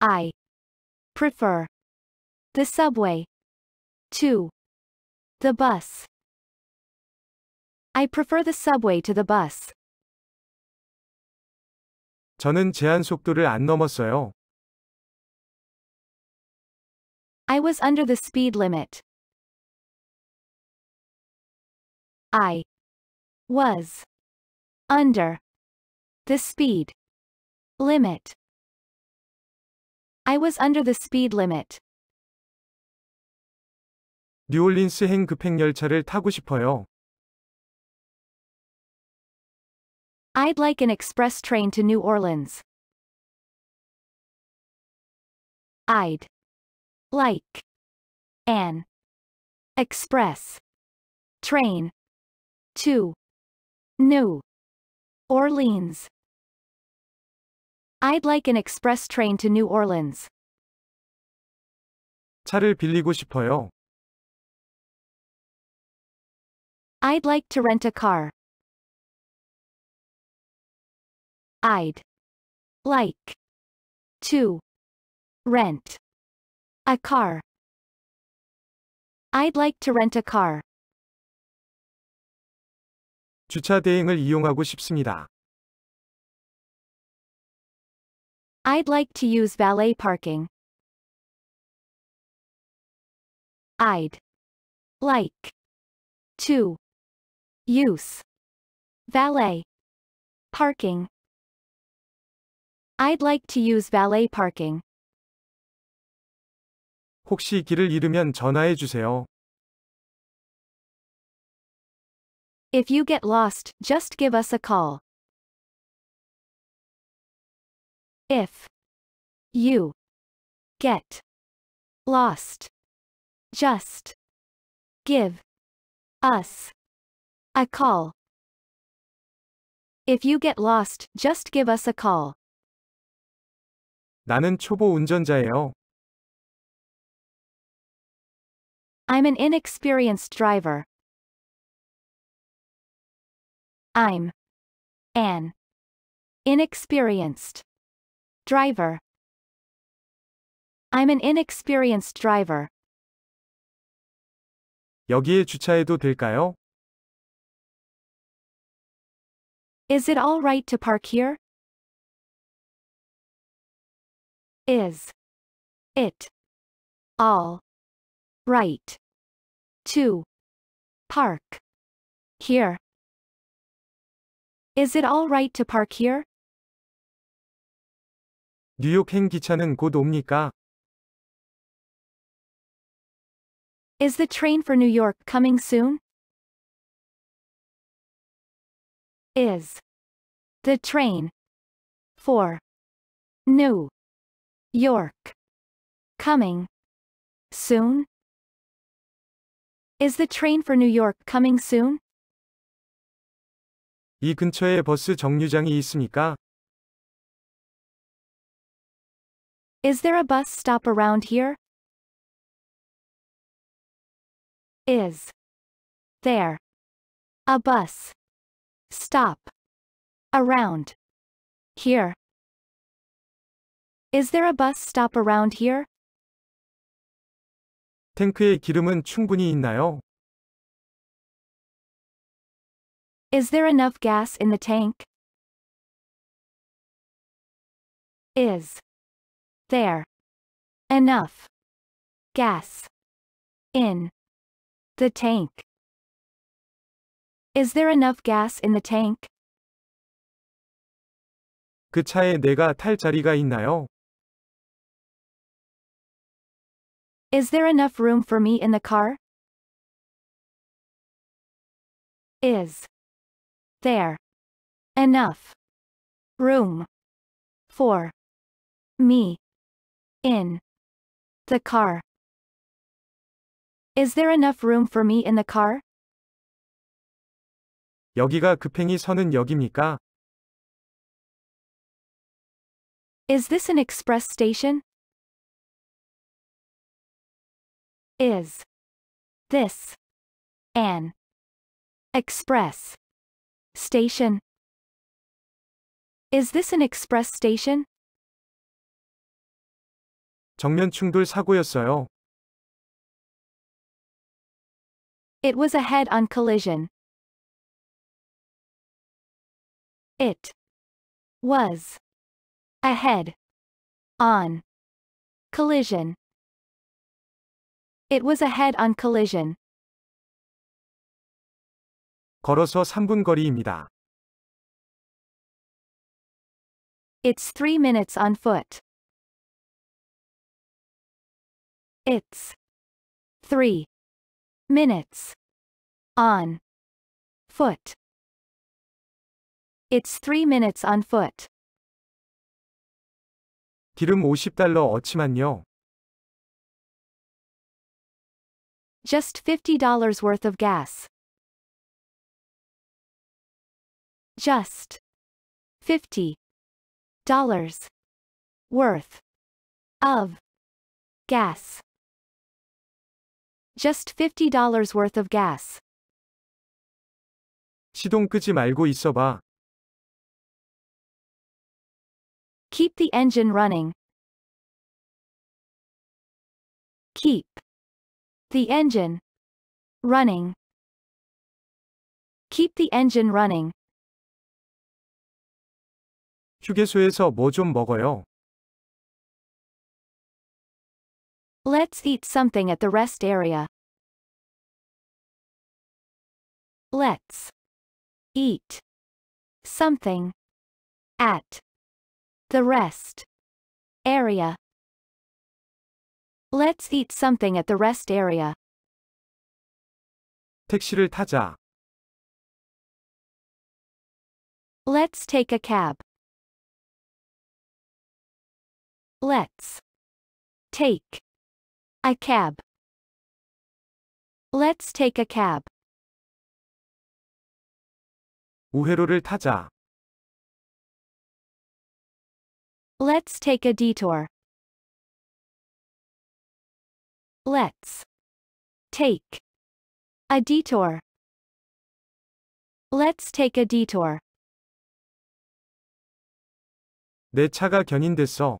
I prefer the subway to the bus. I prefer the subway to the bus. 저는 제한 속도를 안 넘었어요. I was under the speed limit. I was under the speed limit. I was under the speed limit. 뉴올린스행 급행열차를 타고 싶어요. I'd like an express train to New Orleans. I'd like an express train to New Orleans. I'd like an express train to New Orleans. 차를 빌리고 싶어요. I'd like to rent a car. I'd like to rent a car. I'd like to rent a car. 주차 대행을 이용하고 싶습니다. I'd like to use valet parking. I'd like to use valet parking. I'd like to use valet parking. 혹시 길을 잃으면 전화해 주세요. If you get lost, just give us a call. If you get lost, just give us a call. If you get lost, just give us a call. 나는 초보 운전자예요. I'm an inexperienced driver. I'm an inexperienced Driver. I'm an inexperienced driver. 여기에 주차해도 될까요? Is it all right to park here? Is it all right to park here? Is it all right to park here? 뉴욕행 기차는 곧 옵니까? Is the train for New York coming soon? Is the train for New York coming soon? Is the train for New York coming soon? 이 근처에 버스 정류장이 있습니까? Is there a bus stop around here? Is there a bus stop around here? Is there a bus stop around here? 탱크에 기름은 충분히 있나요? Is there enough gas in the tank? Is there enough gas in the tank? Is there enough gas in the tank? 그 차에 내가 탈 자리가 있나요? Is there enough room for me in the car? Is there enough room for me in. The car. Is there enough room for me in the car? 여기가 급행이 서는 역입니까? Is this an express station? Is this an express station? Is this an express station? 정면 충돌 사고였어요. It was a head-on collision. It was a head-on collision. It was a head-on collision. 걸어서 3분 거리입니다. It's three minutes on foot. It's three minutes on foot. It's three minutes on foot. 기름 50달러 어치만요. Just $50 worth of gas. Just $50 worth of gas. Just $50 worth of gas. 시동 끄지 말고 있어봐. Keep the engine running. Keep the engine running. Keep the engine running. 휴게소에서 뭐 좀 먹어요? Let's eat something at the rest area. Let's eat something at the rest area. Let's eat something at the rest area. 택시를 타자. Let's take a cab. Let's take a cab. Let's take a cab. 우회로를 타자. Let's take a detour. Let's take a detour. Let's take a detour. 내 차가 견인됐어.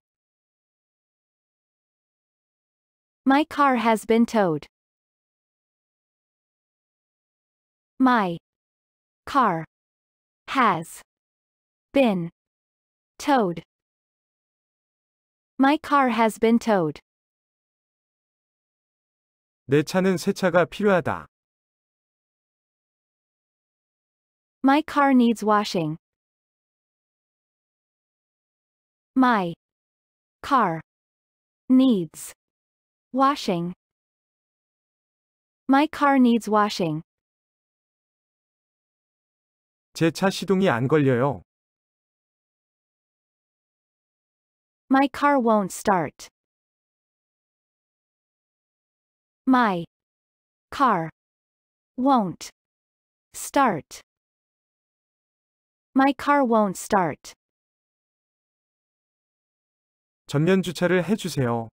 My car has been towed. My car has been towed. My car has been towed. 내 차는 세차가 필요하다. My car needs washing. My car needs Washing. My car needs washing. 제 차 시동이 안 걸려요. My car won't start. My car won't start. My car won't start. 전면 주차를 해주세요.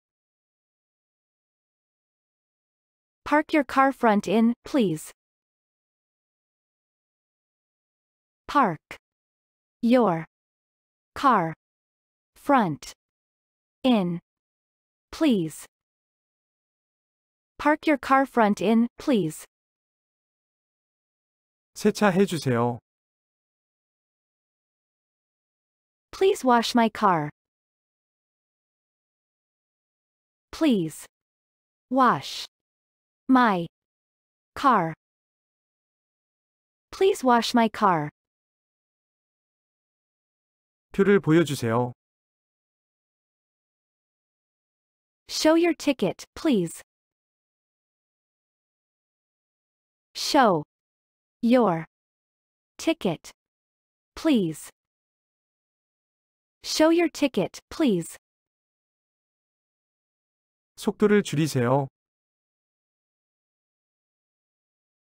Park your car front in, please. Park. Your. Car. Front. In. Please. Park your car front in, please. 세차해주세요. Please wash my car. Please. Wash. My car. Please wash my car. 표를 보여주세요. Show your ticket, please. Show your ticket, please. Show your ticket, please. 속도를 줄이세요.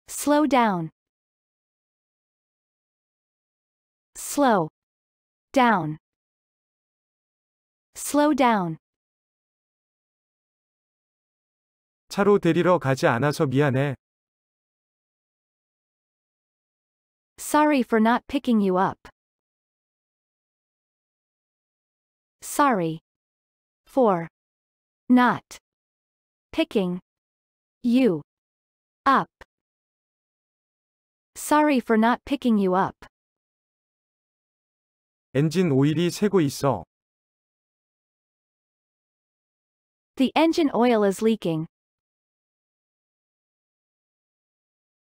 Slow down. Slow. Down. Slow down. 차로 데리러 가지 않아서 미안해. Sorry for not picking you up. Sorry. For. Not. Picking. You. Up. Sorry for not picking you up. 엔진 오일이 새고 있어. The engine oil is leaking.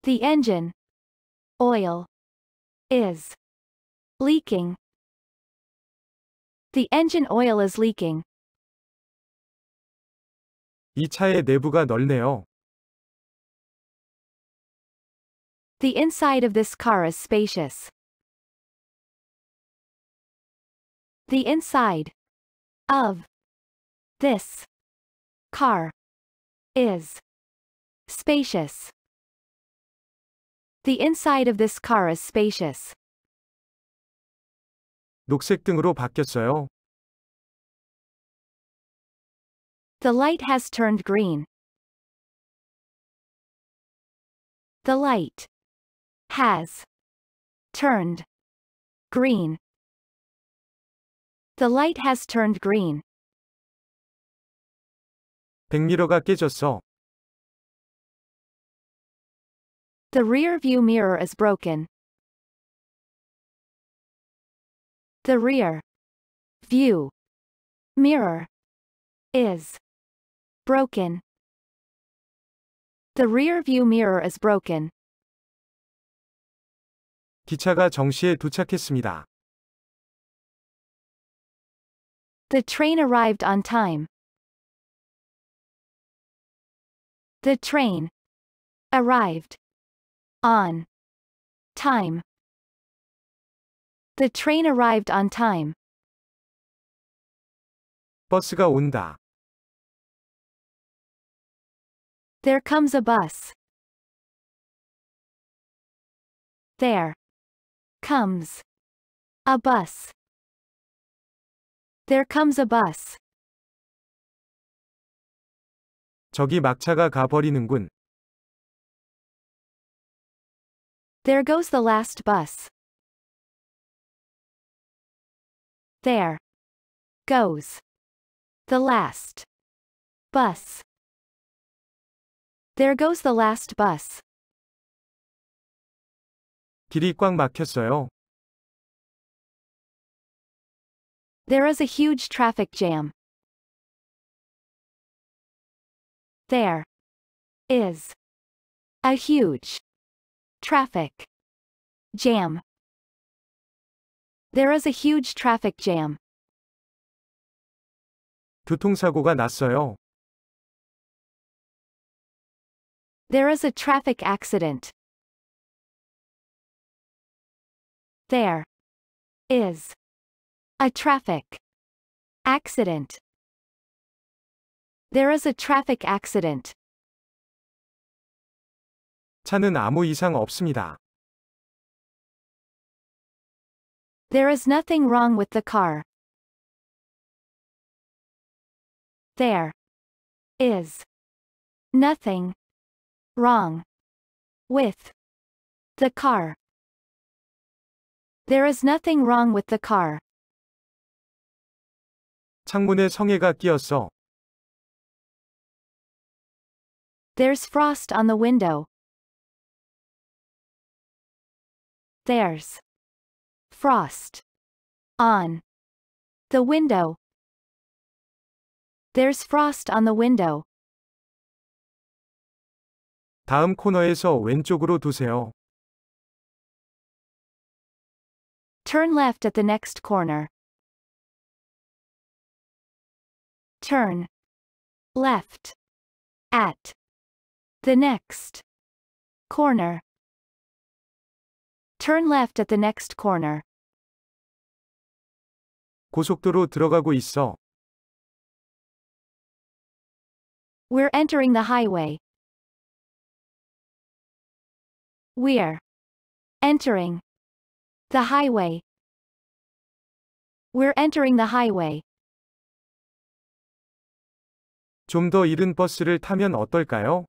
The engine oil is leaking. The engine oil is leaking. 이 차의 내부가 넓네요. The inside of this car is spacious. The inside of this car is spacious. The inside of this car is spacious. 녹색 등으로 바뀌었어요. The light has turned green. The light has turned green. The light has turned green. 백미러가 깨졌어. The rear view mirror is broken. The rear view mirror is broken. The rear view mirror is broken. 기차가 정시에 도착했습니다. The train arrived on time. The train arrived on time. The train arrived on time. 버스가 온다. There comes a bus. There comes a bus. There comes a bus. 저기 막차가 가버리는군. There goes the last bus. There goes the last bus. There goes the last bus. 길이 꽉 막혔어요. There is a huge traffic jam. There is a huge traffic jam. There is a huge traffic jam. 교통사고가 났어요. There is a traffic accident. There is a traffic accident. There is a traffic accident. 차는 아무 이상 없습니다. There is nothing wrong with the car. There is nothing wrong with the car. There is nothing wrong with the car. 창문에 성에가 끼었어. There's frost on the window. There's frost on the window. There's frost on the window. 다음 코너에서 왼쪽으로 두세요. Turn left at the next corner. Turn left at the next corner. Turn left at the next corner. 고속도로 들어가고 있어. We're entering the highway. We're entering the highway. We're entering the highway. 좀 이른 버스를 타면 어떨까요?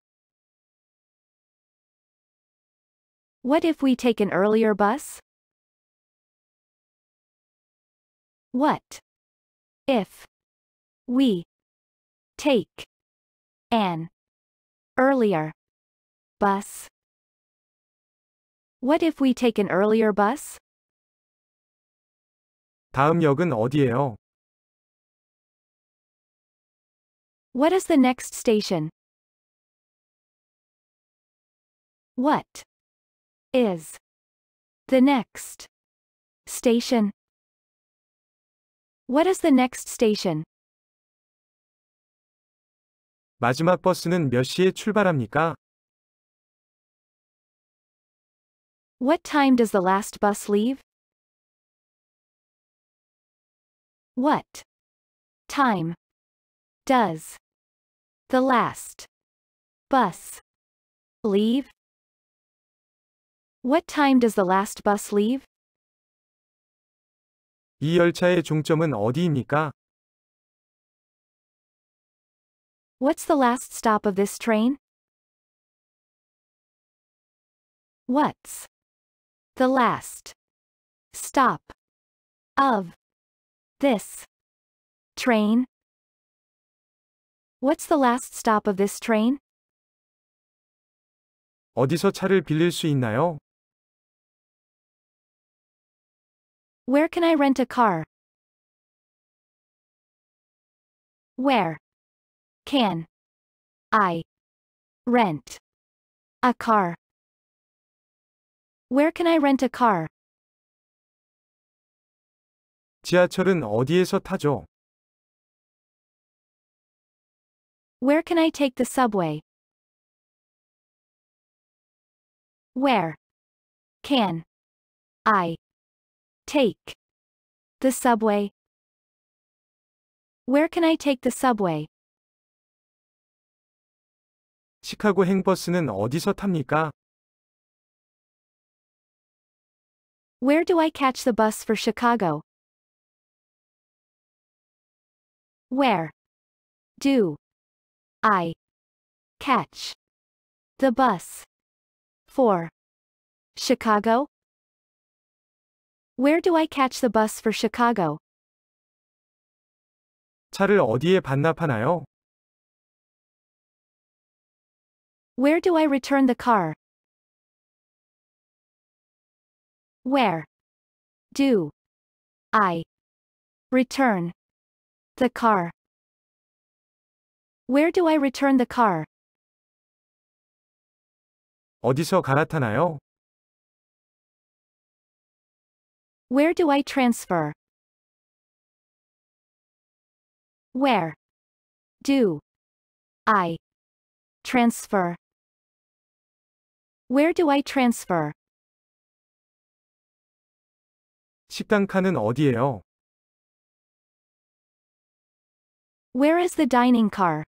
What if we take an earlier bus? What if we take an earlier bus? What if we take an earlier bus? 다음 역은 어디예요? What is the next station? What is the next station? What is the next station? 마지막 버스는 몇 시에 출발합니까? What time does the last bus leave? What time does the last bus leave? What time does the last bus leave? 이 열차의 종점은 어디입니까? What's the last stop of this train? What's the last stop of this train. What's the last stop of this train? 어디서 차를 빌릴 수 있나요? Where can I rent a car? Where can I rent a car? Where can I rent a car? 지하철은 어디에서 타죠? Where can I take the subway? Where can I take the subway? Where can I take the subway? 시카고 행버스는 어디서 탑니까? Where do I catch the bus for Chicago? Where do I catch the bus for Chicago? Where do I catch the bus for Chicago? 차를 어디에 반납하나요? Where do I return the car? Where do I return the car. Where do I return the car? 어디서 갈아타나요? Where do I transfer? Where do I transfer? Where do I transfer? 식당 칸은 어디예요? Where is the dining car?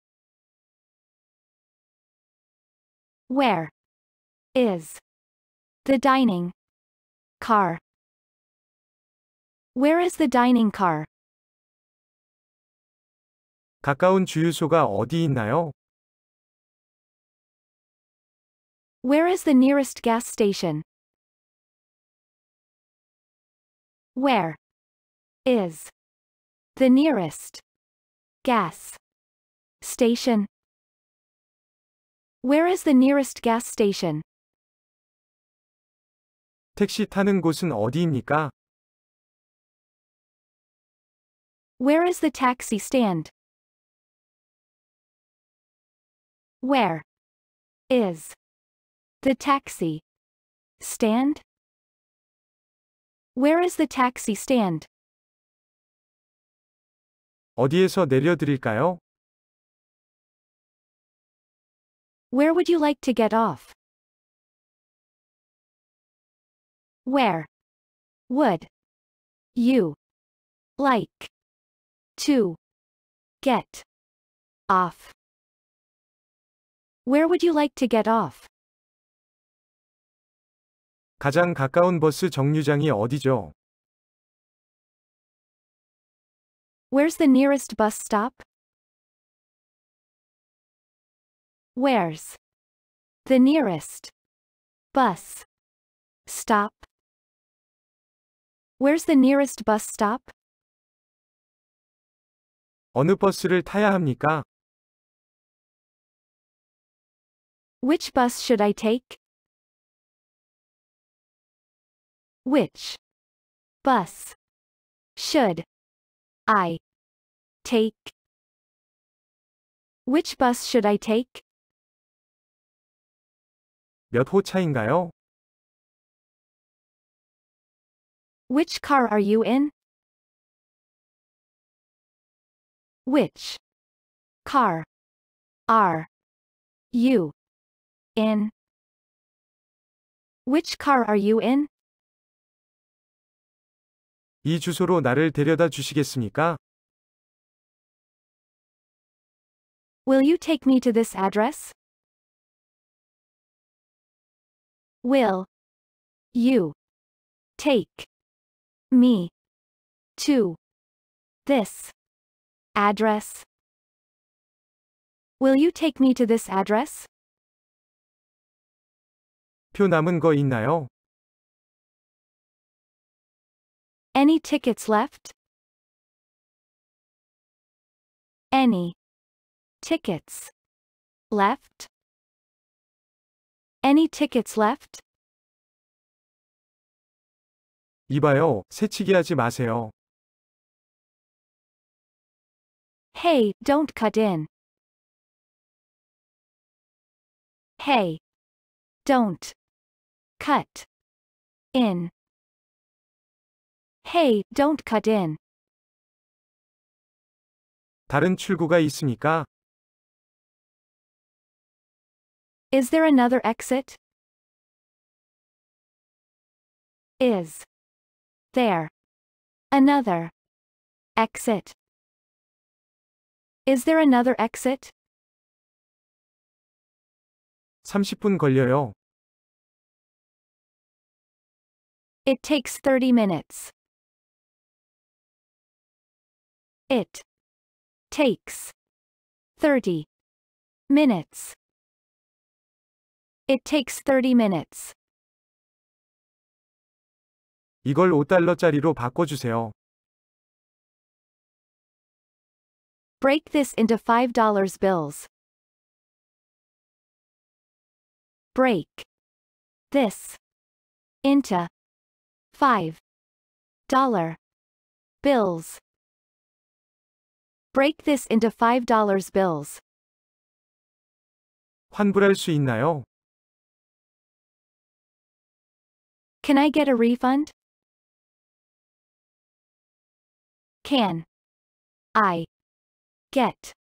Where is the dining car? Where is the dining car? 가까운 주유소가 어디 있나요? Where is the nearest gas station? Where is the nearest Gas. Station. Where is the nearest gas station? 택시 타는 곳은 어디입니까? Where is the taxi stand? Where is the taxi stand? Where is the taxi stand? 어디에서 내려드릴까요? Where would you like to get off? Where would you like to get off? Where would you like to get off? 가장 가까운 버스 정류장이 어디죠? Where's the nearest bus stop? Where's the nearest bus stop? Where's the nearest bus stop? 어느 버스를 타야 합니까? Which bus should I take? Which bus should I take? Which bus should I take? 차인가요? Which car are you in? Which car are you in? Which car are you in? 이 주소로 나를 데려다 주시겠습니까? Will you take me to this address? Will you take me to this address? Will you take me to this address? 표 남은 거 있나요? Any tickets left? Any tickets left? Any tickets left? 이봐요. 새치기 하지 마세요. Hey, don't cut in. Hey, don't cut in. Hey, don't cut in. 다른 출구가 있습니까? Is there another exit? Is there another exit? Is there another exit? 30분 걸려요. It takes 30 minutes. It takes 30 minutes. It takes 30 minutes. 이걸 5달러짜리로 바꿔주세요. Break this into $5 bills. Break this into $5 bills. Break this into $5 bills. 환불할 수 있나요? Can I get a refund? Can I get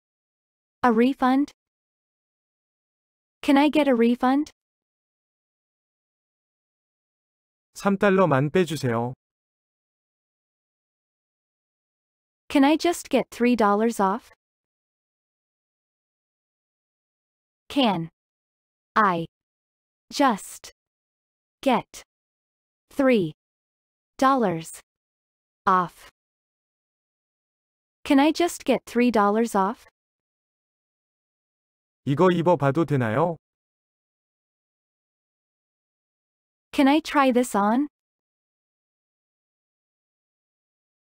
a refund? Can I get a refund? 3달러만 빼주세요. Can I just get $3 off? Can I just get $3 off? Can I just get $3 off? 이거 되나요? Can I try this on?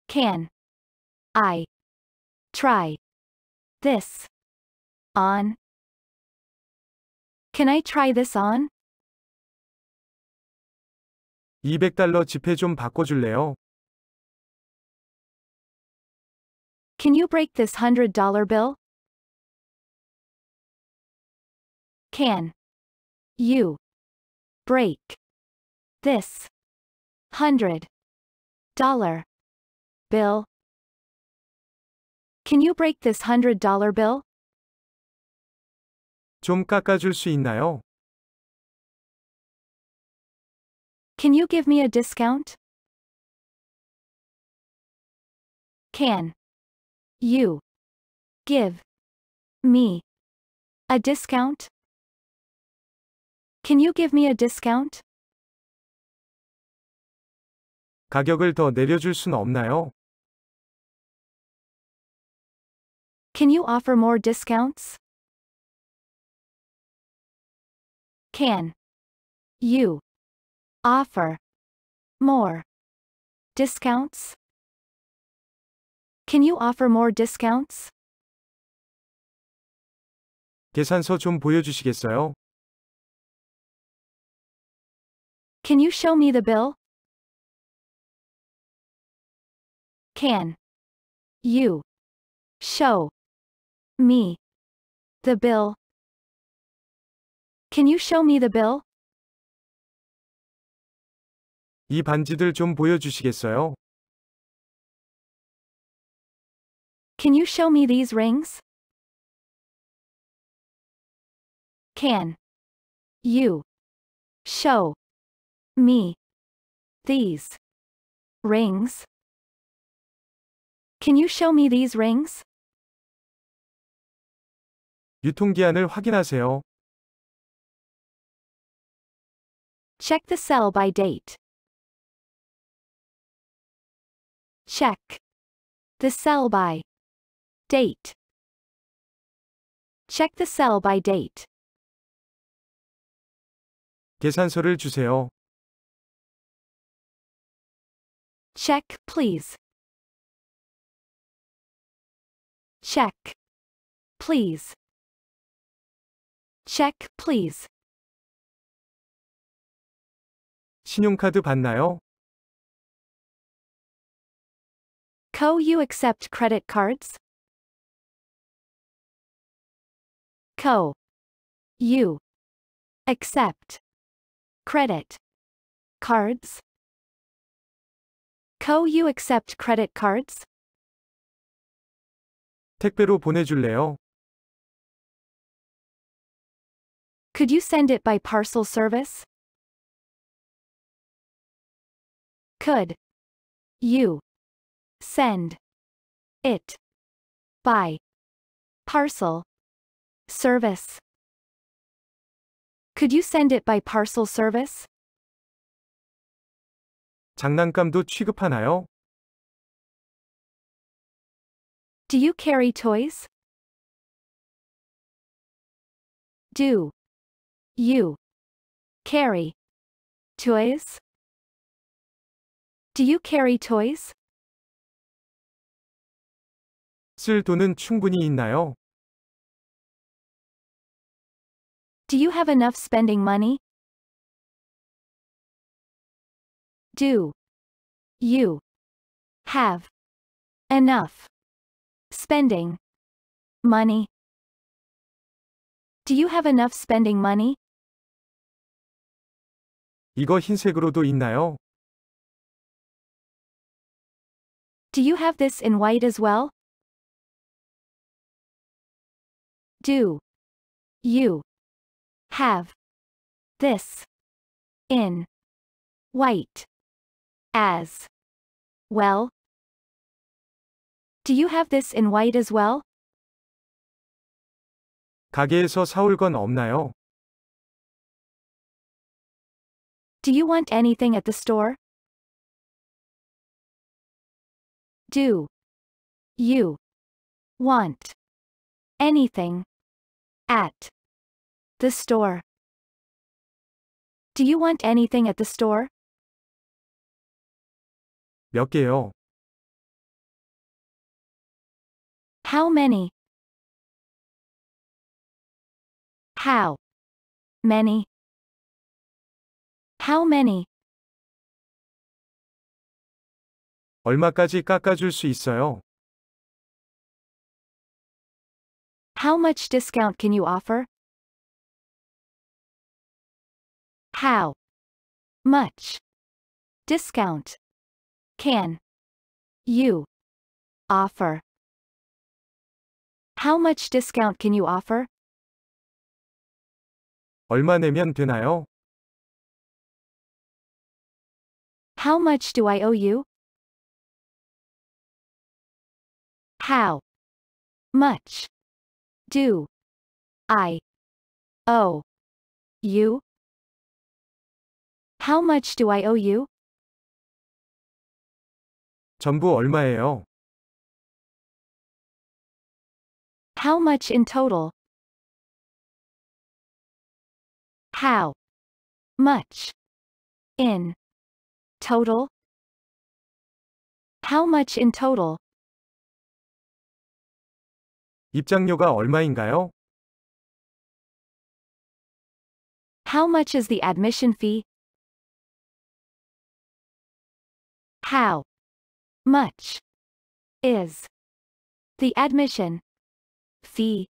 Can I try this on? Can I try this on? 200달러 지폐 좀 바꿔줄래요? Can you break this $100 bill? Can you break this $100 bill? Can you break this $100 bill? 좀 깎아줄 수 있나요? Can you give me a discount? Can you give me a discount? Can you give me a discount? 가격을 더 내려줄 수는 없나요? Can you offer more discounts? Can you offer more discounts? Can you offer more discounts? 계산서 좀 보여주시겠어요? Can you show me the bill? Can you show me. The bill. Can you show me the bill? 이 반지들 좀 보여주시겠어요? Can you show me these rings? Can you show me these rings? Can you show me these rings? 유통기한을 확인하세요. Check the cell by date. Check the cell by date. Check the cell by date. 계산서를 주세요. Check, please. Check, please. Check, please. 신용카드 받나요? Co, you accept credit cards? Co. You. Accept. Credit. Cards. Co, you accept credit cards? 택배로 보내줄래요? Could you send it by parcel service? Could you send it by parcel service? Could you send it by parcel service? 장난감도 취급하나요? Do you carry toys? Do you carry toys? Do you carry toys? 쓸 돈은 충분히 있나요? Do you have enough spending money? Do you have enough spending money? Do you have enough spending money? 이거 흰색으로도 있나요? Do you have this in white as well? Do you have this in white as well? Do you have this in white as well? 가게에서 사올 건 없나요? Do you want anything at the store? Do you want anything at the store? Do you want anything at the store? 몇 개요? How many? How many? How many? 얼마까지 깎아줄 수 있어요? How much discount can you offer? How much discount can you offer? How much discount can you offer? 얼마 내면 되나요? How much do I owe you? How much do I owe you? How much do I owe you? 전부 얼마예요? How much in total? How much in Total? How much in total? 입장료가 얼마인가요? How much is the admission fee? How much is the admission fee?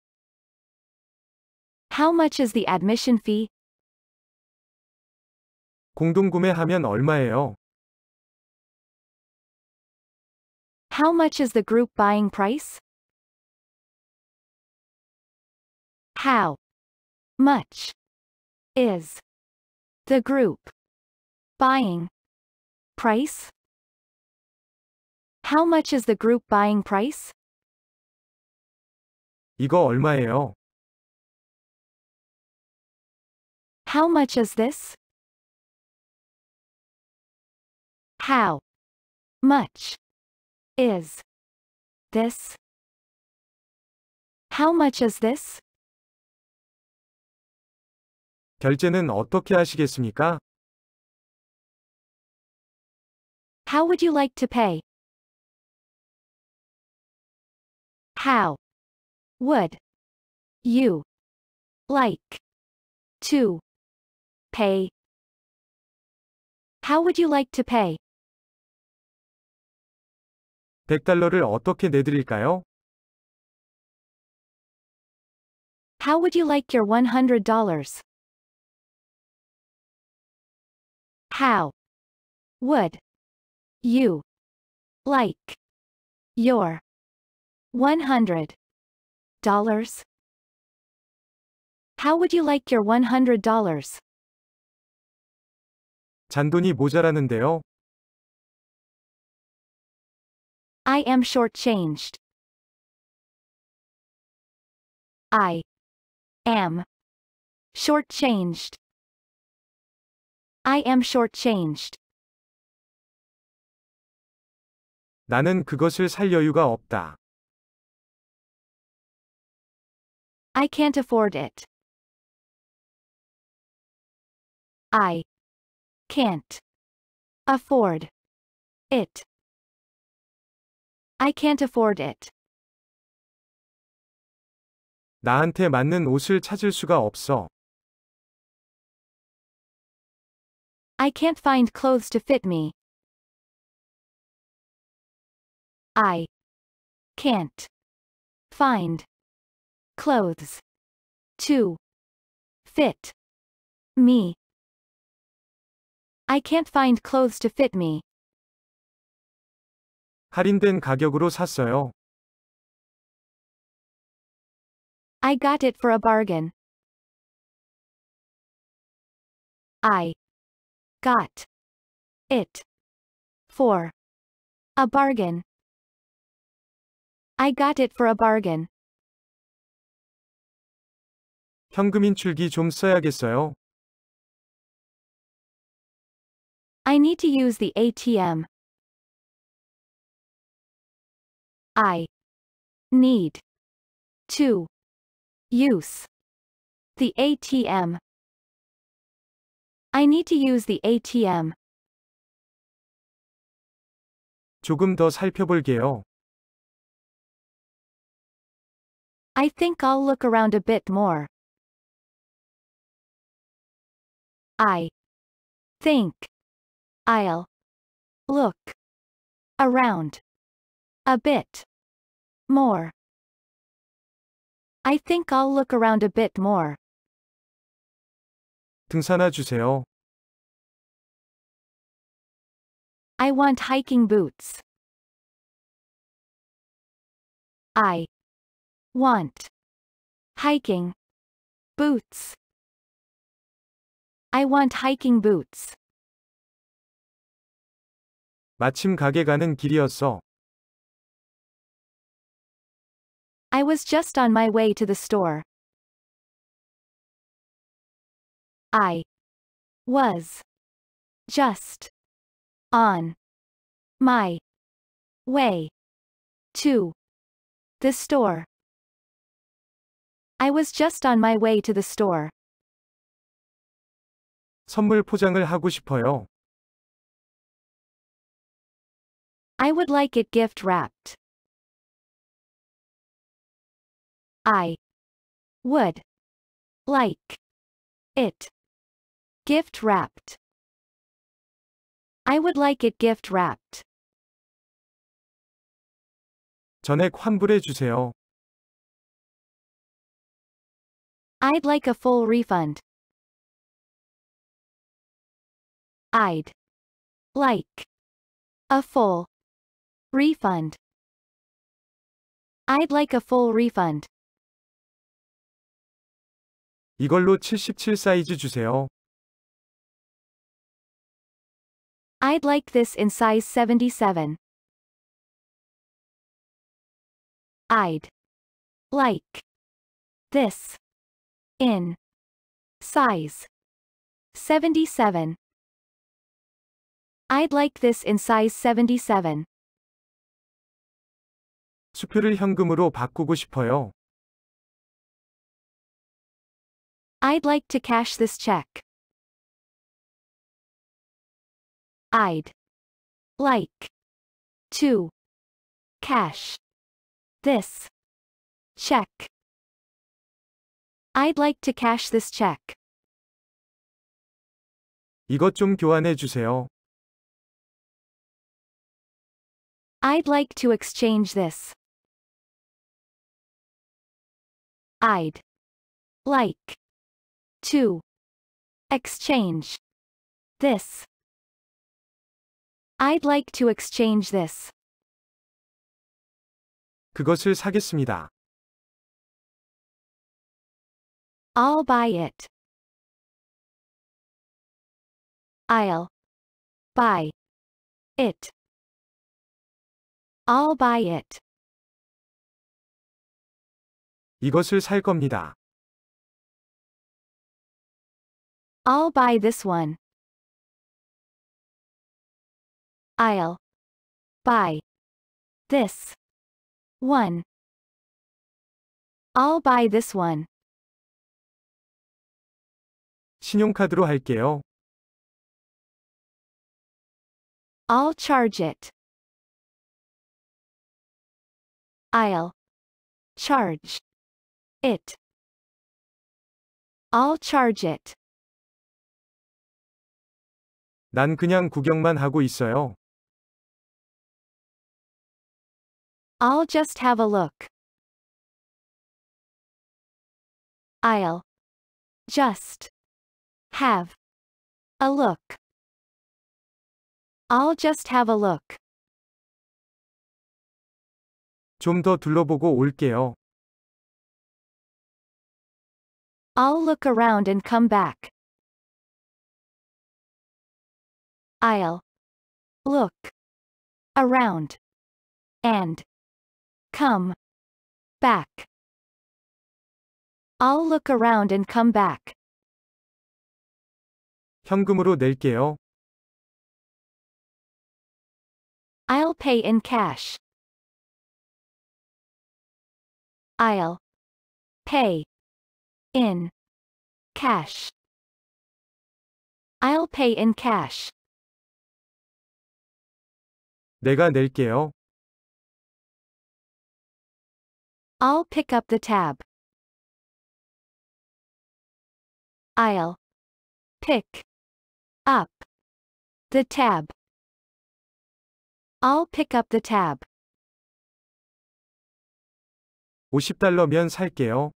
How much is the admission fee? 공동구매하면 얼마예요? How much is the group buying price? How much is the group buying price? How much is the group buying price? 이거 얼마예요? How much is this? How much is. This. How much is this? 결제는 어떻게 하시겠습니까? How would you like to pay? How would you like to pay? How would you like to pay? 100달러를 어떻게 내드릴까요? How would you like your $100? How would you like your $100? How would you like your $100? 잔돈이 모자라는데요. I am shortchanged. I am shortchanged. I am shortchanged. 나는 그것을 살 여유가 없다. I can't afford it. I can't afford it. I can't afford it. 나한테 맞는 옷을 찾을 수가 없어. I can't find clothes to fit me. I can't find clothes to fit me. I can't find clothes to fit me. 할인된 가격으로 샀어요. I got it for a bargain. I got it for a bargain. I got it for a bargain. 현금 인출기 좀 써야겠어요. I need to use the ATM. I need to use the ATM. I need to use the ATM. 조금 더 살펴볼게요. I think I'll look around a bit more. I think I'll look around a bit. More. I think I'll look around a bit more. 등산화 주세요. I want hiking boots. I want hiking boots. I want hiking boots. 마침 가게 가는 길이었어. I was just on my way to the store. I was just on my way to the store. I was just on my way to the store. 선물 포장을 하고 싶어요. I would like it gift wrapped. I would like it gift wrapped. I would like it gift wrapped. 전액 환불해 주세요. I'd like a full refund. I'd like a full refund. I'd like a full refund. 이걸로 77 사이즈 주세요. I'd like this in size 77. I'd like this in size 77. I'd like this in size 77. 수표를 현금으로 바꾸고 싶어요. I'd like to cash this check. I'd like to cash this check. I'd like to cash this check. 이것 좀 교환해 주세요. I'd like to exchange this. I'd like 2. Exchange. This. I'd like to exchange this. 그것을 사겠습니다. I'll buy it. I'll buy it. I'll buy it. 이것을 살 겁니다. I'll buy this one. I'll buy this one. I'll buy this one. 신용카드로 할게요. I'll charge it. I'll charge it. I'll charge it. 난 그냥 구경만 하고 있어요. I'll just have a look. I'll just have a look. I'll just have a look. 좀 더 둘러보고 올게요. I'll look around and come back. I'll look around and come back. I'll look around and come back. 현금으로 낼게요. I'll pay in cash. I'll pay in cash. I'll pay in cash. 내가 낼게요. I'll pick up the tab. I'll pick up the tab. I'll pick up the tab. 50달러면 살게요.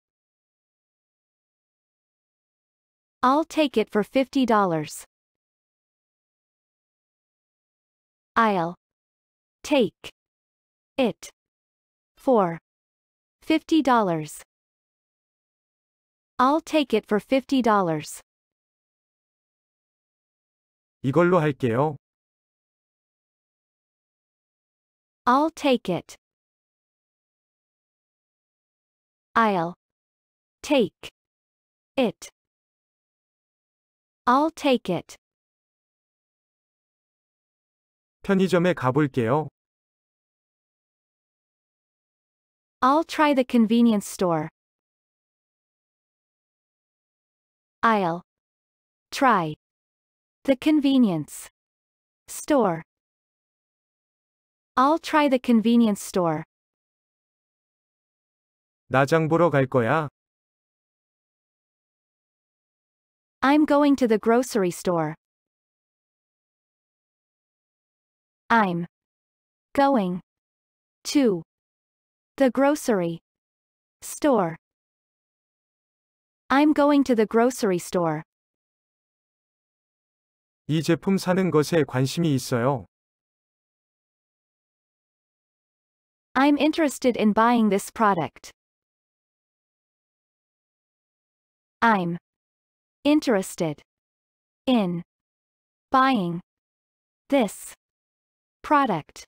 I'll take it for $50. I'll Take. It. For. Fifty dollars. I'll take it for fifty dollars. 이걸로 할게요. I'll take it. I'll take it. I'll take it. 편의점에 가볼게요. I'll try the convenience store. I'll try the convenience store. I'll try the convenience store. 나 장 보러 갈 거야. I'm going to the grocery store. I'm going to the grocery store. I'm going to the grocery store. 이 제품 사는 것에 관심이 있어요. I'm interested in buying this product. I'm interested in buying this Product.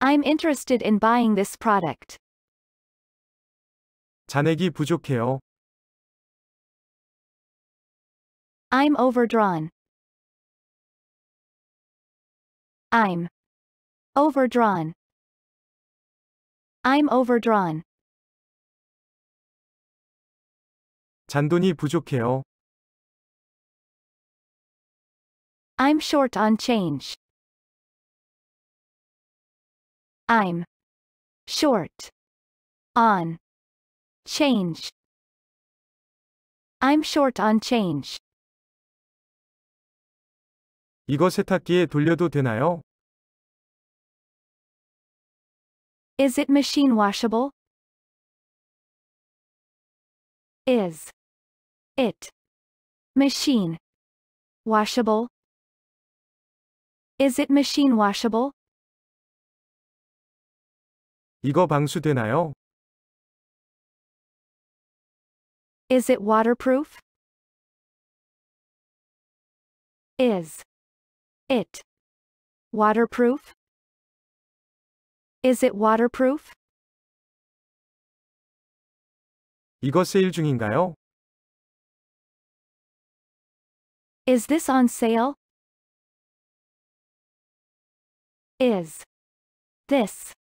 I'm interested in buying this product. 잔액이 부족해요. I'm overdrawn. I'm overdrawn. I'm overdrawn. 잔돈이 부족해요. I'm short on change. I'm short on change. I'm short on change. 이거 세탁기에 돌려도 되나요? Is it machine washable? Is it machine washable? Is it machine washable? 이거 방수되나요? Is it waterproof? Is it waterproof? Is it waterproof? 이거 세일 중인가요? Is this on sale? Is this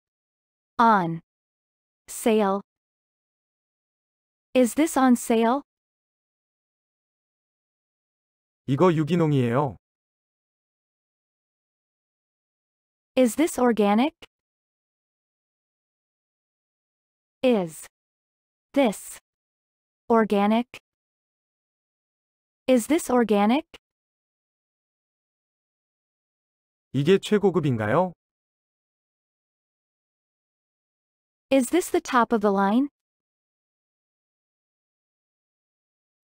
on. Sale. Is this on sale? 이거 유기농이에요. Is this organic? Is this organic? Is this organic? 이게 최고급인가요? Is this the top of the line?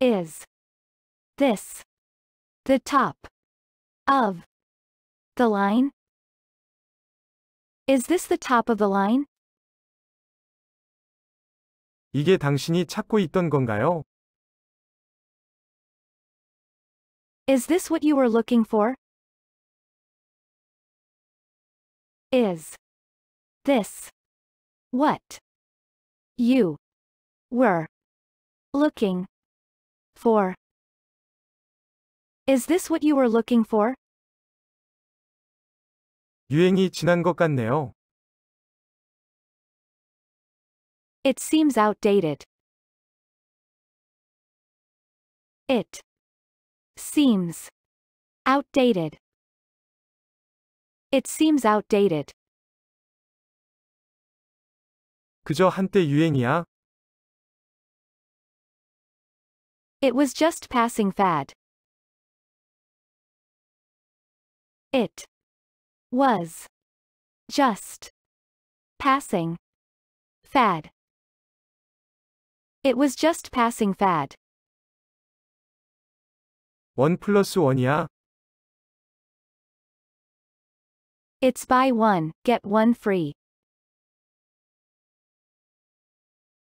Is this the top of the line? Is this the top of the line? 이게 당신이 찾고 있던 건가요? Is this what you were looking for? Is this what? You. Were. Looking. For. Is this what you were looking for? 유행이 지난 것 같네요. It seems outdated. It seems outdated. It seems outdated. 그저 한때 유행이야. It was just passing fad. It was just passing fad. It was just passing fad. 1 플러스 1이야. It's buy one, get one free.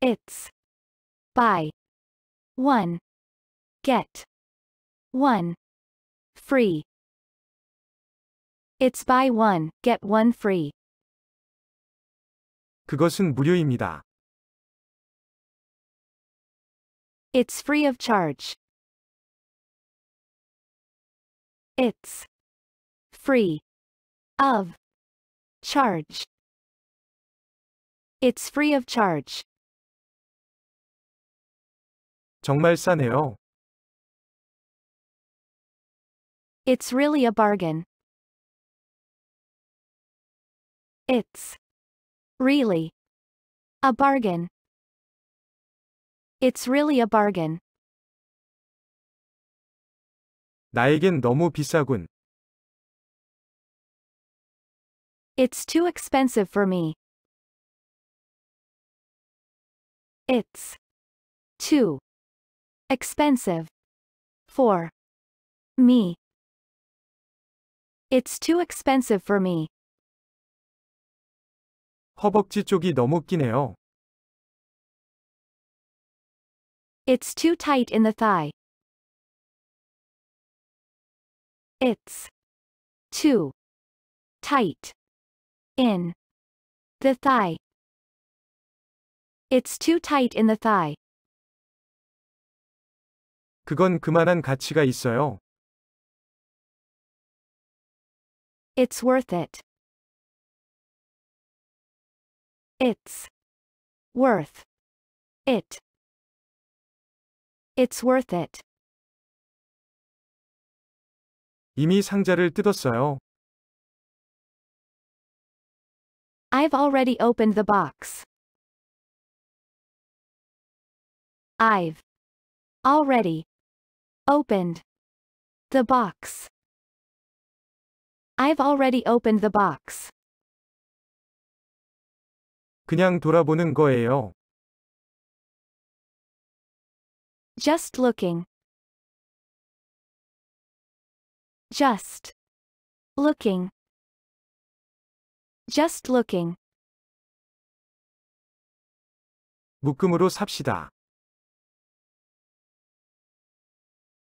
It's buy one get one free. It's buy one get one free. 그것은 무료입니다. It's free of charge. It's free of charge. It's free of charge. 정말 싸네요. It's really a bargain. It's really a bargain. It's really a bargain. 나에겐 너무 비싸군. It's too expensive for me. It's too Expensive. For. Me. It's too expensive for me. 허벅지 쪽이 너무 끼네요. It's too tight in the thigh. It's too tight in the thigh. It's too tight in the thigh. 그건 그만한 가치가 있어요. It's worth it. It's worth it. It's worth it. 이미 상자를 뜯었어요. I've already opened the box. I've already Opened. The box. I've already opened the box. 그냥 돌아보는 거예요. Just looking. Just. Looking. Just looking. 묶음으로 삽시다.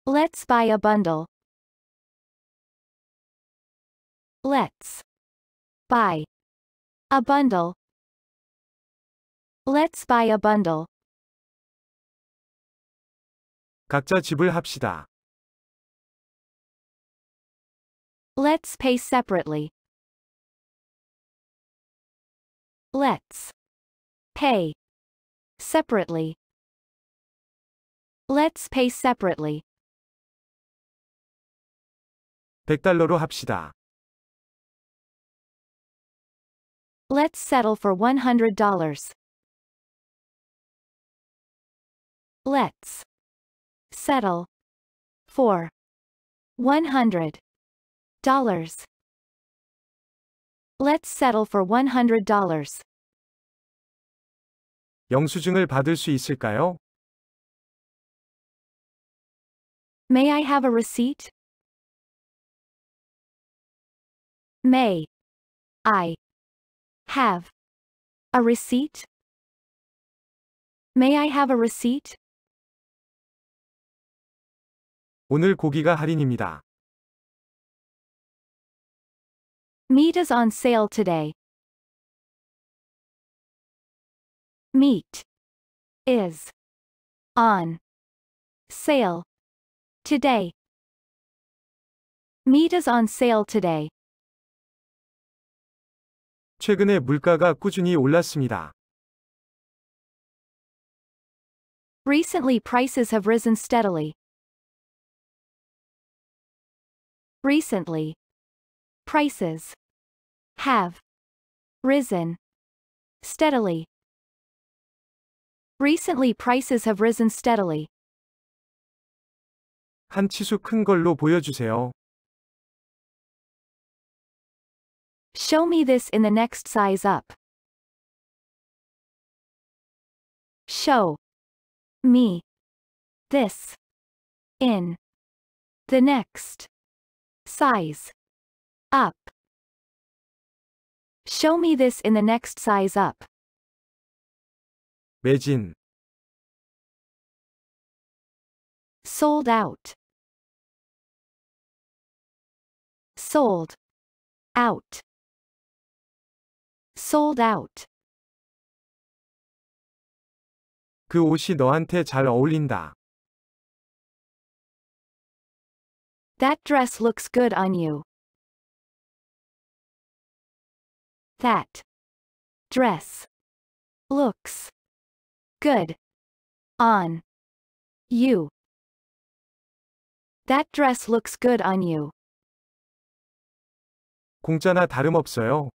Let's buy a bundle. Let's buy a bundle. Let's buy a bundle. 각자 집을 합시다. Let's pay separately. Let's pay separately. Let's pay separately. 100달러로 합시다. Let's settle for $100. Let's settle for $100. Let's settle for $100. 영수증을 받을 수 있을까요? May I have a receipt? May I have a receipt? May I have a receipt? 오늘 고기가 할인입니다. Meat is on sale today. Meat is on sale today. Meat is on sale today. 최근에 물가가 꾸준히 올랐습니다. Recently prices have risen steadily. Recently prices have risen steadily. Recently prices have risen steadily. 한 치수 큰 걸로 보여주세요. Show me this in the next size up. Show me this in the next size up. Show me this in the next size up. 매진 sold out sold out sold out. 그 옷이 너한테 잘 어울린다. That dress looks good on you. That dress looks good on you. That dress looks good on you. 공짜나 다름없어요.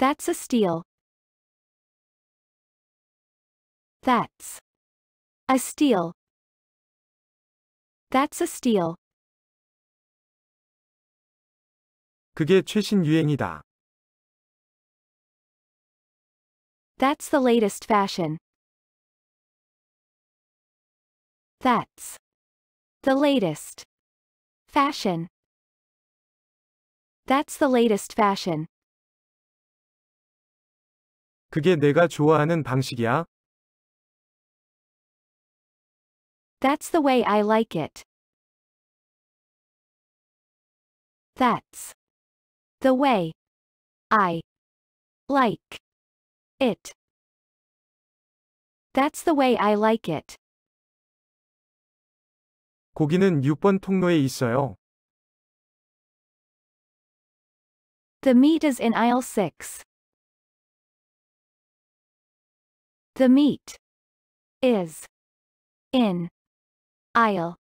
That's a steal. That's a steal. That's a steal. 그게 최신 유행이다. That's the latest fashion. That's the latest fashion. That's the latest fashion. 그게 내가 좋아하는 방식이야. That's the way I like it. That's the way I like it. That's the way I like it. 고기는 6번 통로에 있어요. The meat is in aisle 6. The meat is in aisle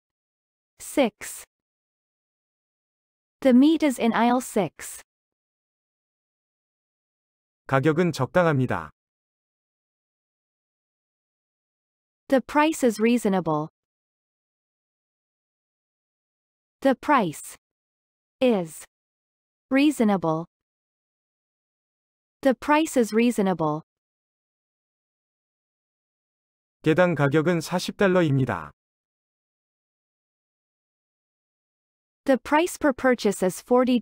6. The meat is in aisle 6. 가격은 적당합니다. The price is reasonable. The price is reasonable. The price is reasonable. 개당 가격은 40달러입니다. The price per purchase is $40.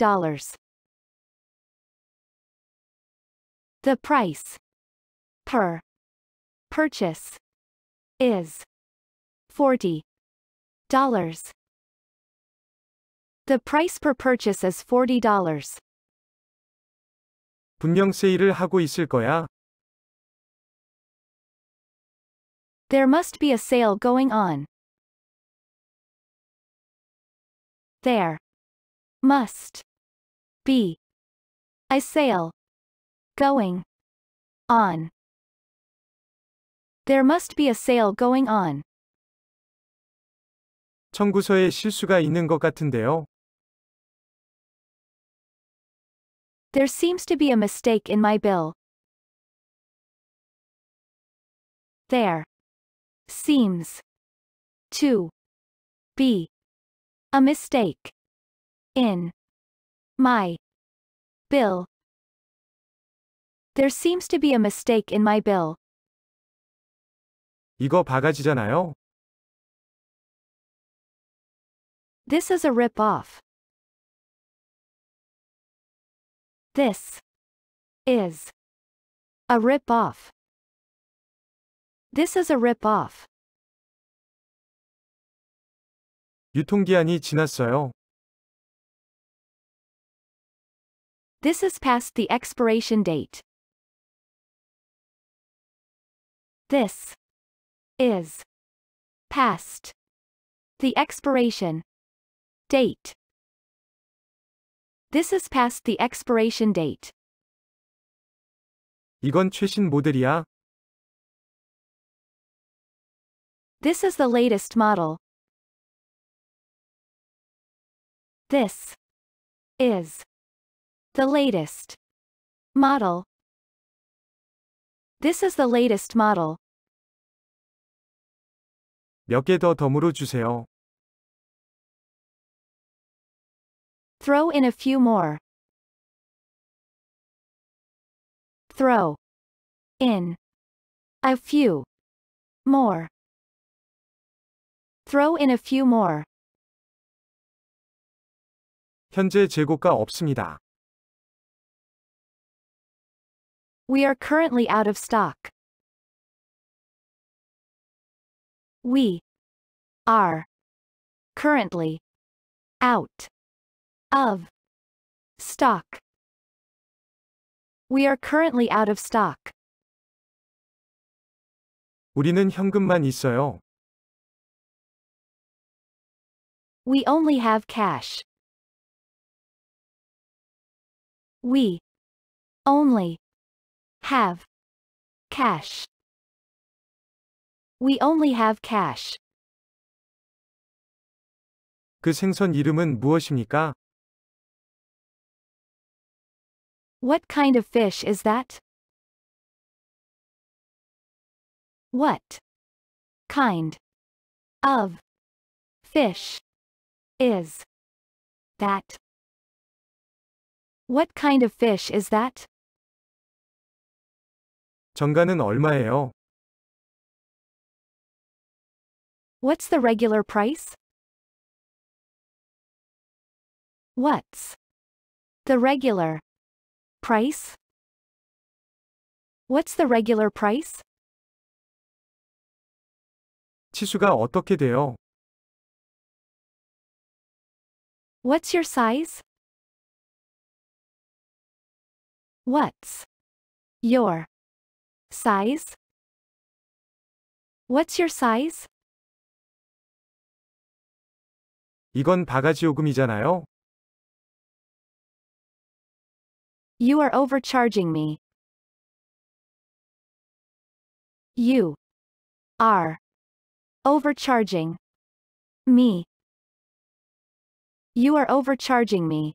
The price per purchase is $40. The price per purchase is $40. 분명 세일을 하고 있을 거야. There must be a sale going on. There must be a sale going on. There must be a sale going on. 청구서에 실수가 있는 것 같은데요. There seems to be a mistake in my bill. There seems to be a mistake in my bill. There seems to be a mistake in my bill. 이거 바가지잖아요. This is a rip-off. This is a rip-off. This is a rip-off. 유통기한이 지났어요. This is past the expiration date. This is past the expiration date. This is past the expiration date. 이건 최신 모델이야. This is the latest model. This is the latest model. This is the latest model. 덤으로 주세요. Throw in a few more. Throw in a few more. Throw in a few more. 현재 재고가 없습니다. We are currently out of stock. We are currently out of stock. We are currently out of stock. 우리는 현금만 있어요. We only have cash. We only have cash. We only have cash. 그 생선 이름은 무엇입니까? What kind of fish is that? What kind of fish is that? What kind of fish is that? 정가는 얼마예요? What's the regular price? What's the regular price? What's the regular price? 치수가 어떻게 돼요? What's your size? What's your size? What's your size? 이건 바가지 요금이잖아요. You are overcharging me. You are overcharging me. You are overcharging me.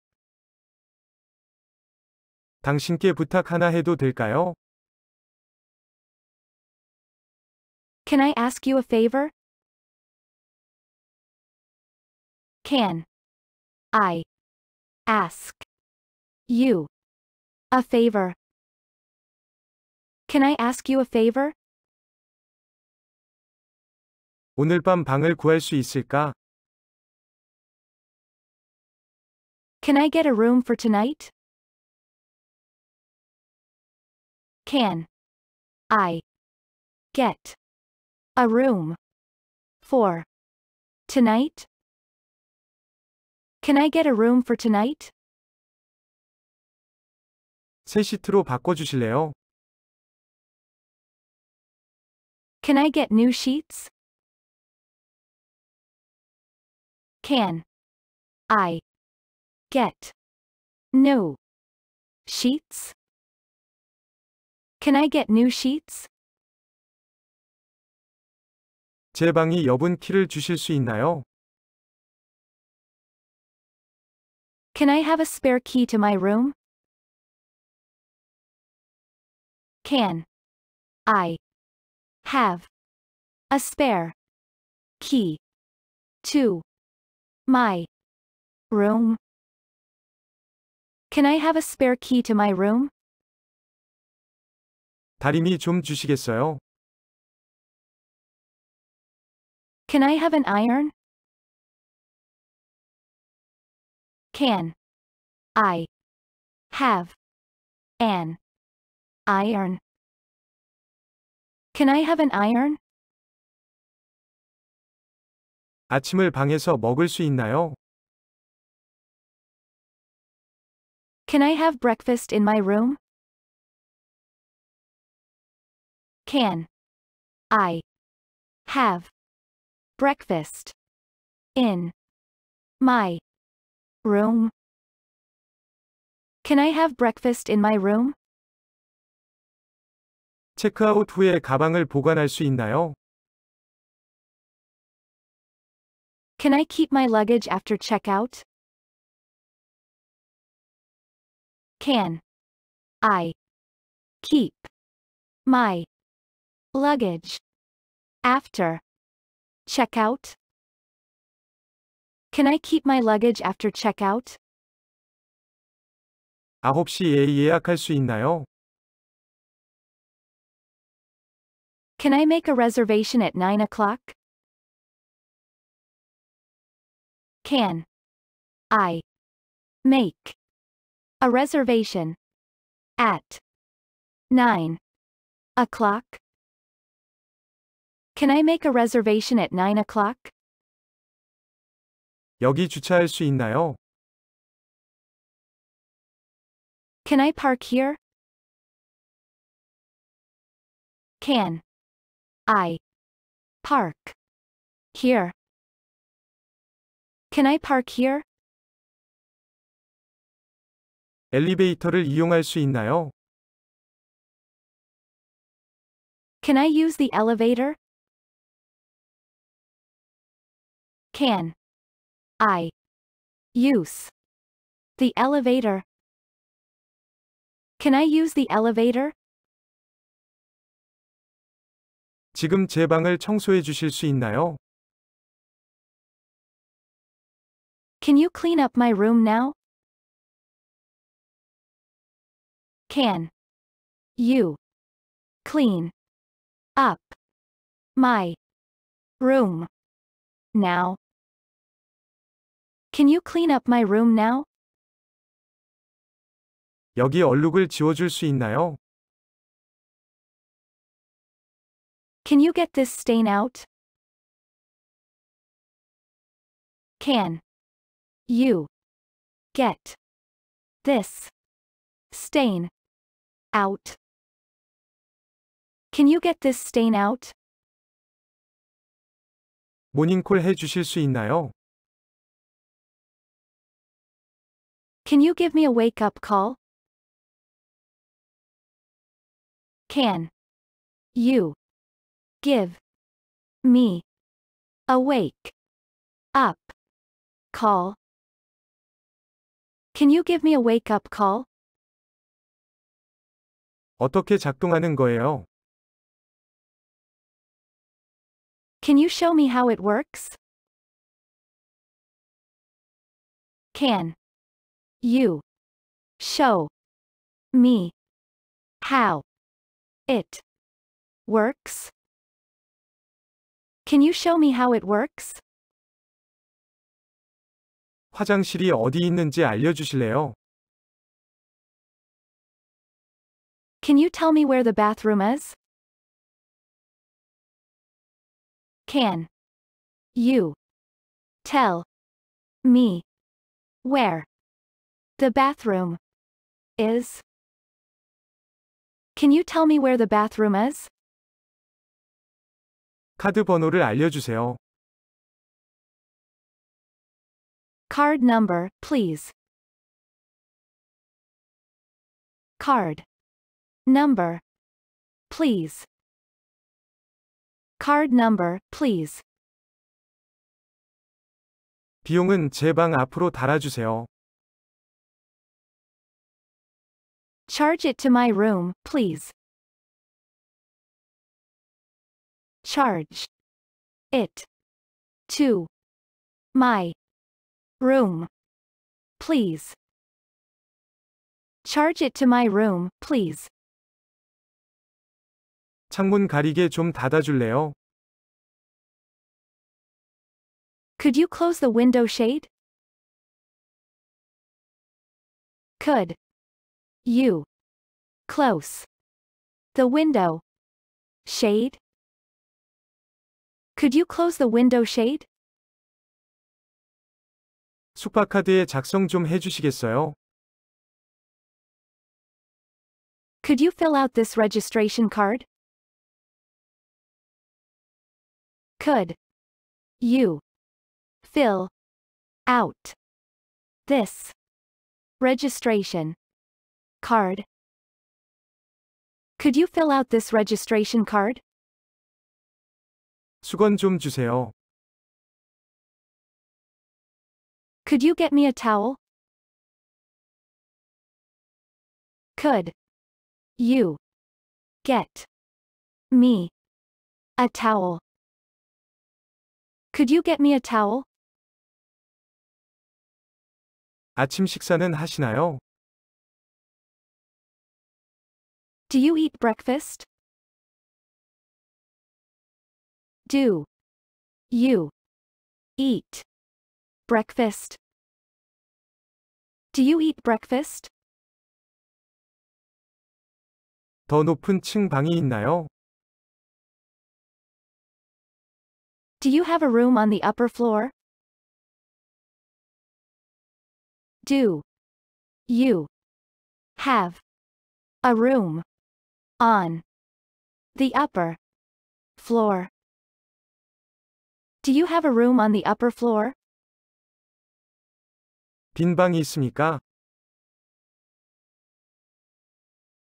당신께 부탁 하나 해도 될까요? Can I ask you a favor? Can I ask you a favor? Can I ask you a favor? 오늘 밤 방을 구할 수 있을까? Can I get a room for tonight? Can I get a room for tonight? Can I get a room for tonight? 새 시트로 바꿔 주실래요? Can I get new sheets? Can I Get. No. Sheets? Can I get new sheets? 제 방이 여분 키를 주실 수 있나요? Can I have a spare key to my room? Can I have a spare key to my room? Can I have a spare key to my room? 다리미 좀 주시겠어요? Can I have an iron? Can I have an iron? Can I have an iron? 아침을 방에서 먹을 수 있나요? Can I have breakfast in my room? Can I have breakfast in my room? Can I have breakfast in my room? 체크아웃 후에 가방을 보관할 수 있나요? Can I keep my luggage after checkout? Can I keep my luggage after checkout? Can I keep my luggage after checkout? 9시에 예약할 수 있나요? Can I make a reservation at 9 o'clock? Can I make a reservation. At. 9. O'clock. Can I make a reservation at 9 o'clock? 여기 주차할 수 있나요? Can I park here? Can I park here? Can I park here? 엘리베이터를 이용할 수 있나요? Can I use the elevator? Can I use the elevator? Can I use the elevator? 지금 제 방을 청소해 주실 수 있나요? Can you clean up my room now? Can you clean up my room now? Can you clean up my room now? 여기 얼룩을 지워줄 수 있나요? Can you get this stain out? Can you get this stain out. Can you get this stain out? 모닝콜 해 주실 수 있나요? Can you give me a wake-up call? Can you give me a wake-up call? Can you give me a wake-up call? 어떻게 작동하는 거예요? Can you show me how it works? Can you show me how it works? Can you show me how it works? 화장실이 어디 있는지 알려주실래요? Can you tell me where the bathroom is? Can you tell me where the bathroom is? Can you tell me where the bathroom is? 카드 번호를 알려주세요. Card number, please. Card Number. Please. Card number, please. 비용은 앞으로 달아주세요. Charge it to my room, please. Charge it to my room, please. Charge it to my room, please. 창문 가리개 좀 닫아줄래요? Could you close the window shade? Could you close the window shade? Could you close the window shade? 숙박카드에 작성 좀 해주시겠어요? Could you fill out this registration card? Could you fill out this registration card? Could you fill out this registration card? 수건 좀 주세요. Could you get me a towel? Could you get me a towel? Could you get me a towel? 아침 식사는 하시나요? Do you eat breakfast? Do you eat breakfast? Do you eat breakfast? 더 높은 층 방이 있나요? Do you have a room on the upper floor? Do you have a room on the upper floor? Do you have a room on the upper floor? 빈 방이 있습니까?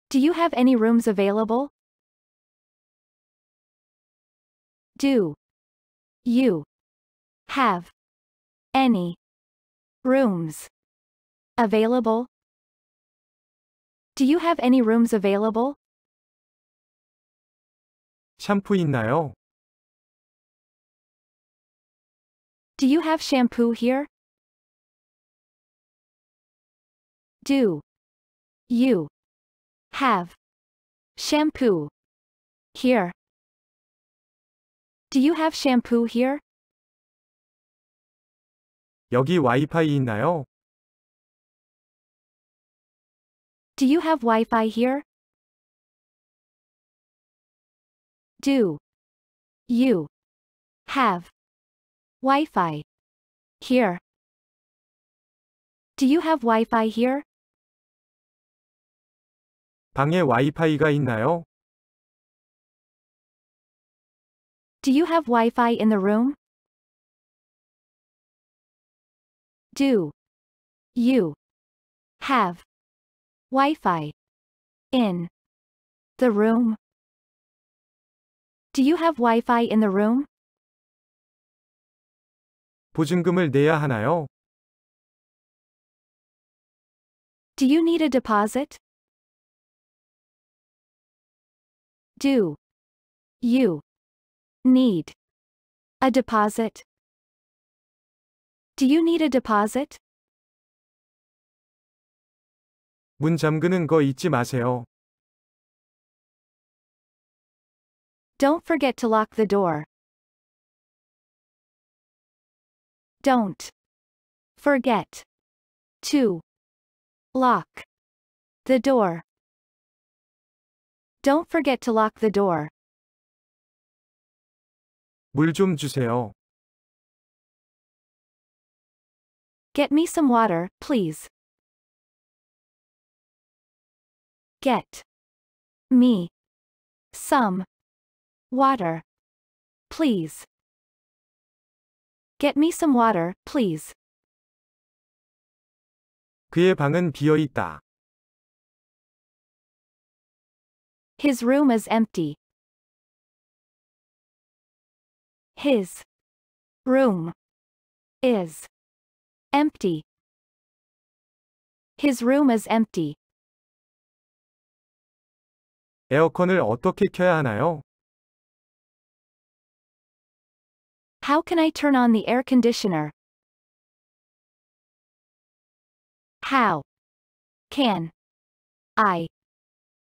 Do you have any rooms available? Do you have any rooms available? Do you have any rooms available? 샴푸 있나요? Do you have shampoo here? Do you have shampoo here? Do you have shampoo here? 여기 와이파이 있나요? Do you have Wi-Fi here? Do you have Wi-Fi here? Do you have Wi-Fi here? 방에 와이파이가 있나요? Do you have Wi-Fi in the room? Do you have Wi-Fi in the room? Do you have Wi-Fi in the room? 보증금을 내야 하나요? Do you need a deposit? Do you Need. A deposit. Do you need a deposit? 문 잠그는 거 잊지 마세요. Don't forget to lock the door. Don't forget to lock the door. Don't forget to lock the door. 주세요. Get me some water, please. Get me some water, please. Get me some water, please. 그의 방은 비어 있다. His room is empty. His room is empty. His room is empty. 에어컨을 어떻게 켜야 하나요? How can I turn on the air conditioner? How can I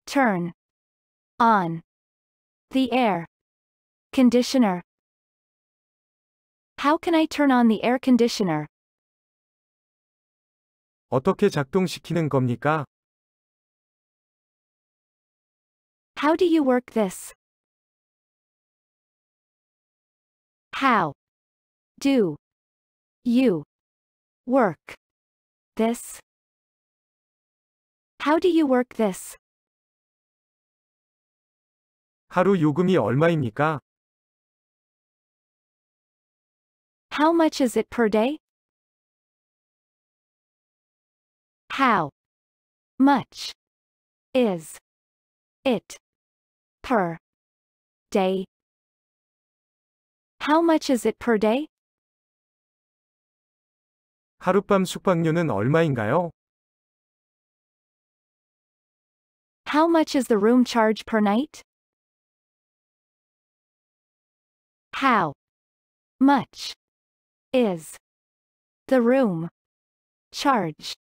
turn on the air conditioner? How can I turn on the air conditioner? 어떻게 작동시키는 겁니까? How do you work this? How do you work this? How do you work this? 하루 요금이 얼마입니까? How much is it per day? How much is it per day? How much is it per day? 하룻밤 숙박료는 얼마인가요? How much is the room charge per night? How much is the room charge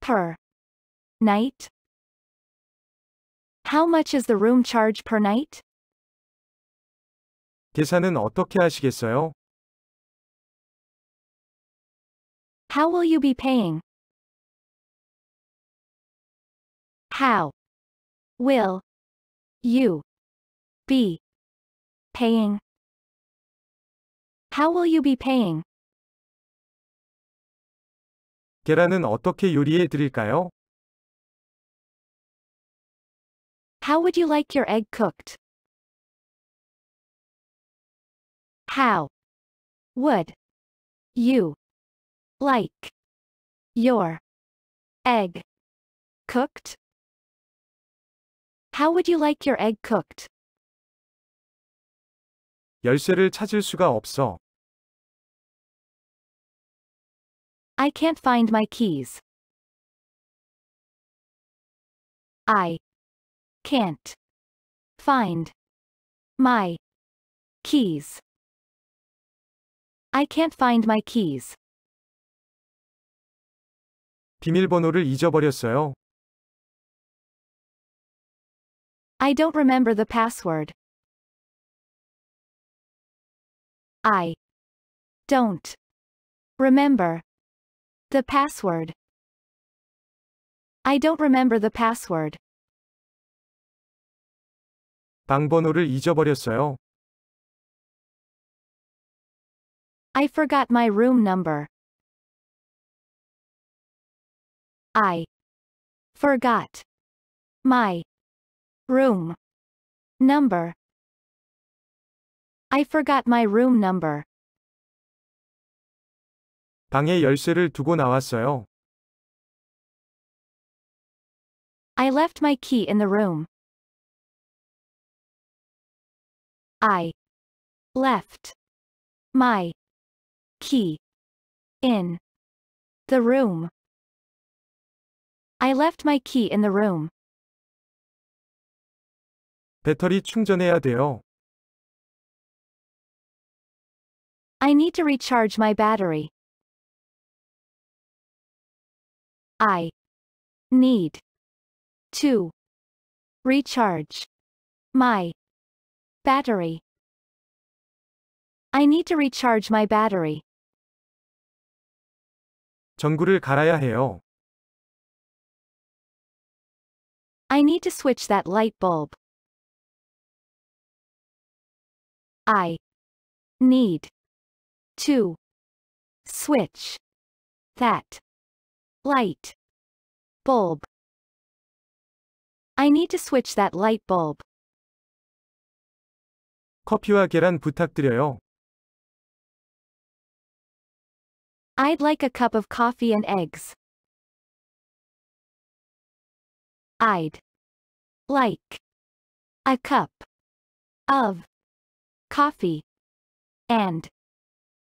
per night? How much is the room charge per night? 계산은 어떻게 하시겠어요? How will you be paying? How will you be paying? How will you be paying? 계란은 어떻게 요리해 드릴까요? How would you like your egg cooked? How would you like your egg cooked? How would you like your egg cooked? 열쇠를 찾을 수가 없어. I can't find my keys. I can't find my keys. I can't find my keys. 비밀번호를 잊어버렸어요. I don't remember the password. I don't remember the password. I don't remember the password. 방번호를 잊어버렸어요. I forgot my room number. I forgot my room number. I forgot my room number. 방에 열쇠를 두고 나왔어요. I left my key in the room. I left my key in the room. I left my key in the room. 배터리 충전해야 돼요. I need to recharge my battery. I need to recharge my battery. I need to recharge my battery. 전구를 갈아야 해요. I need to switch that light bulb. I need to switch that Light. Bulb. I need to switch that light bulb. 커피와 계란 부탁드려요. I'd like a cup of coffee and eggs. I'd like a cup of coffee and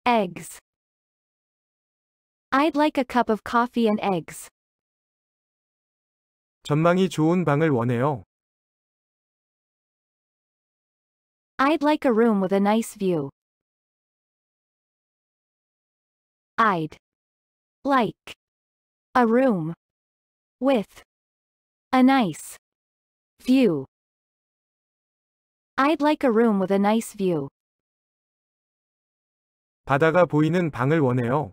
eggs. I'd like a cup of coffee and eggs. 전망이 좋은 방을 원해요. I'd like a room with a nice view. I'd like a room with a nice view. I'd like a room with a nice view. 바다가 보이는 방을 원해요.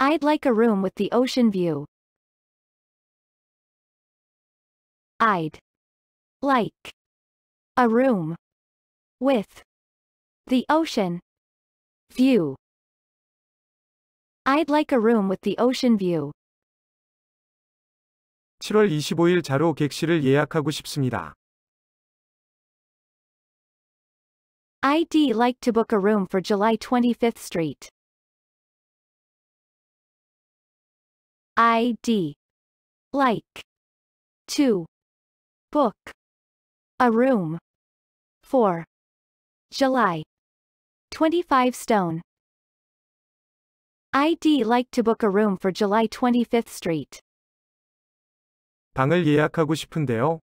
I'd like a room with the ocean view. I'd like a room with the ocean view. I'd like a room with the ocean view. 7월 25일 자로 객실을 예약하고 싶습니다. I'd like to book a room for July 25th Street. ID. Like. 2. Book. A room. 4. July. 25 stone. ID like to book a room for July 25th Street. 방을 예약하고 싶은데요.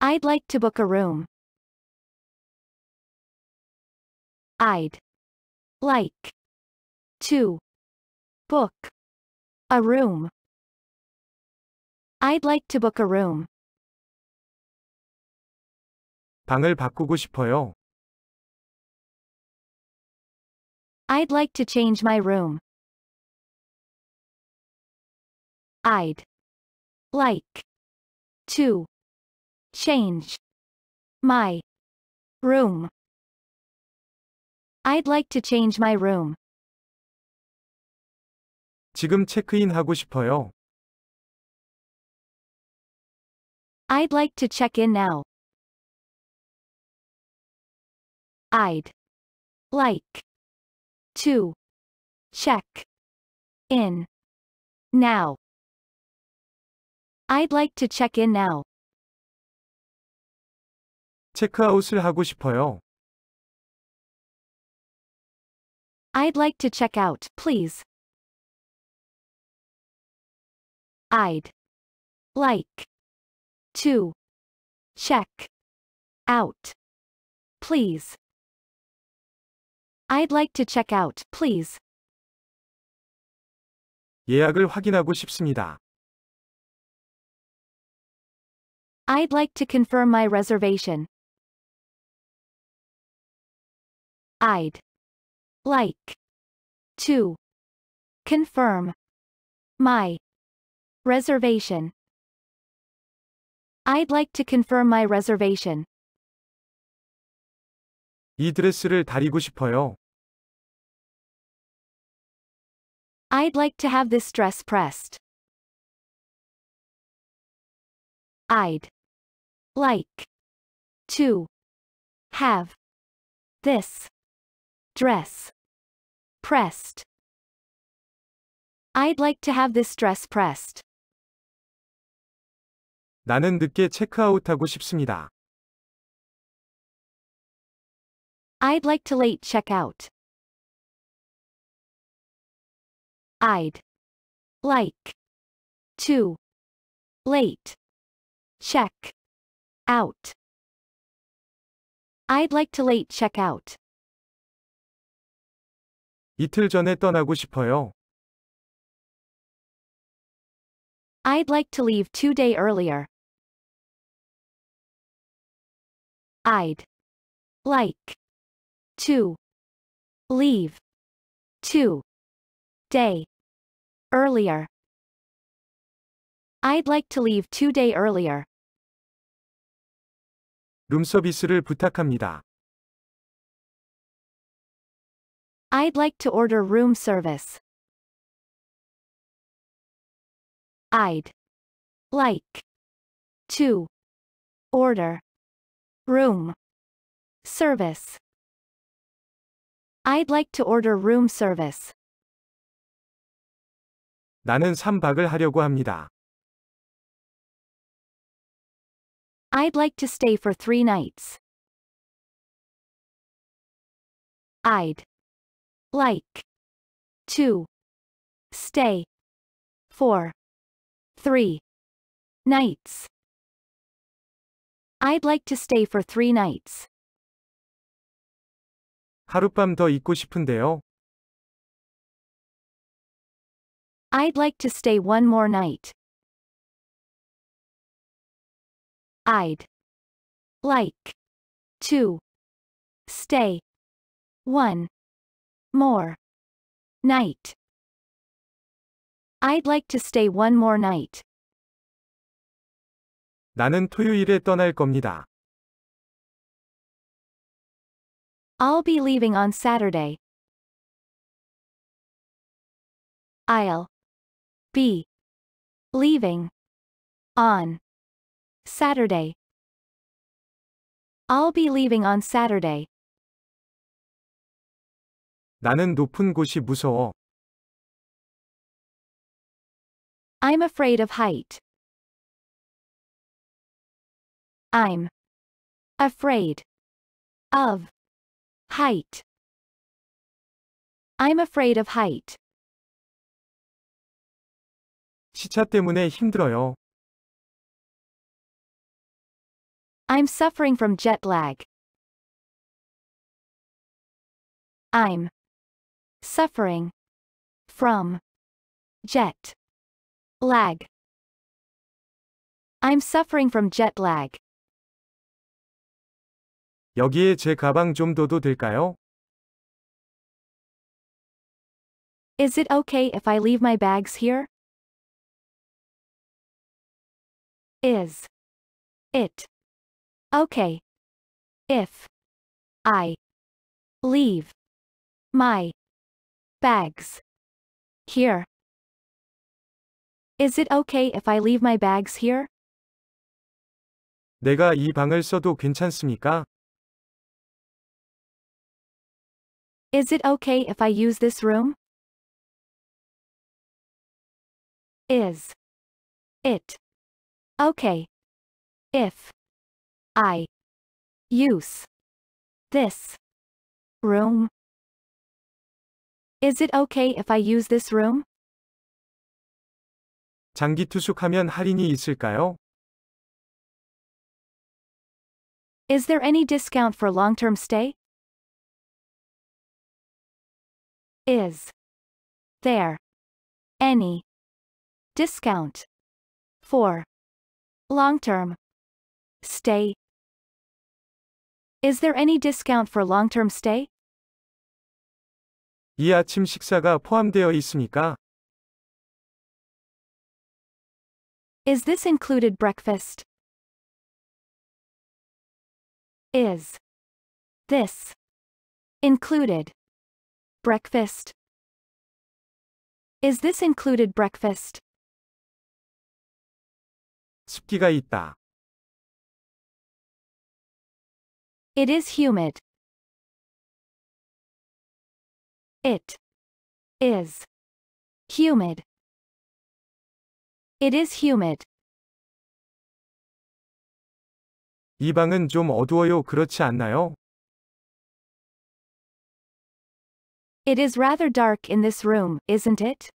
I'd like to book a room. I'd like to Book. A room. I'd like to book a room. 방을 바꾸고 싶어요. I'd like to change my room. I'd like to change my room. I'd like to change my room. 지금 체크인 하고 싶어요. I'd like to check in now. I'd like to check in now. I'd like to check in now. 체크아웃을 하고 싶어요. I'd like to check out, please. I'd like to check out, please. I'd like to check out, please. 예약을 확인하고 싶습니다. I'd like to confirm my reservation. I'd like to confirm my Reservation. I'd like to confirm my reservation. 이 드레스를 다리고 싶어요. I'd like to have this dress pressed. I'd like to have this dress pressed. I'd like to have this dress pressed. 나는 늦게 체크아웃하고 싶습니다. I'd like to late check out. I'd like to late check out. I'd like to late check out. 이틀 전에 떠나고 싶어요. I'd like to leave two day earlier. I'd like to leave two day earlier. I'd like to leave two day earlier. 룸서비스를 부탁합니다. I'd like to order room service. I'd like to order Room. Service. I'd like to order room service. 나는 3박을 하려고 합니다. I'd like to stay for three nights. I'd like to stay for three nights. I'd like to stay for three nights. 하룻밤 더 있고 싶은데요. I'd like to stay one more night. I'd like to stay one more night. I'd like to stay one more night. 나는 토요일에 떠날 겁니다. I'll be leaving on Saturday. I'll be leaving on Saturday. I'll be leaving on Saturday. 나는 높은 곳이 무서워. I'm afraid of height. I'm afraid of height. I'm afraid of height. 시차 때문에 힘들어요. I'm suffering from jet lag. I'm suffering from jet lag. I'm suffering from jet lag. 여기에 제 가방 좀 둬도 될까요? Is it okay if I leave my bags here? Is it okay if I leave my bags here? Is it okay if I leave my bags here? 내가 이 방을 써도 괜찮습니까? Is it okay if I use this room? Is it okay if I use this room? Is it okay if I use this room? 장기 투숙하면 할인이 있을까요? Is there any discount for long-term stay? Is there any discount for long-term stay? Is there any discount for long-term stay? 이 아침 식사가 포함되어 있습니까? Is this included breakfast? Is this included Breakfast. Is this included breakfast? 습기가 있다. It is humid. It is humid. It is humid. 이 방은 좀 어두워요. 그렇지 않나요? It is rather dark in this room, isn't it?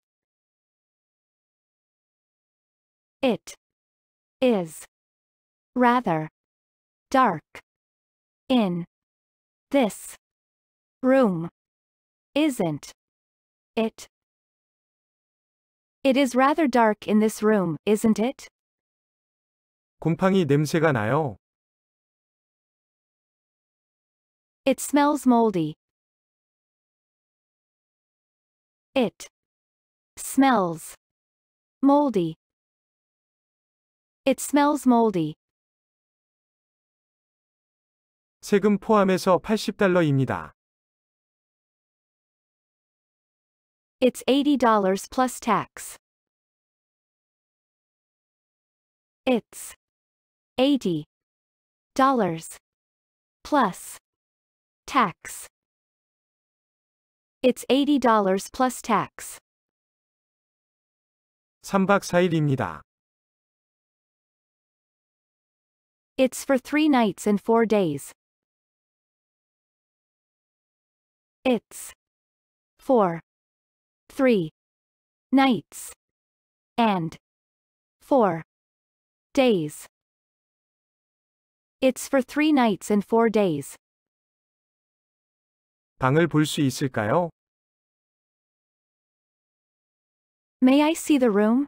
It is rather dark in this room, isn't it? It is rather dark in this room, isn't it? 곰팡이 냄새가 나요. It smells moldy, It smells moldy. It smells moldy. 세금 포함해서 80달러입니다. It's $80 plus tax. It's $80 plus tax. It's $80 plus tax. 3박 4일입니다. It's for three nights and four days. It's four, three nights and four days. It's for three nights and four days. 방을 볼 있을까요? May I see the room?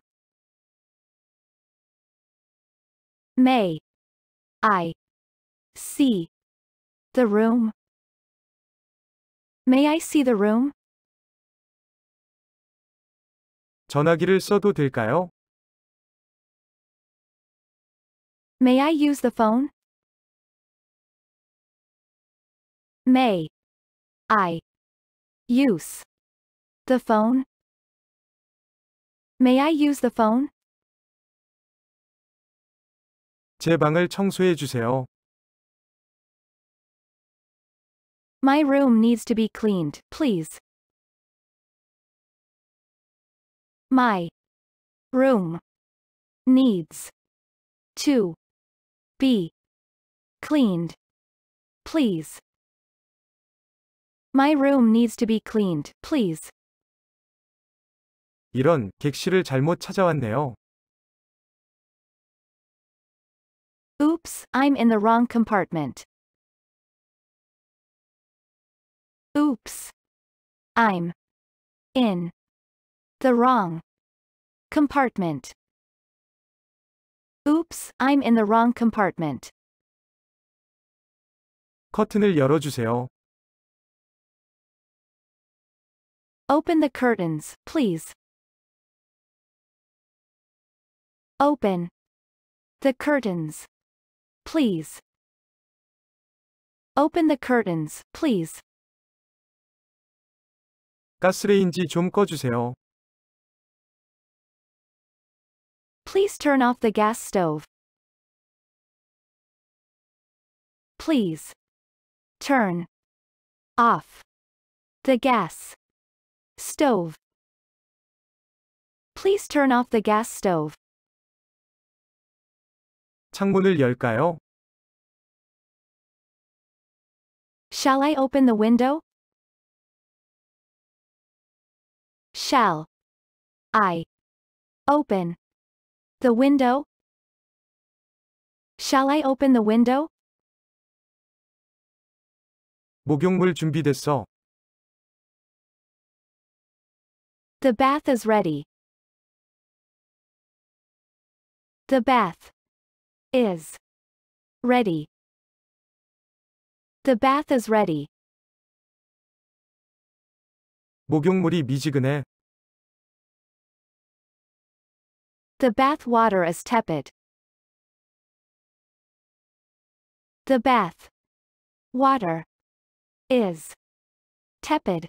May I see the room? May I see the room? 전화기를 써도 될까요? May I use the phone? May I use the phone? May I use the phone? 제 방을 청소해 주세요. My room needs to be cleaned, please. My room needs to be cleaned, please. My room needs to be cleaned, please. 이런 객실을 잘못 찾아왔네요. Oops, I'm in the wrong compartment. Oops. I'm in the wrong compartment. Oops, I'm in the wrong compartment. 커튼을 열어주세요. Open the curtains, please. Open. The curtains. Please. Open the curtains, please. 가스레인지 좀 꺼주세요. Please turn off the gas stove. Please. Turn. Off. The gas. Stove. Please turn off the gas stove. 창문을 열까요? Shall I open the window? Shall I open the window? Shall I open the window? 목욕물 준비됐어. The bath is ready. The bath is. Ready. The bath is ready. 목욕물이 미지근해. The bath water is tepid. The bath water is tepid.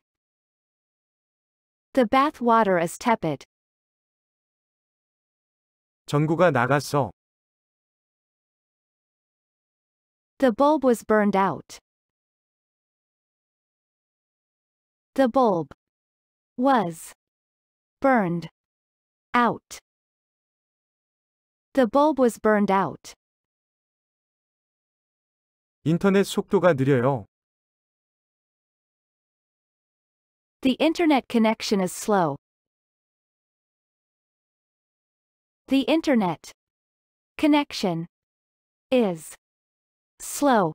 The bath water is tepid. 전구가 나갔어. The bulb was burned out. The bulb was burned out. The bulb was burned out. 인터넷 속도가 느려요. The internet connection is slow. The internet connection is Slow.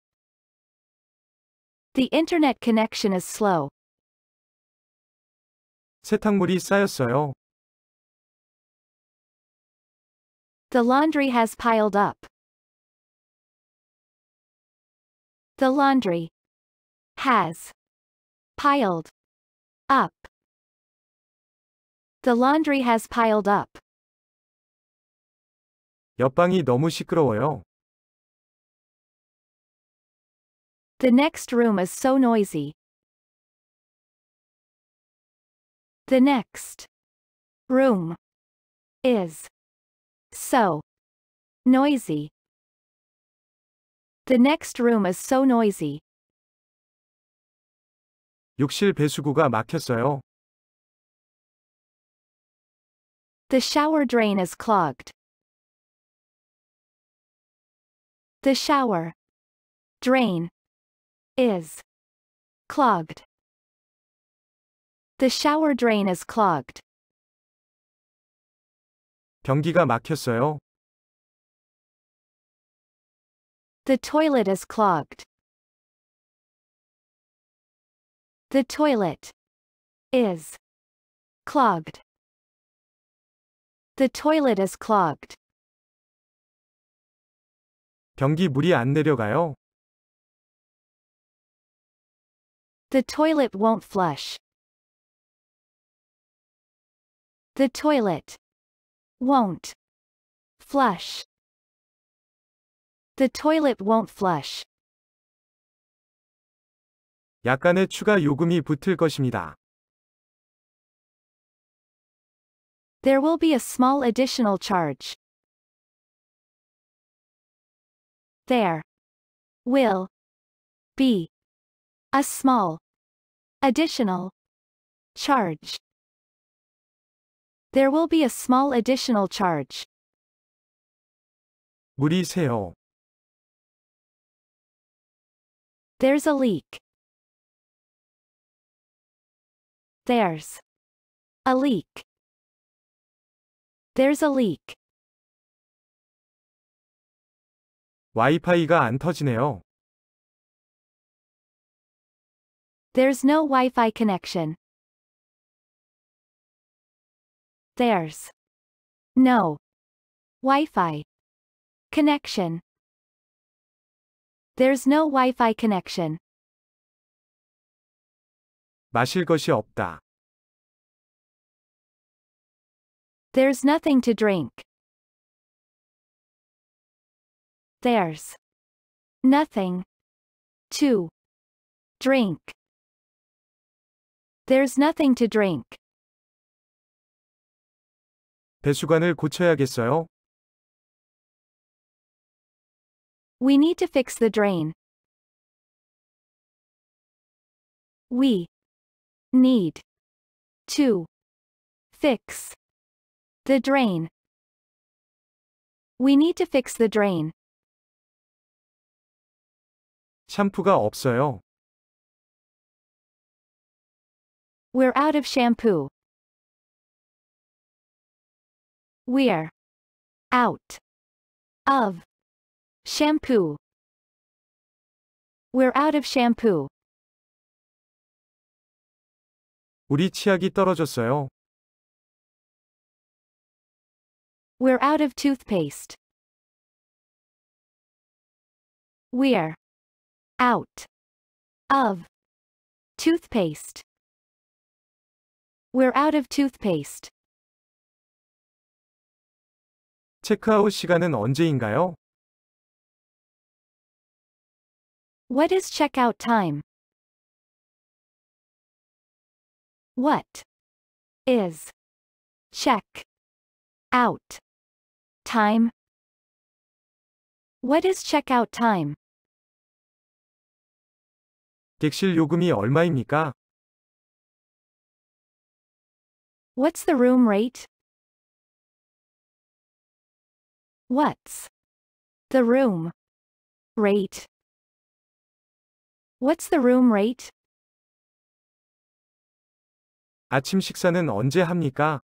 The internet connection is slow. 세탁물이 쌓였어요. The laundry has piled up. The laundry has piled up. The laundry has piled up. 옆방이 너무 시끄러워요. The next room is so noisy. The next room is so noisy. The next room is so noisy. 욕실 배수구가 막혔어요. The shower drain is clogged. The shower drain is clogged. The shower drain is clogged. 변기가 막혔어요. The toilet is clogged. The toilet is clogged. The toilet is clogged. 변기 물이 안 내려가요. The toilet won't flush. The toilet won't flush. The toilet won't flush. 약간의 추가 요금이 붙을 것입니다. There will be a small additional charge. There will be a small Additional charge. There will be a small additional charge. 물이 새요. There's a leak. There's a leak. There's a leak. Wi-Fi가 안 터지네요. There's no Wi-Fi connection. There's no Wi-Fi connection. There's no Wi-Fi connection. 마실 것이 없다. There's nothing to drink. There's nothing to drink. There's nothing to drink. 배수관을 고쳐야겠어요. We need to fix the drain. We need to fix the drain. We need to fix the drain. 샴푸가 없어요. We're out of shampoo. We're out of shampoo. We're out of shampoo. 우리 치약이 떨어졌어요. We're out of toothpaste. We're out of toothpaste. We're out of toothpaste. 체크아웃 시간은 언제인가요? What is checkout time? What is check out time? What is checkout time? 객실 요금이 얼마입니까? What's the room rate? What's the room rate? What's the room rate? 아침 식사는 언제 합니까?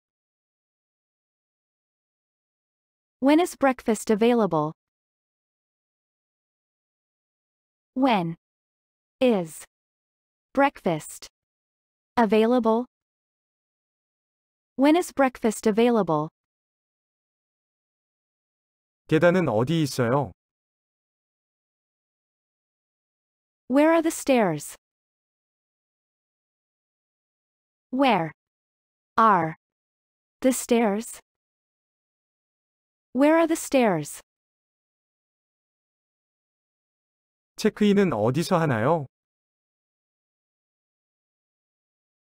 When is breakfast available? When is breakfast available? When is breakfast available? 계단은 어디 있어요? Where are the stairs? Where are the stairs? Where are the stairs? 체크인은 어디서 하나요?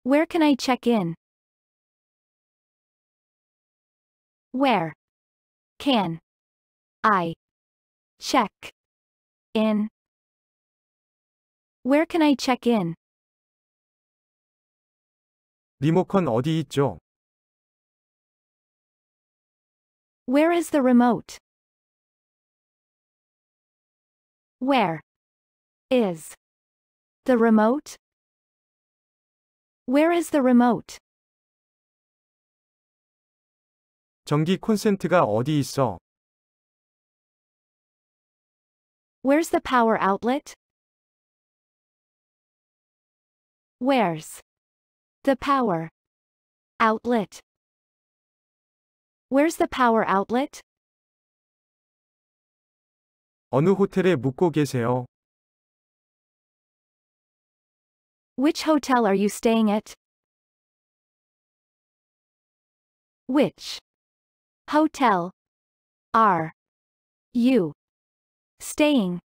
Where can I check in? Where can I check in? Where can I check in? 리모컨 어디 있죠? Where is the remote? Where is the remote? Where is the remote? 전기 콘센트가 어디 있어? Where's the power outlet? Where's the power outlet? Where's the power outlet? 어느 호텔에 묵고 계세요? Which hotel are you staying at? Which Hotel. Are. You. Staying.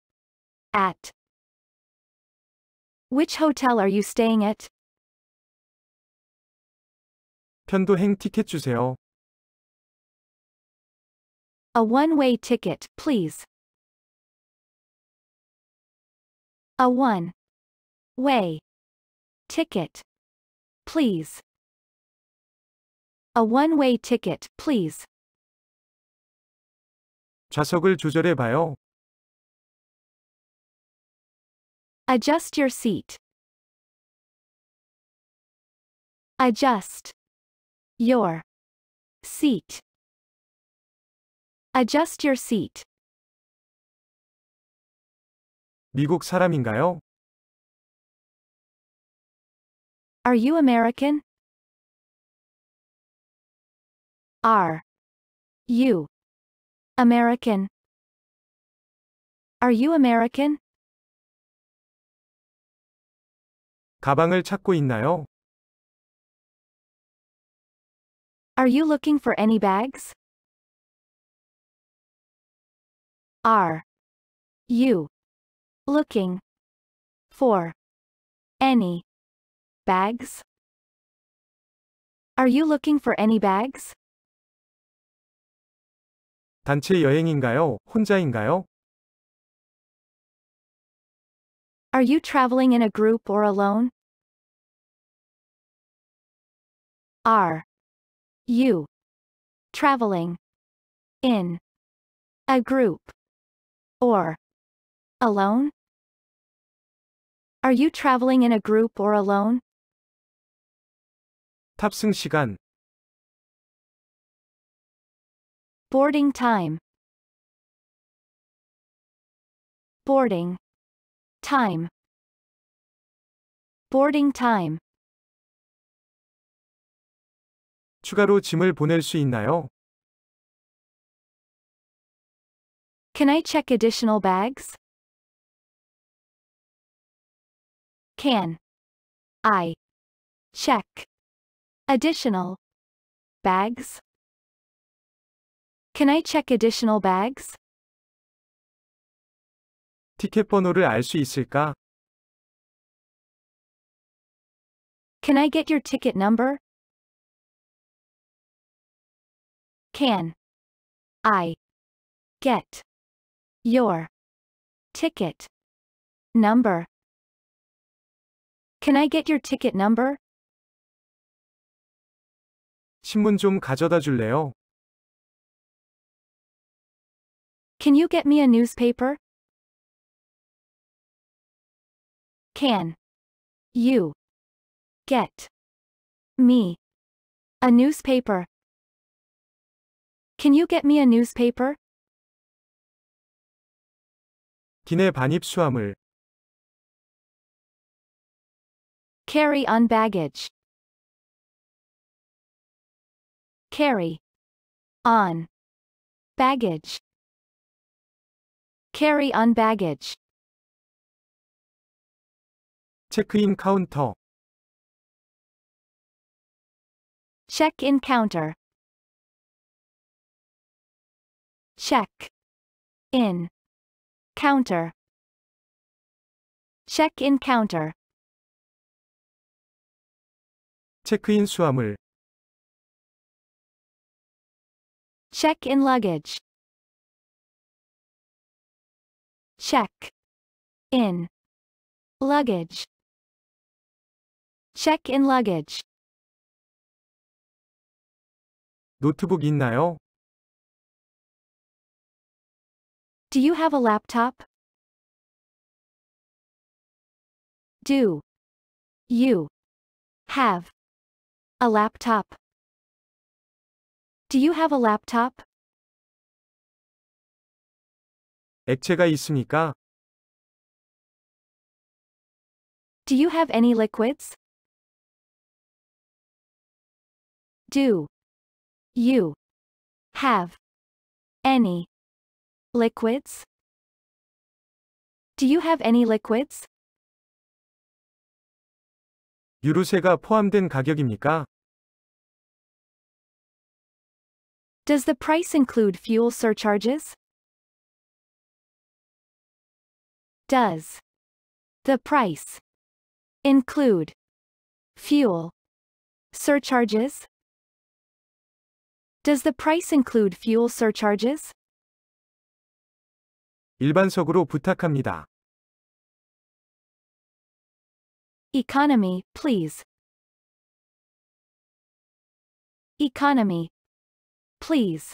At. Which hotel are you staying at? 편도행 티켓 주세요. A one-way ticket, please. A one-way ticket, please. A one-way ticket, please. 좌석을 조절해 봐요. Adjust your seat. Adjust your seat. Adjust your seat. 미국 사람인가요? Are you American? Are you American. Are you American? 가방을 찾고 있나요? Are you looking for any bags? Are you looking for any bags? Are you looking for any bags? 단체 여행인가요? 혼자인가요? Are you traveling in a group or alone? Are you traveling in a group or alone? Are you traveling in a group or alone? 탑승 시간 Boarding time. Boarding. Time. Boarding time. 추가로 짐을 보낼 수 있나요? Can I check additional bags? Can I check additional bags? Can I check additional bags? 티켓 번호를 알 있을까? Can I get your ticket number? Can I get your ticket number? Can I get your ticket number? 신문 좀 가져다 줄래요? Can you get me a newspaper? Can you get me a newspaper? Can you get me a newspaper? 기내 반입 수화물 Carry on baggage. Carry on baggage carry-on baggage. 카운터 check-in counter check-in counter check-in counter Check-in 수화물 수화물 check-in luggage check in luggage check in luggage 노트북 있나요? Do you have a laptop? Do you have a laptop? Do you have a laptop? 액체가 있습니까? Do you have any liquids? Do you have any liquids? Do you have any liquids? 유류세가 포함된 가격입니까? Does the price include fuel surcharges? Does the price include fuel surcharges? Does the price include fuel surcharges? 일반석으로 부탁합니다. Economy, please. Economy, please.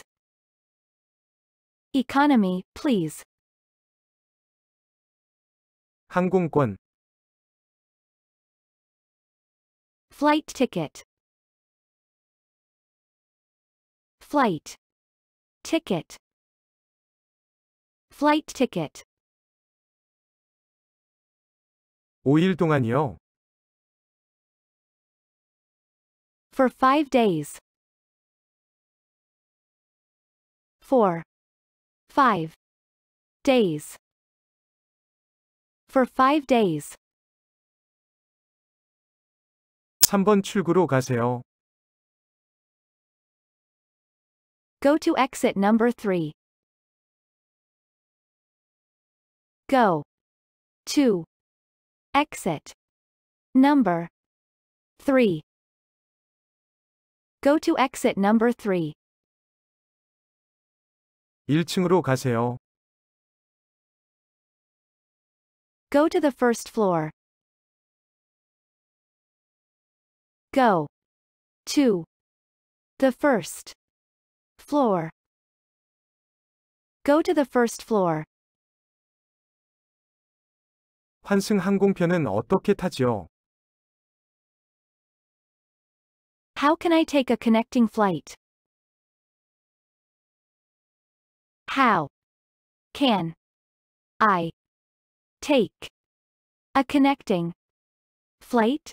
Economy, please. 항공권 flight ticket flight ticket flight ticket 5일 동안이요. for 5 days for 5 days for 5 days. 3번 출구로 가세요. Go to exit number 3. Go to exit number 3. Go to exit number 3. 1층으로 가세요. Go to the first floor. Go to the first floor. Go to the first floor. 환승 항공편은 어떻게 타지요? How can I take a connecting flight? How can I Take. A connecting. Flight?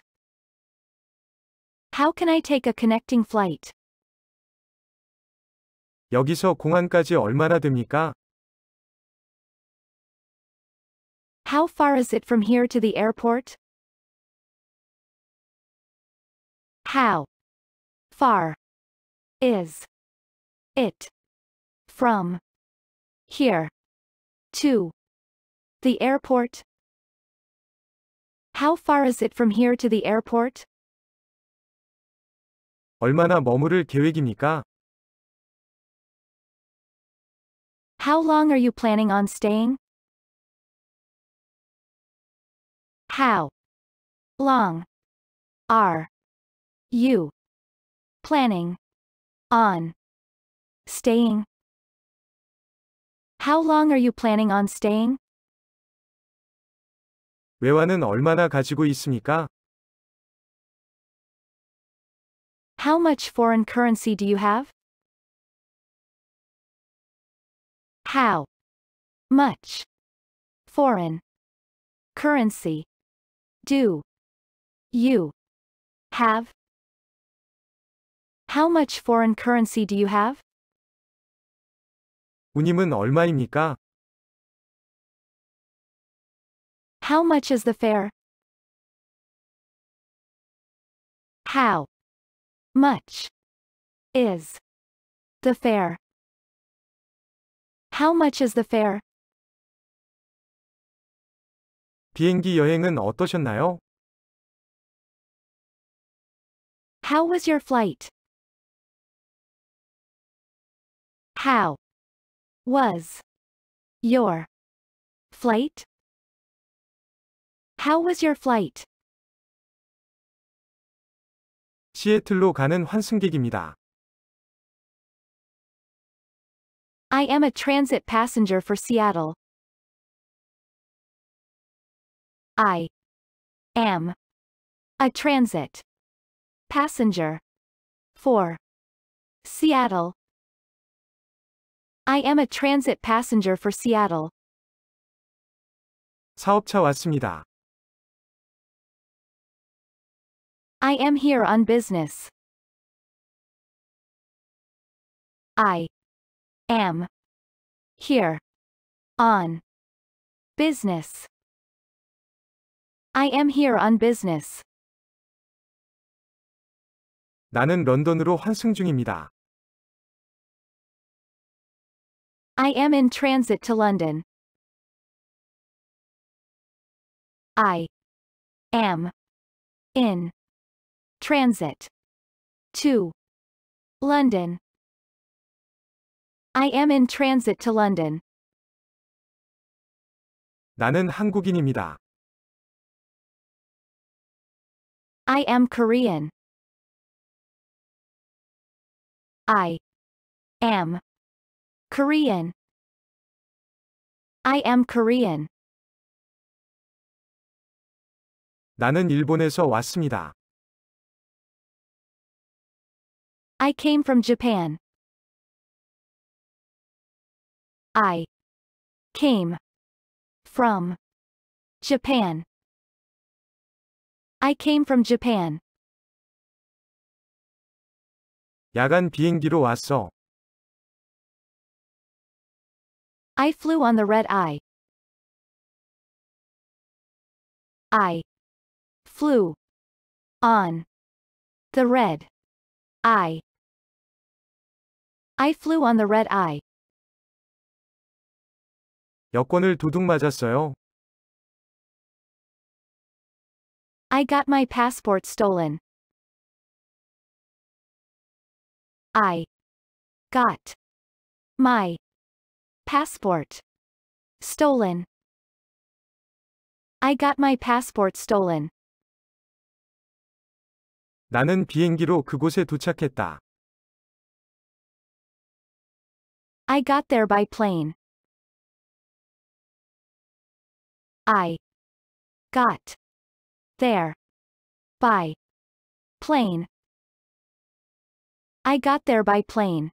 How can I take a connecting flight? 여기서 공항까지 얼마나 됩니까? How far is it from here to the airport? How far is it from here to the airport? How far is it from here to the airport? 얼마나 머무를 계획입니까? How long are you planning on staying? How long are you planning on staying? How long are you planning on staying? 외환은 얼마나 가지고 있습니까? How much foreign currency do you have? How much foreign currency do you have? How much foreign currency do you have? 운임은 얼마입니까? How much is the fare? How much is the fare? How much is the fare? 비행기 여행은 어떠셨나요? How was your flight? How was your flight? How was your flight? 시애틀로 가는 환승객입니다. I am a transit passenger for Seattle. I am a transit passenger for Seattle. I am a transit passenger for Seattle. 사업차 왔습니다. I am here on business. I am here on business. I am here on business. 나는 런던으로 환승 중입니다. I am in transit to London. I am in Transit. 2. London. I am in transit to London. 나는 한국인입니다. I am Korean. I am Korean. I am Korean. 나는 일본에서 왔습니다. I came from Japan. I came from Japan. I came from Japan. 야간 비행기로 왔어. I flew on the red eye. I flew on the red eye. I flew on the red eye. 여권을 도둑 맞았어요. I got my passport stolen. I got my passport stolen. I got my passport stolen. 나는 비행기로 그곳에 도착했다. I got there by plane. I got there by plane. I got there by plane.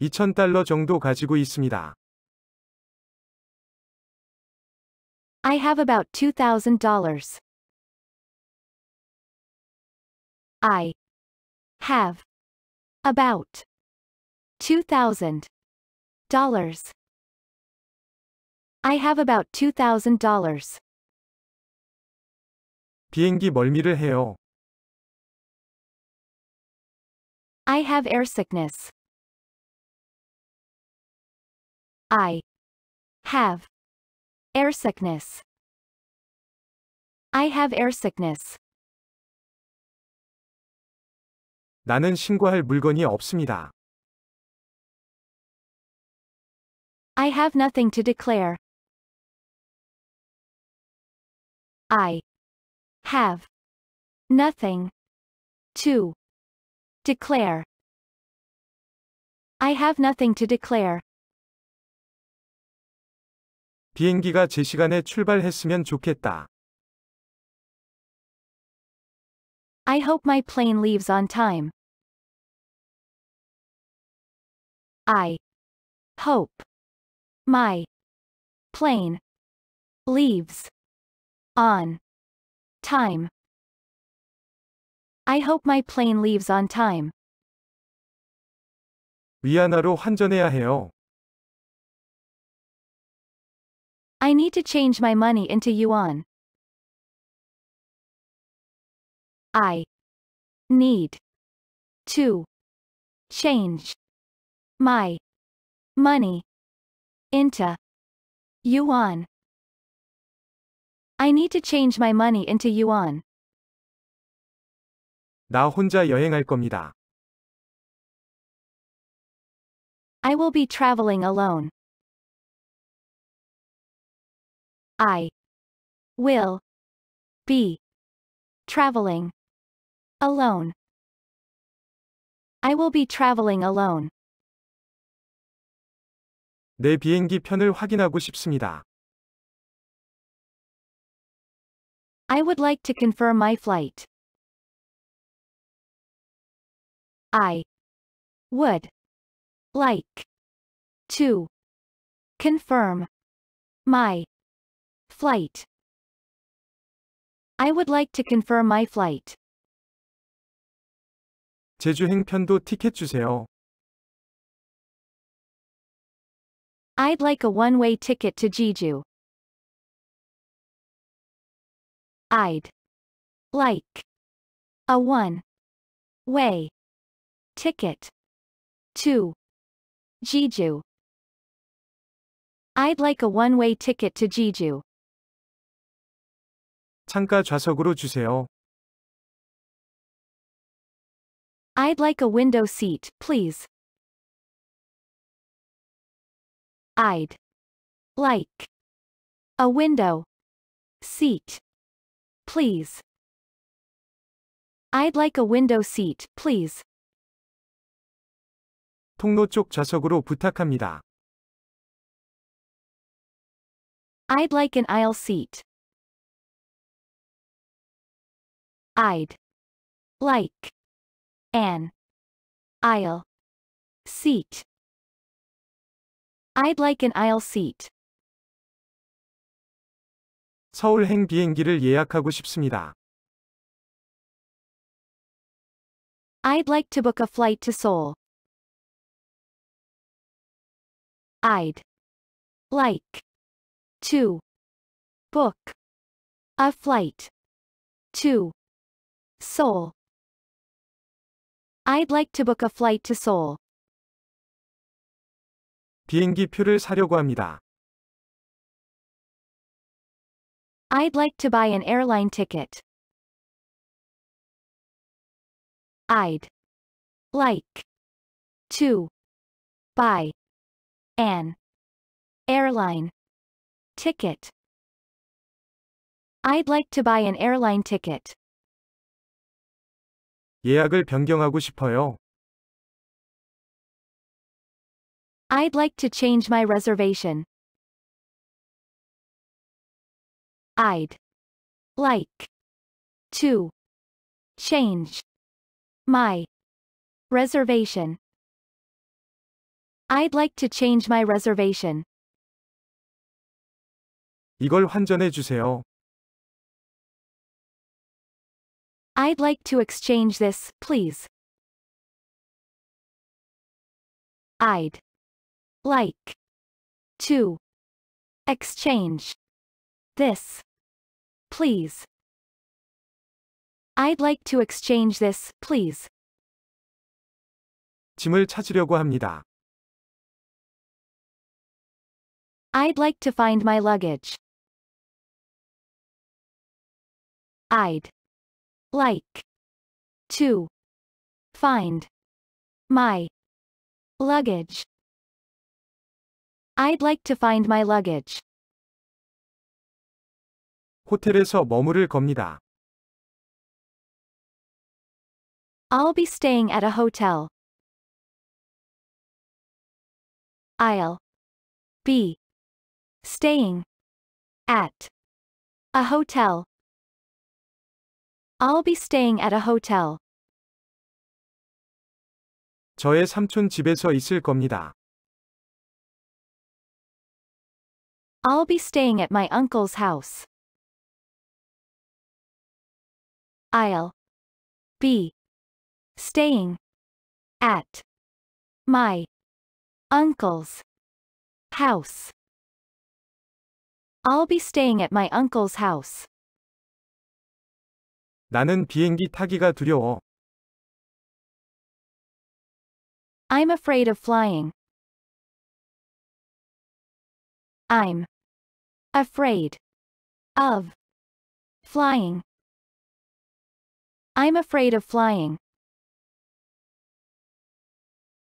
2,000달러 정도 가지고 있습니다. I have about $2,000. I have about two thousand dollars. I have about two thousand dollars. 비행기 멀미를 해요. I have air sickness. I have air sickness. I have air sickness. 나는 신고할 물건이 없습니다. I have nothing to declare. I have nothing to declare. I have nothing to declare. 비행기가 제 시간에 출발했으면 좋겠다. I hope my plane leaves on time. I hope my. Plane. Leaves. On. Time. I hope my plane leaves on time. 위안화로 환전해야 해요. I need to change my money into yuan. I need to change my money into yuan. I need to change my money into yuan. 나 혼자 여행할 겁니다. I will be traveling alone. I will be traveling alone. I will be traveling alone. 내 비행기 편을 확인하고 싶습니다. I would like to confirm my flight. I would like to confirm my flight. I would like to confirm my flight. 제주행 편도 티켓 주세요. I'd like a one-way ticket to Jeju. I'd like a one-way ticket to Jeju. I'd like a one-way ticket to Jeju. 창가 좌석으로 주세요. I'd like a window seat, please. I'd like a window seat, please. I'd like a window seat, please. 통로 쪽 좌석으로 부탁합니다. I'd like an aisle seat. I'd like an aisle seat. I'd like an aisle seat. 서울행 비행기를 예약하고 싶습니다. I'd like to book a flight to Seoul. I'd like to book a flight to Seoul. I'd like to book a flight to Seoul. 비행기 표를 사려고 합니다. I'd like to buy an airline ticket. I'd like to buy an airline ticket. I'd like to buy an airline ticket. 예약을 변경하고 싶어요. I'd like to change my reservation. I'd like to change my reservation. I'd like to change my reservation. 이걸 환전해 주세요. I'd like to exchange this, please. I'd like, to, exchange, this, please. I'd like to exchange this, please. 짐을 찾으려고 합니다. I'd like to find my luggage. I'd like to find my luggage. I'd like to find my luggage. 호텔에서 머무를 겁니다. I'll be staying at a hotel. I'll be staying at a hotel. I'll be staying at a hotel. 저의 삼촌 집에서 있을 겁니다. I'll be staying at my uncle's house. I'll be staying at my uncle's house. I'll be staying at my uncle's house. 나는 비행기 타기가 두려워. I'm afraid of flying. I'm Afraid. Of. Flying. I'm afraid of flying.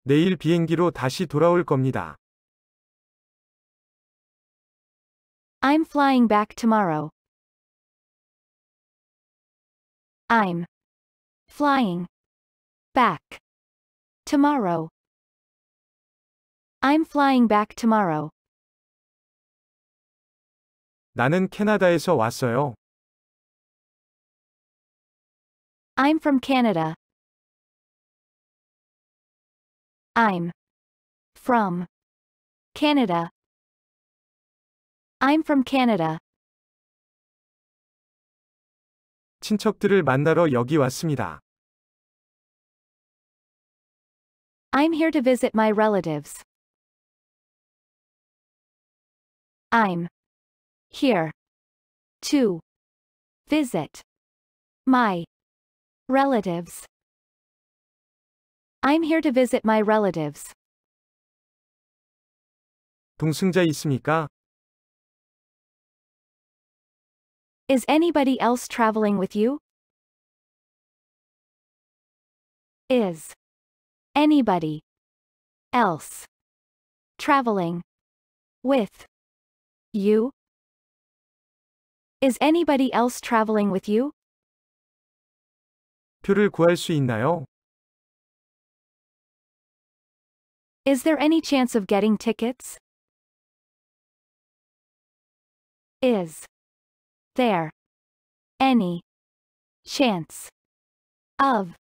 내일 비행기로 다시 돌아올 겁니다. I'm flying back tomorrow. I'm flying back tomorrow. I'm flying back tomorrow. 나는 캐나다에서 왔어요. I'm from Canada. I'm from Canada. I'm from Canada. 친척들을 만나러 여기 왔습니다. I'm here to visit my relatives. I'm here. To visit my relatives. I'm here to visit my relatives. 동승자 있습니까? Is anybody else traveling with you? Is anybody else traveling with you? Is anybody else traveling with you? 표를 구할 수 있나요? Is there any chance of getting tickets? Is there any chance of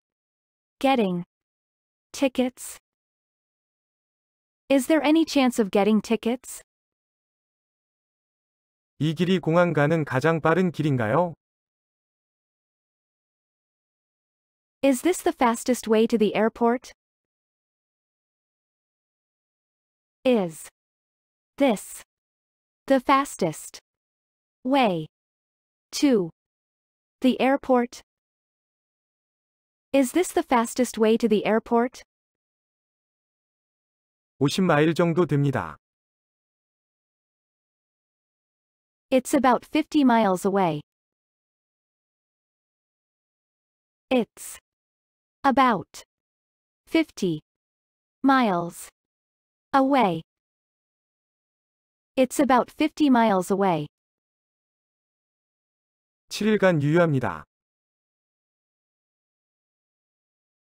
getting tickets? Is there any chance of getting tickets? 이 길이 공항 가는 가장 빠른 길인가요? Is this the fastest way to the airport? Is this the fastest way to the airport? Is this the fastest way to the airport? 50마일 정도 됩니다. It's about 50 miles away. It's about 50 miles away. It's about 50 miles away. 7일간 유효합니다.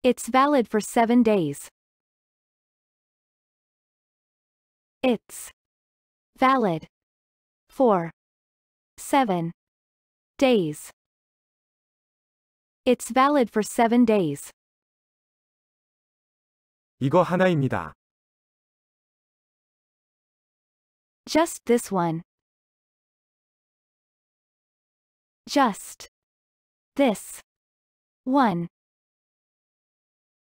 It's valid for 7 days. It's valid for 7 days. It's valid for 7 days. 이거 하나입니다. Just this one. Just this one.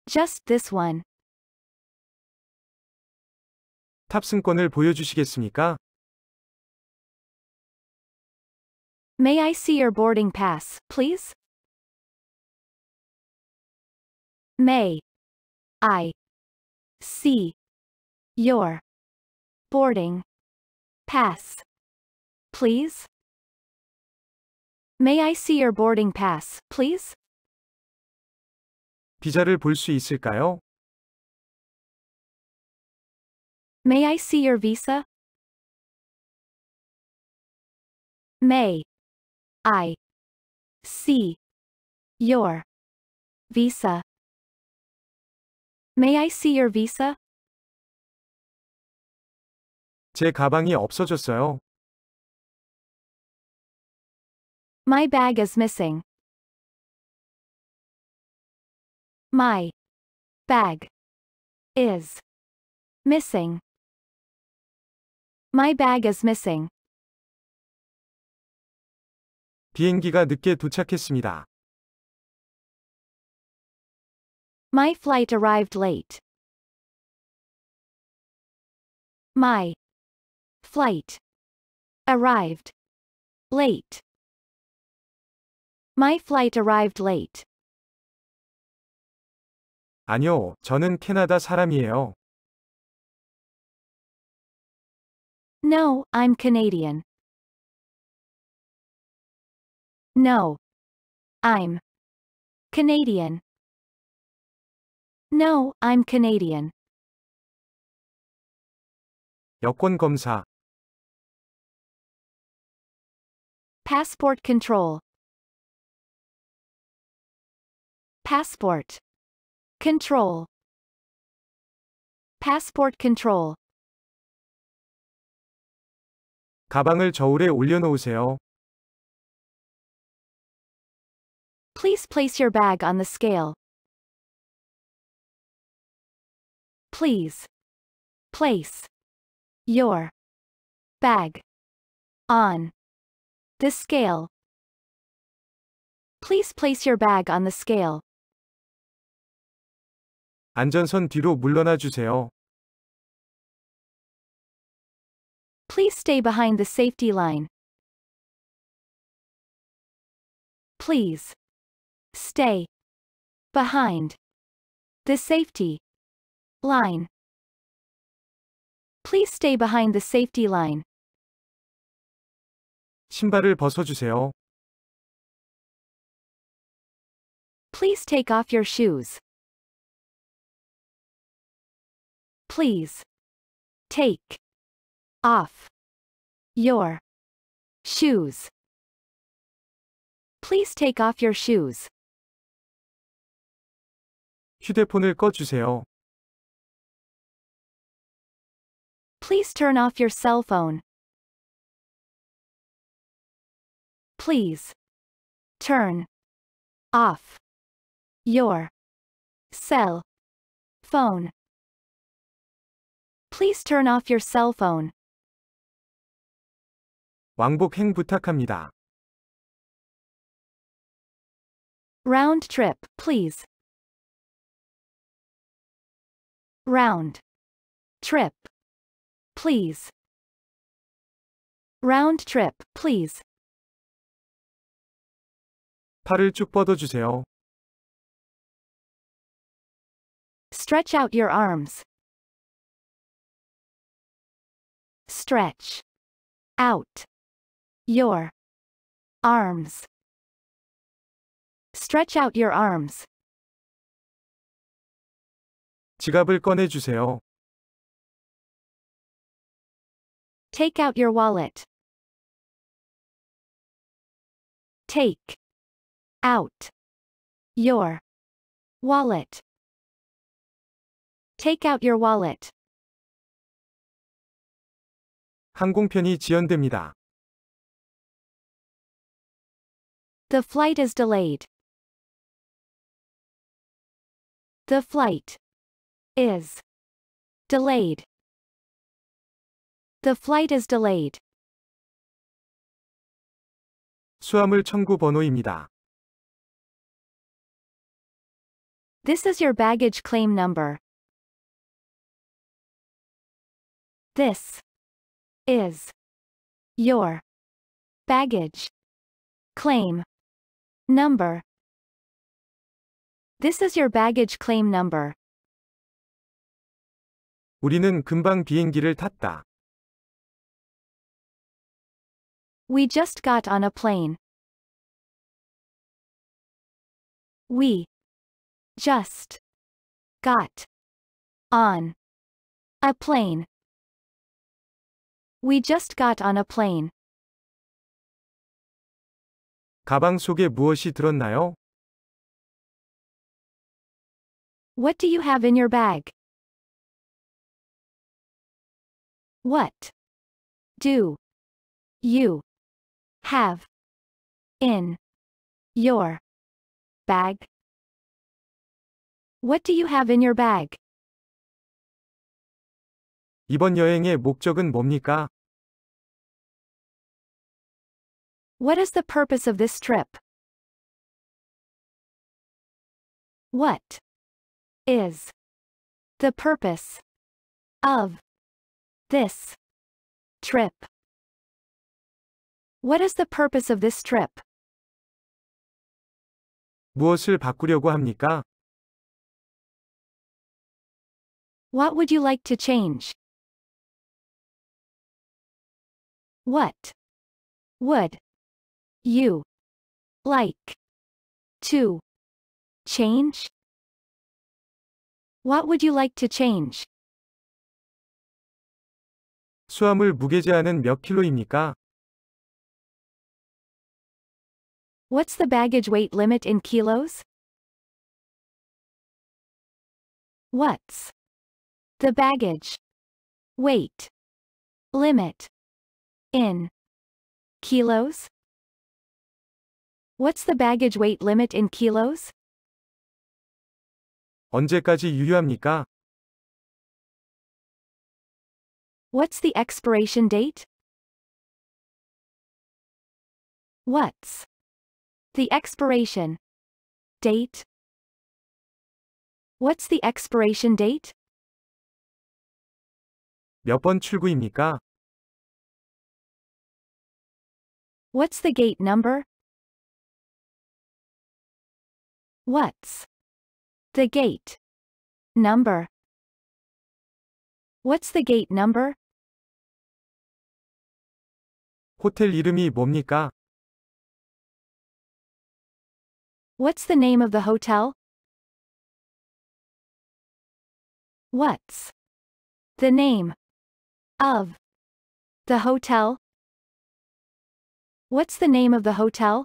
Just this one. 탑승권을 보여주시겠습니까? May I see your boarding pass, please? May I see your boarding pass, please? May I see your boarding pass, please? 비자를 볼 수 있을까요? May I see your visa? May I see your visa. May I see your visa? 제 가방이 없어졌어요. My bag is missing. My bag is missing. My bag is missing. 비행기가 늦게 도착했습니다. My flight arrived late. My flight arrived late. My flight arrived late. 아니요, 저는 캐나다 사람이에요. No, I'm Canadian. No. I'm Canadian. No, I'm Canadian. 여권 검사 Passport control. Passport control. Passport control. 가방을 저울에 올려놓으세요. Please place your bag on the scale. Please place your bag on the scale. Please place your bag on the scale. 안전선 뒤로 물러나 주세요. Please stay behind the safety line. Please stay behind the safety line. Please stay behind the safety line. 신발을 벗어주세요. Please take off your shoes. Please take off your shoes. Please take off your shoes. 휴대폰을 꺼주세요. Please turn off your cell phone. Please turn off your cell phone. Please turn off your cell phone. 왕복행 부탁합니다. Round trip, please. round trip please round trip please 팔을 쭉 Stretch out your arms. Stretch out your arms. Stretch out your arms. 지갑을 꺼내 주세요. Take out your wallet. Take out your wallet. Take out your wallet. 항공편이 지연됩니다. The flight is delayed. The flight is delayed. The flight is delayed. 수화물 청구 번호입니다. This is your baggage claim number. This is your baggage claim number. This is your baggage claim number. 우리는 금방 비행기를 탔다. We just got on a plane. We just got on a plane. We just got on a plane. 가방 속에 무엇이 들었나요? What do you have in your bag? What do you have in your bag? What do you have in your bag? 이번 여행의 목적은 뭡니까? What is the purpose of this trip? What is the purpose of this trip. What is the purpose of this trip? 무엇을 바꾸려고 합니까? What would you like to change? What would you like to change? What would you like to change? 수화물 무게 제한은 몇 킬로입니까? What's the baggage weight limit in kilos? What's the baggage weight limit in kilos? What's the baggage weight limit in kilos? 언제까지 유효합니까? What's the expiration date? What's the expiration date? What's the expiration date? 몇 번 출구입니까? What's the gate number? What's the gate number? What's the gate number? 호텔 이름이 뭡니까? What's the name of the hotel? What's the name of the hotel? What's the name of the hotel?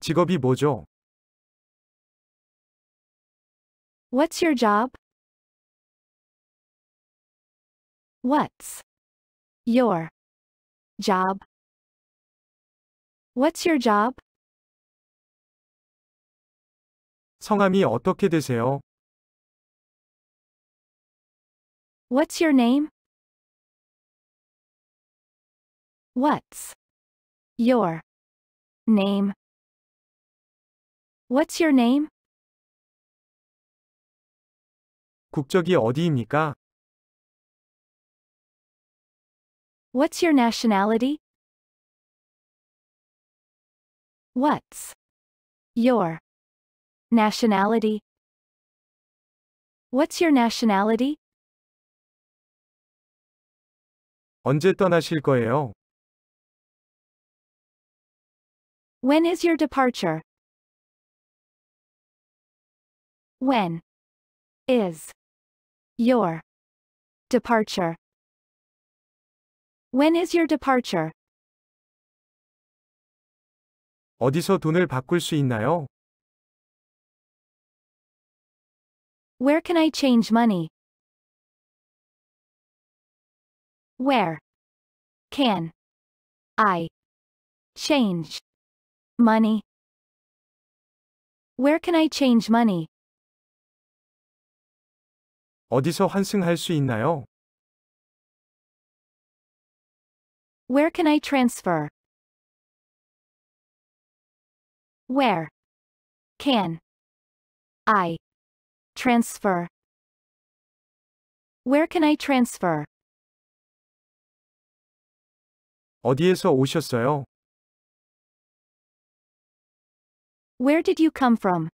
직업이 뭐죠? What's your job? What's Your job. What's your job? 성함이 어떻게 되세요? What's your name? What's your name? What's your name? 국적이 어디입니까? What's your nationality? What's your nationality? What's your nationality? 언제 떠나실 거예요? When is your departure? When is your departure? When is your departure? 어디서 돈을 바꿀 수 있나요? Where can I change money? Where can I change money? Where can I change money? 어디서 환승할 수 있나요? Where can I transfer? Where can I transfer? Where can I transfer? 어디에서 오셨어요? Where did you come from?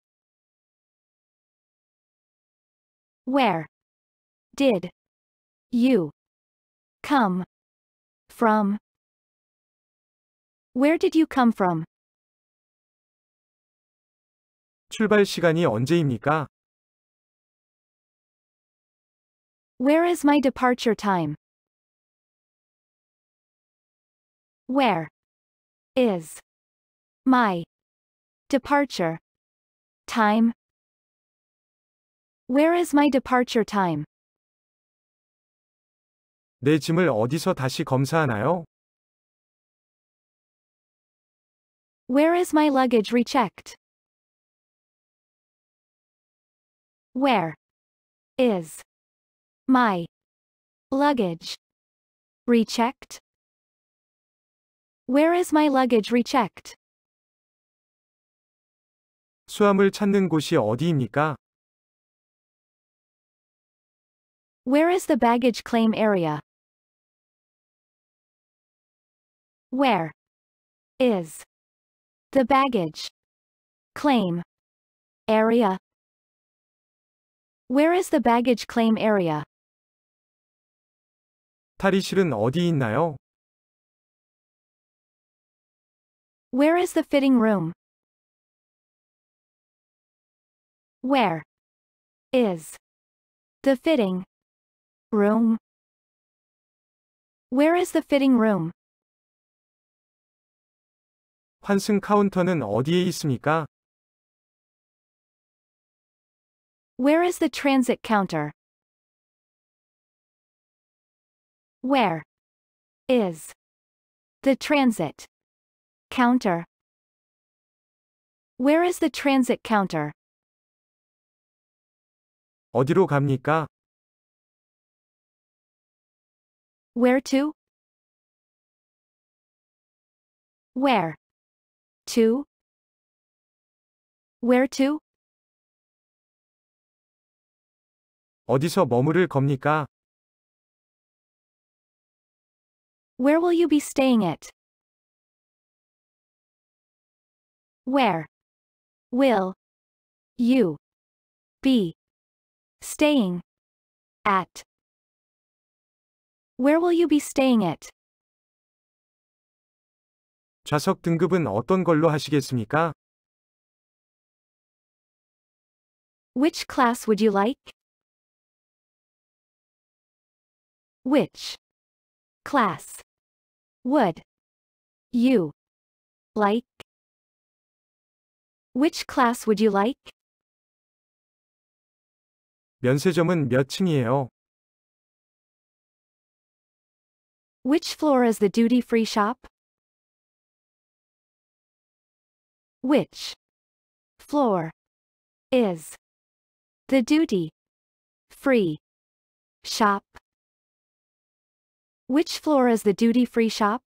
Where did you come from? Where did you come from? 출발 시간이 언제입니까? Where is my departure time? Where is my departure time? Where is my departure time? 내 짐을 어디서 다시 검사하나요? Where is my luggage rechecked? Where is my luggage rechecked? Where is my luggage rechecked? 수화물 찾는 곳이 어디입니까? Where is the baggage claim area? Where is the baggage. Claim. Area. Where is the baggage claim area? 탈의실은 어디 있나요? Where is the fitting room? Where is the fitting room? Where is the fitting room? 환승 카운터는 어디에 있습니까? Where is the transit counter? Where is the transit counter? Where is the transit counter? 어디로 갑니까? Where to? Where to? Where to? 어디서 머무를 겁니까? Where will you be staying at? Where will you be staying at? Where will you be staying at? 좌석 등급은 어떤 걸로 하시겠습니까? Which class would you like? Which class would you like? Which class would you like? 면세점은 몇 층이에요? Which floor is the duty-free shop? which floor is the duty free shop which floor is the duty free shop